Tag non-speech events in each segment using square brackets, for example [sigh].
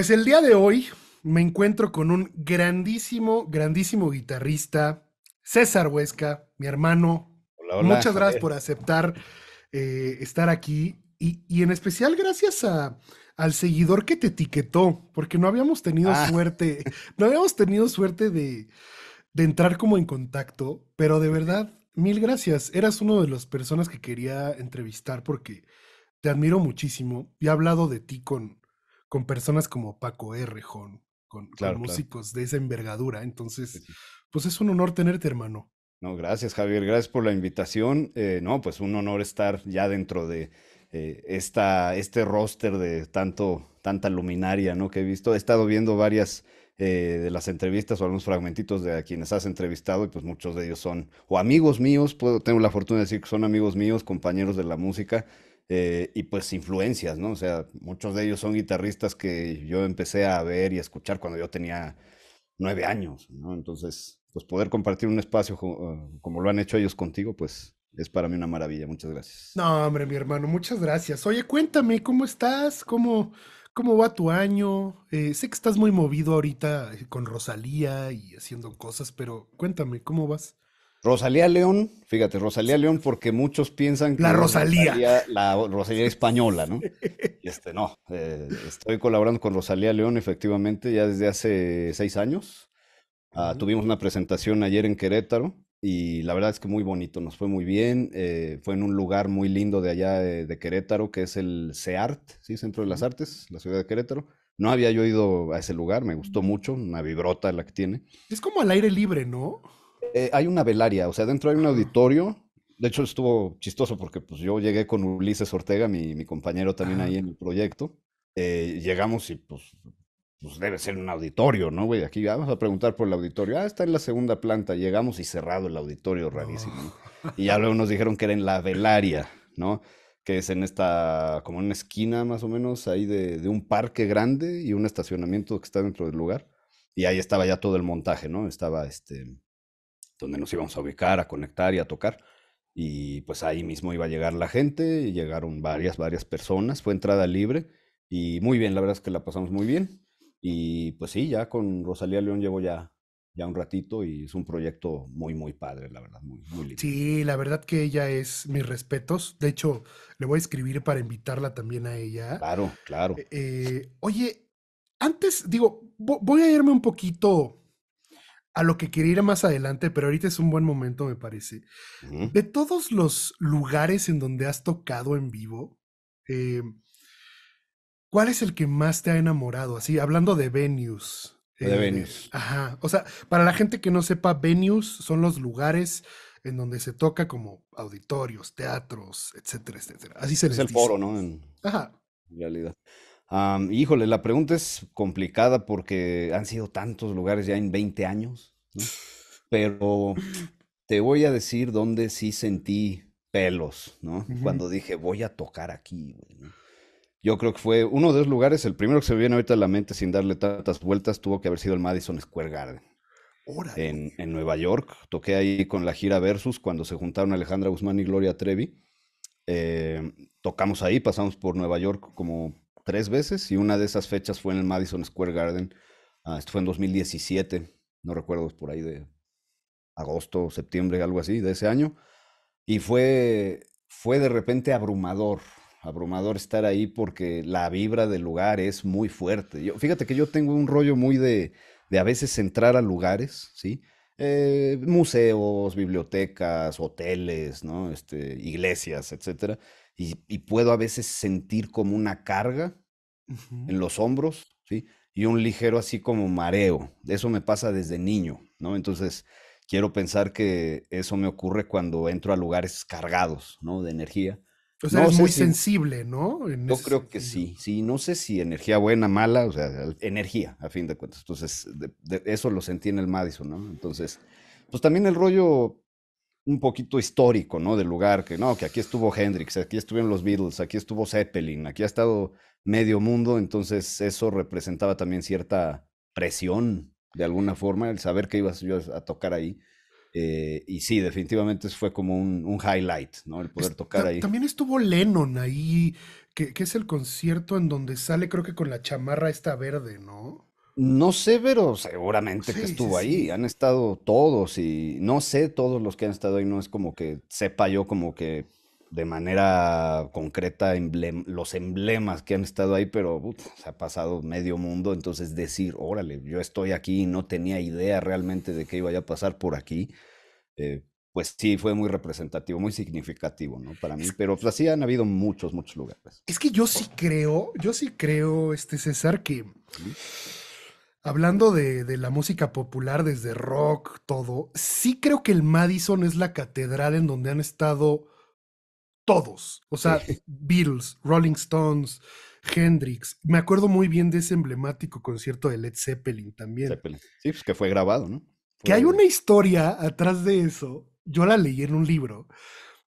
Pues el día de hoy me encuentro con un grandísimo, grandísimo guitarrista, César Huesca, mi hermano. Muchas gracias por aceptar eh, estar aquí y, en especial gracias a, al seguidor que te etiquetó, porque no habíamos tenido ah. suerte, [laughs] no habíamos tenido suerte de, de entrar como en contacto, pero de verdad, mil gracias. Eras uno de las personas que quería entrevistar porque te admiro muchísimo y he hablado de ti con, con personas como Paco R. Con, músicos de esa envergadura. Entonces, pues es un honor tenerte, hermano. No, gracias, Javier. Gracias por la invitación. Eh, no, pues un honor estar ya dentro de eh, esta, este roster de tanto, tanta luminaria, ¿no? Que he visto. He estado viendo varias eh, de las entrevistas o algunos fragmentitos de a quienes has entrevistado y pues muchos de ellos son o amigos míos, puedo, tengo la fortuna de decir que son amigos míos, compañeros de la música eh, y pues influencias, ¿no? O sea, muchos de ellos son guitarristas que yo empecé a ver y a escuchar cuando yo tenía nueve años, ¿no? Entonces, pues poder compartir un espacio eh, como lo han hecho ellos contigo, pues es para mí una maravilla. Muchas gracias. No, hombre, mi hermano, muchas gracias. Oye, cuéntame, ¿cómo estás? ¿Cómo, cómo va tu año? Eh, sé que estás muy movido ahorita con Rosalía y haciendo cosas, pero cuéntame, ¿cómo vas? Rosalía León, fíjate, Rosalía León, porque muchos piensan que. La Rosalía. la Rosalía española, ¿no? Este, no. Eh, estoy colaborando con Rosalía León, efectivamente, ya desde hace seis años. Ah, tuvimos una presentación ayer en Querétaro y la verdad es que muy bonito, nos fue muy bien. Eh, fue en un lugar muy lindo de allá de, Querétaro, que es el CEART, ¿sí? Centro de las Artes, la ciudad de Querétaro. No había yo ido a ese lugar, me gustó mucho, una vibrota la que tiene. Es como al aire libre, ¿no? Eh, hay una velaria, o sea, dentro hay un auditorio. De hecho, estuvo chistoso porque pues, yo llegué con Ulises Ortega, mi, compañero también ahí en el proyecto. Eh, llegamos y pues, pues, debe ser un auditorio, ¿no, güey? Aquí ah, vamos a preguntar por el auditorio. Ah, está en la segunda planta. Llegamos y cerrado el auditorio, rarísimo. Y ya luego nos dijeron que era en la velaria, ¿no? Que es en esta, como en una esquina más o menos, ahí de, de un parque grande y un estacionamiento que está dentro del lugar. Y ahí estaba ya todo el montaje, ¿no? Estaba este donde nos íbamos a ubicar, a conectar y a tocar. Y pues ahí mismo iba a llegar la gente, llegaron varias, varias personas, fue entrada libre y muy bien, la verdad es que la pasamos muy bien. Y pues sí, ya con Rosalía León llevo ya, ya un ratito y es un proyecto muy, muy padre, la verdad, muy, lindo. Sí, la verdad que ella es mis respetos. De hecho, le voy a escribir para invitarla también a ella. Claro, claro. Eh, eh, oye, antes, digo, voy a irme un poquito a lo que quería ir más adelante, pero ahorita es un buen momento, me parece. De todos los lugares en donde has tocado en vivo, eh, ¿cuál es el que más te ha enamorado? Así, hablando de venues. de eh, venues. Ajá. O sea, para la gente que no sepa, venues son los lugares en donde se toca como auditorios, teatros, etcétera, etcétera. Así se es el foro, ¿no? Ajá. En realidad híjole, la pregunta es complicada porque han sido tantos lugares ya en 20 años, pero te voy a decir dónde sí sentí pelos, ¿no? Cuando dije, voy a tocar aquí, Yo creo que fue uno de los lugares, el primero que se me viene ahorita a la mente sin darle tantas vueltas, tuvo que haber sido el Madison Square Garden. En, en, Nueva York. Toqué ahí con la gira Versus cuando se juntaron Alejandra Guzmán y Gloria Trevi. Eh, tocamos ahí, pasamos por Nueva York como tres veces y una de esas fechas fue en el Madison Square Garden. Ah, esto fue en 2017, no recuerdo, por ahí de agosto, septiembre, algo así, de ese año. Y fue, fue de repente abrumador, abrumador estar ahí porque la vibra del lugar es muy fuerte. Yo, fíjate que yo tengo un rollo muy de, a veces entrar a lugares, ¿sí? Eh, museos, bibliotecas, hoteles, ¿no? Este, iglesias, etcétera y, puedo a veces sentir como una carga en los hombros, ¿sí? Y un ligero así como mareo. Eso me pasa desde niño, ¿no? Entonces, quiero pensar que eso me ocurre cuando entro a lugares cargados, ¿no? De energía. O sea, es muy sensible, ¿no? yo creo que sí, sí, no sé si energía buena, mala, o sea, energía, a fin de cuentas. Entonces, eso lo sentí en el Madison, ¿no? Entonces, pues también el rollo un poquito histórico, ¿no? Del lugar, que no, que aquí estuvo Hendrix, aquí estuvieron los Beatles, aquí estuvo Zeppelin, aquí ha estado medio mundo, entonces eso representaba también cierta presión, de alguna forma, el saber que ibas a tocar ahí. Eh, y sí, definitivamente fue como un, highlight, ¿no? El poder tocar ahí. También estuvo Lennon ahí, que, que, es el concierto en donde sale, creo que con la chamarra esta verde, ¿no? No sé, pero seguramente que estuvo ahí. Han estado todos y no sé todos los que han estado ahí. No es como que sepa yo como que de manera concreta los emblemas que han estado ahí, pero se ha pasado medio mundo. Entonces decir, órale, yo estoy aquí y no tenía idea realmente de que iba a pasar por aquí. Eh, pues sí, fue muy representativo, muy significativo, ¿no? Para mí, pero sí pues, así han habido muchos, muchos lugares. Es que yo sí creo, yo sí creo, este César, que... Hablando de, la música popular, desde rock, todo, sí creo que el Madison es la catedral en donde han estado todos. O sea, Beatles, Rolling Stones, Hendrix. Me acuerdo muy bien de ese emblemático concierto de Led Zeppelin también. Sí, pues que fue grabado, ¿no? que hay una historia atrás de eso. Yo la leí en un libro,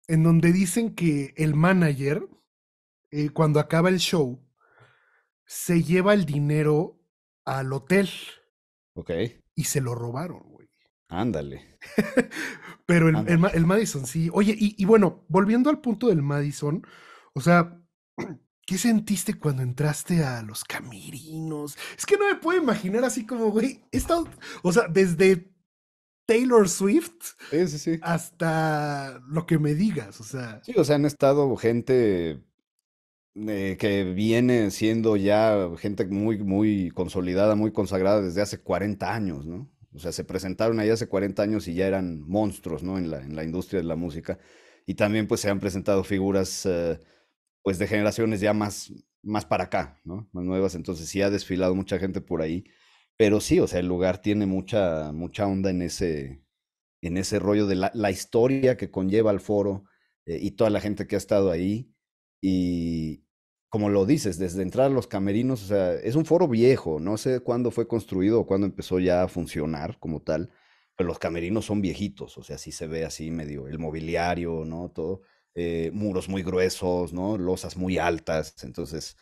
en donde dicen que el manager, eh, cuando acaba el show, se lleva el dinero al hotel. Ok. Y se lo robaron, güey. Ándale. [laughs] Pero el, Madison, sí. Oye, y, bueno, volviendo al punto del Madison, o sea, [clears throat] ¿qué sentiste cuando entraste a los camerinos? Es que no me puedo imaginar así como, güey, he estado, o sea, desde Taylor Swift hasta lo que me digas, o sea. Sí, o sea, han estado gente eh, que viene siendo ya gente muy, muy consolidada, muy consagrada desde hace 40 años, ¿no? O sea, se presentaron ahí hace 40 años y ya eran monstruos, ¿no? En la, en la industria de la música. Y también, pues, se han presentado figuras, eh, pues, de generaciones ya más, más para acá, ¿no? Más nuevas. Entonces, sí ha desfilado mucha gente por ahí. Pero sí, o sea, el lugar tiene mucha, mucha onda en ese, en ese rollo de la, historia que conlleva el foro eh, y toda la gente que ha estado ahí y como lo dices, desde entrar a los camerinos, o sea, es un foro viejo, no sé cuándo fue construido o cuándo empezó ya a funcionar como tal, pero los camerinos son viejitos, o sea, sí se ve así medio el mobiliario, ¿no? Todo, eh, muros muy gruesos, ¿no? Losas muy altas, entonces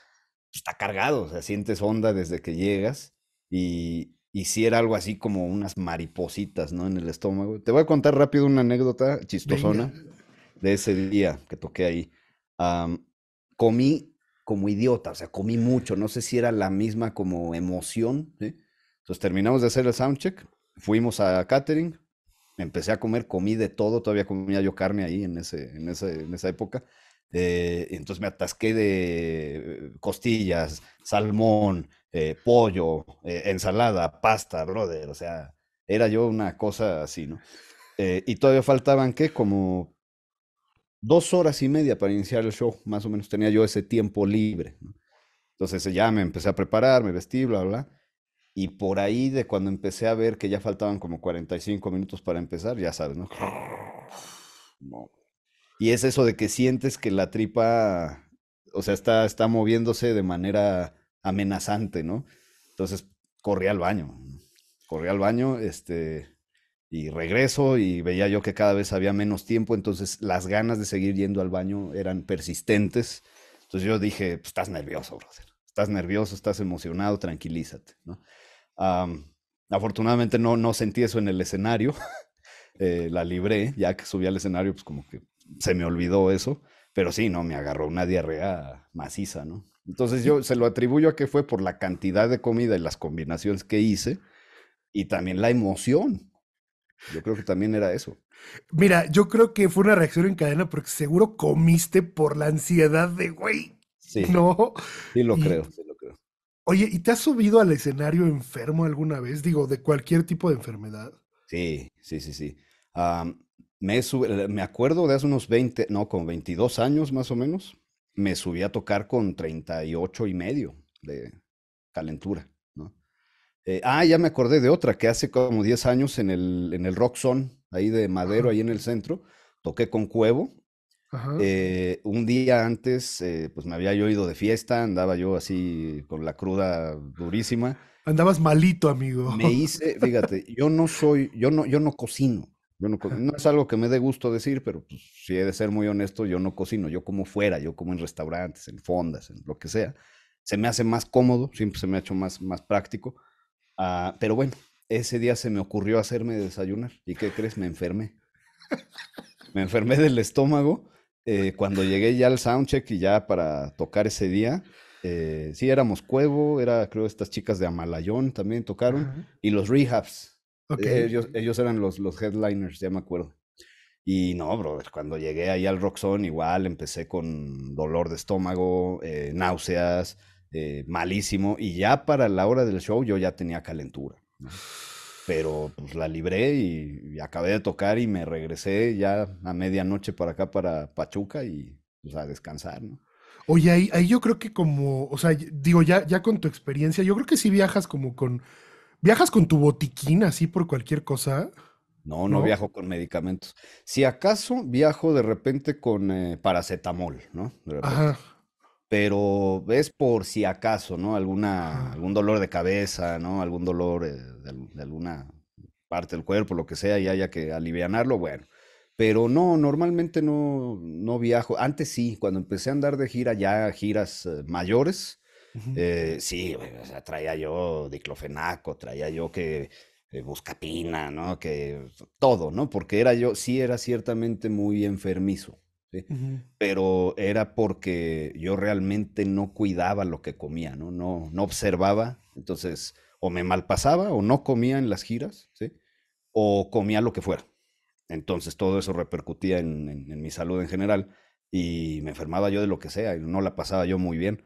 pues, está cargado, o sea, sientes onda desde que llegas y, era algo así como unas maripositas, ¿no? En el estómago. Te voy a contar rápido una anécdota chistosona de ese día que toqué ahí comí como idiota, o sea, comí mucho, no sé si era la misma como emoción. ¿sí? Entonces terminamos de hacer el soundcheck, fuimos a catering, empecé a comer, comí de todo, todavía comía yo carne ahí en, ese, en, esa época. Eh, entonces me atasqué de costillas, salmón, eh, pollo, eh, ensalada, pasta, brother. O sea, era yo una cosa así, ¿no? y todavía faltaban, ¿qué? Como dos horas y media para iniciar el show, más o menos tenía yo ese tiempo libre. ¿no? Entonces eh, ya me empecé a preparar, me vestí, bla, bla. Y por ahí de cuando empecé a ver que ya faltaban como 45 minutos para empezar, ya sabes, ¿no? no. Y es eso de que sientes que la tripa, o sea, está, está moviéndose de manera amenazante, ¿no? Entonces corrí al baño, corrí al baño, este, y regreso y veía yo que cada vez había menos tiempo, entonces las ganas de seguir yendo al baño eran persistentes. Entonces yo dije, pues, estás nervioso, brother, estás nervioso, estás emocionado, tranquilízate. ¿no? afortunadamente no, no sentí eso en el escenario, [laughs] eh, la libré, ya que subí al escenario, pues como que se me olvidó eso, pero sí, no, me agarró una diarrea maciza, ¿no? Entonces yo se lo atribuyo a que fue por la cantidad de comida y las combinaciones que hice y también la emoción, yo creo que también era eso. Mira, yo creo que fue una reacción en cadena porque seguro comiste por la ansiedad de, güey. Sí. No. Sí, lo creo, lo creo. Oye, ¿y te has subido al escenario enfermo alguna vez? Digo, de cualquier tipo de enfermedad. Sí, sí, sí, sí. me, me acuerdo de hace unos 20, no, con 22 años más o menos, me subí a tocar con 38 y medio de calentura. Eh, ah, ya me acordé de otra que hace como 10 años en el, en el ahí de Madero, ahí en el centro, toqué con Cuevo. Eh, un día antes, eh, pues me había yo ido de fiesta, andaba yo así con la cruda durísima. Andabas malito, amigo. Me hice, fíjate, yo no soy, yo no, yo no cocino. no, es algo que me dé gusto decir, pero pues, si he de ser muy honesto, yo no cocino. Yo como fuera, yo como en restaurantes, en fondas, en lo que sea. Se me hace más cómodo, siempre se me ha hecho más, más práctico Ah, pero bueno, ese día se me ocurrió hacerme desayunar. ¿Y qué crees? Me enfermé. Me enfermé del estómago. Eh, cuando llegué ya al soundcheck y ya para tocar ese día, eh, sí, éramos Cuevo, era, creo, estas chicas de Amalayón también tocaron, y los Rehabs. Ellos, ellos, eran los, headliners, ya me acuerdo. Y no, bro, cuando llegué ahí al Roxon, igual empecé con dolor de estómago, eh, náuseas, eh, malísimo. Y ya para la hora del show yo ya tenía calentura. Pero pues la libré y, acabé de tocar y me regresé ya a medianoche para acá, para Pachuca y pues a descansar, ¿no? Oye, ahí, ahí yo creo que como, o sea, digo, ya, ya con tu experiencia, yo creo que si viajas como con, ¿Viajas con tu botiquín así por cualquier cosa? No, no, viajo con medicamentos. Si acaso viajo de repente con eh, paracetamol, ¿no? Ajá pero es por si acaso, ¿no? Alguna, algún dolor de cabeza, ¿no? Algún dolor eh, de, alguna parte del cuerpo, lo que sea, y haya que alivianarlo, bueno. Pero no, normalmente no, no viajo. Antes sí, cuando empecé a andar de gira, ya giras eh, mayores, eh, sí, traía yo diclofenaco, traía yo que buscapina, ¿no? Que todo, ¿no? Porque era yo, sí era ciertamente muy enfermizo. Pero era porque yo realmente no cuidaba lo que comía, ¿no? No, no observaba, entonces o me malpasaba o no comía en las giras, ¿sí? O comía lo que fuera. Entonces todo eso repercutía en, mi salud en general y me enfermaba yo de lo que sea y no la pasaba yo muy bien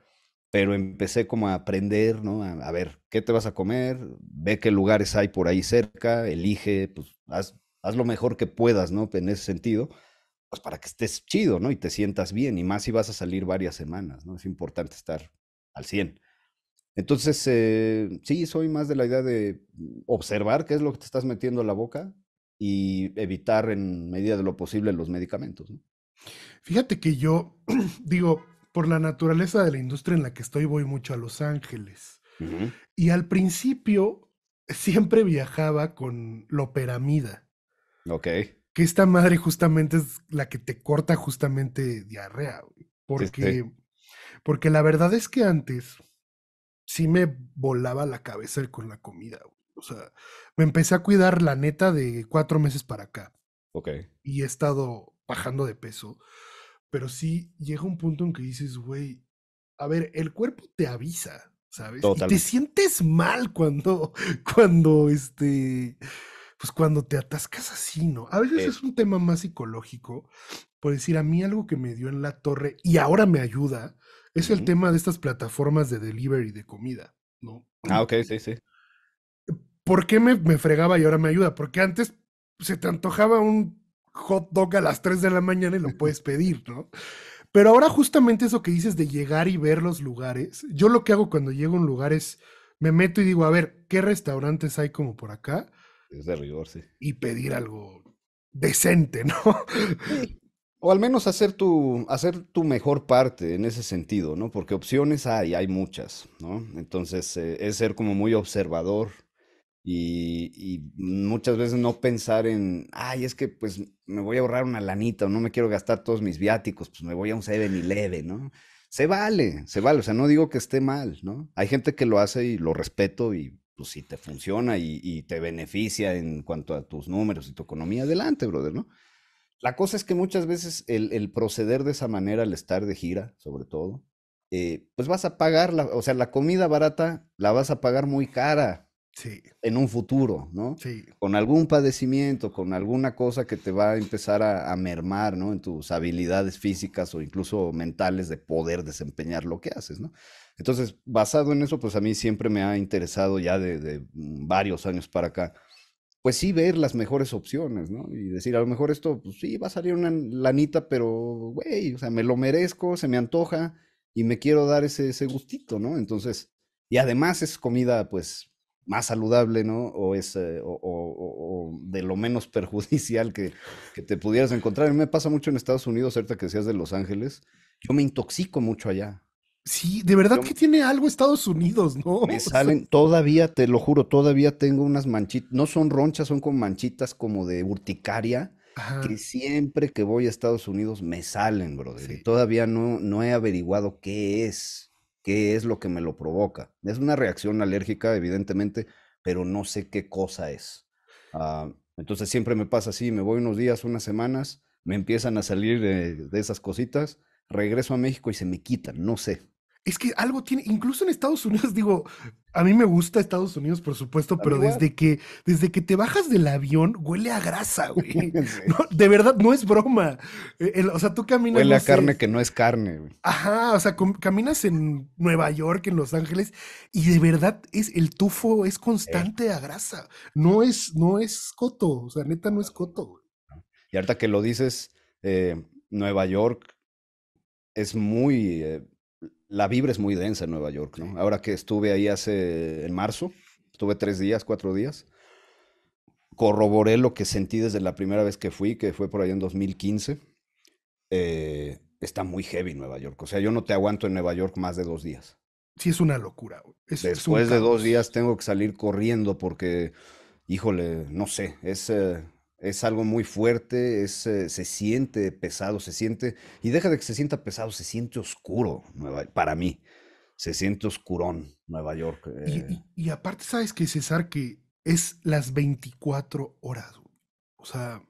pero empecé como a aprender, ¿no? A, ver, ¿qué te vas a comer? Ve qué lugares hay por ahí cerca, elige, pues haz, lo mejor que puedas, ¿no? En ese sentido pues para que estés chido, ¿no? Y te sientas bien, y más si vas a salir varias semanas, ¿no? Es importante estar al 100. Entonces, eh, sí, soy más de la idea de observar qué es lo que te estás metiendo a la boca y evitar en medida de lo posible los medicamentos. ¿no? Fíjate que yo, [clears throat] digo, por la naturaleza de la industria en la que estoy, voy mucho a Los Ángeles. Y al principio siempre viajaba con loperamida. Ok que esta madre justamente es la que te corta justamente diarrea, Porque, porque la verdad es que antes sí me volaba la cabeza con la comida, O sea, me empecé a cuidar la neta de cuatro meses para acá. Ok. Y he estado bajando de peso. Pero sí llega un punto en que dices, güey, a ver, el cuerpo te avisa, ¿sabes? Y te sientes mal cuando, [laughs] cuando este pues cuando te atascas así, ¿no? A veces es un tema más psicológico, por decir, a mí algo que me dio en la torre y ahora me ayuda, es el tema de estas plataformas de delivery de comida, ¿no? Ah, ok, sí, sí. ¿Por qué me, me fregaba y ahora me ayuda? Porque antes se te antojaba un hot dog a las 3 de la mañana y lo puedes pedir, ¿no? Pero ahora justamente eso que dices de llegar y ver los lugares, yo lo que hago cuando llego a un lugar es, me meto y digo, a ver, ¿qué restaurantes hay como por acá? Es de rigor, sí. Y pedir algo decente, ¿no? O al menos hacer tu, hacer tu mejor parte en ese sentido, ¿no? Porque opciones hay, hay muchas, ¿no? Entonces, eh, es ser como muy observador y, y, muchas veces no pensar en, ay, es que pues me voy a ahorrar una lanita o no me quiero gastar todos mis viáticos, pues me voy a un 7 leve, ¿no? Se vale, se vale, o sea, no digo que esté mal, ¿no? Hay gente que lo hace y lo respeto y pues si te funciona y, te beneficia en cuanto a tus números y tu economía, adelante, brother, ¿no? La cosa es que muchas veces el, proceder de esa manera, al estar de gira, sobre todo, eh, pues vas a pagar, o sea, la comida barata la vas a pagar muy cara sí. en un futuro, ¿no? Sí. Con algún padecimiento, con alguna cosa que te va a empezar a, a mermar, ¿no? En tus habilidades físicas o incluso mentales de poder desempeñar lo que haces, ¿no? Entonces, basado en eso, pues a mí siempre me ha interesado ya de, mm, varios años para acá, pues sí ver las mejores opciones, ¿no? Y decir, a lo mejor esto, pues sí, va a salir una lanita, pero, güey, o sea, me lo merezco, se me antoja y me quiero dar ese, gustito, ¿no? Entonces, y además es comida, pues, más saludable, ¿no? O es eh, o, de lo menos perjudicial que, que, te pudieras encontrar. A me pasa mucho en Estados Unidos, cierta que seas de Los Ángeles, yo me intoxico mucho allá. Sí, de verdad que tiene algo Estados Unidos, ¿no? Me salen, todavía, te lo juro, todavía tengo unas manchitas, no son ronchas, son con manchitas como de urticaria, que siempre que voy a Estados Unidos me salen, brother. todavía no, no he averiguado qué es, qué es lo que me lo provoca. Es una reacción alérgica, evidentemente, pero no sé qué cosa es. Ah, entonces siempre me pasa así, me voy unos días, unas semanas, me empiezan a salir eh, de esas cositas, regreso a México y se me quitan, no sé es que algo tiene, incluso en Estados Unidos, [laughs] digo, a mí me gusta Estados Unidos, por supuesto, pero desde que, desde que te bajas del avión, huele a grasa, güey. [laughs] [laughs] de verdad, no es broma. Eh, o sea, tú caminas. Huele a carne que no es carne, güey. Ajá, o sea, caminas en Nueva York, en Los Ángeles, y de verdad es el tufo es constante eh. a grasa. No es, no es coto, o sea, neta, no es coto, Y ahorita que lo dices, eh, Nueva York es muy la vibra es muy densa en Nueva York, ¿no? Ahora que estuve ahí hace, en marzo, estuve tres días, cuatro días, corroboré lo que sentí desde la primera vez que fui, que fue por ahí en 2015. Eh, está muy heavy Nueva York, o sea, yo no te aguanto en Nueva York más de dos días. Sí, es una locura. Es, Después de dos días tengo que salir corriendo porque, híjole, no sé, es... Eh, es algo muy fuerte, eh, se siente pesado, se siente, y deja de que se sienta pesado, se siente oscuro, para mí, se siente oscurón Nueva York. Y, eh. aparte, ¿sabes que César? Que es las 24 horas, o sea,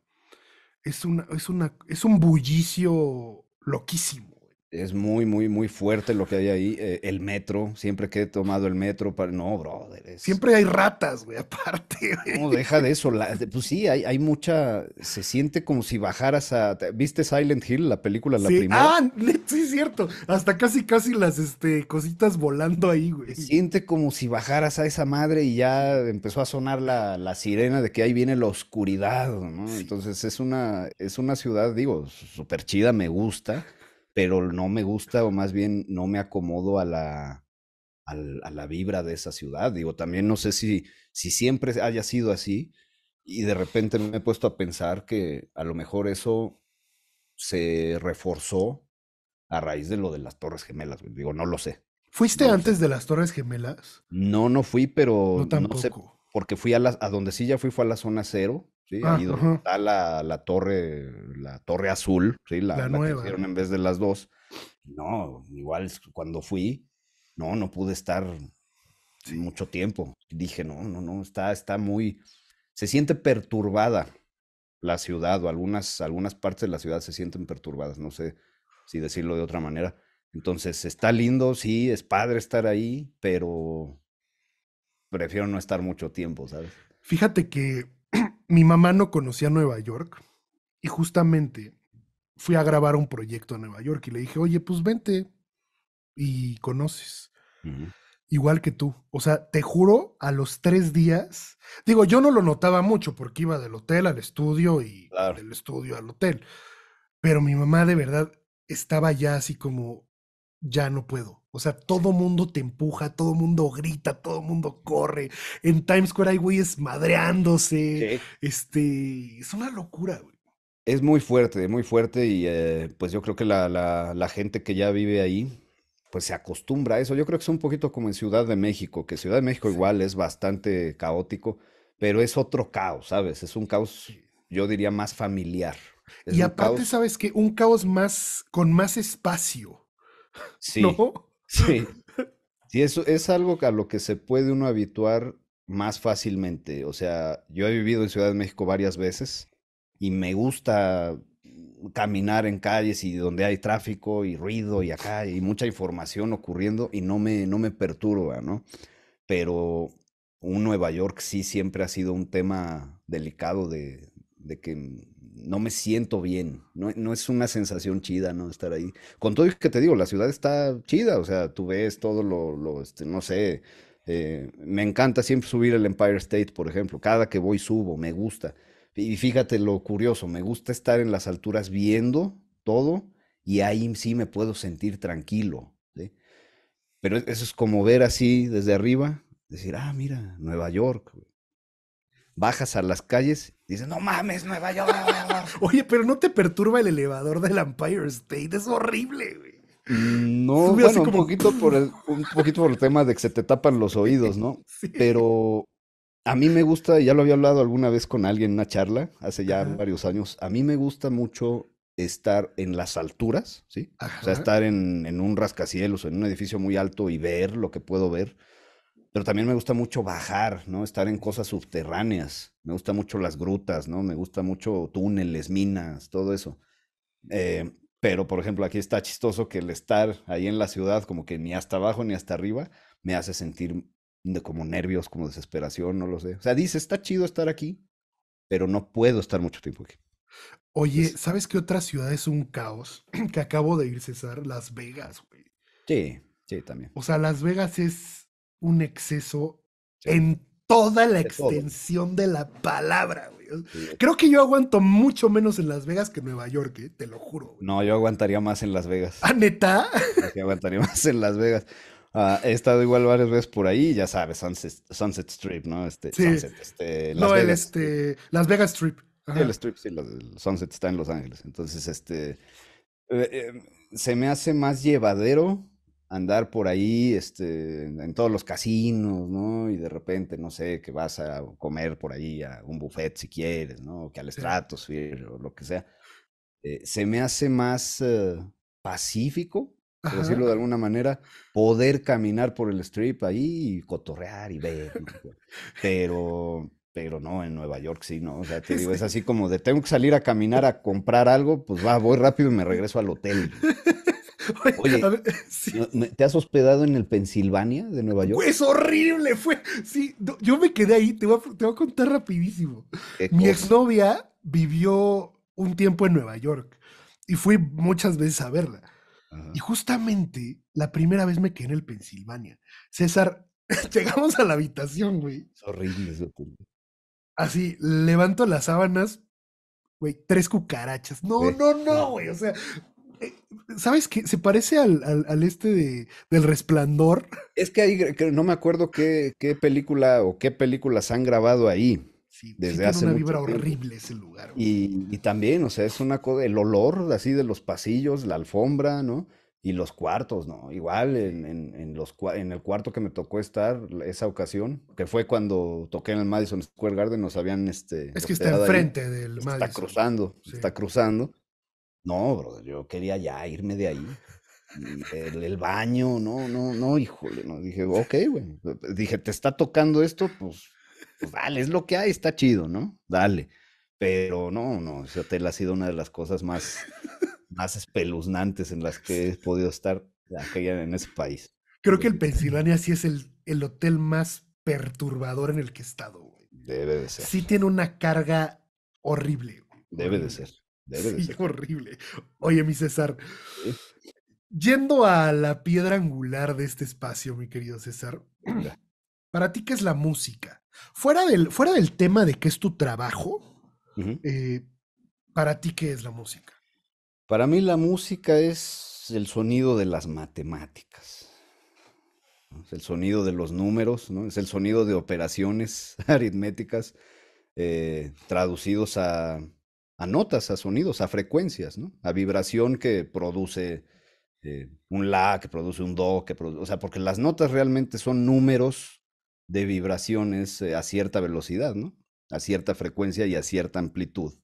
es, una, es, una, es un bullicio loquísimo. Es muy, muy, muy fuerte lo que hay ahí. Eh, el metro, siempre que he tomado el metro, para... no, brother. Siempre hay ratas, güey, aparte. Güey. No, deja de eso. Pues sí, hay, hay, mucha. Se siente como si bajaras a. ¿Viste Silent Hill, la película, la primera? Ah, sí, cierto. Hasta casi, casi las este, cositas volando ahí, güey. Se siente como si bajaras a esa madre y ya empezó a sonar la, la sirena de que ahí viene la oscuridad, ¿no? Entonces es una, es una ciudad, digo, súper chida, me gusta pero no me gusta o más bien no me acomodo a la, a, la vibra de esa ciudad. Digo, también no sé si, si siempre haya sido así y de repente me he puesto a pensar que a lo mejor eso se reforzó a raíz de lo de las Torres Gemelas. Digo, no lo sé. ¿Fuiste antes de las Torres Gemelas? No, no fui, pero no, sé. Porque fui a las, a donde sí ya fui fue a la zona cero ¿sí? Ah, ahí está la, torre, la torre azul, ¿sí? La, hicieron en vez de las dos. No, igual cuando fui, no, no pude estar mucho tiempo. Dije, no, no, no, está, está muy, se siente perturbada la ciudad o algunas, algunas partes de la ciudad se sienten perturbadas, no sé si decirlo de otra manera. Entonces, está lindo, sí, es padre estar ahí, pero prefiero no estar mucho tiempo, ¿sabes? Fíjate que mi mamá no conocía Nueva York y justamente fui a grabar un proyecto a Nueva York y le dije, oye, pues vente y conoces. Igual que tú. O sea, te juro, a los tres días, digo, yo no lo notaba mucho porque iba del hotel al estudio y del estudio al hotel, pero mi mamá de verdad estaba ya así como, ya no puedo. O sea, todo mundo te empuja, todo mundo grita, todo mundo corre. En Times Square hay güeyes madreándose. Este, es una locura, güey. Es muy fuerte, muy fuerte y eh, pues yo creo que la, gente que ya vive ahí pues se acostumbra a eso. Yo creo que es un poquito como en Ciudad de México, que Ciudad de México igual es bastante caótico, pero es otro caos, ¿sabes? Es un caos, yo diría, más familiar. y aparte, ¿sabes que Un caos más, con más espacio. Sí. ¿No? Sí. [laughs] Sí, eso es algo a lo que se puede uno habituar más fácilmente. O sea, yo he vivido en Ciudad de México varias veces y me gusta caminar en calles y donde hay tráfico y ruido y acá y mucha información ocurriendo y no me, no me perturba, ¿no? Pero un Nueva York sí siempre ha sido un tema delicado de que no me siento bien, no, es una sensación chida, ¿no? Estar ahí. Con todo lo que te digo, la ciudad está chida, o sea, tú ves todo lo, este, no sé, eh, me encanta siempre subir el Empire State, por ejemplo, cada que voy subo, me gusta. Y fíjate lo curioso, me gusta estar en las alturas viendo todo y ahí sí me puedo sentir tranquilo, Pero eso es como ver así desde arriba, decir, ah, mira, Nueva York, bajas a las calles y dices, no mames, Nueva York. [laughs] Oye, pero no te perturba el elevador del Empire State, es horrible, güey. Mm, no, bueno, un, poquito por el, [laughs] un poquito por el tema de que se te tapan los oídos, ¿no? Pero a mí me gusta, ya lo había hablado alguna vez con alguien en una charla, hace ya varios años, a mí me gusta mucho estar en las alturas, ¿sí? O sea, estar en, en, un rascacielos, en un edificio muy alto y ver lo que puedo ver. Pero también me gusta mucho bajar, ¿no? Estar en cosas subterráneas. Me gusta mucho las grutas, ¿no? Me gusta mucho túneles, minas, todo eso. Eh, pero, por ejemplo, aquí está chistoso que el estar ahí en la ciudad, como que ni hasta abajo ni hasta arriba, me hace sentir como nervios, como desesperación, no lo sé. O sea, dice, está chido estar aquí, pero no puedo estar mucho tiempo aquí. Oye, ¿sabes qué otra ciudad es un caos? [clears throat] que acabo de ir, César, Las Vegas, güey. Sí, sí, también. O sea, Las Vegas es un exceso en toda la extensión de la palabra, Creo que yo aguanto mucho menos en Las Vegas que en Nueva York, eh, te lo juro. No, yo aguantaría más en Las Vegas. ¿Ah, neta? Yo aguantaría más en Las Vegas. Ah, he estado igual varias veces por ahí, ya sabes, Sunset, Strip, ¿no? Este, sí. este, Las no, el este, Las Vegas Strip. El Strip, sí, el Sunset está en Los Ángeles. Entonces, este, eh, eh, se me hace más llevadero andar por ahí este, en todos los casinos, ¿no? Y de repente, no sé, que vas a comer por ahí a un buffet si quieres, ¿no? Que al estrato o lo que sea. Eh, se me hace más eh, pacífico, por decirlo de alguna manera, poder caminar por el strip ahí y cotorrear y ver. Pero pero no, en Nueva York sí, ¿no? O sea, te digo, es [laughs] así como de tengo que salir a caminar a comprar algo, pues va, voy rápido y me regreso al hotel. Oye, [laughs] ¿te has hospedado en el Pensilvania de Nueva York? Es horrible, fue. Sí, yo me quedé ahí, te voy a, te a contar rapidísimo. Mi exnovia vivió un tiempo en Nueva York y fui muchas veces a verla. Y justamente la primera vez me quedé en el Pensilvania. César, [laughs] llegamos a la habitación, güey. Es horrible eso, Así, levanto las sábanas, güey, tres cucarachas. No, no, no, güey. O sea, eh, ¿Sabes qué? Se parece al, este del resplandor. Es que ahí no me acuerdo qué, película o qué películas han grabado ahí. Sí, desde hace una vibra horrible ese lugar. Y, también, o sea, es una cosa, el olor así de los pasillos, la alfombra, ¿no? Y los cuartos, ¿no? Igual en, en el cuarto que me tocó estar esa ocasión, que fue cuando toqué en el Madison Square Garden, nos habían este. Es que está enfrente del Madison. Está cruzando, está cruzando. No, brother, yo quería ya irme de ahí. El, baño, no, no, no, híjole, no. Dije, ok, güey. Dije, te está tocando esto, pues, vale, pues dale, es lo que hay, está chido, ¿no? Dale. Pero no, no, ese hotel ha sido una de las cosas más, más espeluznantes en las que he podido estar en ese país. Creo que el Pensilvania sí es el, el hotel más perturbador en el que he estado, güey. Debe de ser. Sí tiene una carga horrible. Debe de ser horrible. Oye, mi César. Yendo a la piedra angular de este espacio, mi querido César, [clears throat] para ti, ¿qué es la música? Fuera del, fuera del tema de qué es tu trabajo, eh, para ti, ¿qué es la música? Para mí, la música es el sonido de las matemáticas. Es el sonido de los números, ¿no? es el sonido de operaciones [laughs] aritméticas eh, traducidos a, a notas, a sonidos, a frecuencias, ¿no? A vibración que produce eh, un la, que produce un do, que produce, o sea, porque las notas realmente son números de vibraciones eh, a cierta velocidad, ¿no? A cierta frecuencia y a cierta amplitud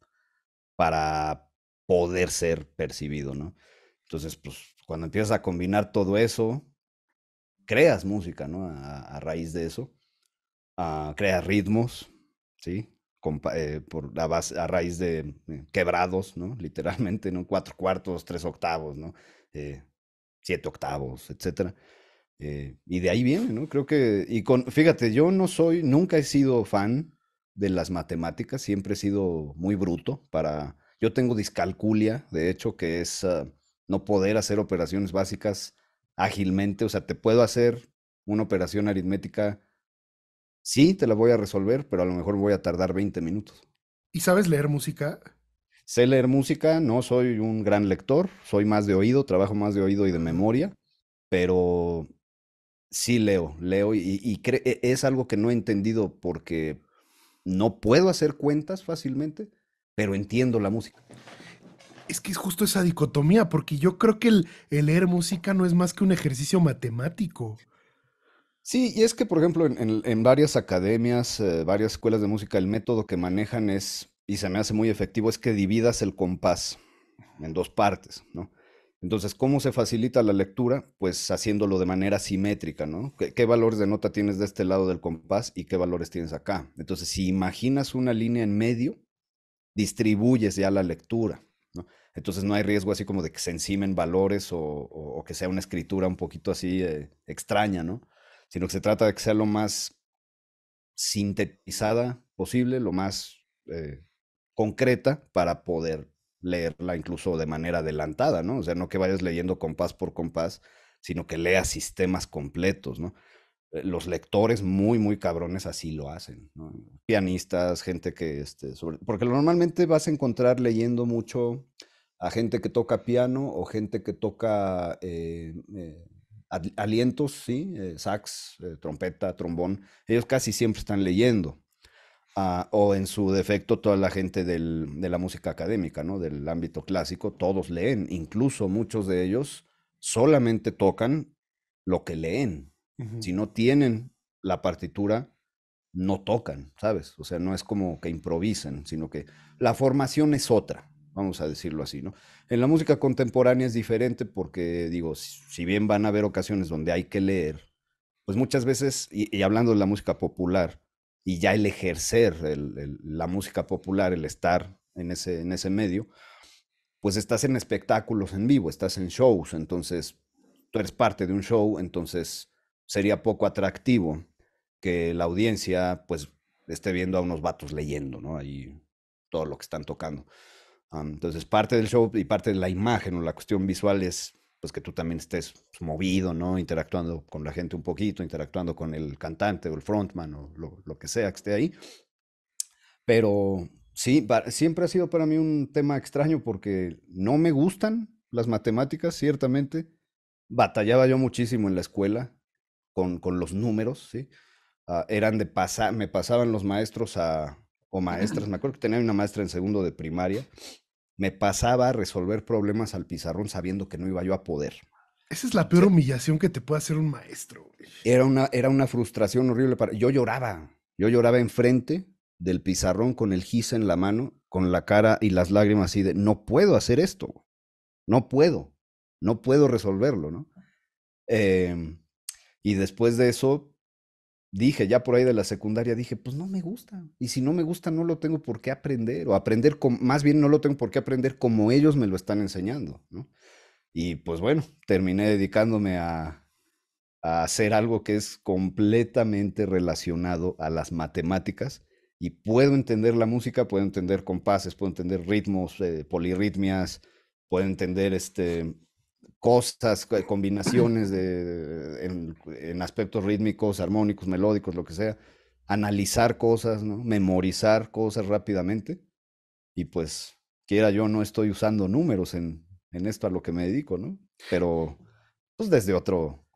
para poder ser percibido, ¿no? Entonces, pues cuando empiezas a combinar todo eso, creas música, ¿no? A, raíz de eso, ah, creas ritmos, ¿sí? Eh, por la base, a raíz de eh, quebrados, ¿no? Literalmente, ¿no? Cuatro cuartos, tres octavos, ¿no? Eh, siete octavos, etcétera. y de ahí viene, ¿no? Creo que, y con, fíjate, yo no soy, nunca he sido fan de las matemáticas, siempre he sido muy bruto para, yo tengo discalculia, de hecho, que es ah, no poder hacer operaciones básicas ágilmente, o sea, te puedo hacer una operación aritmética sí, te la voy a resolver, pero a lo mejor voy a tardar 20 minutos. ¿Y sabes leer música? Sé leer música, no soy un gran lector, soy más de oído, trabajo más de oído y de memoria, pero sí leo, leo y, e-, es algo que no he entendido porque no puedo hacer cuentas fácilmente, pero entiendo la música. Es que es justo esa dicotomía, porque yo creo que el leer música no es más que un ejercicio matemático. Sí, y es que, por ejemplo, en, varias academias, eh, varias escuelas de música, el método que manejan es, y se me hace muy efectivo, es que dividas el compás en dos partes, ¿no? Entonces, ¿cómo se facilita la lectura? Pues haciéndolo de manera simétrica, ¿no? ¿Qué, valores de nota tienes de este lado del compás y qué valores tienes acá? Entonces, si imaginas una línea en medio, distribuyes ya la lectura, ¿no? Entonces no hay riesgo así como de que se encimen valores o, que sea una escritura un poquito así eh, extraña, ¿no? sino que se trata de que sea lo más sintetizada posible, lo más eh, concreta para poder leerla incluso de manera adelantada, ¿no? O sea, no que vayas leyendo compás por compás, sino que leas sistemas completos, ¿no? Eh, los lectores muy, muy cabrones así lo hacen, ¿no? Pianistas, gente que, este, porque normalmente vas a encontrar leyendo mucho a gente que toca piano o gente que toca eh, alientos, ¿sí? Eh, sax, eh, trompeta, trombón, ellos casi siempre están leyendo. Ah, o en su defecto, toda la gente de la música académica, ¿no? Del ámbito clásico, todos leen, incluso muchos de ellos solamente tocan lo que leen. Si no tienen la partitura, no tocan, ¿sabes? O sea, no es como que improvisen, sino que la formación es otra vamos a decirlo así, ¿no? En la música contemporánea es diferente porque, digo, si bien van a haber ocasiones donde hay que leer, pues muchas veces, y, hablando de la música popular, y ya el ejercer la música popular, el estar en ese, en ese medio, pues estás en espectáculos en vivo, estás en shows, entonces tú eres parte de un show, entonces sería poco atractivo que la audiencia pues esté viendo a unos vatos leyendo, ¿no? Ahí todo lo que están tocando. Ah, entonces, parte del show y parte de la imagen o la cuestión visual es pues que tú también estés movido, ¿no? Interactuando con la gente un poquito, interactuando con el cantante o el frontman o lo, lo que sea que esté ahí. Pero sí, siempre ha sido para mí un tema extraño porque no me gustan las matemáticas, ciertamente. Batallaba yo muchísimo en la escuela con, con los números, ¿sí? Ah, eran de pasar, me pasaban los maestros a, o maestras, [laughs] me acuerdo que tenía una maestra en segundo de primaria me pasaba a resolver problemas al pizarrón sabiendo que no iba yo a poder. Esa es la peor humillación que te puede hacer un maestro. Era una, era una frustración horrible. Para, yo lloraba, yo lloraba enfrente del pizarrón con el gis en la mano, con la cara y las lágrimas así de, no puedo hacer esto, no puedo, no puedo resolverlo, ¿no? Em, y después de eso, dije ya por ahí de la secundaria, dije, pues no me gusta. Y si no me gusta, no lo tengo por qué aprender. O aprender, con, más bien no lo tengo por qué aprender como ellos me lo están enseñando, Y pues bueno, terminé dedicándome a, hacer algo que es completamente relacionado a las matemáticas. Y puedo entender la música, puedo entender compases, puedo entender ritmos, eh, polirritmias, puedo entender este, cosas, combinaciones de, en, aspectos rítmicos, armónicos, melódicos, lo que sea, analizar cosas, ¿no? memorizar cosas rápidamente. Y pues, quiera yo, no estoy usando números en, en esto a lo que me dedico, ¿no? Pero, pues desde otro,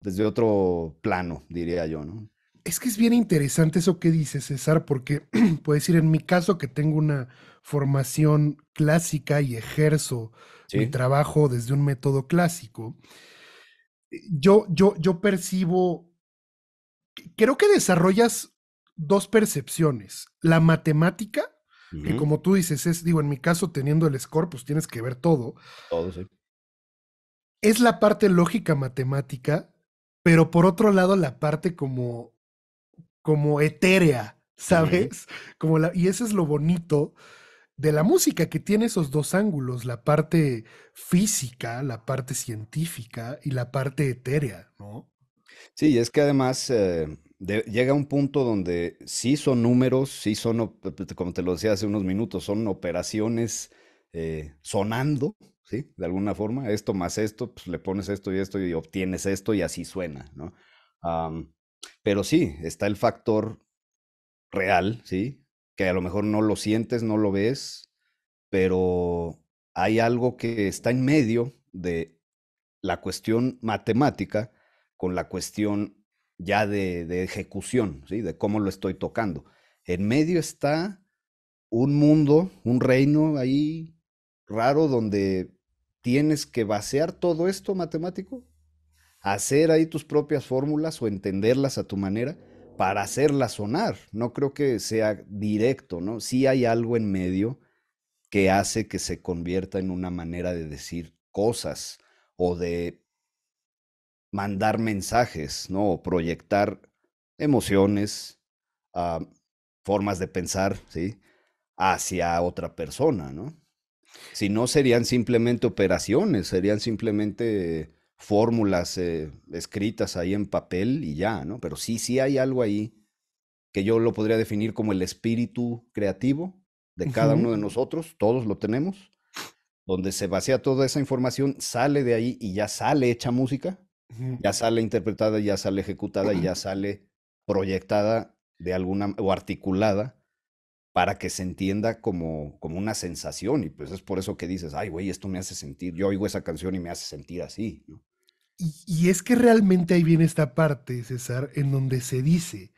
desde otro plano, diría yo, ¿no? Es que es bien interesante eso que dice César, porque [clears throat] puedes decir, en mi caso que tengo una formación clásica y ejerzo mi trabajo desde un método clásico, yo, yo, yo percibo, creo que desarrollas dos percepciones, la matemática, que como tú dices, es, digo, en mi caso teniendo el score, pues tienes que ver todo. Todo, sí. Es la parte lógica matemática, pero por otro lado la parte como como etérea, sabes Como la, y eso es lo bonito de la música, que tiene esos dos ángulos, la parte física, la parte científica y la parte etérea, ¿no? Sí, es que además eh, llega un punto donde sí son números, sí son, eh, como te lo decía hace unos minutos, son operaciones eh, sonando, ¿sí? De alguna forma, esto más esto, pues le pones esto y esto y obtienes esto y así suena, ¿no? Pero sí, está el factor real, ¿sí? Que a lo mejor no lo sientes, no lo ves, pero hay algo que está en medio de la cuestión matemática con la cuestión ya de, ejecución, ¿sí? De cómo lo estoy tocando. En medio está un mundo, un reino ahí raro donde tienes que vaciar todo esto matemático hacer ahí tus propias fórmulas o entenderlas a tu manera para hacerlas sonar. No creo que sea directo, ¿no? Sí hay algo en medio que hace que se convierta en una manera de decir cosas o de mandar mensajes, ¿no? O proyectar emociones, ah, formas de pensar, ¿sí? Hacia otra persona, ¿no? Si no, serían simplemente operaciones, serían simplemente fórmulas eh, escritas ahí en papel y ya, ¿no? Pero sí, sí hay algo ahí que yo lo podría definir como el espíritu creativo de cada uno de nosotros, todos lo tenemos, donde se vacía toda esa información, sale de ahí y ya sale hecha música, ya sale interpretada, ya sale ejecutada, y ya [clears throat] sale proyectada de alguna o articulada para que se entienda como, como una sensación. Y pues es por eso que dices, ay, güey, esto me hace sentir, yo oigo esa canción y me hace sentir así. ¿no? Y, es que realmente ahí viene esta parte, César, en donde se dice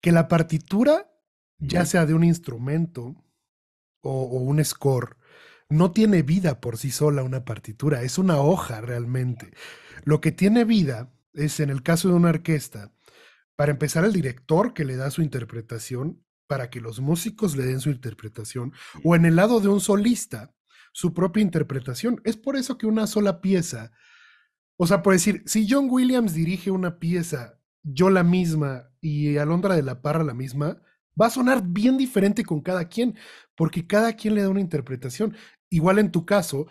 que la partitura, ya sea de un instrumento o un score, no tiene vida por sí sola una partitura, es una hoja realmente. Lo que tiene vida es, en el caso de una orquesta, para empezar, el director que le da su interpretación, para que los músicos le den su interpretación, o en el lado de un solista, su propia interpretación. Es por eso que una sola pieza o sea, por decir, si John Williams dirige una pieza, yo la misma y Alondra de la Parra la misma, va a sonar bien diferente con cada quien, porque cada quien le da una interpretación. Igual en tu caso,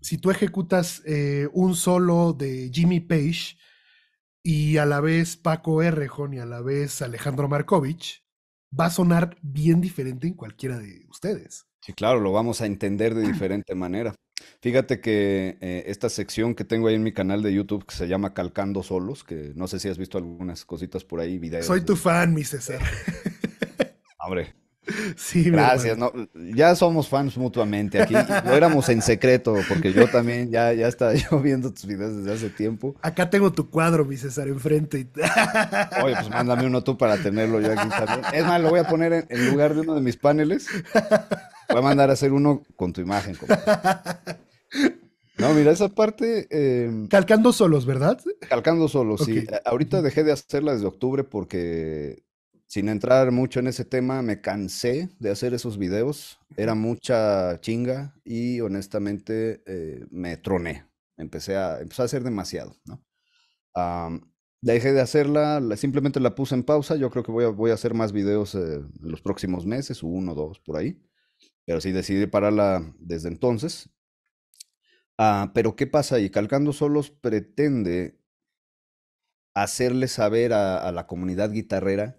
si tú ejecutas eh, un solo de Jimmy Page y a la vez Paco Errejón y a la vez Alejandro Markovich, va a sonar bien diferente en cualquiera de ustedes. Sí, claro, lo vamos a entender de diferente manera. Fíjate que eh, esta sección que tengo ahí en mi canal de YouTube que se llama Calcando Solos, que no sé si has visto algunas cositas por ahí, videos. Soy tu fan, mi César. Abre. [laughs] Sí, Gracias, ya somos fans mutuamente. Aquí lo éramos en secreto, porque yo también ya, ya estaba yo viendo tus videos desde hace tiempo. Acá tengo tu cuadro, mi César, enfrente. Oye, pues mándame uno tú para tenerlo yo aquí Es más, lo voy a poner en, lugar de uno de mis paneles. Voy a mandar a hacer uno con tu imagen. No, mira, esa parte. Em, calcando solos, ¿verdad? Calcando solos, sí. Ahorita dejé de hacerla desde octubre porque sin entrar mucho en ese tema, me cansé de hacer esos videos. Era mucha chinga y honestamente eh, me troné. Empecé a, hacer demasiado, dejé de hacerla, simplemente la puse en pausa. Yo creo que voy a, hacer más videos eh, en los próximos meses, uno o dos por ahí. Pero sí decidí pararla desde entonces. Ah, pero ¿qué pasa ahí? Calcando Solos pretende hacerle saber a la comunidad guitarrera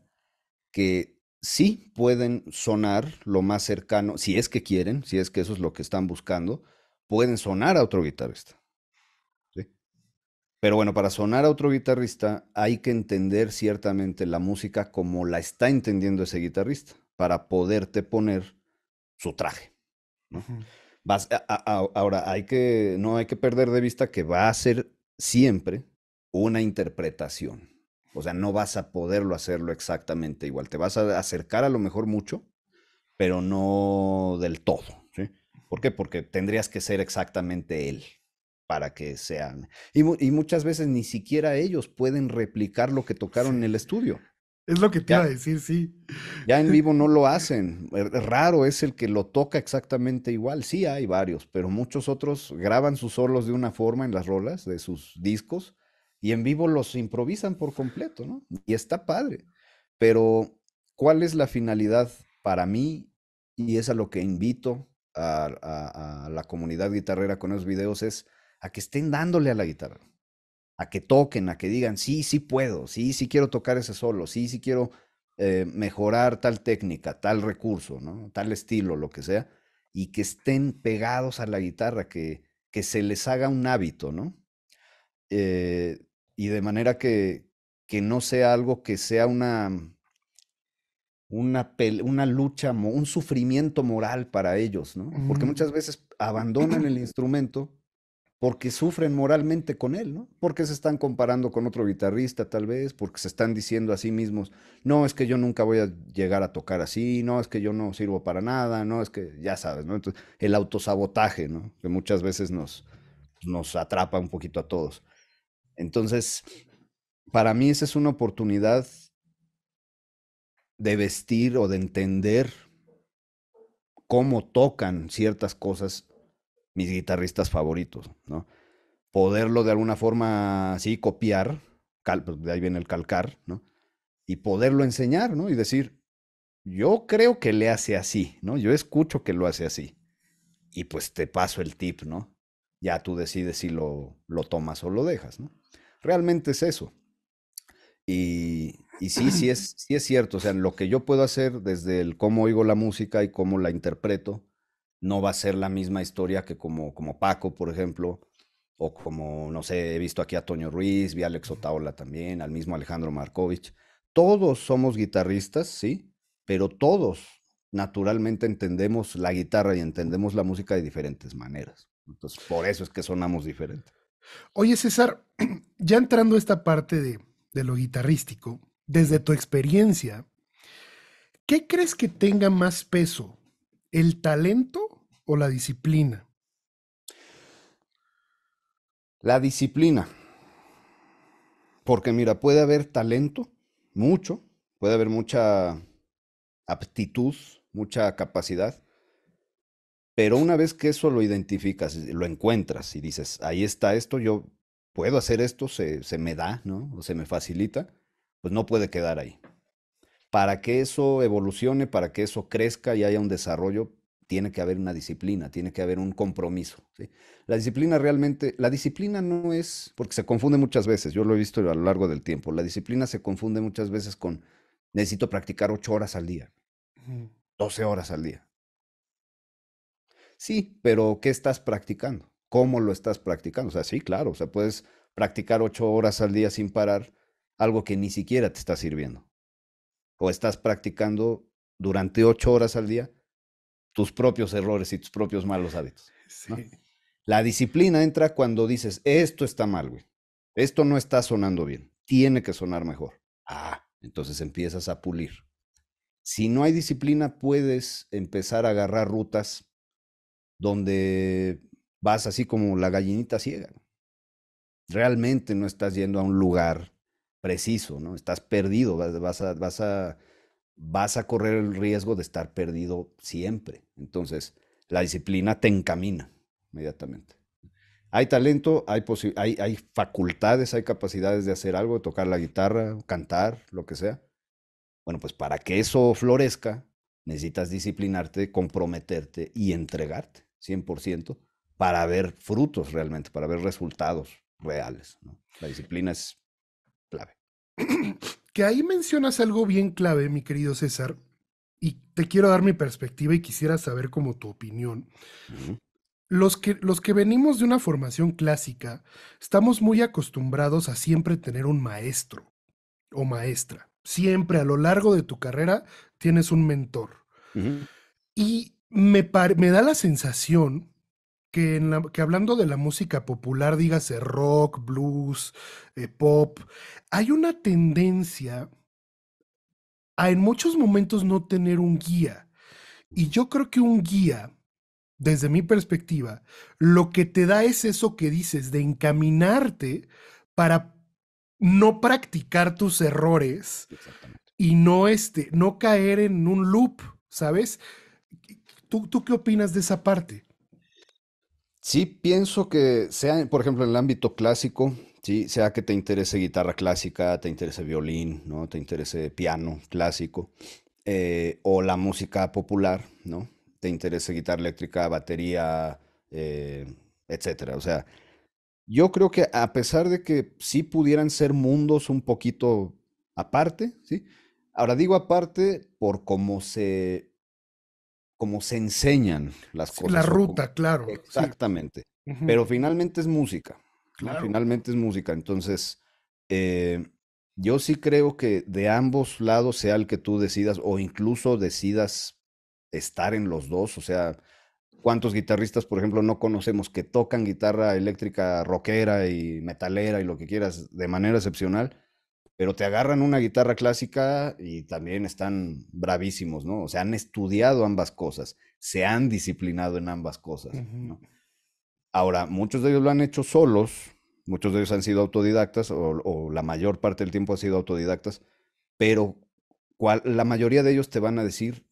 que sí pueden sonar lo más cercano, si es que quieren, si es que eso es lo que están buscando, pueden sonar a otro guitarrista. Pero bueno, para sonar a otro guitarrista hay que entender ciertamente la música como la está entendiendo ese guitarrista para poderte poner su traje. ahora, hay que, no hay que perder de vista que va a ser siempre una interpretación. O sea, no vas a poderlo hacerlo exactamente igual. Te vas a acercar a lo mejor mucho, pero no del todo. ¿sí? ¿Por qué? Porque tendrías que ser exactamente él para que sean. Y, muchas veces ni siquiera ellos pueden replicar lo que tocaron en el estudio. Es lo que te iba a decir, sí. Ya en vivo no [laughs] lo hacen. Er, raro es el que lo toca exactamente igual. Sí, hay varios, pero muchos otros graban sus solos de una forma en las rolas de sus discos y en vivo los improvisan por completo, ¿no? Y está padre. Pero, ¿cuál es la finalidad para mí? Y es a lo que invito a, la comunidad guitarrera con esos videos, es a que estén dándole a la guitarra, a que toquen, a que digan, sí, sí puedo, sí, sí quiero tocar ese solo, sí, sí quiero eh, mejorar tal técnica, tal recurso, ¿no? Tal estilo, lo que sea, y que estén pegados a la guitarra, que, que se les haga un hábito, ¿no? Eh, y de manera que, no sea algo que sea una, mm, una, una lucha, un sufrimiento moral para ellos, ¿no? Porque muchas veces abandonan el [clears throat] instrumento porque sufren moralmente con él, ¿no? Porque se están comparando con otro guitarrista tal vez, porque se están diciendo a sí mismos, no, es que yo nunca voy a llegar a tocar así, no, es que yo no sirvo para nada, no, es que ya sabes, ¿no? Entonces, el autosabotaje, ¿no? Que muchas veces nos, nos atrapa un poquito a todos. Entonces, para mí esa es una oportunidad de vestir o de entender cómo tocan ciertas cosas mis guitarristas favoritos, ¿no? Poderlo de alguna forma así copiar, pues, de ahí viene el calcar, ¿no? Y poderlo enseñar, ¿no? Y decir, yo creo que le hace así, ¿no? Yo escucho que lo hace así. Y pues te paso el tip, ¿no? Ya tú decides si lo, lo tomas o lo dejas, ¿no? Realmente es eso. Y, sí, sí es, [clears throat] sí es cierto. O sea, lo que yo puedo hacer desde el cómo oigo la música y cómo la interpreto, no va a ser la misma historia que como, como Paco, por ejemplo, o como, no sé, he visto aquí a Toño Ruiz, vi a Alex Otaola también, al mismo Alejandro Markovich. Todos somos guitarristas, sí, pero todos naturalmente entendemos la guitarra y entendemos la música de diferentes maneras. Entonces, por eso es que sonamos diferentes. Oye, César, [clears throat] ya entrando a esta parte de, de lo guitarrístico, desde tu experiencia, ¿qué crees que tenga más peso? ¿El talento o la disciplina? La disciplina. Porque mira, puede haber talento, mucho, puede haber mucha aptitud, mucha capacidad, pero una vez que eso lo identificas, lo encuentras y dices, ahí está esto, yo puedo hacer esto, se, me da, ¿no? se me facilita, pues no puede quedar ahí. Para que eso evolucione, para que eso crezca y haya un desarrollo, tiene que haber una disciplina, tiene que haber un compromiso. La disciplina realmente, la disciplina no es, porque se confunde muchas veces, yo lo he visto a lo largo del tiempo, la disciplina se confunde muchas veces con necesito practicar ocho horas al día, 12 horas al día. Sí, pero ¿qué estás practicando? ¿Cómo lo estás practicando? O sea, sí, claro, o sea, puedes practicar ocho horas al día sin parar algo que ni siquiera te está sirviendo. O estás practicando durante ocho horas al día tus propios errores y tus propios malos hábitos. [laughs] La disciplina entra cuando dices, esto está mal, güey. Esto no está sonando bien. Tiene que sonar mejor. Ah, entonces empiezas a pulir. Si no hay disciplina, puedes empezar a agarrar rutas donde vas así como la gallinita ciega. Realmente no estás yendo a un lugar preciso, ¿no? Estás perdido, vas, a, vas, a, correr el riesgo de estar perdido siempre. Entonces, la disciplina te encamina inmediatamente. Hay talento, hay, hay facultades, hay capacidades de hacer algo, de tocar la guitarra, cantar, lo que sea. Bueno, pues para que eso florezca, necesitas disciplinarte, comprometerte y entregarte. 100%, para ver frutos realmente, para ver resultados reales. La disciplina es clave. Que ahí mencionas algo bien clave, mi querido César, y te quiero dar mi perspectiva y quisiera saber como tu opinión. Los que, los que venimos de una formación clásica, estamos muy acostumbrados a siempre tener un maestro o maestra. Siempre a lo largo de tu carrera tienes un mentor. Y me, da la sensación que, en que, hablando de la música popular, dígase rock, blues, eh, pop, hay una tendencia a en muchos momentos no tener un guía. Y yo creo que un guía, desde mi perspectiva, lo que te da es eso que dices, de encaminarte para no practicar tus errores y no, este, no caer en un loop, ¿sabes? ¿Tú, qué opinas de esa parte? Sí, pienso que sea, por ejemplo, en el ámbito clásico, sí, sea que te interese guitarra clásica, te interese violín, ¿no? Te interese piano clásico, eh, o la música popular, ¿no? Te interese guitarra eléctrica, batería, etc. Eh, etcétera. O sea, yo creo que a pesar de que sí pudieran ser mundos un poquito aparte, ¿sí? Ahora digo aparte por cómo se como se enseñan las cosas. La ruta, claro. Exactamente. Pero finalmente es música. Finalmente es música. Entonces, eh, yo sí creo que de ambos lados, sea el que tú decidas o incluso decidas estar en los dos, o sea, ¿cuántos guitarristas, por ejemplo, no conocemos que tocan guitarra eléctrica rockera y metalera y lo que quieras de manera excepcional? pero te agarran una guitarra clásica y también están bravísimos, ¿no? O sea, han estudiado ambas cosas, se han disciplinado en ambas cosas, ¿no? Ahora, muchos de ellos lo han hecho solos, muchos de ellos han sido autodidactas o, la mayor parte del tiempo han sido autodidactas, pero la mayoría de ellos te van a decir,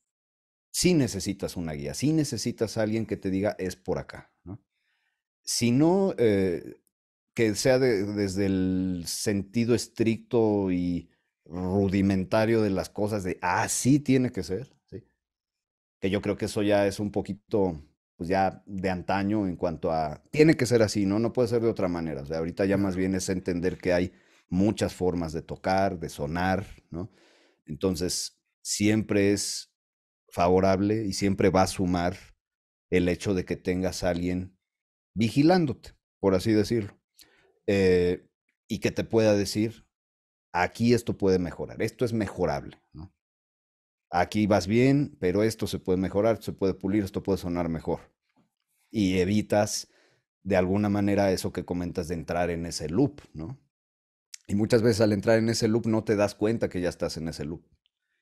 si necesitas una guía, si necesitas a alguien que te diga es por acá, ¿no? Si no, eh, que sea desde el sentido estricto y rudimentario de las cosas, de así ah, tiene que ser, ¿sí? que yo creo que eso ya es un poquito, pues ya de antaño en cuanto a, tiene que ser así, ¿no? No puede ser de otra manera. O sea, ahorita ya más bien es entender que hay muchas formas de tocar, de sonar, ¿no? Entonces, siempre es favorable y siempre va a sumar el hecho de que tengas a alguien vigilándote, por así decirlo. Eh, y que te pueda decir, aquí esto puede mejorar, esto es mejorable, ¿no? Aquí vas bien, pero esto se puede mejorar, se puede pulir, esto puede sonar mejor. Y evitas de alguna manera eso que comentas de entrar en ese loop, ¿no? Y muchas veces al entrar en ese loop no te das cuenta que ya estás en ese loop.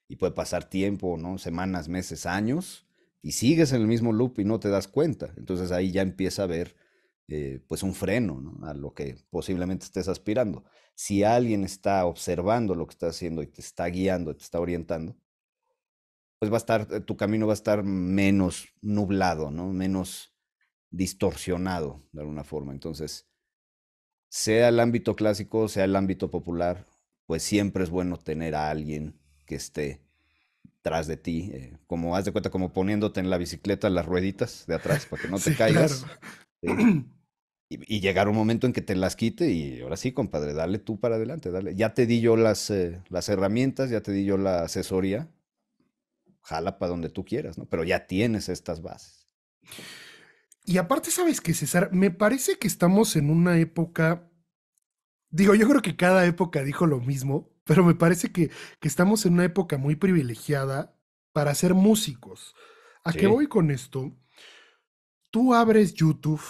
Y puede pasar tiempo, ¿no? Semanas, meses, años, y sigues en el mismo loop y no te das cuenta. Entonces ahí ya empieza a ver eh, pues un freno a lo que posiblemente estés aspirando. Si alguien está observando lo que estás haciendo y te está guiando, te está orientando, pues va a estar, eh, tu camino va a estar menos nublado, ¿no? Menos distorsionado de alguna forma. Entonces, sea el ámbito clásico, sea el ámbito popular, pues siempre es bueno tener a alguien que esté tras de ti, eh, como haz de cuenta, como poniéndote en la bicicleta las rueditas de atrás para que no te caigas y, llegar un momento en que te las quite y ahora sí, compadre, dale tú para adelante, dale. Ya te di yo las, eh, las herramientas, ya te di yo la asesoría, jala para donde tú quieras, ¿no? Pero ya tienes estas bases. Y aparte, ¿sabes qué, César? Me parece que estamos en una época, digo, yo creo que cada época dijo lo mismo, pero me parece que, estamos en una época muy privilegiada para ser músicos. ¿A que qué voy con esto? tú abres YouTube,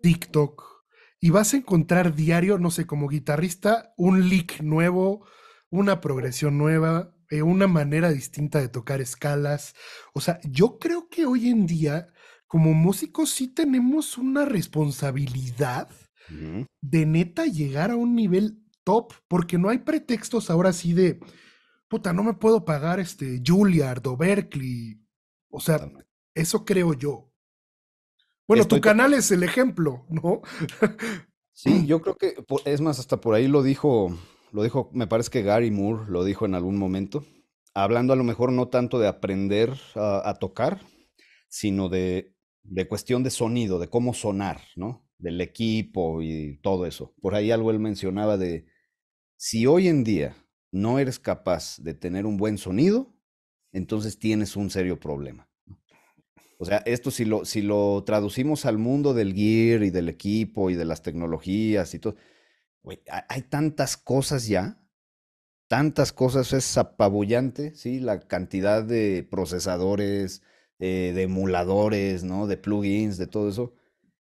TikTok, y vas a encontrar diario, no sé, como guitarrista, un lick nuevo, una progresión nueva, eh, una manera distinta de tocar escalas. O sea, yo creo que hoy en día, como músicos, sí tenemos una responsabilidad de neta llegar a un nivel top, porque no hay pretextos ahora sí de, puta, no me puedo pagar este Juilliard o Berkeley. O sea, eso creo yo. Bueno, tu canal es el ejemplo, ¿no? sí, yo creo que, es más, hasta por ahí lo dijo, lo dijo, me parece que Gary Moore lo dijo en algún momento, hablando a lo mejor no tanto de aprender a, tocar, sino de cuestión de sonido, de cómo sonar, ¿no? Del equipo y todo eso. Por ahí algo él mencionaba de, si hoy en día no eres capaz de tener un buen sonido, entonces tienes un serio problema. O sea, esto si lo, traducimos al mundo del gear y del equipo y de las tecnologías y todo, güey, hay tantas cosas ya, tantas cosas, es apabullante, ¿sí? La cantidad de procesadores, eh, de emuladores, ¿no? De plugins, de todo eso,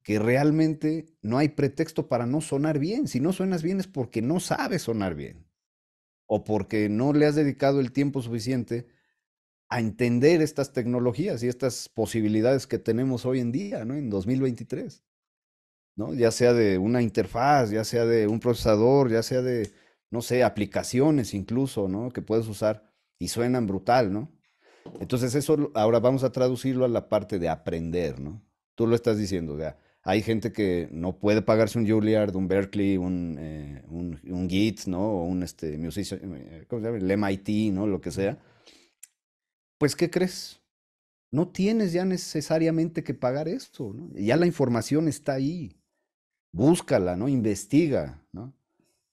que realmente no hay pretexto para no sonar bien. Si no suenas bien es porque no sabes sonar bien o porque no le has dedicado el tiempo suficiente a entender estas tecnologías y estas posibilidades que tenemos hoy en día, ¿no? En 2023, ¿no? Ya sea de una interfaz, ya sea de un procesador, ya sea de, no sé, aplicaciones incluso, ¿no? Que puedes usar y suenan brutal, ¿no? Entonces eso ahora vamos a traducirlo a la parte de aprender, ¿no? Tú lo estás diciendo, o sea, hay gente que no puede pagarse un Juilliard, un Berkeley, un, eh, un, un, Git, ¿no? O un este, eh, ¿cómo se El MIT, ¿no? Lo que sea pues ¿qué crees? No tienes ya necesariamente que pagar esto, ¿no? Ya la información está ahí. Búscala, ¿no? Investiga, ¿no?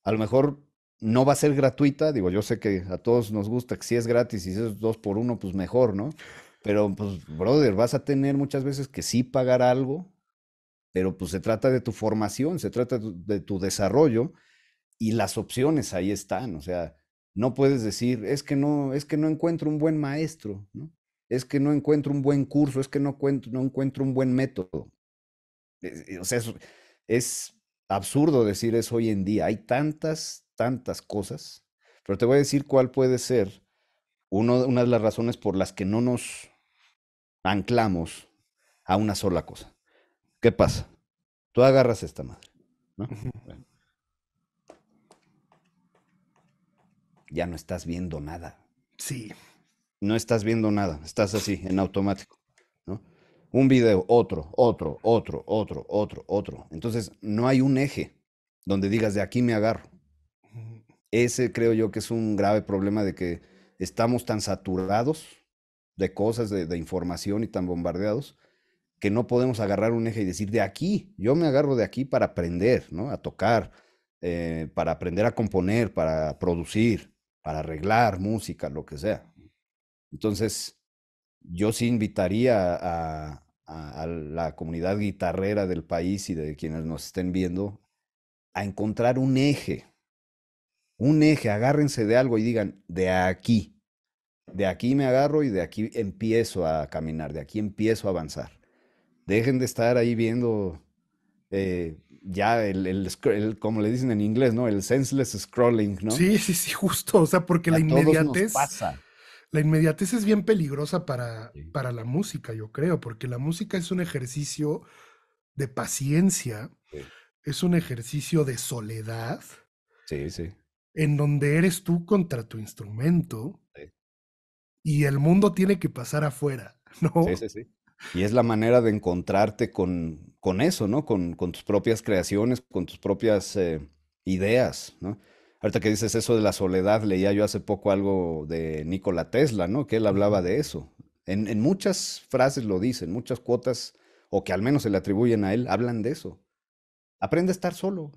A lo mejor no va a ser gratuita, digo, yo sé que a todos nos gusta que si es gratis y si es dos por uno, pues mejor, ¿no? Pero pues, brother, vas a tener muchas veces que sí pagar algo, pero pues se trata de tu formación, se trata de tu desarrollo y las opciones ahí están, o sea, no puedes decir, es que no, es que no encuentro un buen maestro, ¿no? es que no encuentro un buen curso, es que no encuentro, no encuentro un buen método. Eh, o sea, es, absurdo decir eso hoy en día. Hay tantas, tantas cosas, pero te voy a decir cuál puede ser una de las razones por las que no nos anclamos a una sola cosa. ¿Qué pasa? Tú agarras esta madre. ¿no? ya no estás viendo nada. Sí. No estás viendo nada, estás así, en automático, ¿no? Un video, otro, otro, otro, otro, otro, otro. Entonces, no hay un eje donde digas, de aquí me agarro. Ese creo yo que es un grave problema de que estamos tan saturados de cosas, de, información y tan bombardeados, que no podemos agarrar un eje y decir, de aquí, yo me agarro de aquí para aprender, ¿no? A tocar, eh, para aprender a componer, para producir, para arreglar música, lo que sea. Entonces, yo sí invitaría a, la comunidad guitarrera del país y de quienes nos estén viendo a encontrar un eje, un eje, agárrense de algo y digan, de aquí, de aquí me agarro y de aquí empiezo a caminar, de aquí empiezo a avanzar. Dejen de estar ahí viendo eh, ya el, como le dicen en inglés, ¿no? El senseless scrolling, ¿no? Sí, sí, sí, justo. O sea, porque la inmediatez. pasa. La inmediatez es bien peligrosa para, para la música, yo creo, porque la música es un ejercicio de paciencia, es un ejercicio de soledad. Sí, sí. En donde eres tú contra tu instrumento y el mundo tiene que pasar afuera, [laughs] ¿no? Sí, sí, sí. Y es la manera de encontrarte con, con eso, ¿no? Con, tus propias creaciones, con tus propias eh, ideas, ¿no? Ahorita que dices eso de la soledad, leía yo hace poco algo de Nikola Tesla, ¿no? Que él hablaba de eso. En, en muchas frases lo dicen, muchas cuotas, o que al menos se le atribuyen a él, hablan de eso. Aprende a estar solo.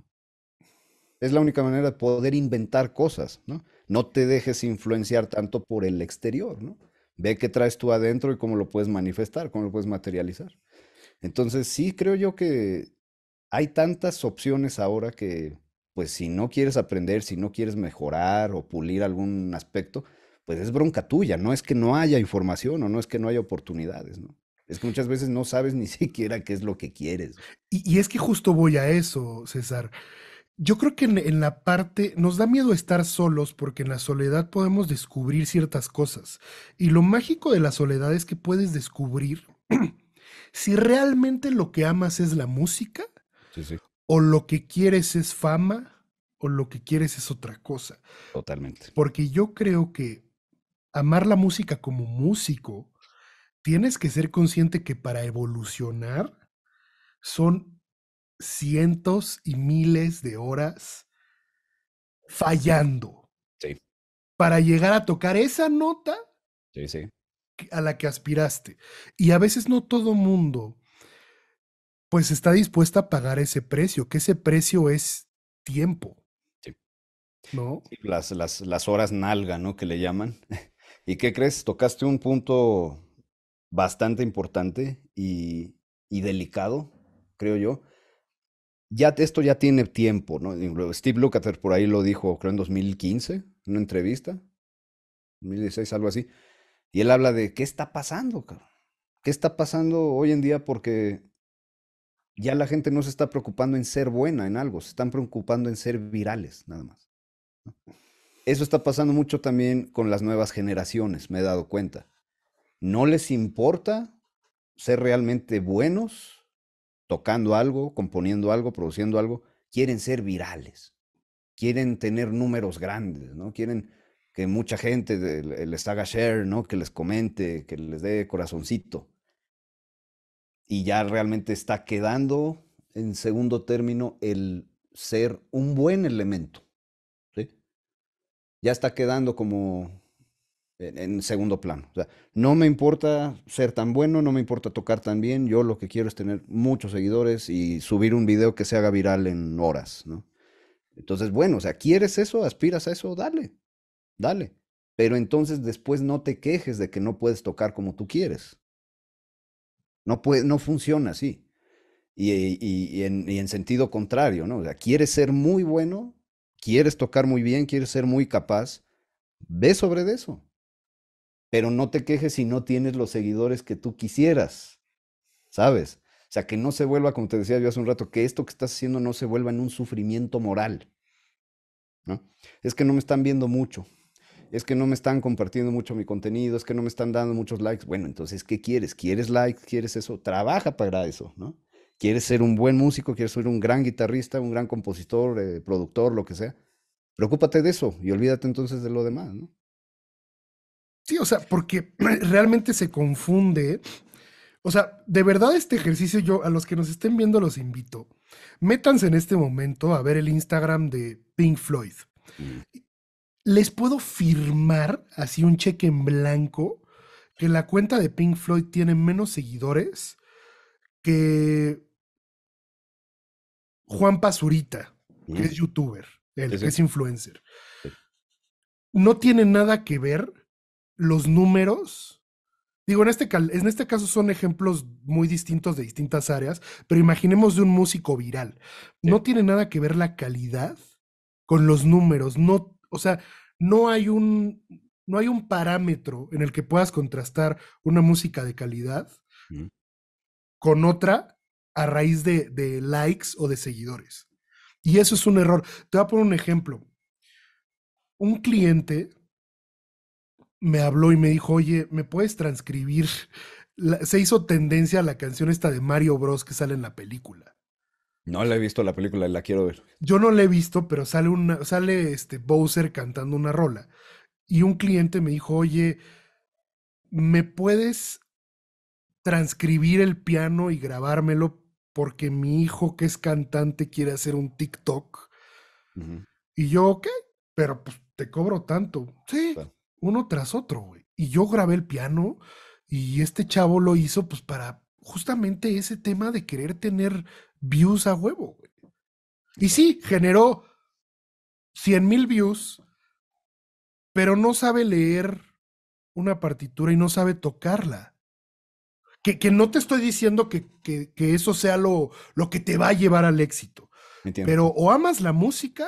Es la única manera de poder inventar cosas, ¿no? No te dejes influenciar tanto por el exterior, ¿no? Ve qué traes tú adentro y cómo lo puedes manifestar, cómo lo puedes materializar. Entonces, sí, creo yo que hay tantas opciones ahora que, pues, si no quieres aprender, si no quieres mejorar o pulir algún aspecto, pues es bronca tuya. No es que no haya información o no es que no haya oportunidades, ¿no? Es que muchas veces no sabes ni [laughs] siquiera qué es lo que quieres. Y, es que justo voy a eso, César. Yo creo que en, en, la parte nos da miedo estar solos porque en la soledad podemos descubrir ciertas cosas. Y lo mágico de la soledad es que puedes descubrir [clears throat] si realmente lo que amas es la música, o lo que quieres es fama, o lo que quieres es otra cosa. Totalmente. Porque yo creo que amar la música como músico, tienes que ser consciente que para evolucionar son cientos y miles de horas fallando. Sí. Para llegar a tocar esa nota. Sí, sí a la que aspiraste. Y a veces no todo mundo pues está dispuesta a pagar ese precio, que ese precio es tiempo. ¿No? las, las, las, horas nalga, ¿no? Que le llaman. [laughs] ¿Y qué crees? Tocaste un punto bastante importante y, y delicado, creo yo. Ya, esto ya tiene tiempo, ¿no? Steve Lukather por ahí lo dijo, creo, en 2015, en una entrevista, 2016, algo así y él habla de qué está pasando, cabrón? ¿Qué está pasando hoy en día? Porque ya la gente no se está preocupando en ser buena en algo, se están preocupando en ser virales, nada más. Eso está pasando mucho también con las nuevas generaciones, me he dado cuenta. No les importa ser realmente buenos, tocando algo, componiendo algo, produciendo algo, quieren ser virales, quieren tener números grandes, ¿no? Quieren que mucha gente les haga share, ¿no? Que les comente, que les dé corazoncito. Y ya realmente está quedando en segundo término el ser un buen elemento. Ya está quedando como en, segundo plano. O sea, no me importa ser tan bueno, no me importa tocar tan bien. Yo lo que quiero es tener muchos seguidores y subir un video que se haga viral en horas, ¿no? Entonces, bueno, o sea, ¿quieres eso? ¿Aspiras a eso? Dale dale. Pero entonces después no te quejes de que no puedes tocar como tú quieres. No, puede, no funciona así. Eh, y, en, sentido contrario, ¿no? O sea, quieres ser muy bueno, quieres tocar muy bien, quieres ser muy capaz, ve sobre de eso. Pero no te quejes si no tienes los seguidores que tú quisieras, ¿sabes? O sea, que no se vuelva, como te decía yo hace un rato, que esto que estás haciendo no se vuelva en un sufrimiento moral. ¿no? Es que no me están viendo mucho es que no me están compartiendo mucho mi contenido, es que no me están dando muchos likes. Bueno, entonces, ¿qué quieres? ¿Quieres likes? ¿Quieres eso? Trabaja para eso, ¿no? ¿Quieres ser un buen músico? ¿Quieres ser un gran guitarrista, un gran compositor, eh, productor, lo que sea? Preocúpate de eso y olvídate entonces de lo demás, ¿no? Sí, o sea, porque [clears throat] realmente se confunde. O sea, de verdad este ejercicio yo a los que nos estén viendo los invito. Métanse en este momento a ver el Instagram de Pink Floyd. Mm les puedo firmar, así un cheque en blanco, que la cuenta de Pink Floyd tiene menos seguidores que Juan Pazurita, que mm. es youtuber, que es influencer. No tiene nada que ver los números. Digo, en este, en este caso son ejemplos muy distintos de distintas áreas, pero imaginemos de un músico viral. No tiene nada que ver la calidad con los números. No, o sea, no hay un, no hay un parámetro en el que puedas contrastar una música de calidad con otra a raíz de, likes o de seguidores. Y eso es un error. Te voy a poner un ejemplo. Un cliente me habló y me dijo, oye, ¿me puedes transcribir? se hizo tendencia a la canción esta de Mario Bros que sale en la película. No la he visto la película, la quiero ver. Yo no la he visto, pero sale una, sale este Bowser cantando una rola. Y un cliente me dijo, oye, ¿me puedes transcribir el piano y grabármelo? Porque mi hijo que es cantante quiere hacer un TikTok. Y yo, ¿qué? pero pues te cobro tanto. Sí, uno tras otro, Y yo grabé el piano y este chavo lo hizo pues para justamente ese tema de querer tener views a huevo, Y sí, generó 100 mil views, pero no sabe leer una partitura y no sabe tocarla. Que, que no te estoy diciendo que, que, eso sea lo, lo que te va a llevar al éxito. Pero o amas la música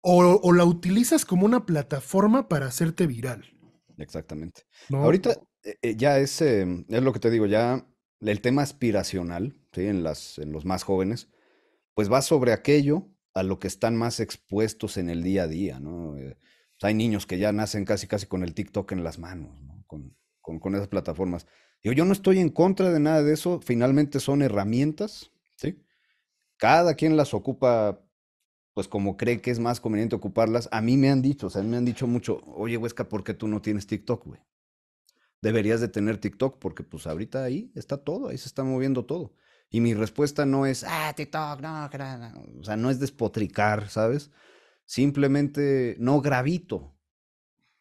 o, la utilizas como una plataforma para hacerte viral. Exactamente. Ahorita eh, eh, ya em, es lo que te digo, ya el tema aspiracional, en, las, en los más jóvenes, pues va sobre aquello a lo que están más expuestos en el día a día, ¿no? Eh, pues hay niños que ya nacen casi casi con el TikTok en las manos, con, esas plataformas. Yo, yo no estoy en contra de nada de eso, finalmente son herramientas, ¿sí? Cada quien las ocupa, pues como cree que es más conveniente ocuparlas. A mí me han dicho, o sea, me han dicho mucho, oye, Huesca, ¿por qué tú no tienes TikTok, güey? deberías de tener TikTok porque pues ahorita ahí está todo, ahí se está moviendo todo. Y mi respuesta no es, ah, TikTok, no, o sea, no es despotricar, ¿sabes? Simplemente no gravito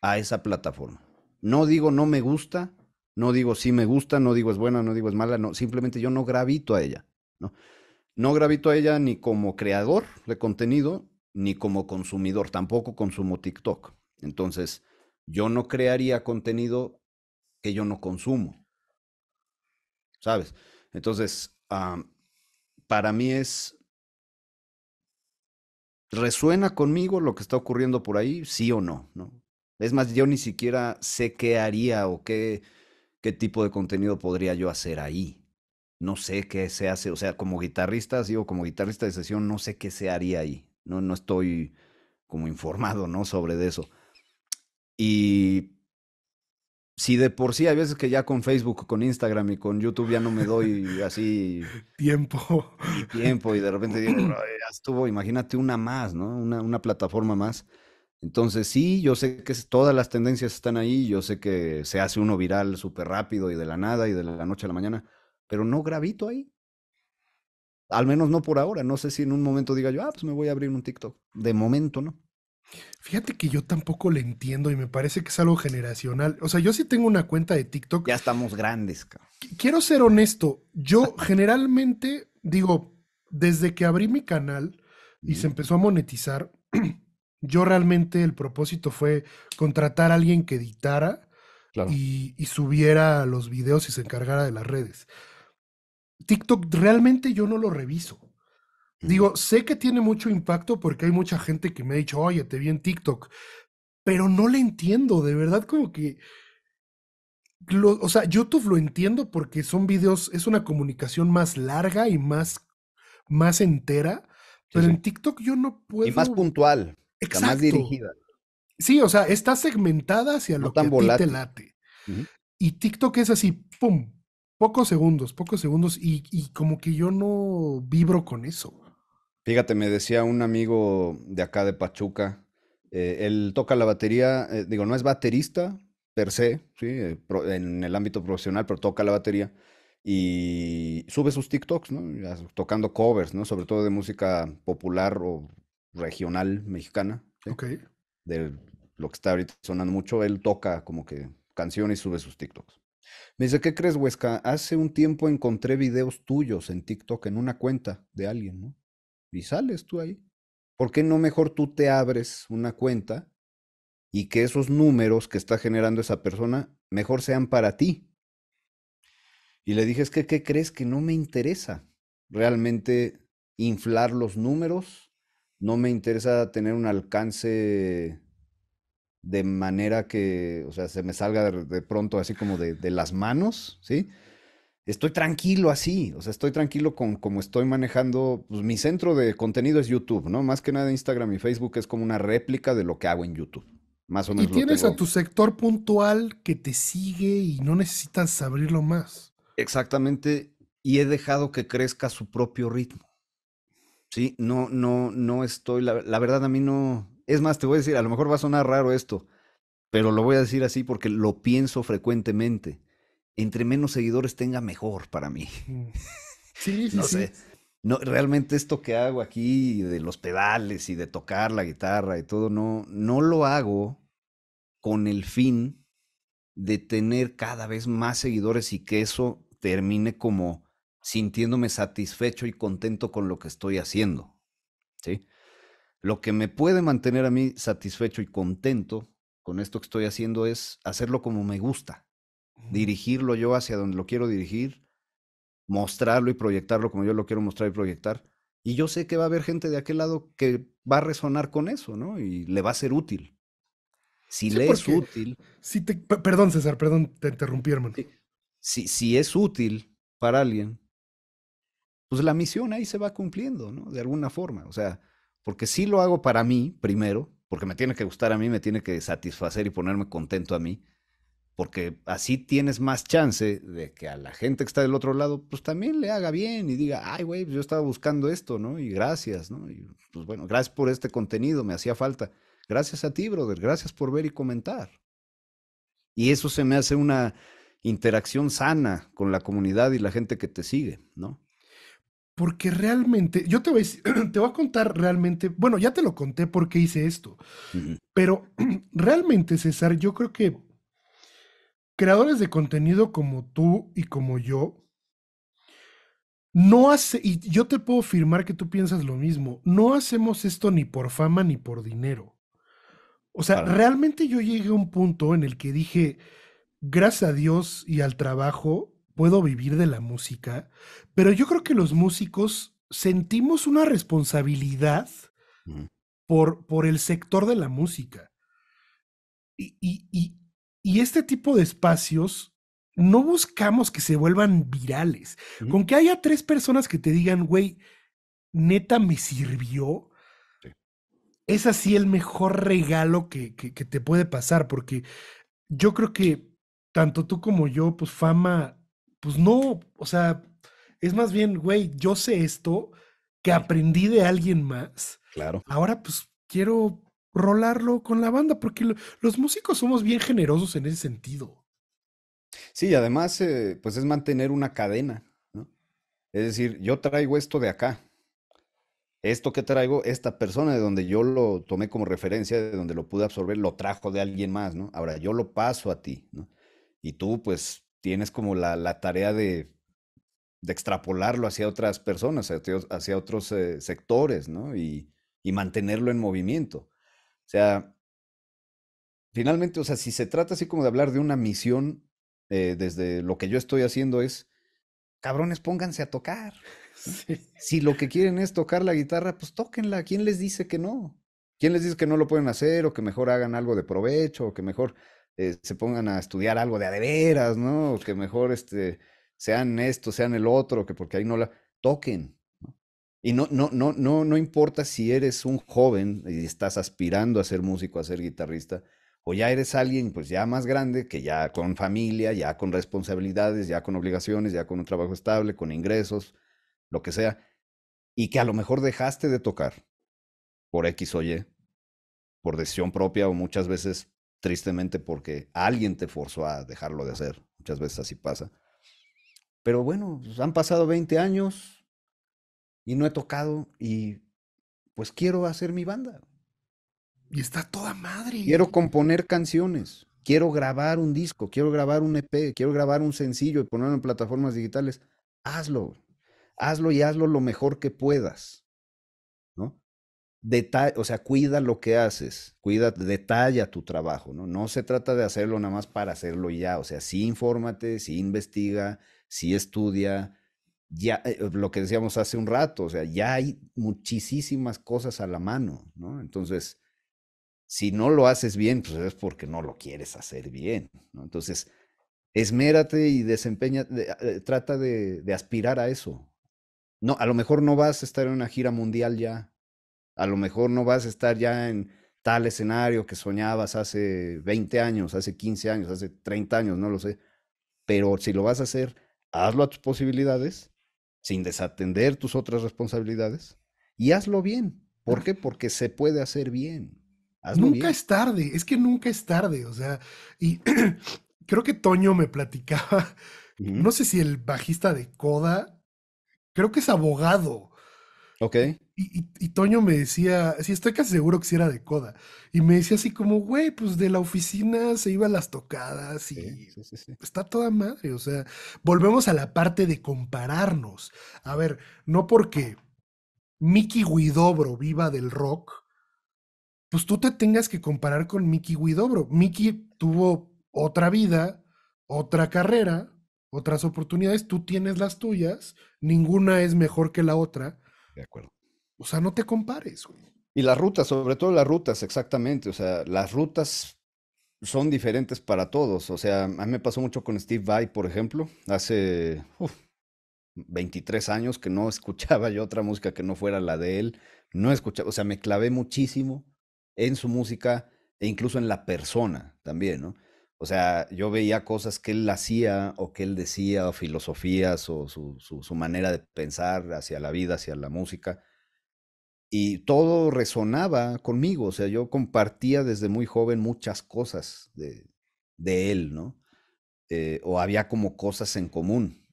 a esa plataforma. No digo no me gusta, no digo sí me gusta, no digo es buena, no digo es mala, no, simplemente yo no gravito a ella, ¿no? No gravito a ella ni como creador de contenido, ni como consumidor, tampoco consumo TikTok. Entonces, yo no crearía contenido que yo no consumo. ¿Sabes? Entonces, para mí es... ¿Resuena conmigo lo que está ocurriendo por ahí? Sí o no, ¿no? Es más, yo ni siquiera sé qué haría o qué, qué tipo de contenido podría yo hacer ahí. No sé qué se hace, o sea, como guitarrista, digo, como guitarrista de sesión, no sé qué se haría ahí. No, no estoy como informado, ¿no? Sobre de eso. Y si de por sí hay veces que ya con Facebook, con Instagram y con YouTube ya no me doy así [laughs] tiempo. Y tiempo y de repente digo, estuvo, imagínate una más, ¿no? Una, una, plataforma más. Entonces sí, yo sé que todas las tendencias están ahí, yo sé que se hace uno viral súper rápido y de la nada y de la noche a la mañana, pero no gravito ahí. Al menos no por ahora, no sé si en un momento diga yo, ah, pues me voy a abrir un TikTok. De momento no. Fíjate que yo tampoco le entiendo y me parece que es algo generacional. O sea, yo sí tengo una cuenta de TikTok. Ya estamos grandes. Cabrón. Quiero ser honesto. Yo [laughs] generalmente digo, desde que abrí mi canal y se empezó a monetizar, [clears throat] yo realmente el propósito fue contratar a alguien que editara y, y, subiera los videos y se encargara de las redes. TikTok realmente yo no lo reviso. Digo, mm. sé que tiene mucho impacto porque hay mucha gente que me ha dicho, oye, te vi en TikTok, pero no le entiendo, de verdad, como que... Lo, o sea, YouTube lo entiendo porque son videos, es una comunicación más larga y más, más entera, pero en TikTok yo no puedo... Y más puntual, Exacto. más dirigida. Sí, o sea, está segmentada hacia lo que a ti te late. Y TikTok es así, pum, pocos segundos, pocos segundos, y como que yo no vibro con eso. Fíjate, me decía un amigo de acá de Pachuca, eh, él toca la batería, eh, digo, no es baterista per se, ¿sí? Eh, en el ámbito profesional, pero toca la batería y sube sus TikToks, ¿no? tocando covers, ¿no? Sobre todo de música popular o regional mexicana. Ok. De lo que está ahorita sonando mucho, él toca como que canciones y sube sus TikToks. Me dice, ¿qué crees, Huesca? Hace un tiempo encontré videos tuyos en TikTok en una cuenta de alguien, ¿no? y sales tú ahí. ¿Por qué no mejor tú te abres una cuenta y que esos números que está generando esa persona mejor sean para ti? Y le dije, que, ¿qué crees que no me interesa realmente inflar los números? No me interesa tener un alcance de manera que, o sea, se me salga de, pronto así como de, de las manos, ¿sí? estoy tranquilo así, o sea, estoy tranquilo con cómo estoy manejando, pues, mi centro de contenido es YouTube, ¿no? Más que nada Instagram y Facebook es como una réplica de lo que hago en YouTube. Más o menos. Y tienes a tu sector puntual que te sigue y no necesitas abrirlo más. Exactamente, y he dejado que crezca su propio ritmo. Sí, no, no, no estoy, la verdad a mí no, es más, te voy a decir, a lo mejor va a sonar raro esto, pero lo voy a decir así porque lo pienso frecuentemente entre menos seguidores tenga mejor para mí. Mm. [laughs] Sí, sí, no sé. realmente esto que hago aquí de los pedales y de tocar la guitarra y todo, no, no lo hago con el fin de tener cada vez más seguidores y que eso termine como sintiéndome satisfecho y contento con lo que estoy haciendo. ¿sí? Lo que me puede mantener a mí satisfecho y contento con esto que estoy haciendo es hacerlo como me gusta dirigirlo yo hacia donde lo quiero dirigir, mostrarlo y proyectarlo como yo lo quiero mostrar y proyectar. Y yo sé que va a haber gente de aquel lado que va a resonar con eso, ¿no? Y le va a ser útil. Si le es útil. te, perdón, César, perdón, te interrumpí, hermano. Si, si es útil para alguien, pues la misión ahí se va cumpliendo, ¿no? De alguna forma. O sea, porque si lo hago para mí primero, porque me tiene que gustar a mí, me tiene que satisfacer y ponerme contento a mí porque así tienes más chance de que a la gente que está del otro lado, pues también le haga bien y diga, ay, güey, pues, yo estaba buscando esto, ¿no? Y gracias, ¿no? Y pues bueno, gracias por este contenido, me hacía falta. Gracias a ti, brother, gracias por ver y comentar. Y eso se me hace una interacción sana con la comunidad y la gente que te sigue, ¿no? Porque realmente, yo te voy, a, [clears throat] te voy a contar realmente, bueno, ya te lo conté por qué hice esto, pero [clears throat] realmente, César, yo creo que creadores de contenido como tú y como yo, no hace, y yo te puedo afirmar que tú piensas lo mismo, no hacemos esto ni por fama ni por dinero. O sea, realmente yo llegué a un punto en el que dije, gracias a Dios y al trabajo, puedo vivir de la música, pero yo creo que los músicos sentimos una responsabilidad por, por el sector de la música. y, y, y este tipo de espacios no buscamos que se vuelvan virales. Con que haya tres personas que te digan, güey, neta me sirvió, es así el mejor regalo que, que, te puede pasar, porque yo creo que tanto tú como yo, pues fama, pues no, o sea, es más bien, güey, yo sé esto que aprendí de alguien más. Claro. Ahora, pues quiero rolarlo con la banda, porque los músicos somos bien generosos en ese sentido. Sí, además, eh, pues es mantener una cadena, ¿no? Es decir, yo traigo esto de acá. Esto que traigo, esta persona de donde yo lo tomé como referencia, de donde lo pude absorber, lo trajo de alguien más, ¿no? Ahora yo lo paso a ti, ¿no? Y tú, pues, tienes como la, tarea de, extrapolarlo hacia otras personas, hacia, otros eh, sectores, ¿no? y mantenerlo en movimiento. O sea, finalmente, o sea, si se trata así como de hablar de una misión, eh, desde lo que yo estoy haciendo es, cabrones, pónganse a tocar. [laughs] Si lo que quieren es tocar la guitarra, pues tóquenla. ¿Quién les dice que no? ¿Quién les dice que no lo pueden hacer o que mejor hagan algo de provecho o que mejor eh, se pongan a estudiar algo de adeveras, ¿no? O que mejor este, sean esto, sean el otro, que porque ahí no la toquen. Y no, no, no, no, no importa si eres un joven y estás aspirando a ser músico, a ser guitarrista, o ya eres alguien pues ya más grande, que ya con familia, ya con responsabilidades, ya con obligaciones, ya con un trabajo estable, con ingresos, lo que sea, y que a lo mejor dejaste de tocar por X o Y, por decisión propia o muchas veces tristemente porque alguien te forzó a dejarlo de hacer, muchas veces así pasa. Pero bueno, pues, han pasado 20 años, y no he tocado y pues quiero hacer mi banda. Y está toda madre. Quiero componer canciones, quiero grabar un disco, quiero grabar un EP, quiero grabar un sencillo y ponerlo en plataformas digitales. Hazlo, hazlo y hazlo lo mejor que puedas. ¿no? o sea, cuida lo que haces, cuida, detalla tu trabajo, ¿no? No se trata de hacerlo nada más para hacerlo ya, o sea, sí infórmate, sí investiga, sí estudia, ya eh, eh, lo que decíamos hace un rato, o sea, ya hay muchísimas cosas a la mano, ¿no? Entonces, si no lo haces bien, pues es porque no lo quieres hacer bien, ¿no? Entonces, esmérate y desempeña, eh, trata de, aspirar a eso. No, a lo mejor no vas a estar en una gira mundial ya, a lo mejor no vas a estar ya en tal escenario que soñabas hace 20 años, hace 15 años, hace 30 años, no lo sé, pero si lo vas a hacer, hazlo a tus posibilidades sin desatender tus otras responsabilidades y hazlo bien. ¿Por qué? Porque se puede hacer bien. nunca es tarde, es que nunca es tarde, o sea, y [clears throat] creo que Toño me platicaba, no sé si el bajista de Coda, creo que es abogado. Ok. Y, Toño me decía, sí, estoy casi seguro que sí era de coda. Y me decía así como, güey, pues de la oficina se iba las tocadas y está toda madre. O sea, volvemos a la parte de compararnos. A ver, no porque Mickey Guidobro viva del rock, pues tú te tengas que comparar con Mickey Guidobro. Mickey tuvo otra vida, otra carrera, otras oportunidades. Tú tienes las tuyas. Ninguna es mejor que la otra. De acuerdo o sea, no te compares, güey. Y las rutas, sobre todo las rutas, exactamente. O sea, las rutas son diferentes para todos. O sea, a mí me pasó mucho con Steve Vai, por ejemplo, hace 23 años que no [laughs] escuchaba yo otra música que no fuera la de él. No escuchaba, o sea, me clavé muchísimo en su música e incluso en la persona también, ¿no? O sea, yo veía cosas que él hacía o que él decía, o filosofías o su, su manera de pensar hacia la vida, hacia la música y todo resonaba conmigo, o sea, yo compartía desde muy joven muchas cosas de, él, ¿no? Eh, o había como cosas en común.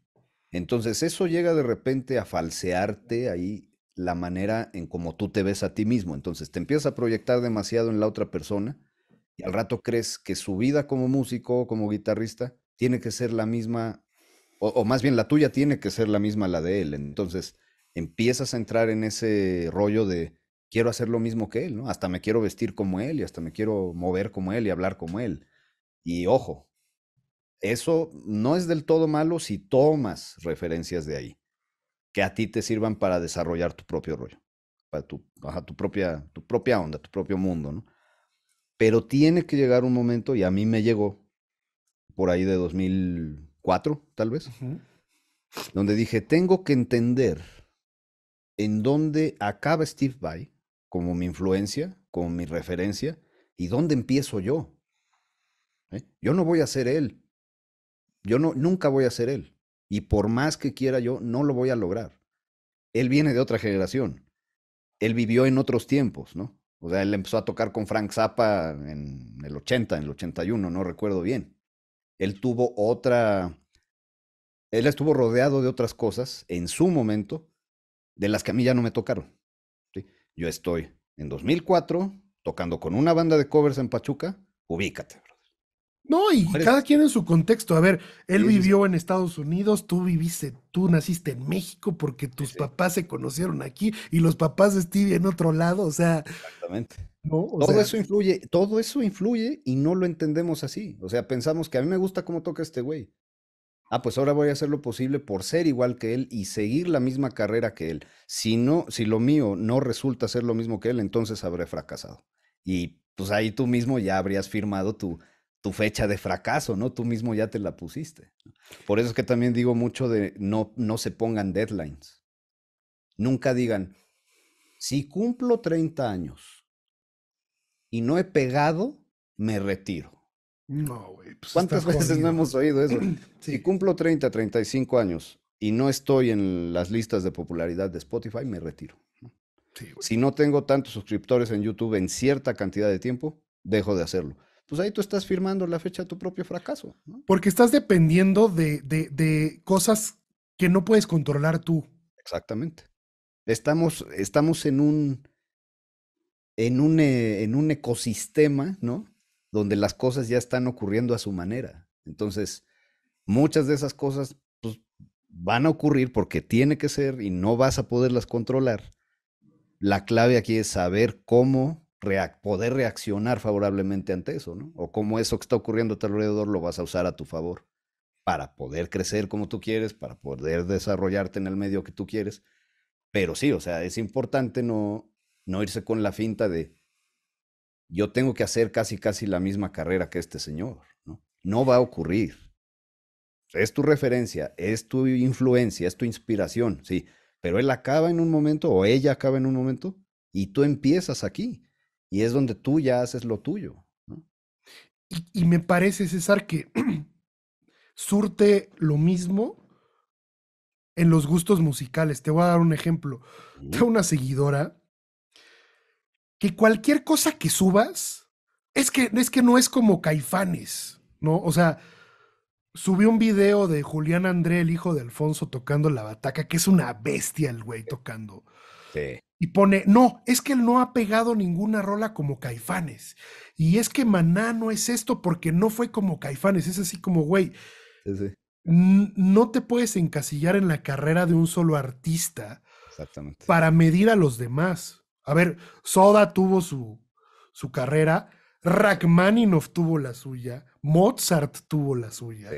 Entonces eso llega de repente a falsearte ahí la manera en como tú te ves a ti mismo. Entonces te empiezas a proyectar demasiado en la otra persona y al rato crees que su vida como músico, como guitarrista, tiene que ser la misma, o más bien la tuya tiene que ser la misma la de él. Entonces empiezas a entrar en ese rollo de quiero hacer lo mismo que él, ¿no? Hasta me quiero vestir como él y hasta me quiero mover como él y hablar como él. Y ojo, eso no es del todo malo si tomas referencias de ahí, que a ti te sirvan para desarrollar tu propio rollo, para tu, tu, propia, tu propia onda, tu propio mundo, ¿no? Pero tiene que llegar un momento, y a mí me llegó por ahí de 2004, tal vez, donde dije, tengo que entender en dónde acaba Steve Vai como mi influencia, como mi referencia, y dónde empiezo yo. ¿eh? Yo no voy a ser él. Yo no, nunca voy a ser él. Y por más que quiera yo, no lo voy a lograr. Él viene de otra generación. Él vivió en otros tiempos, ¿no? O sea, él empezó a tocar con Frank Zappa en el 80, en el 81, no recuerdo bien. Él tuvo otra... Él estuvo rodeado de otras cosas en su momento de las que a mí ya no me tocaron. ¿sí? Yo estoy en 2004 tocando con una banda de covers en Pachuca, ubícate. No, y cada quien en su contexto. A ver, él vivió en Estados Unidos, tú viviste, tú naciste en México porque tus papás se conocieron aquí y los papás de Stevie en otro lado, o sea. Exactamente. ¿no? todo eso influye, todo eso influye y no lo entendemos así. O sea, pensamos que a mí me gusta cómo toca este güey ah, pues ahora voy a hacer lo posible por ser igual que él y seguir la misma carrera que él. Si no, si lo mío no resulta ser lo mismo que él, entonces habré fracasado. Y pues ahí tú mismo ya habrías firmado tu, tu fecha de fracaso, ¿no? Tú mismo ya te la pusiste. Por eso es que también digo mucho de no, no se pongan deadlines. Nunca digan, si cumplo 30 años y no he pegado, me retiro. No, güey. Pues, ¿Cuántas veces no hemos oído eso? [clears throat] Si cumplo 30, 35 años y no estoy en las listas de popularidad de Spotify, me retiro. si no tengo tantos suscriptores en YouTube en cierta cantidad de tiempo, dejo de hacerlo. Pues ahí tú estás firmando la fecha de tu propio fracaso. Porque estás dependiendo de, de cosas que no puedes controlar tú. Exactamente. Estamos, estamos en un, en un, eh, en un ecosistema, ¿no? donde las cosas ya están ocurriendo a su manera. Entonces, muchas de esas cosas pues, van a ocurrir porque tiene que ser y no vas a poderlas controlar. La clave aquí es saber cómo poder reaccionar favorablemente ante eso, ¿no? O cómo eso que está ocurriendo a tu alrededor lo vas a usar a tu favor para poder crecer como tú quieres, para poder desarrollarte en el medio que tú quieres. Pero sí, o sea, es importante no, no irse con la finta de, yo tengo que hacer casi, casi la misma carrera que este señor. No, no va a ocurrir. Es tu referencia, es tu influencia, es tu inspiración, sí, pero él acaba en un momento o ella acaba en un momento y tú empiezas aquí y es donde tú ya haces lo tuyo. Y, y, me parece, César, que [clears throat] surte lo mismo en los gustos musicales. Te voy a dar un ejemplo. Uh. Tengo una seguidora que cualquier cosa que subas, es que, es que no es como caifanes, ¿no? O sea, subí un video de Julián André, el hijo de Alfonso, tocando la bataca, que es una bestia el güey tocando. Sí. Y pone, no, es que él no ha pegado ninguna rola como Caifanes. Y es que Maná no es esto porque no fue como Caifanes. Es así como, güey, no te puedes encasillar en la carrera de un solo artista para medir a los demás. A ver, Soda tuvo su, su carrera, Rachmaninoff tuvo la suya, Mozart tuvo la suya,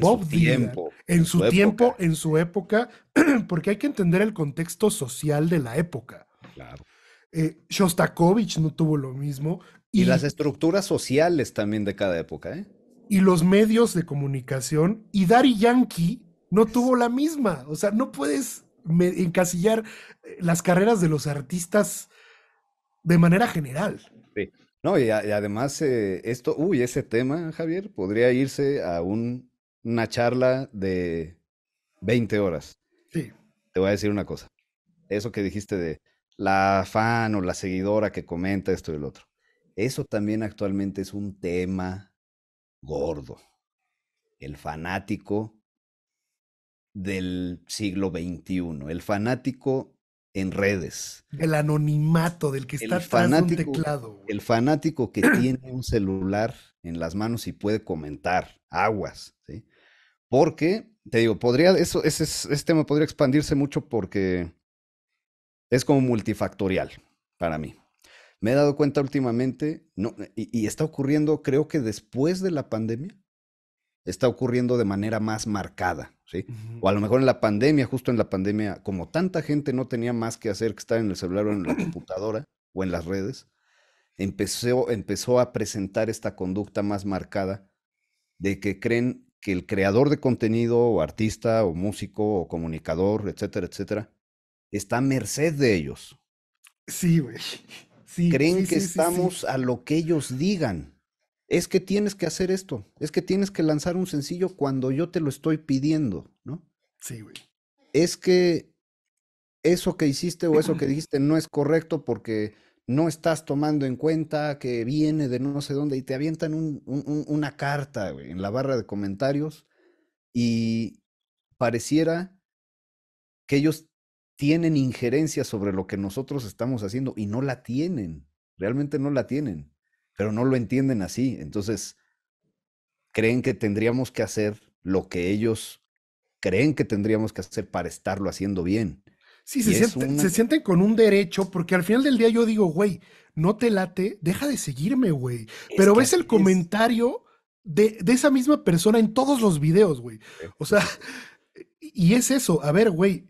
Bob Dylan, en, su, tiempo, en su época, [clears throat] porque hay que entender el contexto social de la época. Claro. Eh, Shostakovich no tuvo lo mismo. Y, las estructuras sociales también de cada época, ¿eh? Y los medios de comunicación. Y Dari Yankee no tuvo la misma. O sea, no puedes encasillar eh, las carreras de los artistas de manera general. Sí. No, y, además eh, esto, uy, ese tema, Javier, podría irse a una charla de 20 horas. Sí. Te voy a decir una cosa. Eso que dijiste de la fan o la seguidora que comenta esto y el otro. Eso también actualmente es un tema gordo. El fanático del siglo XXI, el fanático en redes. El anonimato del que está un teclado. El fanático que [clears throat] tiene un celular en las manos y puede comentar, aguas, ¿sí? Porque, te digo, podría, eso, ese, tema podría expandirse mucho porque es como multifactorial para mí. Me he dado cuenta últimamente, no, y está ocurriendo, creo que después de la pandemia, está ocurriendo de manera más marcada, ¿sí? O a lo mejor en la pandemia, justo en la pandemia, como tanta gente no tenía más que hacer que estar en el celular o en la [clears throat] computadora o en las redes, empezó, empezó a presentar esta conducta más marcada de que creen que el creador de contenido o artista o músico o comunicador, etcétera, etcétera, está a merced de ellos. Sí, güey. creen que estamos a lo que ellos digan es que tienes que hacer esto, es que tienes que lanzar un sencillo cuando yo te lo estoy pidiendo, ¿no? Sí, güey. Es que eso que hiciste o eso que [clears throat] dijiste no es correcto porque no estás tomando en cuenta que viene de no sé dónde y te avientan una carta en la barra de comentarios y pareciera que ellos tienen injerencia sobre lo que nosotros estamos haciendo y no la tienen, realmente no la tienen pero no lo entienden así. Entonces, creen que tendríamos que hacer lo que ellos creen que tendríamos que hacer para estarlo haciendo bien. Sí, se, sienten con un derecho, porque al final del día yo digo, güey, no te late, deja de seguirme, güey. Pero ves el comentario de, de, esa misma persona en todos los videos, güey. O sea, [laughs] y es eso, a ver, güey.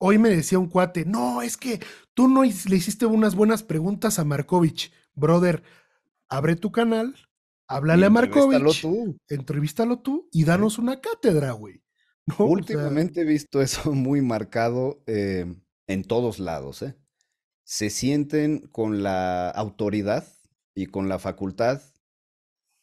Hoy me decía un cuate, no, es que tú no le hiciste unas buenas preguntas a Markovich brother, abre tu canal, háblale a Markovich, entrevístalo tú y danos una cátedra, güey. Últimamente he visto eso [laughs] muy marcado eh, en todos lados, ¿eh? Se sienten con la autoridad y con la facultad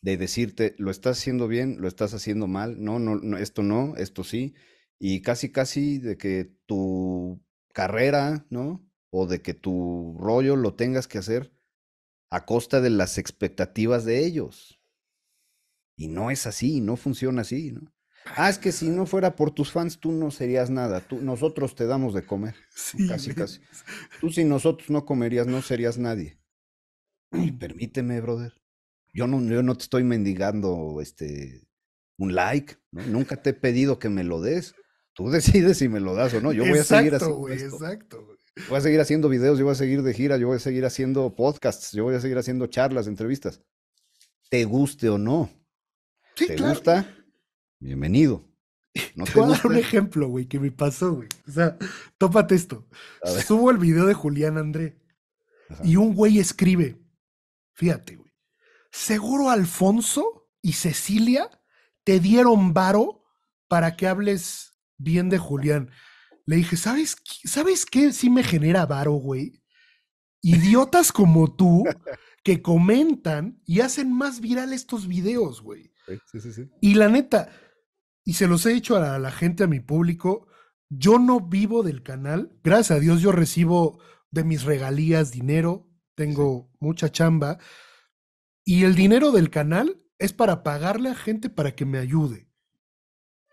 de decirte, lo estás haciendo bien, lo estás haciendo mal, no, no, no esto no, esto sí, y casi, casi de que tu carrera, ¿no? O de que tu rollo lo tengas que hacer a costa de las expectativas de ellos. Y no es así, no funciona así, ¿no? Ah, es que si no fuera por tus fans, tú no serías nada. Tú, nosotros te damos de comer. [laughs] casi, casi. Tú si nosotros no comerías, no serías nadie. permíteme, brother. Yo no, yo no te estoy mendigando este, un like. Nunca te he pedido que me lo des. Tú [laughs] decides si me lo das o no. Yo voy a seguir así. Exacto, exacto. Voy a seguir haciendo videos, yo voy a seguir de gira, yo voy a seguir haciendo podcasts, yo voy a seguir haciendo charlas, entrevistas. Te guste o no. ¿Te gusta? Bienvenido. [laughs] te, voy a dar un ejemplo, güey, que me pasó, güey. O sea, tópate esto. Subo el video de Julián André y un güey escribe, fíjate, güey, seguro Alfonso y Cecilia te dieron varo para que hables bien de Julián. Le dije, ¿sabes, ¿sabes qué? Sí me genera varo, güey. Idiotas como tú que comentan y hacen más viral estos videos, güey. Sí, sí, sí. Y la neta, y se los he dicho a la gente, a mi público, yo no vivo del canal. Gracias a Dios yo recibo de mis regalías dinero, tengo mucha chamba. Y el dinero del canal es para pagarle a gente para que me ayude.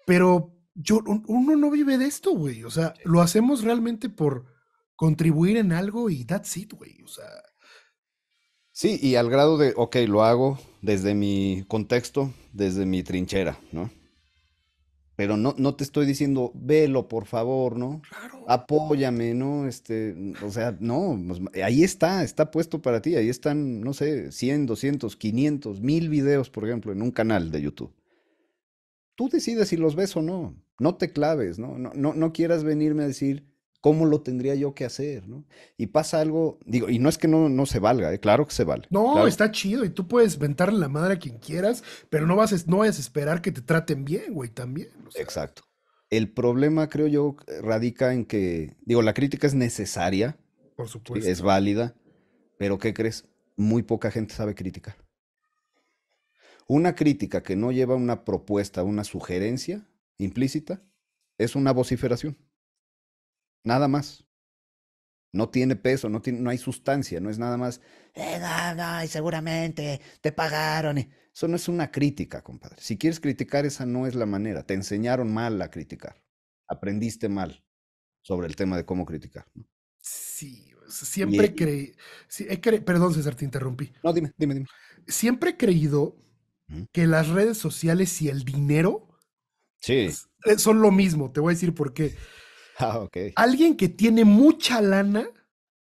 Pero yo, uno no vive de esto, güey. O sea, lo hacemos realmente por contribuir en algo y that's it, güey. O sea. Sí, y al grado de, ok, lo hago desde mi contexto, desde mi trinchera, ¿no? Pero no, no te estoy diciendo, velo, por favor, ¿no? Claro. Apóyame, ¿no? Este, o sea, no, pues, ahí está, está puesto para ti. Ahí están, no sé, 100, 200, 500, 1000 videos, por ejemplo, en un canal de YouTube tú decides si los ves o no. No te claves, ¿no? No, no, no quieras venirme a decir cómo lo tendría yo que hacer, ¿no? Y pasa algo, digo, y no es que no, no se valga, ¿eh? claro que se vale. No, está chido y tú puedes ventarle la madre a quien quieras, pero no vas no vayas a esperar que te traten bien, güey, también. Exacto. El problema, creo yo, radica en que, digo, la crítica es necesaria. Por supuesto. Es válida, pero ¿qué crees? Muy poca gente sabe criticar. Una crítica que no lleva una propuesta, una sugerencia implícita, es una vociferación. Nada más. No tiene peso, no, tiene, no hay sustancia, no es nada más, eh, seguramente te pagaron. Eso no es una crítica, compadre. Si quieres criticar, esa no es la manera. Te enseñaron mal a criticar. Aprendiste mal sobre el tema de cómo criticar. Sí, siempre e creí. Perdón, César, te interrumpí. No, dime, dime, dime. Siempre he creído que las redes sociales y el dinero eh, son lo mismo. Te voy a decir por qué. [laughs] Ah, alguien que tiene mucha lana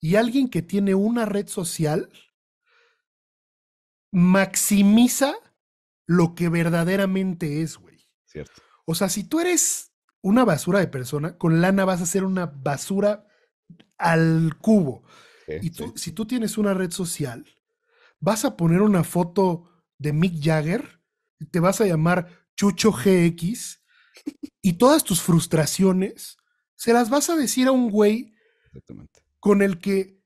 y alguien que tiene una red social maximiza lo que verdaderamente es, güey. Cierto. O sea, si tú eres una basura de persona, con lana vas a ser una basura al cubo. y tú, si tú tienes una red social, vas a poner una foto de Mick Jagger, te vas a llamar Chucho GX y todas tus frustraciones se las vas a decir a un güey con el que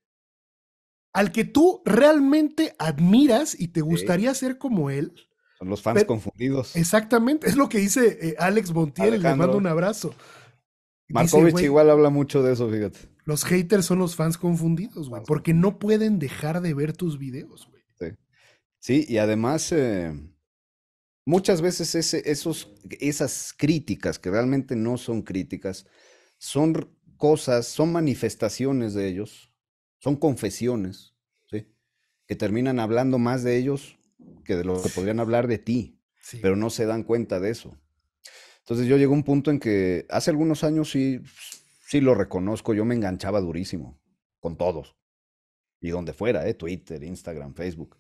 al que tú realmente admiras y te gustaría ser como él. Son los fans confundidos. Exactamente, es lo que dice eh, Alex Montiel, le mando un abrazo. Markovich igual habla mucho de eso, fíjate. Los haters son los fans confundidos, güey, porque no pueden dejar de ver tus videos, güey. Sí, y además, eh, muchas veces esos, esas críticas, que realmente no son críticas, son cosas, son manifestaciones de ellos, son confesiones, ¿sí? que terminan hablando más de ellos que de lo que podrían hablar de ti, pero no se dan cuenta de eso. Entonces yo llego a un punto en que hace algunos años sí, sí lo reconozco, yo me enganchaba durísimo con todos. Y donde fuera, ¿eh? Twitter, Instagram, Facebook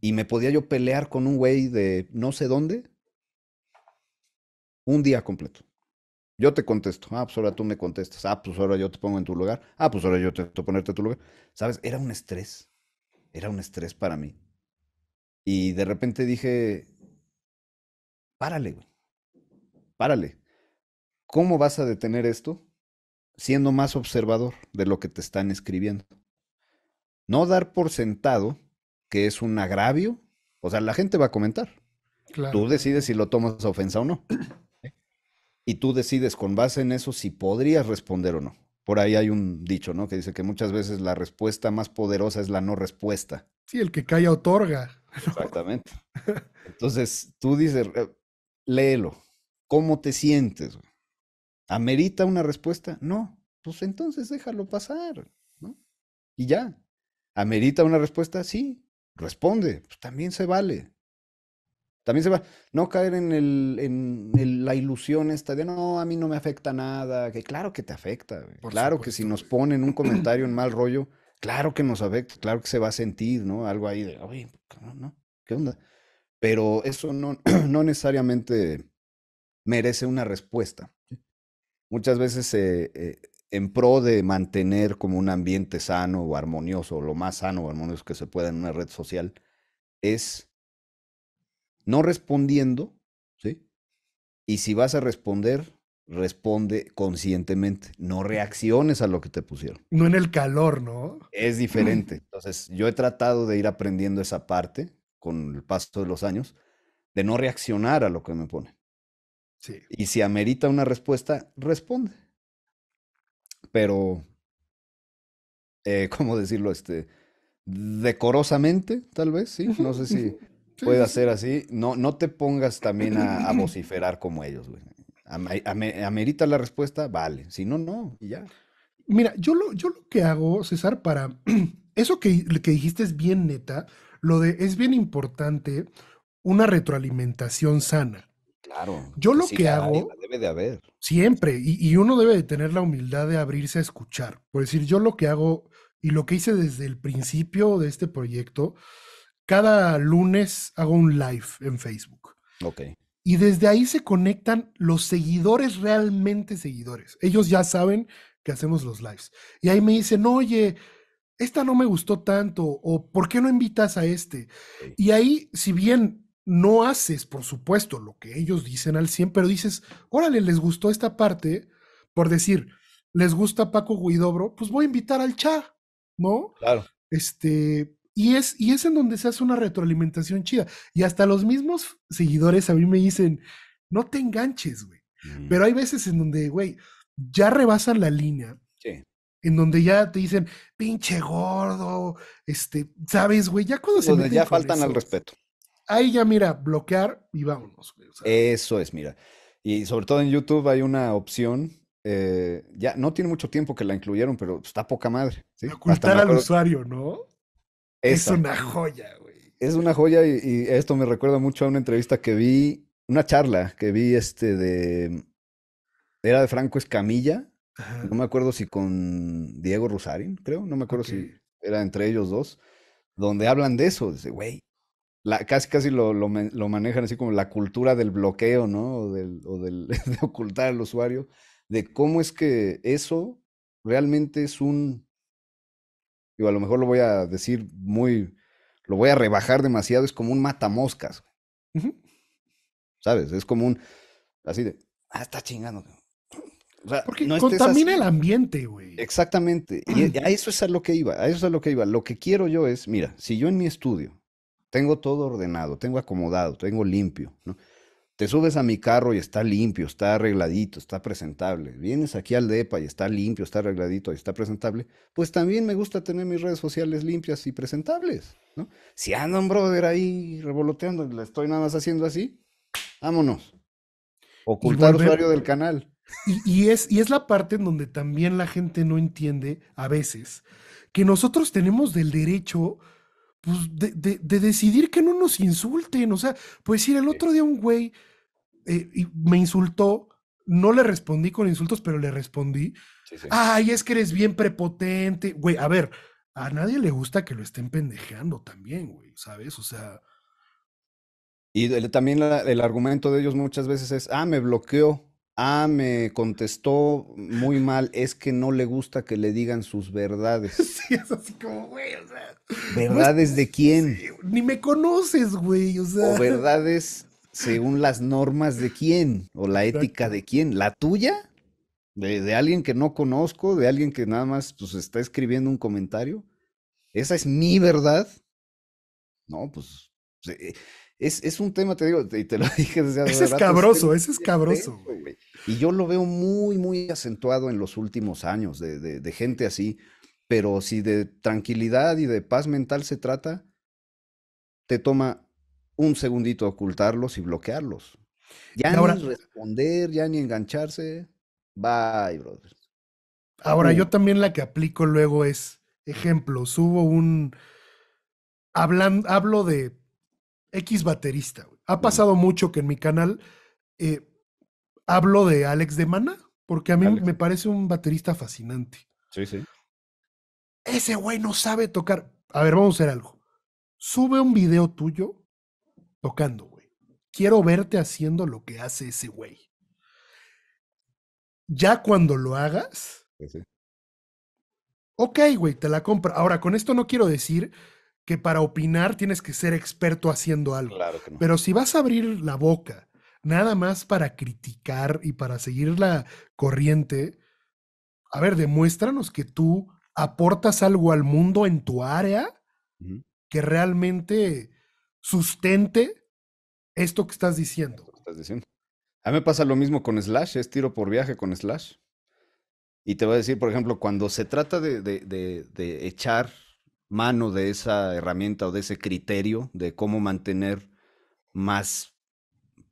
y me podía yo pelear con un güey de no sé dónde un día completo. Yo te contesto, ah, pues ahora tú me contestas, ah, pues ahora yo te pongo en tu lugar, ah, pues ahora yo te pongo ponerte en tu lugar. ¿Sabes? Era un estrés, era un estrés para mí. Y de repente dije, párale, güey, párale. ¿Cómo vas a detener esto siendo más observador de lo que te están escribiendo? No dar por sentado que es un agravio, o sea, la gente va a comentar. Tú decides si lo tomas ofensa o no. Y tú decides con base en eso si podrías responder o no. Por ahí hay un dicho, ¿no? Que dice que muchas veces la respuesta más poderosa es la no respuesta. Sí, el que calla otorga. Exactamente. Entonces, tú dices, eh, léelo. ¿Cómo te sientes? ¿Amerita una respuesta? No. Pues entonces déjalo pasar, ¿no? Y ya. ¿Amerita una respuesta? Sí responde, pues también se vale. También se va, no caer en, el, en la ilusión esta de no, a mí no me afecta nada, que claro que te afecta, claro que si nos ponen un comentario en mal rollo, claro que nos afecta, claro que se va a sentir, ¿no? Algo ahí de, oye, ¿no? ¿qué onda? Pero eso no, [clears throat] no necesariamente merece una respuesta. Muchas veces se... Eh, en pro de mantener como un ambiente sano o armonioso, lo más sano o armonioso que se pueda en una red social, es no respondiendo, ¿sí? Y si vas a responder, responde conscientemente, no reacciones a lo que te pusieron. No en el calor, ¿no? Es diferente. Entonces, yo he tratado de ir aprendiendo esa parte con el paso de los años, de no reaccionar a lo que me ponen. Sí. Y si amerita una respuesta, responde pero, eh, ¿cómo decirlo? Este, decorosamente, tal vez, ¿sí? No sé si [laughs] puede ser así. No, no te pongas también a, [clears throat] vociferar como ellos, güey. ¿Amerita la respuesta? Vale. Si no, no, y ya. Mira, yo lo, yo lo que hago, César, para [clears throat] eso que, que dijiste es bien neta, lo de es bien importante una retroalimentación sana. Claro. Yo lo que hago, de haber. Siempre. Y, uno debe de tener la humildad de abrirse a escuchar. Por decir, yo lo que hago y lo que hice desde el principio de este proyecto, cada lunes hago un live en Facebook. Ok. Y desde ahí se conectan los seguidores realmente seguidores. Ellos ya saben que hacemos los lives. Y ahí me dicen, oye, esta no me gustó tanto, o ¿por qué no invitas a este? Y ahí, si bien no haces, por supuesto, lo que ellos dicen al 100, pero dices, órale, les gustó esta parte, por decir, les gusta Paco Guidobro, pues voy a invitar al Cha, ¿no? Claro. Este, y es, y es en donde se hace una retroalimentación chida. Y hasta los mismos seguidores a mí me dicen, no te enganches, güey. Mm. Pero hay veces en donde, güey, ya rebasan la línea. Sí. En donde ya te dicen, pinche gordo, este, sabes, güey, ya cuando se. Donde ya faltan al respeto ahí ya mira, bloquear y vámonos. Eso es, mira. Y sobre todo en YouTube hay una opción, eh, ya no tiene mucho tiempo que la incluyeron, pero está poca madre. Ocultar al usuario, ¿no? Es una joya, güey. Es una joya y, esto me recuerda mucho a una entrevista que vi, una charla que vi este de, era de Franco Escamilla, no me acuerdo si con Diego Rusarin creo, no me acuerdo si era entre ellos dos, donde hablan de eso, dice, güey, la, casi casi lo, manejan así como la cultura del bloqueo, ¿no? O, del, [laughs] de ocultar al usuario, de cómo es que eso realmente es un, digo, a lo mejor lo voy a decir muy, lo voy a rebajar demasiado, es como un matamoscas. ¿Sabes? Es como un, así de, ah, está chingando. Porque contamina el ambiente, güey. Exactamente. Y e, a eso es a lo que iba, a eso es a lo que iba. Lo que quiero yo es, mira, si yo en mi estudio tengo todo ordenado, tengo acomodado, tengo limpio. ¿no? Te subes a mi carro y está limpio, está arregladito, está presentable. Vienes aquí al DEPA y está limpio, está arregladito y está presentable. Pues también me gusta tener mis redes sociales limpias y presentables. ¿no? Si andan, brother ahí revoloteando le la estoy nada más haciendo así, vámonos. Ocultar usuario del canal. Y, es, y es la parte en donde también la gente no entiende a veces que nosotros tenemos del derecho pues, de, de, decidir que no nos insulten. O sea, pues ir el otro día un güey eh, y me insultó, no le respondí con insultos, pero le respondí. Ay, es que eres bien prepotente. Güey, a ver, a nadie le gusta que lo estén pendejeando también, güey, ¿sabes? O sea. Y también el argumento de ellos muchas veces es, ah, me bloqueó. Ah, me contestó muy mal, es que no le gusta que le digan sus verdades. [laughs] es así como, güey, o sea. ¿Verdades de quién? [laughs] ni me conoces, güey, o sea. verdades según las normas de quién, o la ética de quién, la tuya, de, de alguien que no conozco, de alguien que nada más pues está escribiendo un comentario. Esa es mi verdad. No, pues es, un tema, te digo, y te, lo [laughs] dije desde hace Ese es cabroso, ese es cabroso. Y yo lo veo muy, muy acentuado en los últimos años de, gente así. Pero si de tranquilidad y de paz mental se trata, te toma un segundito ocultarlos y bloquearlos. Ya ni responder, ya ni engancharse. Bye, brother. Ahora, yo también la que aplico luego es, ejemplo, subo un... hablo de X baterista. Ha mm. pasado mucho que en mi canal eh, hablo de Alex de Mana, porque a mí me parece un baterista fascinante. Sí, sí. Ese güey no sabe tocar. A ver, vamos a hacer algo. Sube un video tuyo tocando, güey. Quiero verte haciendo lo que hace ese güey. Ya cuando lo hagas, sí, ok, güey, te la compro. Ahora, con esto no quiero decir que para opinar tienes que ser experto haciendo algo. Claro que no. Pero si vas a abrir la boca nada más para criticar y para seguir la corriente, a ver, demuéstranos que tú aportas algo al mundo en tu área que realmente sustente esto que estás diciendo. estás diciendo. A mí me pasa lo mismo con Slash, es tiro por viaje con Slash. Y te voy a decir, por ejemplo, cuando se trata de echar mano de esa herramienta o de ese criterio de cómo mantener más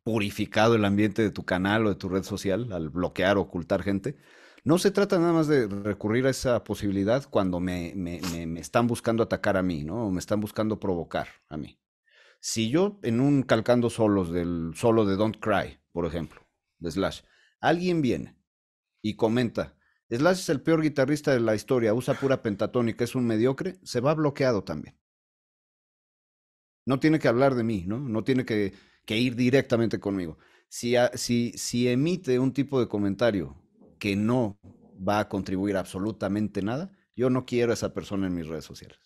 purificado el ambiente de tu canal o de tu red social al bloquear o ocultar gente. No se trata nada más de recurrir a esa posibilidad cuando me, están buscando atacar a mí, ¿no? me están buscando provocar a mí. Si yo en un calcando solos del solo de Don't Cry, por ejemplo, de Slash, alguien viene y comenta, Slash es el peor guitarrista de la historia, usa pura pentatónica, es un mediocre, se va bloqueado también. No tiene que hablar de mí, ¿no? No tiene que, ir directamente conmigo. Si, emite un tipo de comentario que no va a contribuir absolutamente nada, yo no quiero a esa persona en mis redes sociales.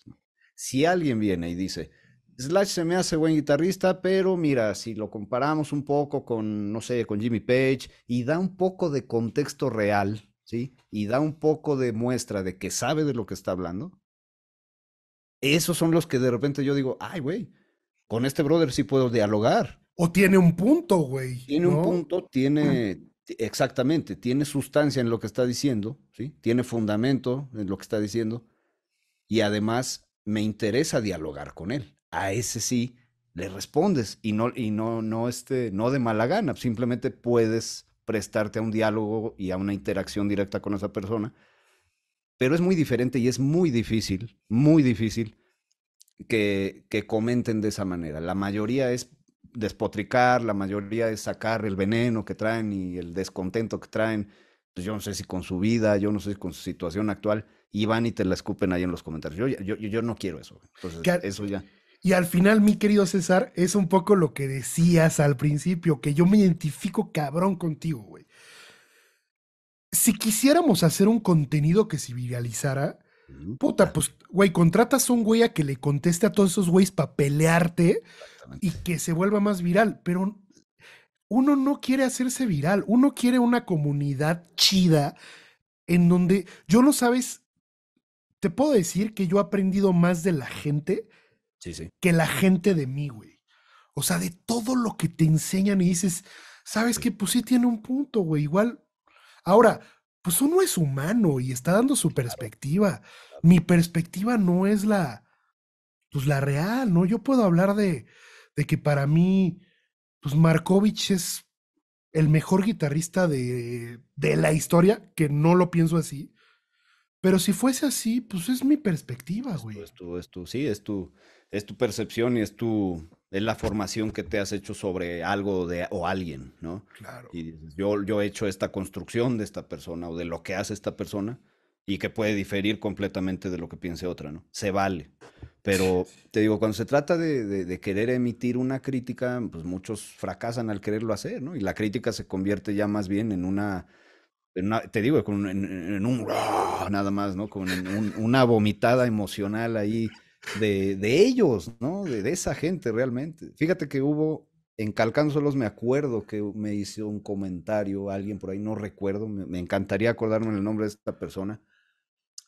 Si alguien viene y dice, Slash se me hace buen guitarrista, pero mira, si lo comparamos un poco con, no sé, con Jimmy Page y da un poco de contexto real ¿sí? Y da un poco de muestra de que sabe de lo que está hablando. Esos son los que de repente yo digo, ay, güey, con este brother sí puedo dialogar. O tiene un punto, güey. Tiene un punto, tiene, exactamente, tiene sustancia en lo que está diciendo, ¿sí? Tiene fundamento en lo que está diciendo. Y además me interesa dialogar con él. A ese sí le respondes y no, y no, no, este, no de mala gana, simplemente puedes prestarte a un diálogo y a una interacción directa con esa persona. Pero es muy diferente y es muy difícil, muy difícil que, que comenten de esa manera. La mayoría es despotricar, la mayoría es sacar el veneno que traen y el descontento que traen. Pues yo no sé si con su vida, yo no sé si con su situación actual, y van y te la escupen ahí en los comentarios. Yo, yo, yo no quiero eso. Entonces, eso ya. Y al final, mi querido César, es un poco lo que decías al principio, que yo me identifico cabrón contigo, güey. Si quisiéramos hacer un contenido que se viralizara, puta, pues, güey, contratas a un güey a que le conteste a todos esos güeyes para pelearte y que se vuelva más viral, pero uno no quiere hacerse viral, uno quiere una comunidad chida en donde yo no sabes, te puedo decir que yo he aprendido más de la gente que la gente de mí, güey. O sea, de todo lo que te enseñan y dices, ¿sabes qué? Pues sí tiene un punto, güey. Igual. Ahora, pues uno es humano y está dando su perspectiva. Mi perspectiva no es la, pues la real, ¿no? Yo puedo hablar de, de que para mí, pues Markovich es el mejor guitarrista de, de, la historia, que no lo pienso así. Pero si fuese así, pues es mi perspectiva, güey. Es tu, es tu, sí, es tu, es tu percepción y es tu es la formación que te has hecho sobre algo de, o alguien, ¿no? Claro. Y yo, yo he hecho esta construcción de esta persona o de lo que hace esta persona y que puede diferir completamente de lo que piense otra, ¿no? Se vale. Pero [laughs] te digo, cuando se trata de, querer emitir una crítica, pues muchos fracasan al quererlo hacer, ¿no? Y la crítica se convierte ya más bien en una, te digo, en, en, un ¡ah! nada más, ¿no? Con una vomitada emocional ahí de, ellos, ¿no? De, esa gente realmente. Fíjate que hubo, en Solos me acuerdo que me hizo un comentario alguien por ahí, no recuerdo, me, encantaría acordarme el nombre de esta persona,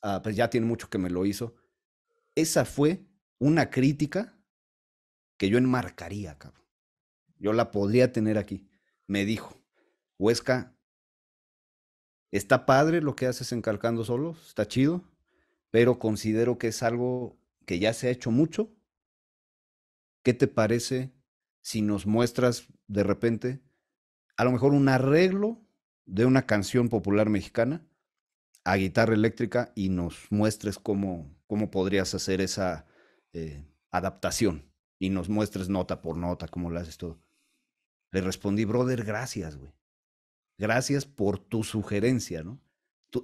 ah, pues ya tiene mucho que me lo hizo. Esa fue una crítica que yo enmarcaría, cabrón. Yo la podría tener aquí. Me dijo, Huesca, está padre lo que haces en Calcando Solos, está chido, pero considero que es algo que ya se ha hecho mucho, ¿qué te parece si nos muestras de repente a lo mejor un arreglo de una canción popular mexicana a guitarra eléctrica y nos muestres cómo, cómo podrías hacer esa eh, adaptación y nos muestres nota por nota cómo lo haces todo? Le respondí, brother, gracias, güey. Gracias por tu sugerencia, ¿no?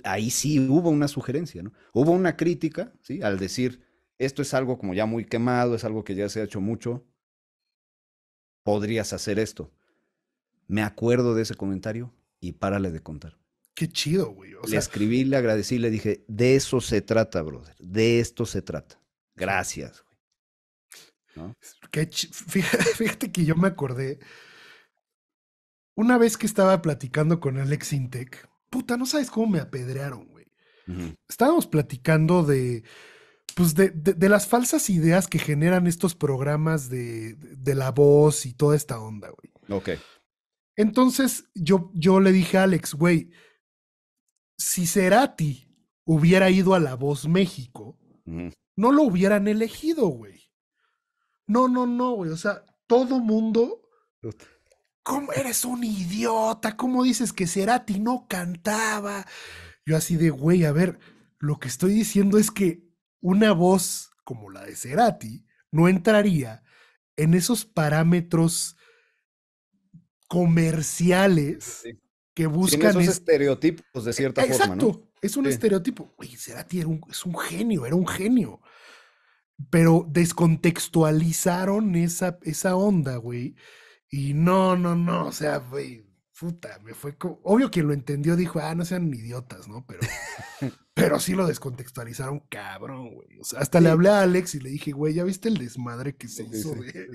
ahí sí hubo una sugerencia, ¿no? Hubo una crítica, ¿sí? Al decir, esto es algo como ya muy quemado, es algo que ya se ha hecho mucho, podrías hacer esto. Me acuerdo de ese comentario y párale de contar. Qué chido, güey. le escribí, le agradecí, le dije, de eso se trata, brother, de esto se trata. Gracias, güey. [laughs] Fíjate que yo me acordé, una vez que estaba platicando con Alex Intec, puta, no sabes cómo me apedrearon, güey. Estábamos platicando de pues de, las falsas ideas que generan estos programas de, la voz y toda esta onda, güey. Ok. Entonces yo, yo le dije a Alex, güey, si Cerati hubiera ido a La Voz México, no lo hubieran elegido, güey. No, no, no, güey. O sea, todo mundo. ¿Cómo eres un idiota? ¿Cómo dices que Cerati no cantaba? Yo así de, güey, a ver, lo que estoy diciendo es que una voz como la de Cerati no entraría en esos parámetros comerciales que buscan... esos estereotipos de e cierta forma, Exacto, ¿no? es un estereotipo. Cerati es un genio, era un genio. Pero descontextualizaron esa, esa onda, güey. Y no, no, no, o sea, güey, puta, me fue como... Obvio quien lo entendió dijo, ah, no sean idiotas, ¿no? Pero, [laughs] pero sí lo descontextualizaron, cabrón, güey. O sea, hasta le hablé a Alex y le dije, güey, ¿ya viste el desmadre que se hizo de,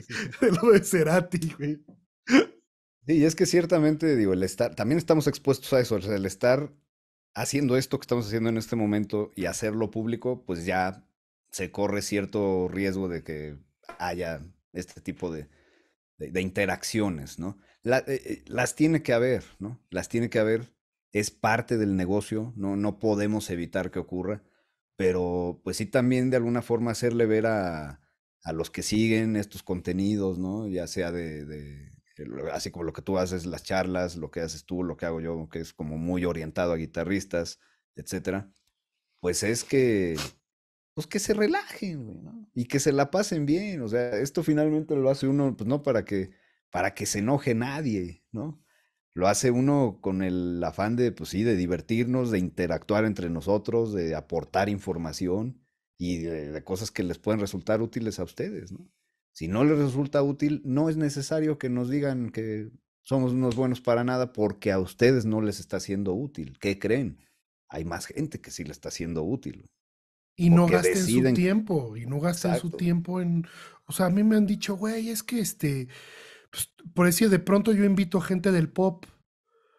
lo de Cerati, güey? Sí, y es que ciertamente, digo, el estar, también estamos expuestos a eso, o sea, el estar haciendo esto que estamos haciendo en este momento y hacerlo público, pues ya se corre cierto riesgo de que haya este tipo de interacciones, ¿no? Eh, eh, las tiene que haber, ¿no? Las tiene que haber. Es parte del negocio, no, no podemos evitar que ocurra, pero pues sí también de alguna forma hacerle ver a, a los que siguen estos contenidos, ¿no? Ya sea de, de, así como lo que tú haces, las charlas, lo que haces tú, lo que hago yo, que es como muy orientado a guitarristas, etcétera, pues es que, pues que se relajen, ¿no? Y que se la pasen bien, o sea, esto finalmente lo hace uno, pues no para que para que se enoje nadie, ¿no? Lo hace uno con el afán de, pues sí, de divertirnos, de interactuar entre nosotros, de aportar información y de, cosas que les pueden resultar útiles a ustedes, ¿no? Si no les resulta útil, no es necesario que nos digan que somos unos buenos para nada porque a ustedes no les está siendo útil. ¿Qué creen? Hay más gente que sí le está siendo útil. Y no gasten su tiempo, y no gasten su tiempo en, o sea, a mí me han dicho, güey, es que este, pues, por decir, de pronto yo invito gente del pop.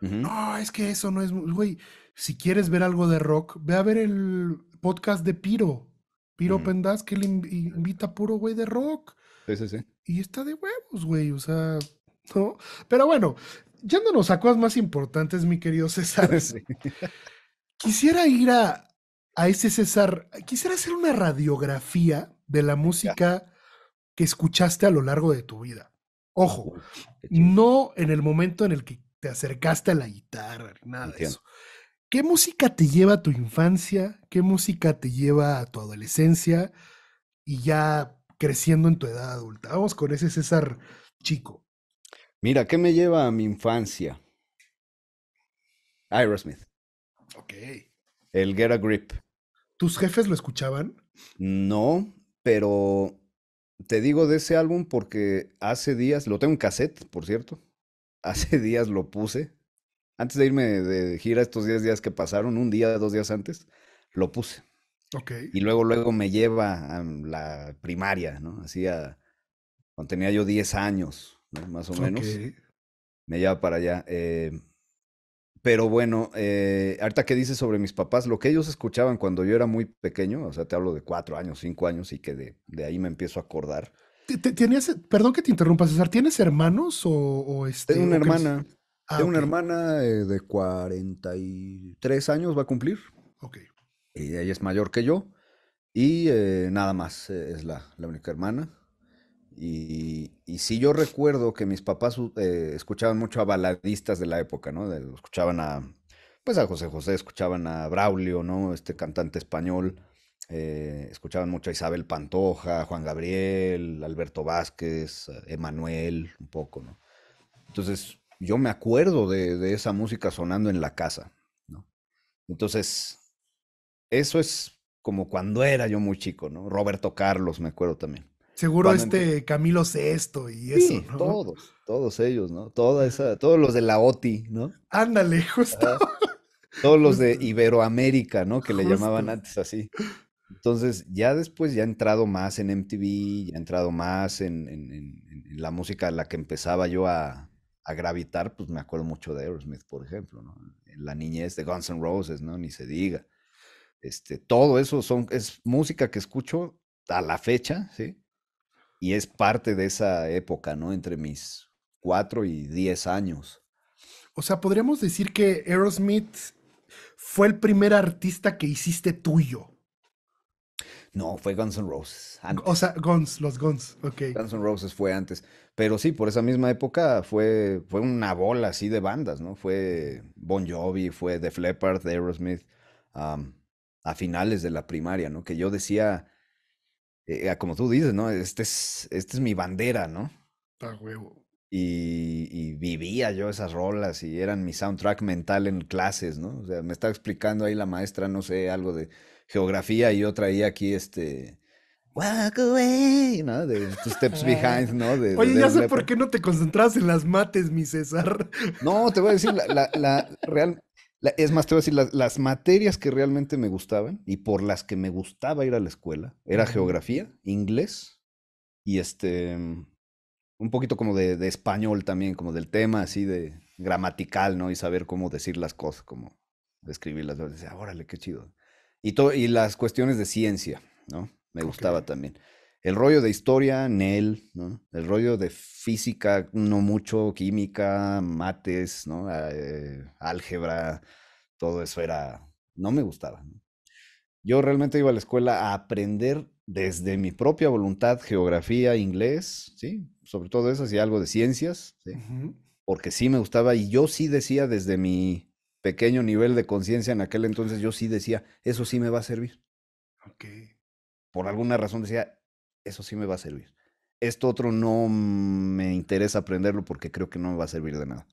No, es que eso no es, güey, si quieres ver algo de rock, ve a ver el podcast de Piro. Piro Pendas, que le invita puro güey de rock. Sí, sí, sí. Y está de huevos, güey, o sea, [laughs] ¿no? Pero bueno, yéndonos a cosas más importantes, mi querido César. [laughs] Quisiera ir a, ese César, quisiera hacer una radiografía de la música que escuchaste a lo largo de tu vida. Ojo, no en el momento en el que te acercaste a la guitarra, nada de eso. ¿Qué música te lleva a tu infancia? ¿Qué música te lleva a tu adolescencia? Y ya creciendo en tu edad adulta. Vamos con ese César chico. Mira, ¿qué me lleva a mi infancia? Aerosmith. Ok. El Get a Grip. ¿Tus jefes lo escuchaban? No, pero te digo de ese álbum porque hace días, lo tengo en cassette, por cierto. [laughs] Hace días lo puse. Antes de irme de gira estos 10 días que pasaron, un día, dos días antes, lo puse. Okay. Y luego, luego me lleva a la primaria, ¿no? Hacía, cuando tenía yo 10 años, más o menos. Me lleva para allá. Eh, pero bueno, eh, ahorita que dices sobre mis papás, lo que ellos escuchaban cuando yo era muy pequeño, o sea, te hablo de cuatro años, cinco años y que de, ahí me empiezo a acordar. ¿Tienes? perdón que te interrumpa, César, ¿tienes hermanos o, este? Tengo una hermana. Ah, tengo una hermana eh, de 43 años, va a cumplir. Ok. Y ella es mayor que yo. Y eh, nada más, es la, la única hermana. Y, si yo recuerdo que mis papás uh, eh, escuchaban mucho a baladistas de la época, ¿no? escuchaban a, pues a José José, escuchaban a Braulio, ¿no? Este cantante español. Eh, escuchaban mucho a Isabel Pantoja, Juan Gabriel, Alberto Vázquez, Emanuel, un poco, ¿no? Entonces, yo me acuerdo de, de esa música sonando en la casa, ¿no? Entonces, eso es como cuando era yo muy chico, ¿no? Roberto Carlos, me acuerdo también. Seguro este Camilo esto y eso, sí, Todos, todos ellos, ¿no? Toda esa, todos los de la OTI, ¿no? Ándale, ah, justo. Todos los de Iberoamérica, ¿no? Que le llamaban antes así. Entonces, ya después ya he entrado más en MTV, ya he entrado más en, la música a la que empezaba yo a, gravitar, pues me acuerdo mucho de Aerosmith, por ejemplo, ¿no? la niñez de Guns N' Roses, ¿no? Ni se diga. Este, todo eso son, es música que escucho a la fecha, ¿sí? y es parte de esa época, ¿no? Entre mis cuatro y diez años. O sea, podríamos decir que Aerosmith fue el primer artista que hiciste tuyo. No, fue Guns N' Roses. O sea, Guns, los Guns, ok. Guns N' Roses fue antes. Pero sí, por esa misma época fue, fue una bola así de bandas, ¿no? Fue Bon Jovi, fue The Leppard, Aerosmith, a finales de la primaria, ¿no? Que yo decía, eh, como tú dices, ¿no? Este es, este es mi bandera, ¿no? Está huevo. Y, vivía yo esas rolas y eran mi soundtrack mental en clases, ¿no? O sea, me estaba explicando ahí la maestra, no sé, algo de geografía y yo traía aquí este... Walk away, ¿no? De [laughs] Steps Behind, ¿no? Oye, ya sé por qué no te concentras en las mates, mi César. No, te voy a decir, la, la, la real, es más, te voy a decir, las, materias que realmente me gustaban y por las que me gustaba ir a la escuela era geografía, inglés y este. Un poquito como de, español también, como del tema así de gramatical, ¿no? Y saber cómo decir las cosas, como describirlas. Decía, órale, qué chido. Y, y las cuestiones de ciencia, ¿no? Me gustaba también el rollo de historia, NEL, El rollo de física, no mucho, química, mates, ¿no? Ah, eh, álgebra, todo eso era, no me gustaba. Yo realmente iba a la escuela a aprender desde mi propia voluntad geografía, inglés, ¿sí? Sobre todo eso, y algo de ciencias, Porque sí me gustaba y yo sí decía desde mi pequeño nivel de conciencia en aquel entonces, yo sí decía, eso sí me va a servir. Ok. Por alguna razón decía, eso sí me va a servir. Esto otro no me interesa aprenderlo porque creo que no me va a servir de nada,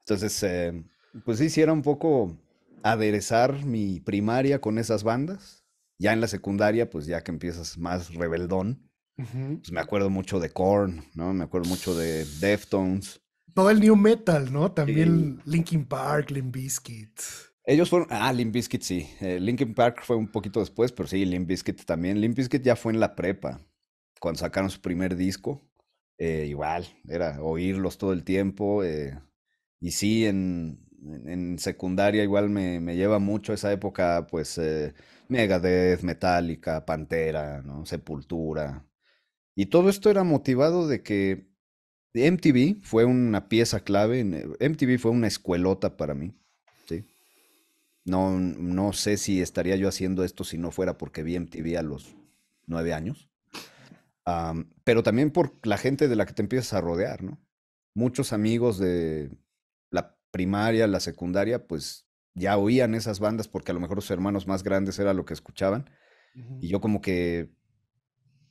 Entonces, eh, pues sí, un poco aderezar mi primaria con esas bandas. Ya en la secundaria, pues ya que empiezas más rebeldón, pues me acuerdo mucho de Korn, ¿no? Me acuerdo mucho de Deftones. Todo el new metal, ¿no? También Linkin Park, Limp Bizkit. Ellos fueron, ah, Limp Bizkit sí. Eh, Linkin Park fue un poquito después, pero sí, Limp Bizkit también. Limp Bizkit ya fue en la prepa, cuando sacaron su primer disco. Eh, igual, era oírlos todo el tiempo. Eh, y sí, en, en secundaria igual me, me, lleva mucho esa época, pues, Megadeth, Metallica, Pantera, Sepultura. Y todo esto era motivado de que MTV fue una pieza clave, MTV fue una escuelota para mí no, sé si estaría yo haciendo esto si no fuera porque vi MTV a los nueve años. pero también por la gente de la que te empiezas a rodear, ¿no? Muchos amigos de la primaria, la secundaria, pues ya oían esas bandas porque a lo mejor sus hermanos más grandes era lo que escuchaban. Y yo como que,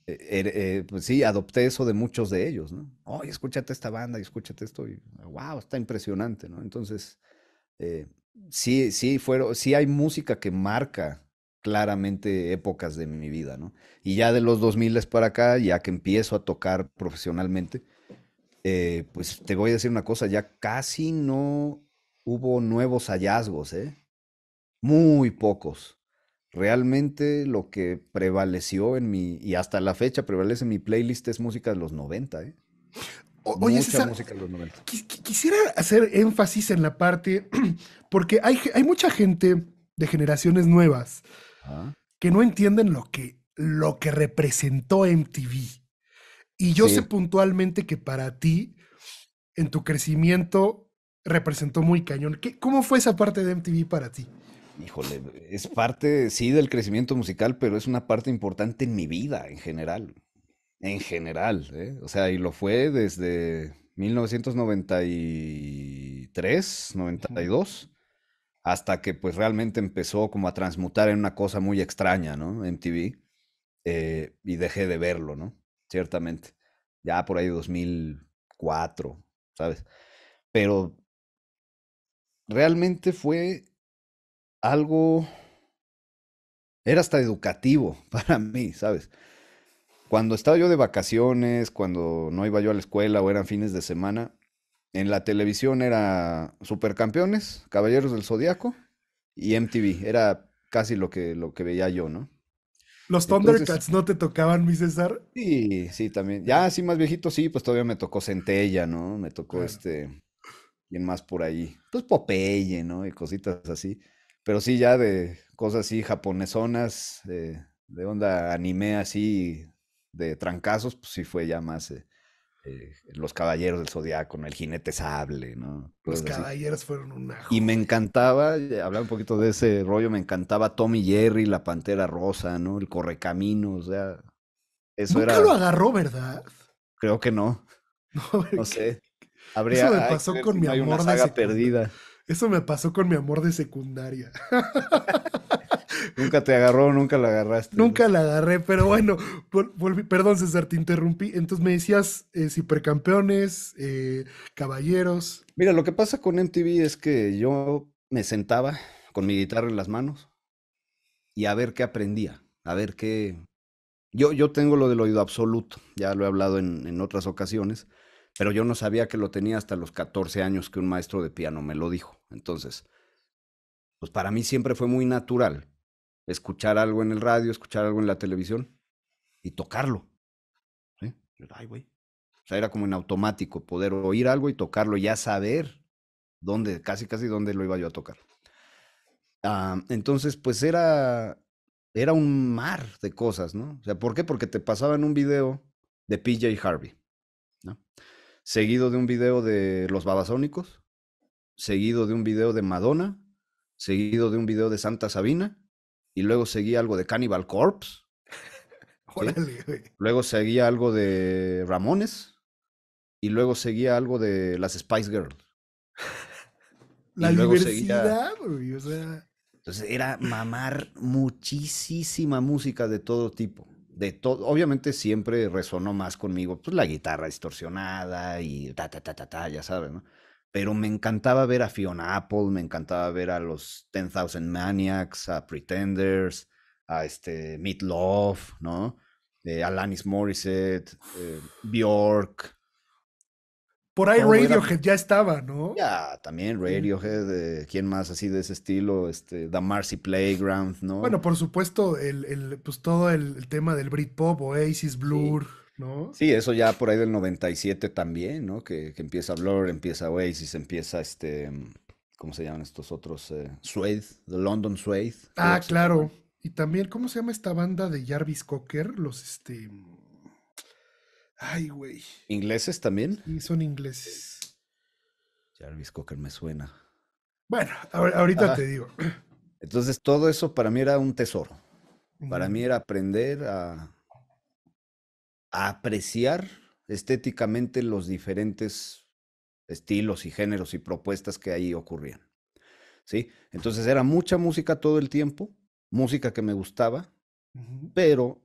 eh, er, eh, pues sí, adopté eso de muchos de ellos, ¿no? Oye, escúchate esta banda y escúchate esto y wow, está impresionante, ¿no? Entonces, eh, sí, sí, fueron, sí hay música que marca claramente épocas de mi vida, ¿no? Y ya de los 2000 para acá, ya que empiezo a tocar profesionalmente, eh, pues te voy a decir una cosa, ya casi no hubo nuevos hallazgos, ¿eh? Muy pocos. Realmente lo que prevaleció en mi, y hasta la fecha prevalece en mi playlist es música de los 90, ¿eh? oye, música de los Quisiera hacer énfasis en la parte, [clears throat] porque hay, mucha gente de generaciones nuevas que no entienden lo que, lo que representó MTV. Y yo sé puntualmente que para ti, en tu crecimiento, representó muy cañón. ¿Cómo fue esa parte de MTV para ti? Híjole, es parte, sí, del crecimiento musical, pero es una parte importante en mi vida en general. En general, ¿eh? o sea, y lo fue desde 1993, 92, hasta que pues realmente empezó como a transmutar en una cosa muy extraña, ¿no? en TV eh, y dejé de verlo, ¿no? Ciertamente, ya por ahí 2004, ¿sabes? Pero realmente fue algo, era hasta educativo [laughs] para mí, ¿sabes? Cuando estaba yo de vacaciones, cuando no iba yo a la escuela o eran fines de semana, en la televisión era Supercampeones, Caballeros del Zodíaco y MTV. Era casi lo que, lo que veía yo, ¿no? Los Thundercats no te tocaban, mi César. Sí, sí, también. Ya así más viejito, sí, pues todavía me tocó Centella, ¿no? Me tocó este. ¿Quién más por ahí. Pues Popeye, ¿no? Y cositas así. Pero sí, ya de cosas así japonesonas, de, eh, de onda anime así, de trancazos, pues sí fue ya más eh, eh, los caballeros del zodiaco, el jinete sable, ¿no? los caballeros fueron una. Y me encantaba, eh, hablar un poquito de ese rollo, me encantaba Tommy Jerry, la pantera rosa, ¿no? El correcaminos, o sea. Eso Nunca era... lo agarró, ¿verdad? Creo que no. [laughs] No, sé. Habría, eso me pasó con mi amor de perdida. Eso me pasó con mi amor de secundaria. [laughs] Nunca te agarró, nunca la agarraste. Nunca la agarré, pero bueno, volví, perdón César, te interrumpí. Entonces me decías hipercampeones, eh, eh, caballeros. Mira, lo que pasa con MTV es que yo me sentaba con mi guitarra en las manos y a ver qué aprendía, a ver qué... Yo, yo tengo lo del oído absoluto, ya lo he hablado en, en otras ocasiones, pero yo no sabía que lo tenía hasta los 14 años que un maestro de piano me lo dijo. Entonces, pues para mí siempre fue muy natural escuchar algo en el radio, escuchar algo en la televisión y tocarlo. O sea, era como en automático poder oír algo y tocarlo, ya saber dónde, casi, casi dónde lo iba yo a tocar. Ah, entonces, pues era, era un mar de cosas, ¿no? O sea, ¿por qué? Porque te pasaban un video de PJ Harvey, ¿no? Seguido de un video de Los Babasónicos, seguido de un video de Madonna, seguido de un video de Santa Sabina, y luego seguía algo de Cannibal Corpse. [laughs] Luego seguía algo de Ramones y luego seguía algo de las Spice Girls. [laughs] La Entonces era mamar muchísima música de todo tipo. De todo, obviamente siempre resonó más conmigo, pues la guitarra distorsionada y ta ta ta ta ta, ya sabes, ¿no? pero me encantaba ver a Fiona Apple, me encantaba ver a los 10,000 Maniacs, a Pretenders, a este Love, ¿no? Eh, Alanis Morissette, eh, Bjork. Por ahí Radiohead ya estaba, ¿no? Ya, también Radiohead, eh, ¿quién más así de ese estilo? Este, The Marcy Playground, ¿no? Bueno, por supuesto, el, pues todo el, tema del Britpop, Oasis, Blur. Sí, eso ya por ahí del 97 también, ¿no? Que, empieza Blur, empieza Oasis, empieza este, mm, ¿cómo se llaman estos otros? Eh, Suede, The London Suede. Ah, claro. Y también, ¿cómo se llama esta banda de Jarvis Cocker? Los, este... Ay, güey. ¿Ingleses también? Sí, son ingleses. Jarvis Cocker me suena. Bueno, ahorita te digo. Entonces, todo eso para mí era un tesoro. Para mí mm. era aprender a, apreciar estéticamente los diferentes estilos y géneros y propuestas que ahí ocurrían. ¿Sí? Entonces era mucha música todo el tiempo, música que me gustaba, pero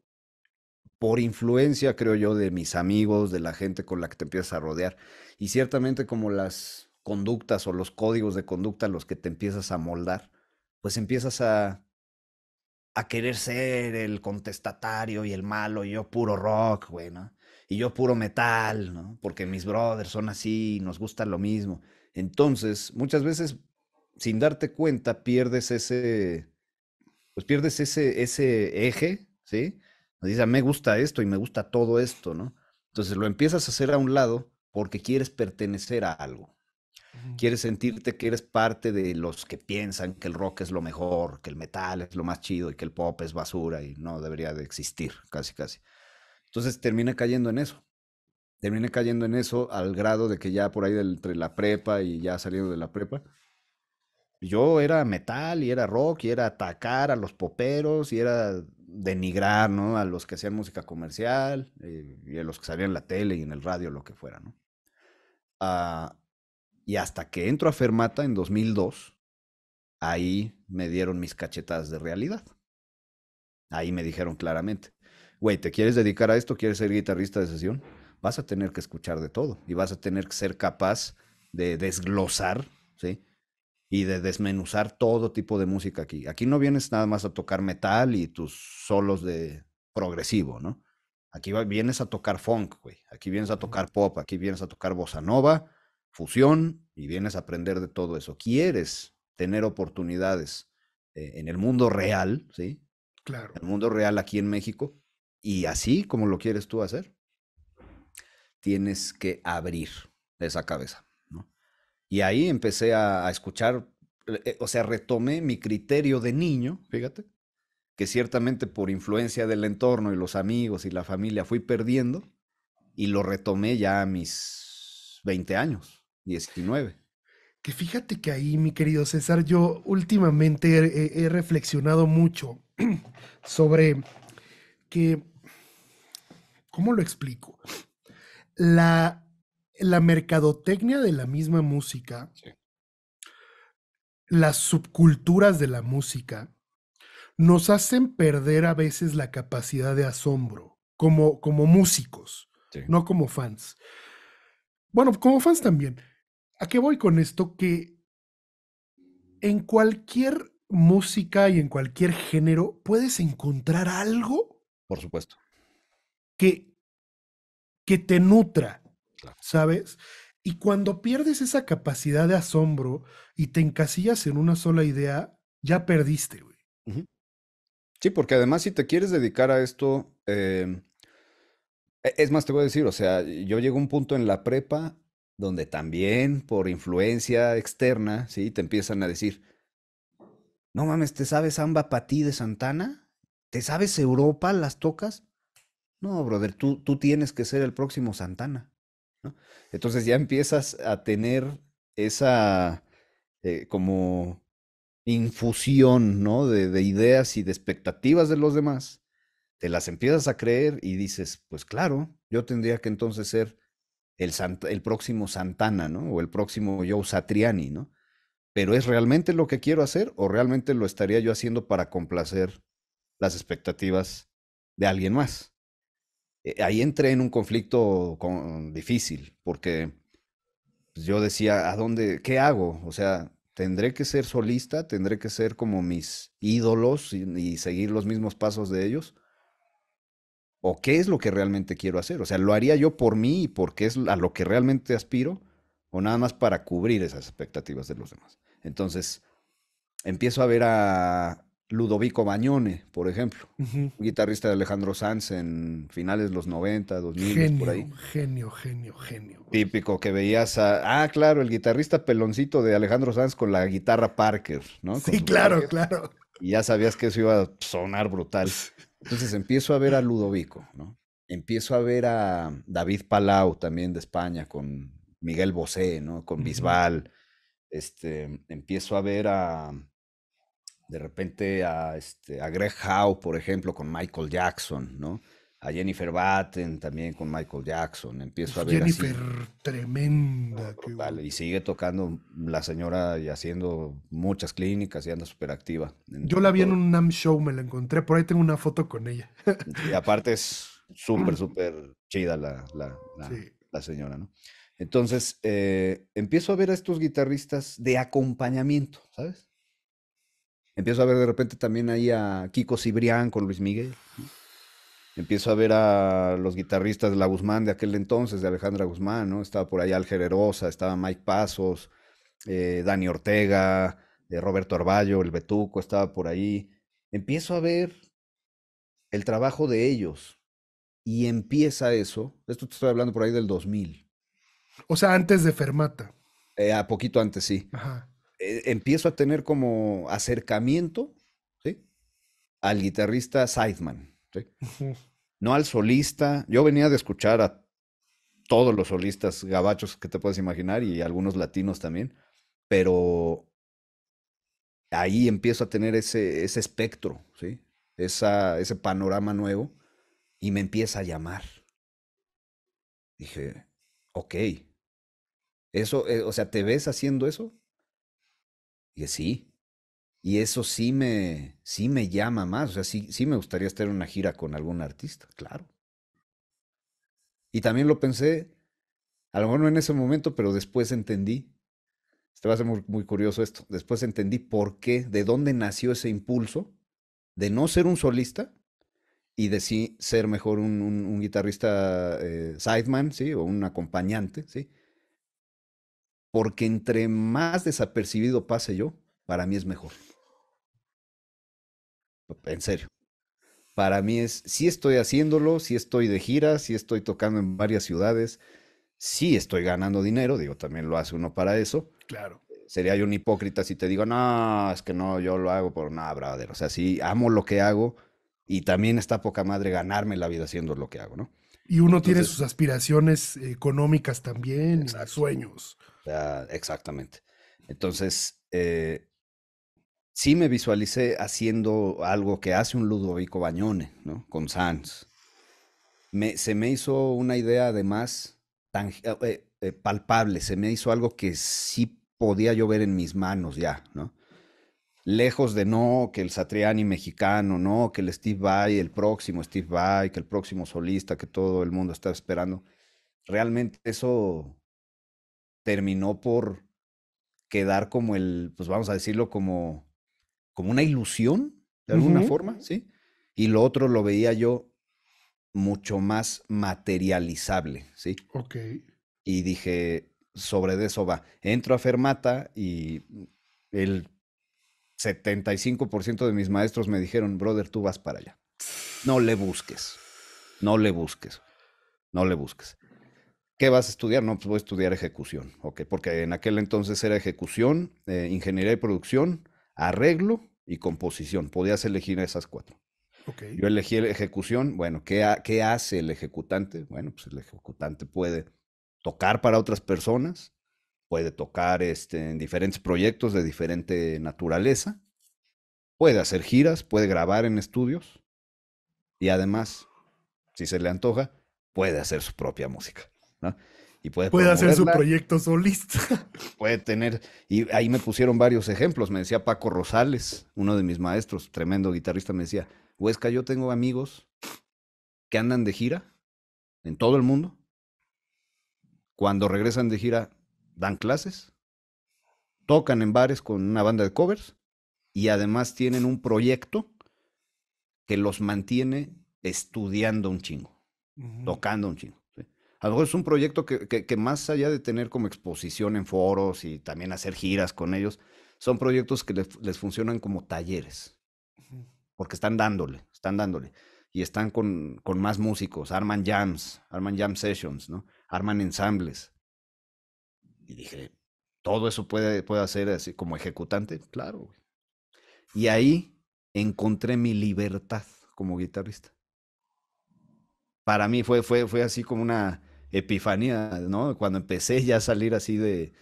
por influencia, creo yo, de mis amigos, de la gente con la que te empiezas a rodear, y ciertamente como las conductas o los códigos de conducta los que te empiezas a moldar, pues empiezas a a querer ser el contestatario y el malo, y yo puro rock, güey, ¿no? Y yo puro metal, ¿no? Porque mis brothers son así, y nos gusta lo mismo. Entonces, muchas veces, sin darte cuenta, pierdes ese, pues pierdes ese, ese eje, ¿sí? Dices, ah, me gusta esto y me gusta todo esto, ¿no? Entonces lo empiezas a hacer a un lado porque quieres pertenecer a algo. Quieres sentirte que eres parte de los que piensan que el rock es lo mejor, que el metal es lo más chido y que el pop es basura y no debería de existir, casi, casi. Entonces termina cayendo en eso. Termina cayendo en eso al grado de que ya por ahí entre la prepa y ya saliendo de la prepa, yo era metal y era rock y era atacar a los poperos y era denigrar, A los que hacían música comercial eh, y a los que salían en la tele y en el radio, lo que fuera, ¿no? Ah, y hasta que entro a Fermata en 2002, ahí me dieron mis cachetadas de realidad. Ahí me dijeron claramente, güey, ¿te quieres dedicar a esto? ¿Quieres ser guitarrista de sesión? Vas a tener que escuchar de todo y vas a tener que ser capaz de desglosar, ¿sí? Y de desmenuzar todo tipo de música aquí. Aquí no vienes nada más a tocar metal y tus solos de progresivo, ¿no? Aquí vienes a tocar funk, güey. Aquí vienes a tocar pop, aquí vienes a tocar bossa nova, fusión y vienes a aprender de todo eso. Quieres tener oportunidades eh, en el mundo real, ¿sí? Claro. En el mundo real aquí en México y así como lo quieres tú hacer, tienes que abrir esa cabeza, ¿no? Y ahí empecé a, escuchar, eh, eh, o sea, retomé mi criterio de niño, fíjate, que ciertamente por influencia del entorno y los amigos y la familia fui perdiendo y lo retomé ya a mis 20 años. 19. Que fíjate que ahí, mi querido César, yo últimamente he, reflexionado mucho [clears throat] sobre que, ¿cómo lo explico? La, la mercadotecnia de la misma música, las subculturas de la música, nos hacen perder a veces la capacidad de asombro como, como músicos, no como fans. Bueno, como fans también, ¿A qué voy con esto? Que en cualquier música y en cualquier género puedes encontrar algo. Por supuesto. Que, que te nutra, ¿sabes? Y cuando pierdes esa capacidad de asombro y te encasillas en una sola idea, ya perdiste, güey. Sí, porque además si te quieres dedicar a esto, em, e, es más, te voy a decir, o sea, yo llego a un punto en la prepa donde también por influencia externa, ¿sí? Te empiezan a decir, no mames, ¿te sabes Amba Patí de Santana? ¿Te sabes Europa? ¿Las tocas? No, brother, tú, tú tienes que ser el próximo Santana. Entonces ya empiezas a tener esa eh, como infusión, ¿no? De, de ideas y de expectativas de los demás. Te las empiezas a creer y dices, pues claro, yo tendría que entonces ser el, próximo Santana, ¿no? O el próximo Joe Satriani, ¿no? Pero ¿es realmente lo que quiero hacer o realmente lo estaría yo haciendo para complacer las expectativas de alguien más? Eh, ahí entré en un conflicto difícil, porque pues, yo decía, ¿a dónde? ¿Qué hago? O sea, tendré que ser solista, tendré que ser como mis ídolos y seguir los mismos pasos de ellos o qué es lo que realmente quiero hacer. O sea, ¿lo haría yo por mí y porque es a lo que realmente aspiro? ¿O nada más para cubrir esas expectativas de los demás? Entonces, empiezo a ver a Ludovico Bañone, por ejemplo, guitarrista de Alejandro Sanz en finales de los 90, 2000, genio, por ahí. Genio, genio, genio. Típico, que veías a... Ah, claro, el guitarrista peloncito de Alejandro Sanz con la guitarra Parker, ¿no? sí, claro, claro. Y ya sabías que eso iba a sonar brutal. Entonces empiezo a ver a Ludovico, ¿no? Empiezo a ver a David Palau también de España con Miguel Bosé, ¿no? Con Bisbal. Este, empiezo a ver a de repente a, este, a Greg Howe, por ejemplo, con Michael Jackson, ¿no? a Jennifer Batten también con Michael Jackson. Empiezo a ver. Jennifer, tremenda. Vale, y sigue tocando la señora y haciendo muchas clínicas y anda súper activa. Yo la vi en un NAM show, me la encontré. Por ahí tengo una foto con ella. Y aparte es súper, [clears throat] súper chida la, señora, ¿no? Entonces eh, empiezo a ver a estos guitarristas de acompañamiento, ¿sabes? Empiezo a ver de repente también ahí a Kiko Cibrián con Luis Miguel empiezo a ver a los guitarristas de La Guzmán de aquel entonces, de Alejandra Guzmán, ¿no? Estaba por ahí Al Herosa, estaba Mike Pasos, eh, Dani Ortega, de eh, Roberto Arballo, el Betuco, estaba por ahí. Empiezo a ver el trabajo de ellos y empieza eso. Esto te estoy hablando por ahí del 2000. O sea, antes de Fermata. Eh, a poquito antes, sí. empiezo a tener como acercamiento al guitarrista Seidman. No al solista. Yo venía de escuchar a todos los solistas gabachos que te puedes imaginar y algunos latinos también, pero ahí empiezo a tener ese, ese espectro, ¿sí? Esa, ese panorama nuevo y me empieza a llamar. Dije, ok, eso, eh, o sea, ¿te ves haciendo eso? Y sí. Y eso sí me, sí me llama más. O sea, sí, me gustaría estar en una gira con algún artista, claro. Y también lo pensé, a lo mejor no en ese momento, pero después entendí. Te va a ser muy, curioso esto. Después entendí por qué, de dónde nació ese impulso de no ser un solista y de sí ser mejor un, guitarrista eh, sideman, ¿sí? O un acompañante, ¿sí? Porque entre más desapercibido pase yo, para mí es mejor. En serio. Para mí es, si estoy haciéndolo, si estoy de gira, si estoy tocando en varias ciudades, sí estoy ganando dinero, digo, también lo hace uno para eso. Claro. Eh, sería yo un hipócrita si te digo, no, es que no, yo lo hago por nada, brother. O sea, sí, amo lo que hago y también está poca madre ganarme la vida haciendo lo que hago, ¿no? Y uno tiene sus aspiraciones económicas también, sueños. exactamente. Entonces, eh, sí me visualicé haciendo algo que hace un Ludovico Bañone, ¿no? Con Sanz. se me hizo una idea además tan, eh, eh, palpable, se me hizo algo que sí podía yo ver en mis manos ya, ¿no? Lejos de no, que el Satriani mexicano, no, que el Steve Vai, el próximo Steve Vai, que el próximo solista que todo el mundo está esperando. Realmente eso terminó por quedar como el, pues vamos a decirlo, como como una ilusión, de alguna forma, ¿sí? Y lo otro lo veía yo mucho más materializable, ¿sí? Ok. Y dije, sobre de eso va. Entro a Fermata y el 75% de mis maestros me dijeron, brother, tú vas para allá. No le busques, no le busques, no le busques. ¿Qué vas a estudiar? No, pues voy a estudiar ejecución, ok, porque en aquel entonces era ejecución, eh, ingeniería y producción, arreglo y composición. Podías elegir esas cuatro. Yo elegí ejecución. Bueno, ¿qué, hace el ejecutante? Bueno, pues el ejecutante puede tocar para otras personas, puede tocar este, en diferentes proyectos de diferente naturaleza, puede hacer giras, puede grabar en estudios y además, si se le antoja, puede hacer su propia música. ¿no? puede, hacer su proyecto solista. [laughs] Puede tener, y ahí me pusieron varios ejemplos, me decía Paco Rosales, uno de mis maestros, tremendo guitarrista, me decía, Huesca, yo tengo amigos que andan de gira en todo el mundo, cuando regresan de gira dan clases, tocan en bares con una banda de covers y además tienen un proyecto que los mantiene estudiando un chingo, tocando un chingo. A lo mejor es un proyecto que, que, más allá de tener como exposición en foros y también hacer giras con ellos, son proyectos que les, funcionan como talleres, porque están dándole, están dándole. Y están con, con más músicos, arman jams, arman jam sessions, ¿no? Arman ensambles. Y dije, todo eso puede, puede hacer así como ejecutante, claro. Y ahí encontré mi libertad como guitarrista. Para mí fue, fue, fue así como una, epifanía, ¿no? Cuando empecé ya a salir así de,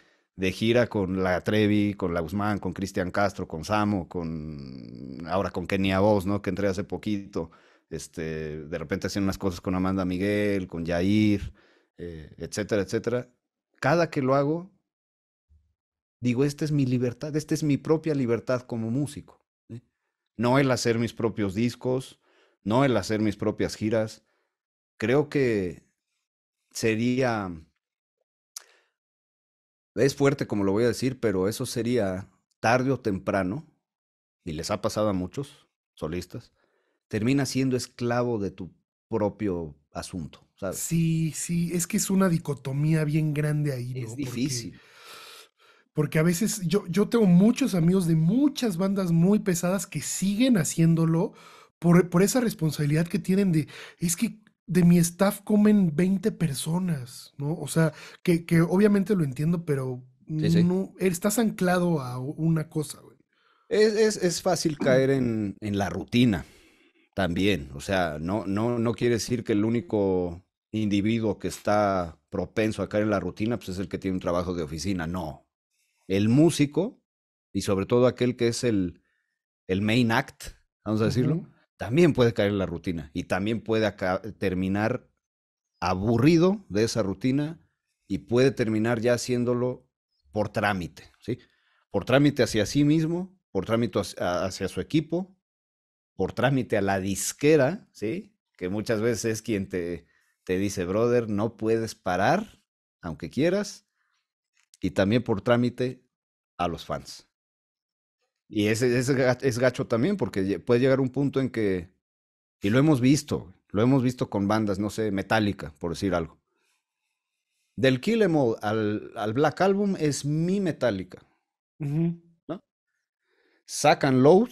gira con la Trevi, con la Guzmán, con Cristian Castro, con Samo, con ahora con Kenia Voz, ¿no? Que entré hace poquito. Este, de repente haciendo unas cosas con Amanda Miguel, con Jair, eh, etcétera, etcétera. Cada que lo hago, digo, esta es mi libertad, esta es mi propia libertad como músico. No el hacer mis propios discos, no el hacer mis propias giras. Creo que sería, es fuerte como lo voy a decir, pero eso sería tarde o temprano, y les ha pasado a muchos solistas, termina siendo esclavo de tu propio asunto, ¿sabes? Sí, sí, es que es una dicotomía bien grande ahí. Es difícil. Porque a veces yo, yo, tengo muchos amigos de muchas bandas muy pesadas que siguen haciéndolo por, por, esa responsabilidad que tienen de, es que de mi staff comen 20 personas, ¿no? O sea, que, que obviamente lo entiendo, pero estás anclado a una cosa, güey. Es, fácil caer en, la rutina también. O sea, no, no, no quiere decir que el único individuo que está propenso a caer en la rutina pues es el que tiene un trabajo de oficina. No. El músico, y sobre todo aquel que es el, el main act, vamos a decirlo, también puede caer en la rutina y también puede terminar aburrido de esa rutina y puede terminar ya haciéndolo por trámite, ¿sí? Por trámite hacia sí mismo, por trámite hacia, su equipo, por trámite a la disquera, ¿sí? Que muchas veces es quien te, te dice, brother, no puedes parar, aunque quieras, y también por trámite a los fans. Y ese, es gacho también, porque puede llegar un punto en que, y lo hemos visto, lo hemos visto con bandas, no sé, Metallica, por decir algo. Del Kill Em al, Black Album es mi Metallica. ¿no? Sacan Load,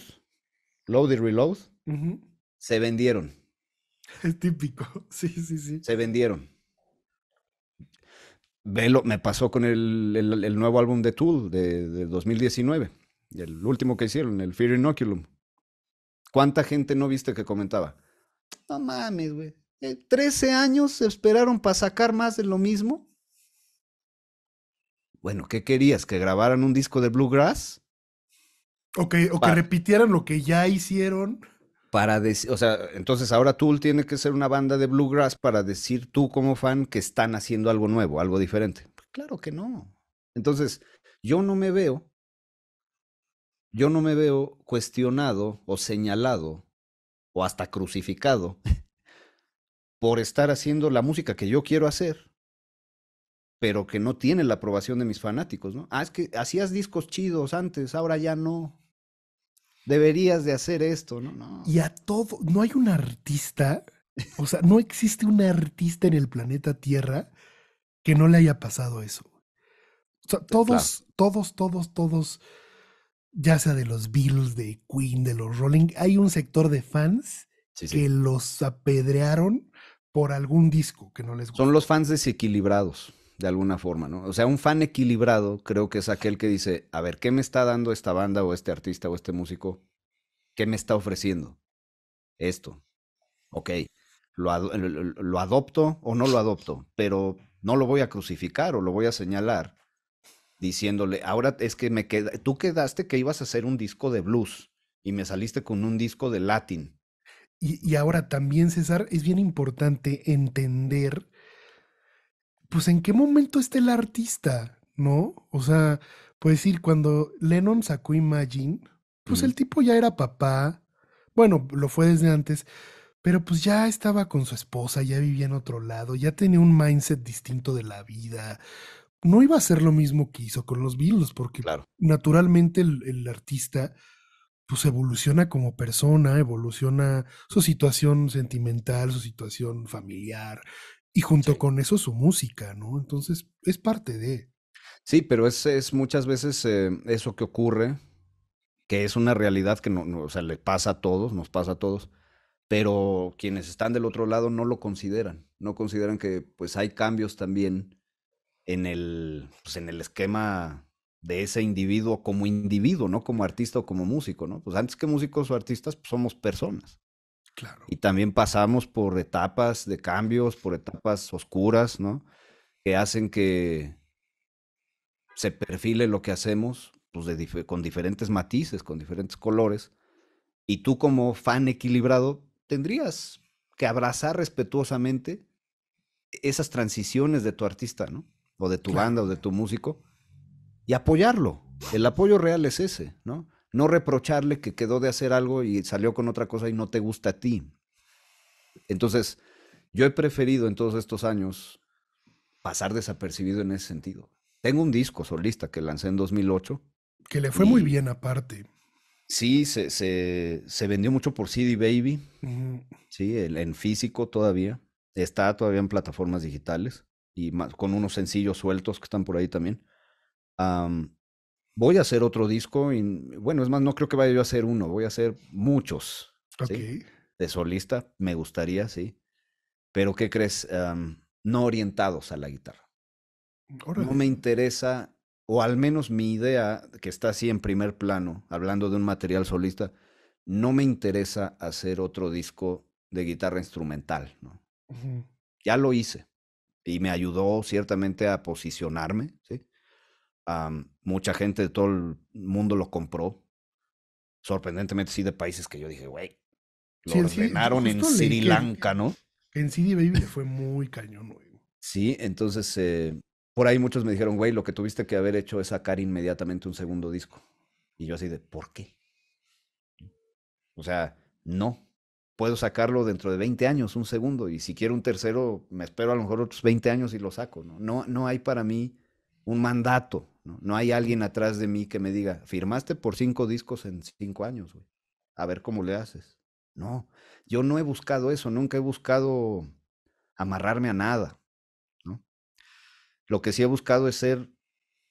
Loaded y Reload, se vendieron. Es típico, [laughs] sí, sí, sí. Se vendieron. Velo, me pasó con el, nuevo álbum de Tool de, de 2019 el último que hicieron, el Fear Inoculum. ¿Cuánta gente no viste que comentaba? No mames, güey. 13 eh, años esperaron para sacar más de lo mismo. Bueno, ¿qué querías? ¿Que grabaran un disco de Bluegrass? O que, o que repitieran lo que ya hicieron. Para decir, o sea, entonces ahora Tool tiene que ser una banda de Bluegrass para decir tú como fan que están haciendo algo nuevo, algo diferente. Claro que no. Entonces, yo no me veo yo no me veo cuestionado o señalado o hasta crucificado [laughs] por estar haciendo la música que yo quiero hacer, pero que no tiene la aprobación de mis fanáticos, ¿no? Ah, es que hacías discos chidos antes, ahora ya no. Deberías de hacer esto, ¿no? Y a todo, no hay un artista, o sea, no existe un artista en el planeta Tierra que no le haya pasado eso. O sea, eh, todos, todos, todos, todos ya sea de los Beatles, de Queen, de los Rolling, hay un sector de fans que los apedrearon por algún disco que no les gusta. Son los fans desequilibrados, de alguna forma, ¿no? O sea, un fan equilibrado creo que es aquel que dice, a ver, ¿qué me está dando esta banda o este artista o este músico? ¿Qué me está ofreciendo? Esto. Ok, lo, lo adopto o no lo adopto, pero no lo voy a crucificar o lo voy a señalar diciéndole, ahora es que me queda, tú quedaste que ibas a hacer un disco de blues y me saliste con un disco de latín. Y, ahora también, César, es bien importante entender, pues en qué momento está el artista, ¿no? O sea, puedes decir, cuando Lennon sacó Imagine, pues el tipo ya era papá, bueno, lo fue desde antes, pero pues ya estaba con su esposa, ya vivía en otro lado, ya tenía un mindset distinto de la vida no iba a ser lo mismo que hizo con los Beatles, porque naturalmente el, artista pues evoluciona como persona, evoluciona su situación sentimental, su situación familiar, y junto con eso su música, ¿no? Entonces es parte de... Sí, pero es, es muchas veces em, eso que ocurre, que es una realidad que no, no, le pasa a todos, nos pasa a todos, pero quienes están del otro lado no lo consideran, no consideran que pues hay cambios también en el, pues en el esquema de ese individuo como individuo, no como artista o como músico, ¿no? Pues antes que músicos o artistas, pues somos personas. Claro. Y también pasamos por etapas de cambios, por etapas oscuras, ¿no? Que hacen que se perfile lo que hacemos, pues con diferentes matices, con diferentes colores. Y tú como fan equilibrado, tendrías que abrazar respetuosamente esas transiciones de tu artista, ¿no? o de tu banda o de tu músico y apoyarlo. El apoyo real es ese, ¿no? No reprocharle que quedó de hacer algo y salió con otra cosa y no te gusta a ti. Entonces, yo he preferido en todos estos años pasar desapercibido en ese sentido. Tengo un disco solista que lancé en 2008. Que le fue muy bien aparte. Sí, se, vendió mucho por CD Baby. Sí, en, físico todavía. Está todavía en plataformas digitales y más, con unos sencillos sueltos que están por ahí también. voy a hacer otro disco y mm, bueno, es más, no creo que vaya yo a hacer uno, voy a hacer muchos. De solista, me gustaría, sí. Pero ¿qué crees? no orientados a la guitarra. Mm, no me interesa, o al menos mi idea, que está así en primer plano, hablando de un material solista, no me interesa hacer otro disco de guitarra instrumental. Ya lo hice y me ayudó ciertamente a posicionarme. ¿sí? mucha gente de todo el mundo lo compró. Sorprendentemente, sí, de países que yo dije, güey, lo ordenaron en Sri Lanka, ¿no? En CD Baby fue muy cañón, güey. Sí, entonces eh, por ahí muchos me dijeron, güey, lo que tuviste que haber hecho es sacar inmediatamente un segundo disco. Y yo así de, ¿por qué? O sea, no puedo sacarlo dentro de 20 años, un segundo, y si quiero un tercero, me espero a lo mejor otros 20 años y lo saco. No, no, hay para mí un mandato, ¿no? hay alguien atrás de mí que me diga, firmaste por cinco discos en cinco años, güey. a ver cómo le haces. No, yo no he buscado eso, nunca he buscado amarrarme a nada. ¿no? Lo que sí he buscado es ser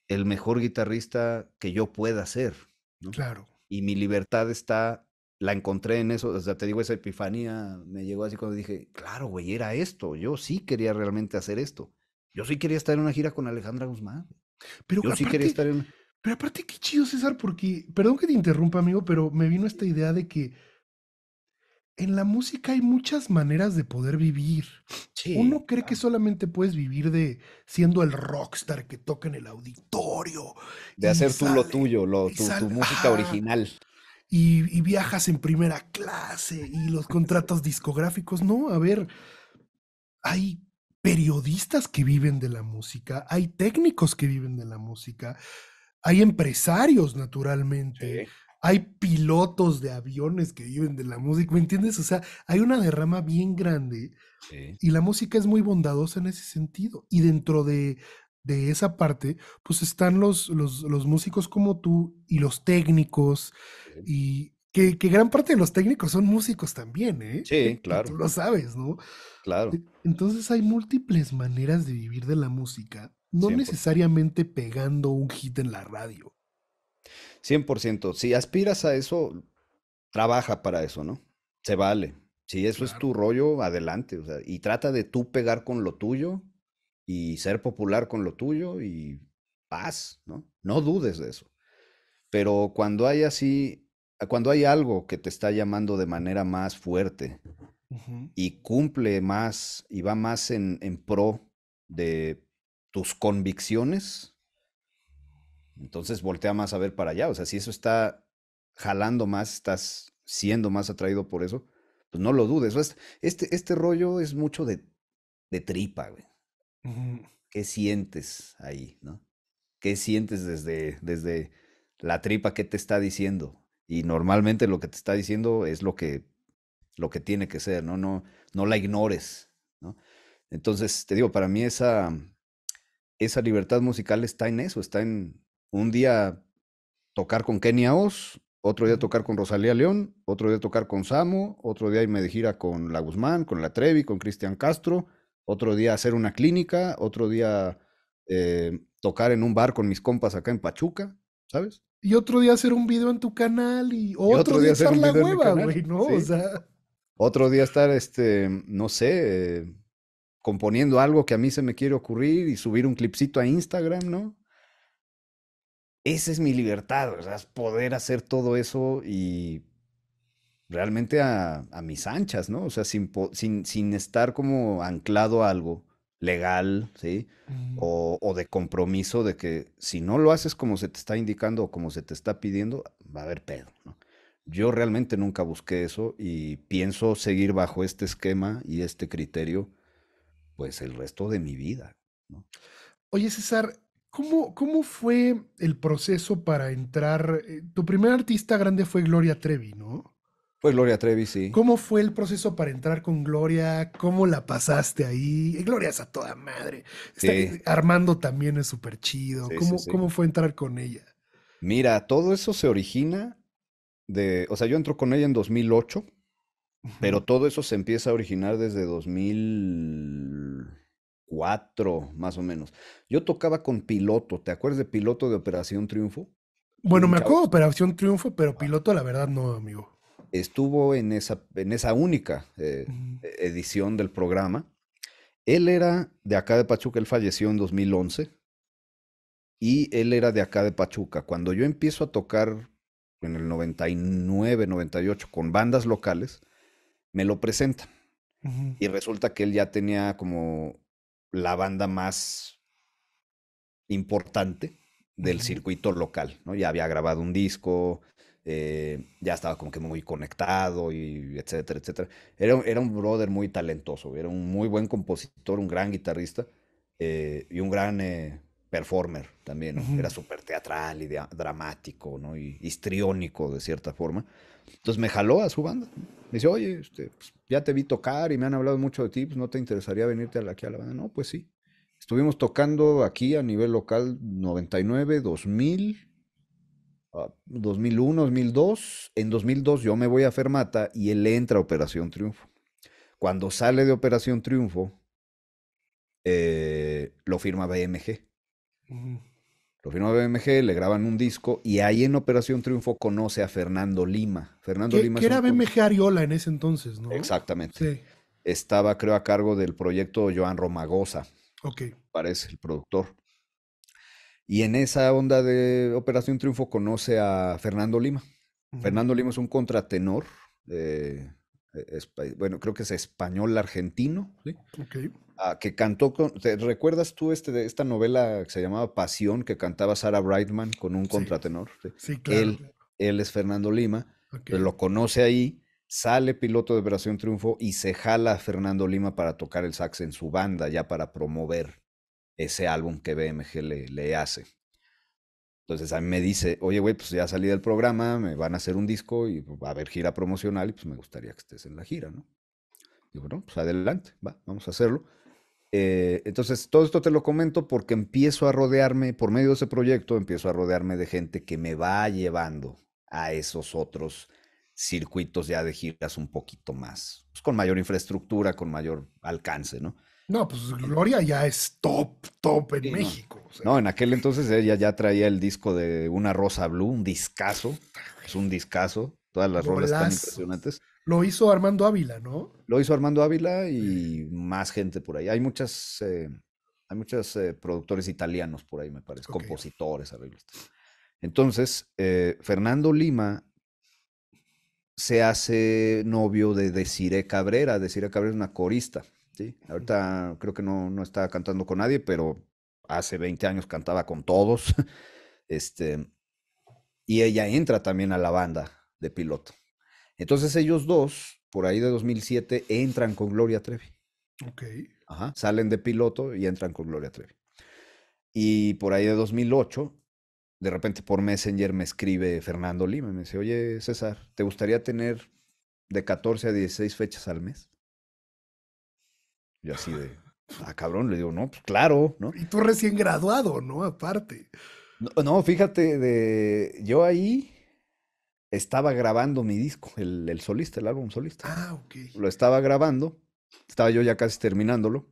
el mejor guitarrista que yo pueda ser. Claro. Y mi libertad está la encontré en eso, o sea, te digo, esa epifanía me llegó así cuando dije, claro, güey, era esto, yo sí quería realmente hacer esto. Yo sí quería estar en una gira con Alejandra Guzmán. Pero yo sí quería estar en... Pero aparte, qué chido, César, porque, perdón que te interrumpa, amigo, pero me vino esta idea de que en la música hay muchas maneras de poder vivir. Uno cree que solamente puedes vivir de siendo el rockstar que toca en el auditorio. De hacer tú lo tuyo, lo, tu, música original y, viajas en primera clase y los contratos discográficos. No, a ver, hay periodistas que viven de la música, hay técnicos que viven de la música, hay empresarios naturalmente, hay pilotos de aviones que viven de la música, ¿me entiendes? O sea, hay una derrama bien grande y la música es muy bondadosa en ese sentido. Y dentro de de esa parte, pues están los, los, músicos como tú y los técnicos y que, gran parte de los técnicos son músicos también, ¿eh? Sí, [laughs] claro. Tú lo sabes, ¿no? Claro. E-, entonces hay múltiples maneras de vivir de la música, no necesariamente pegando un hit en la radio. 100%. Si aspiras a eso, trabaja para eso, ¿no? Se vale. Si eso es tu rollo, adelante. O sea, y trata de tú pegar con lo tuyo y ser popular con lo tuyo y paz, ¿no? No dudes de eso. Pero cuando hay así, cuando hay algo que te está llamando de manera más fuerte y cumple más y va más en, pro de tus convicciones, entonces voltea más a ver para allá. O sea, si eso está jalando más, estás siendo más atraído por eso, pues no lo dudes. Este, este rollo es mucho de, de tripa, güey. ¿Qué sientes ahí, no? ¿Qué sientes desde, desde la tripa? que te está diciendo? Y normalmente lo que te está diciendo es lo que, lo que tiene que ser, ¿no? No, no la ignores, Entonces, te digo, para mí esa, esa libertad musical está en eso, está en un día tocar con Kenia Oz, otro día tocar con Rosalía León, otro día tocar con Samu otro día irme de gira con La Guzmán, con La Trevi, con Cristian Castro, otro día hacer una clínica, otro día eh, tocar en un bar con mis compas acá en Pachuca, ¿sabes? Y otro día hacer un video en tu canal y otro, día, hacer la hueva, güey, ¿no? O sea... Otro día estar, este, no sé, eh, componiendo algo que a mí se me quiere ocurrir y subir un clipcito a Instagram, ¿no? Esa es mi libertad, o sea poder hacer todo eso y realmente a, mis anchas, ¿no? O sea, sin, sin, sin, estar como anclado a algo legal, ¿sí? o, o, de compromiso de que si no lo haces como se te está indicando o como se te está pidiendo, va a haber pedo, ¿no? Yo realmente nunca busqué eso y pienso seguir bajo este esquema y este criterio, pues el resto de mi vida, ¿no? Oye, César, ¿Cómo, ¿Cómo, fue el proceso para entrar? Eh, tu primer artista grande fue Gloria Trevi, ¿no? Pues Gloria Trevi, sí. ¿Cómo fue el proceso para entrar con Gloria? ¿Cómo la pasaste ahí? Gloria es a toda madre. Armando también es súper chido. ¿Cómo, ¿Cómo fue entrar con ella? Mira, todo eso se origina de, o sea, yo entro con ella en 2008, pero todo eso se empieza a originar desde 2004, más o menos. Yo tocaba con Piloto, ¿te acuerdas de Piloto de Operación Triunfo? Bueno, me acuerdo de Operación Triunfo, pero Piloto la verdad no, amigo estuvo en esa, en esa única eh, edición del programa. Él era de acá de Pachuca, él falleció en 2011 y él era de acá de Pachuca. Cuando yo empiezo a tocar en el 99, 98 con bandas locales, me lo presentan. Y resulta que él ya tenía como la banda más importante del circuito local, ¿no? Ya había grabado un disco, eh, ya estaba como que muy conectado y etcétera, etcétera. Era, era un brother muy talentoso, era un muy buen compositor, un gran guitarrista eh, y un gran eh, performer también, Era súper teatral y dramático, ¿no? Y histriónico de cierta forma. Entonces me jaló a su banda. Me dice, oye, este, pues, ya te vi tocar y me han hablado mucho de ti, pues no te interesaría venirte aquí a la banda. No, pues sí. Estuvimos tocando aquí a nivel local 99, 2000, 2001, ah, 2002. En 2002 yo me voy a Fermata y él entra a Operación Triunfo. Cuando sale de Operación Triunfo, eh, lo firma BMG. Lo firma BMG, le graban un disco y ahí en Operación Triunfo conoce a Fernando Lima. Fernando Lima. Que era BMG Ariola en ese entonces, ¿no? Exactamente. Estaba, creo, a cargo del proyecto Joan Romagosa. Ok. Parece el productor. Y en esa onda de Operación Triunfo conoce a Fernando Lima. Fernando Lima es un contratenor, eh, bueno, creo que es español argentino, ¿sí? Ah, que cantó con, ¿te ¿recuerdas tú este, de esta novela que se llamaba Pasión, que cantaba Sarah Brightman con un contratenor? Sí, claro. Él, él, es Fernando Lima, lo conoce ahí, sale piloto de Operación Triunfo y se jala a Fernando Lima para tocar el sax en su banda, ya para promover ese álbum que BMG le, hace. Entonces a mí me dice, oye, güey, pues ya salí del programa, me van a hacer un disco y pues, va a haber gira promocional y pues me gustaría que estés en la gira, ¿no? Digo, no, pues adelante, vamos a hacerlo. Eh, entonces, todo esto te lo comento porque empiezo a rodearme, por medio de ese proyecto, empiezo a rodearme de gente que me va llevando a esos otros circuitos ya de giras un poquito más, pues con mayor infraestructura, con mayor alcance, ¿no? No, pues Gloria ya es top, top en México. No. en aquel entonces ella ya traía el disco de Una Rosa Blue, un discazo. Es un discazo. Todas las rolas están impresionantes. Lo hizo Armando Ávila, ¿no? Lo hizo Armando Ávila y más gente por ahí. Hay muchas, eh, hay muchos eh, productores italianos por ahí, me parece, compositores, arreglistas. Entonces, eh, Fernando Lima se hace novio de Desiree Cabrera. Desiree Cabrera es una corista. ¿sí? Ahorita creo que no, no está cantando con nadie, pero hace 20 años cantaba con todos. [laughs] Este, y ella entra también a la banda de piloto. Entonces ellos dos, por ahí de 2007, entran con Gloria Trevi. Ajá, salen de piloto y entran con Gloria Trevi. Y por ahí de 2008, de repente por Messenger me escribe Fernando Lima, me dice, oye César, ¿te gustaría tener de 14 a 16 fechas al mes? Y así de, a ah, cabrón, le digo, no, pues claro, ¿no? Y tú recién graduado, ¿no? Aparte. No, fíjate, de, yo ahí estaba grabando mi disco, el, el, solista, el álbum solista. Ah, ok. Lo estaba grabando, estaba yo ya casi terminándolo.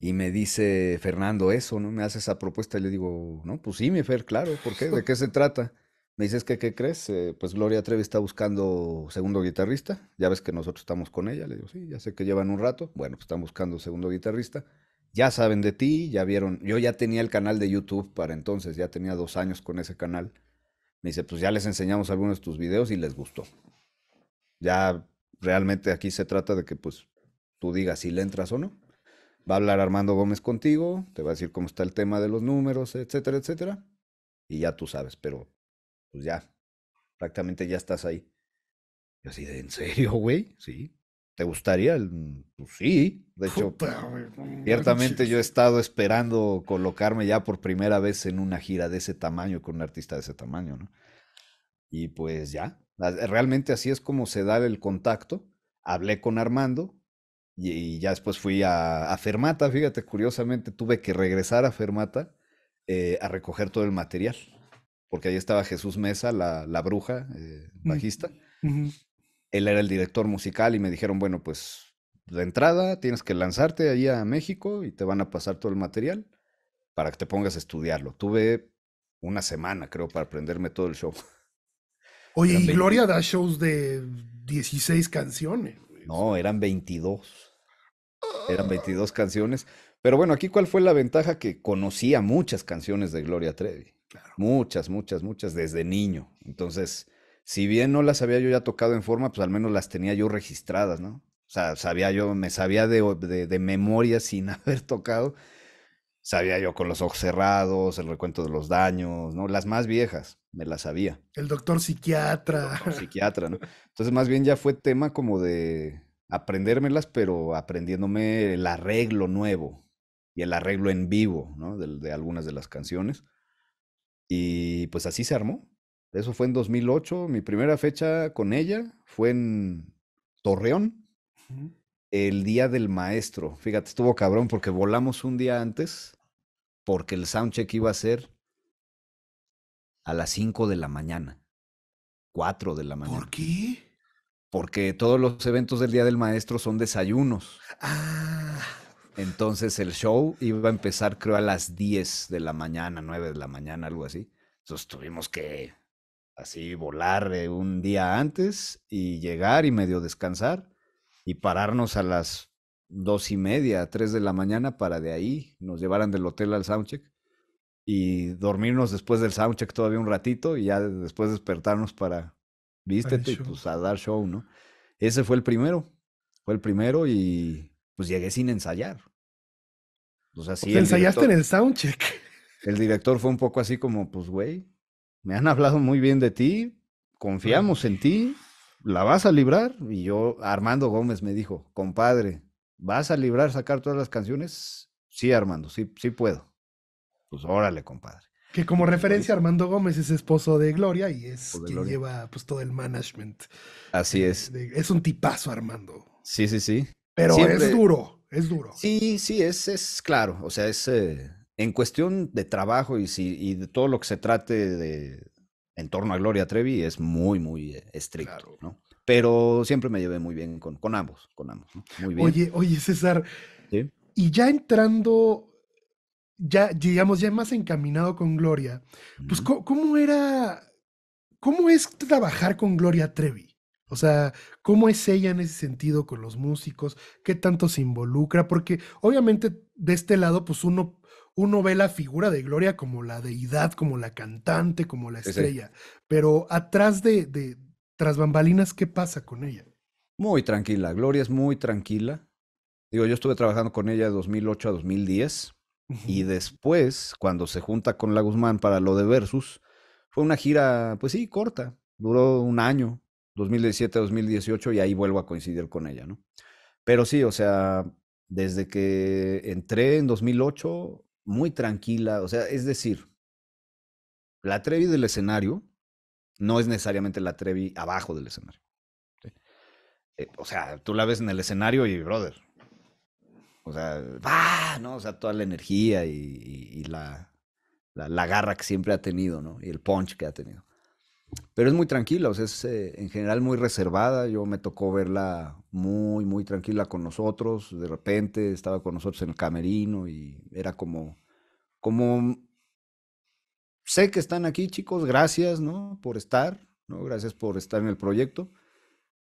Y me dice Fernando eso, ¿no? Me hace esa propuesta y le digo, no, pues sí, mi Fer, claro, ¿por qué? ¿De qué se trata? Me dices que, ¿qué crees? Eh, pues Gloria Trevi está buscando segundo guitarrista. Ya ves que nosotros estamos con ella. Le digo, sí, ya sé que llevan un rato. Bueno, pues, están buscando segundo guitarrista. Ya saben de ti, ya vieron. Yo ya tenía el canal de YouTube para entonces, ya tenía dos años con ese canal. Me dice, pues ya les enseñamos algunos de tus videos y les gustó. Ya realmente aquí se trata de que pues tú digas si le entras o no. Va a hablar Armando Gómez contigo, te va a decir cómo está el tema de los números, etcétera, etcétera. Y ya tú sabes, pero pues ya, prácticamente ya estás ahí. Y así ¿en serio, güey? Sí. ¿Te gustaría? Mm, pues sí. De hecho, ciertamente yo he estado esperando colocarme ya por primera vez en una gira de ese tamaño, con un artista de ese tamaño, ¿no? Y pues ya, realmente así es como se da el contacto. Hablé con Armando y, ya después fui a, Fermata, fíjate, curiosamente tuve que regresar a Fermata eh, a recoger todo el material porque ahí estaba Jesús Mesa, la, la bruja, eh, mm, bajista. Él era el director musical y me dijeron, bueno, pues de entrada tienes que lanzarte ahí a México y te van a pasar todo el material para que te pongas a estudiarlo. Tuve una semana, creo, para aprenderme todo el show. [laughs] Oye, y Gloria da shows de 16 canciones. No, eran 22. Eran 22 ah. canciones. Pero bueno, aquí cuál fue la ventaja que conocía muchas canciones de Gloria Trevi. Muchas, muchas, muchas, desde niño. Entonces, si bien no las había yo ya tocado en forma, pues al menos las tenía yo registradas, ¿no? O sea, sabía yo, me sabía de, memoria [laughs] sin haber tocado. Sabía yo con los ojos cerrados, el recuento de los daños, ¿no? Las más viejas, me las sabía. El doctor psiquiatra. [laughs] psiquiatra, ¿no? Entonces, más bien ya fue tema como de aprendérmelas, pero aprendiéndome el arreglo nuevo y el arreglo en vivo, ¿no? de algunas de las canciones. Y pues así se armó. Eso fue en 2008. Mi primera fecha con ella fue en Torreón, el día del maestro. Fíjate, estuvo cabrón porque volamos un día antes porque el soundcheck iba a ser a las 5 de la mañana. 4 de la mañana. ¿Por qué? Porque todos los eventos del Día del Maestro son desayunos. Ah. Entonces el show iba a empezar creo a las 10 de la mañana, 9 de la mañana, algo así. Entonces tuvimos que así volar eh, un día antes y llegar y medio descansar y pararnos a las dos y media, tres de la mañana para de ahí nos llevaran del hotel al soundcheck y dormirnos después del soundcheck todavía un ratito y ya después despertarnos para viste, pues a dar show, ¿no? Ese fue el primero, fue el primero y pues, llegué sin ensayar. O sea, sí, ensayaste en el soundcheck. El director fue un poco así como, pues, güey, me han hablado muy bien de ti, confiamos en ti, la vas a librar. Y yo, Armando Gómez me dijo, compadre, ¿vas a librar sacar todas las canciones? Sí, Armando, sí, sí puedo. Pues órale, compadre. Que como referencia, Armando Gómez es esposo de Gloria y es quien lleva pues todo el management. Así es. es un tipazo, Armando. Sí, sí, sí. Pero es duro, es duro. Sí, sí, es, es claro. O sea, es eh, en cuestión de trabajo y, si, de todo lo que se trate de, en torno a Gloria Trevi es muy, muy eh, estricto, Pero siempre me llevé muy bien con, con ambos, con ambos, Muy bien. Oye, oye, César, y ya entrando, ya, digamos, ya más encaminado con Gloria, pues, ¿cómo, era, cómo es trabajar con Gloria Trevi? O sea, ¿cómo es ella en ese sentido con los músicos? ¿Qué tanto se involucra? Porque obviamente de este lado, pues uno, uno ve la figura de Gloria como la deidad, como la cantante, como la estrella. Pero atrás de, de, tras bambalinas, ¿qué pasa con ella? Muy tranquila, Gloria es muy tranquila. Digo, yo estuve trabajando con ella de 2008 a 2010 y después, cuando se junta con la Guzmán para lo de Versus, fue una gira, pues sí, corta, duró un año, 2017 2018 y ahí vuelvo a coincidir con ella, ¿no? Pero sí, o sea, desde que entré en 2008, muy tranquila, o sea, es decir, la Trevi del escenario no es necesariamente la Trevi abajo del escenario. Eh, o sea, tú la ves en el escenario y, brother, o sea, va, ¿no? O sea, toda la energía y, la, la, garra que siempre ha tenido, ¿no? Y el punch que ha tenido pero es muy tranquila, o sea, es eh, en general muy reservada. Yo me tocó verla muy, muy tranquila con nosotros. De repente estaba con nosotros en el camerino y era como, como, sé que están aquí, chicos, gracias, ¿no? Por estar, ¿no? Gracias por estar en el proyecto,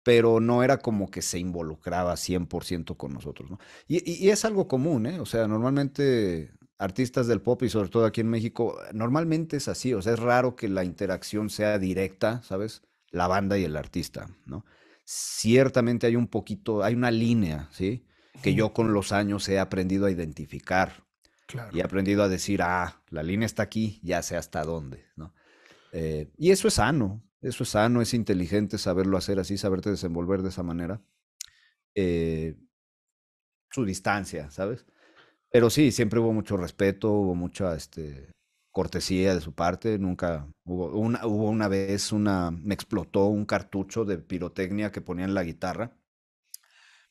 pero no era como que se involucraba 100% con nosotros, ¿no? Y, y, es algo común, ¿eh? O sea, normalmente artistas del pop y sobre todo aquí en México, normalmente es así, o sea, es raro que la interacción sea directa, ¿sabes? La banda y el artista, ¿no? Ciertamente hay un poquito, hay una línea, ¿sí? Que yo con los años he aprendido a identificar y he aprendido a decir, ah, la línea está aquí, ya sé hasta dónde, ¿no? Eh, y eso es sano, eso es sano, es inteligente saberlo hacer así, saberte desenvolver de esa manera. Eh, su distancia, ¿sabes? Pero sí, siempre hubo mucho respeto, hubo mucha este, cortesía de su parte. Nunca hubo una, hubo una vez una, me explotó un cartucho de pirotecnia que ponía en la guitarra.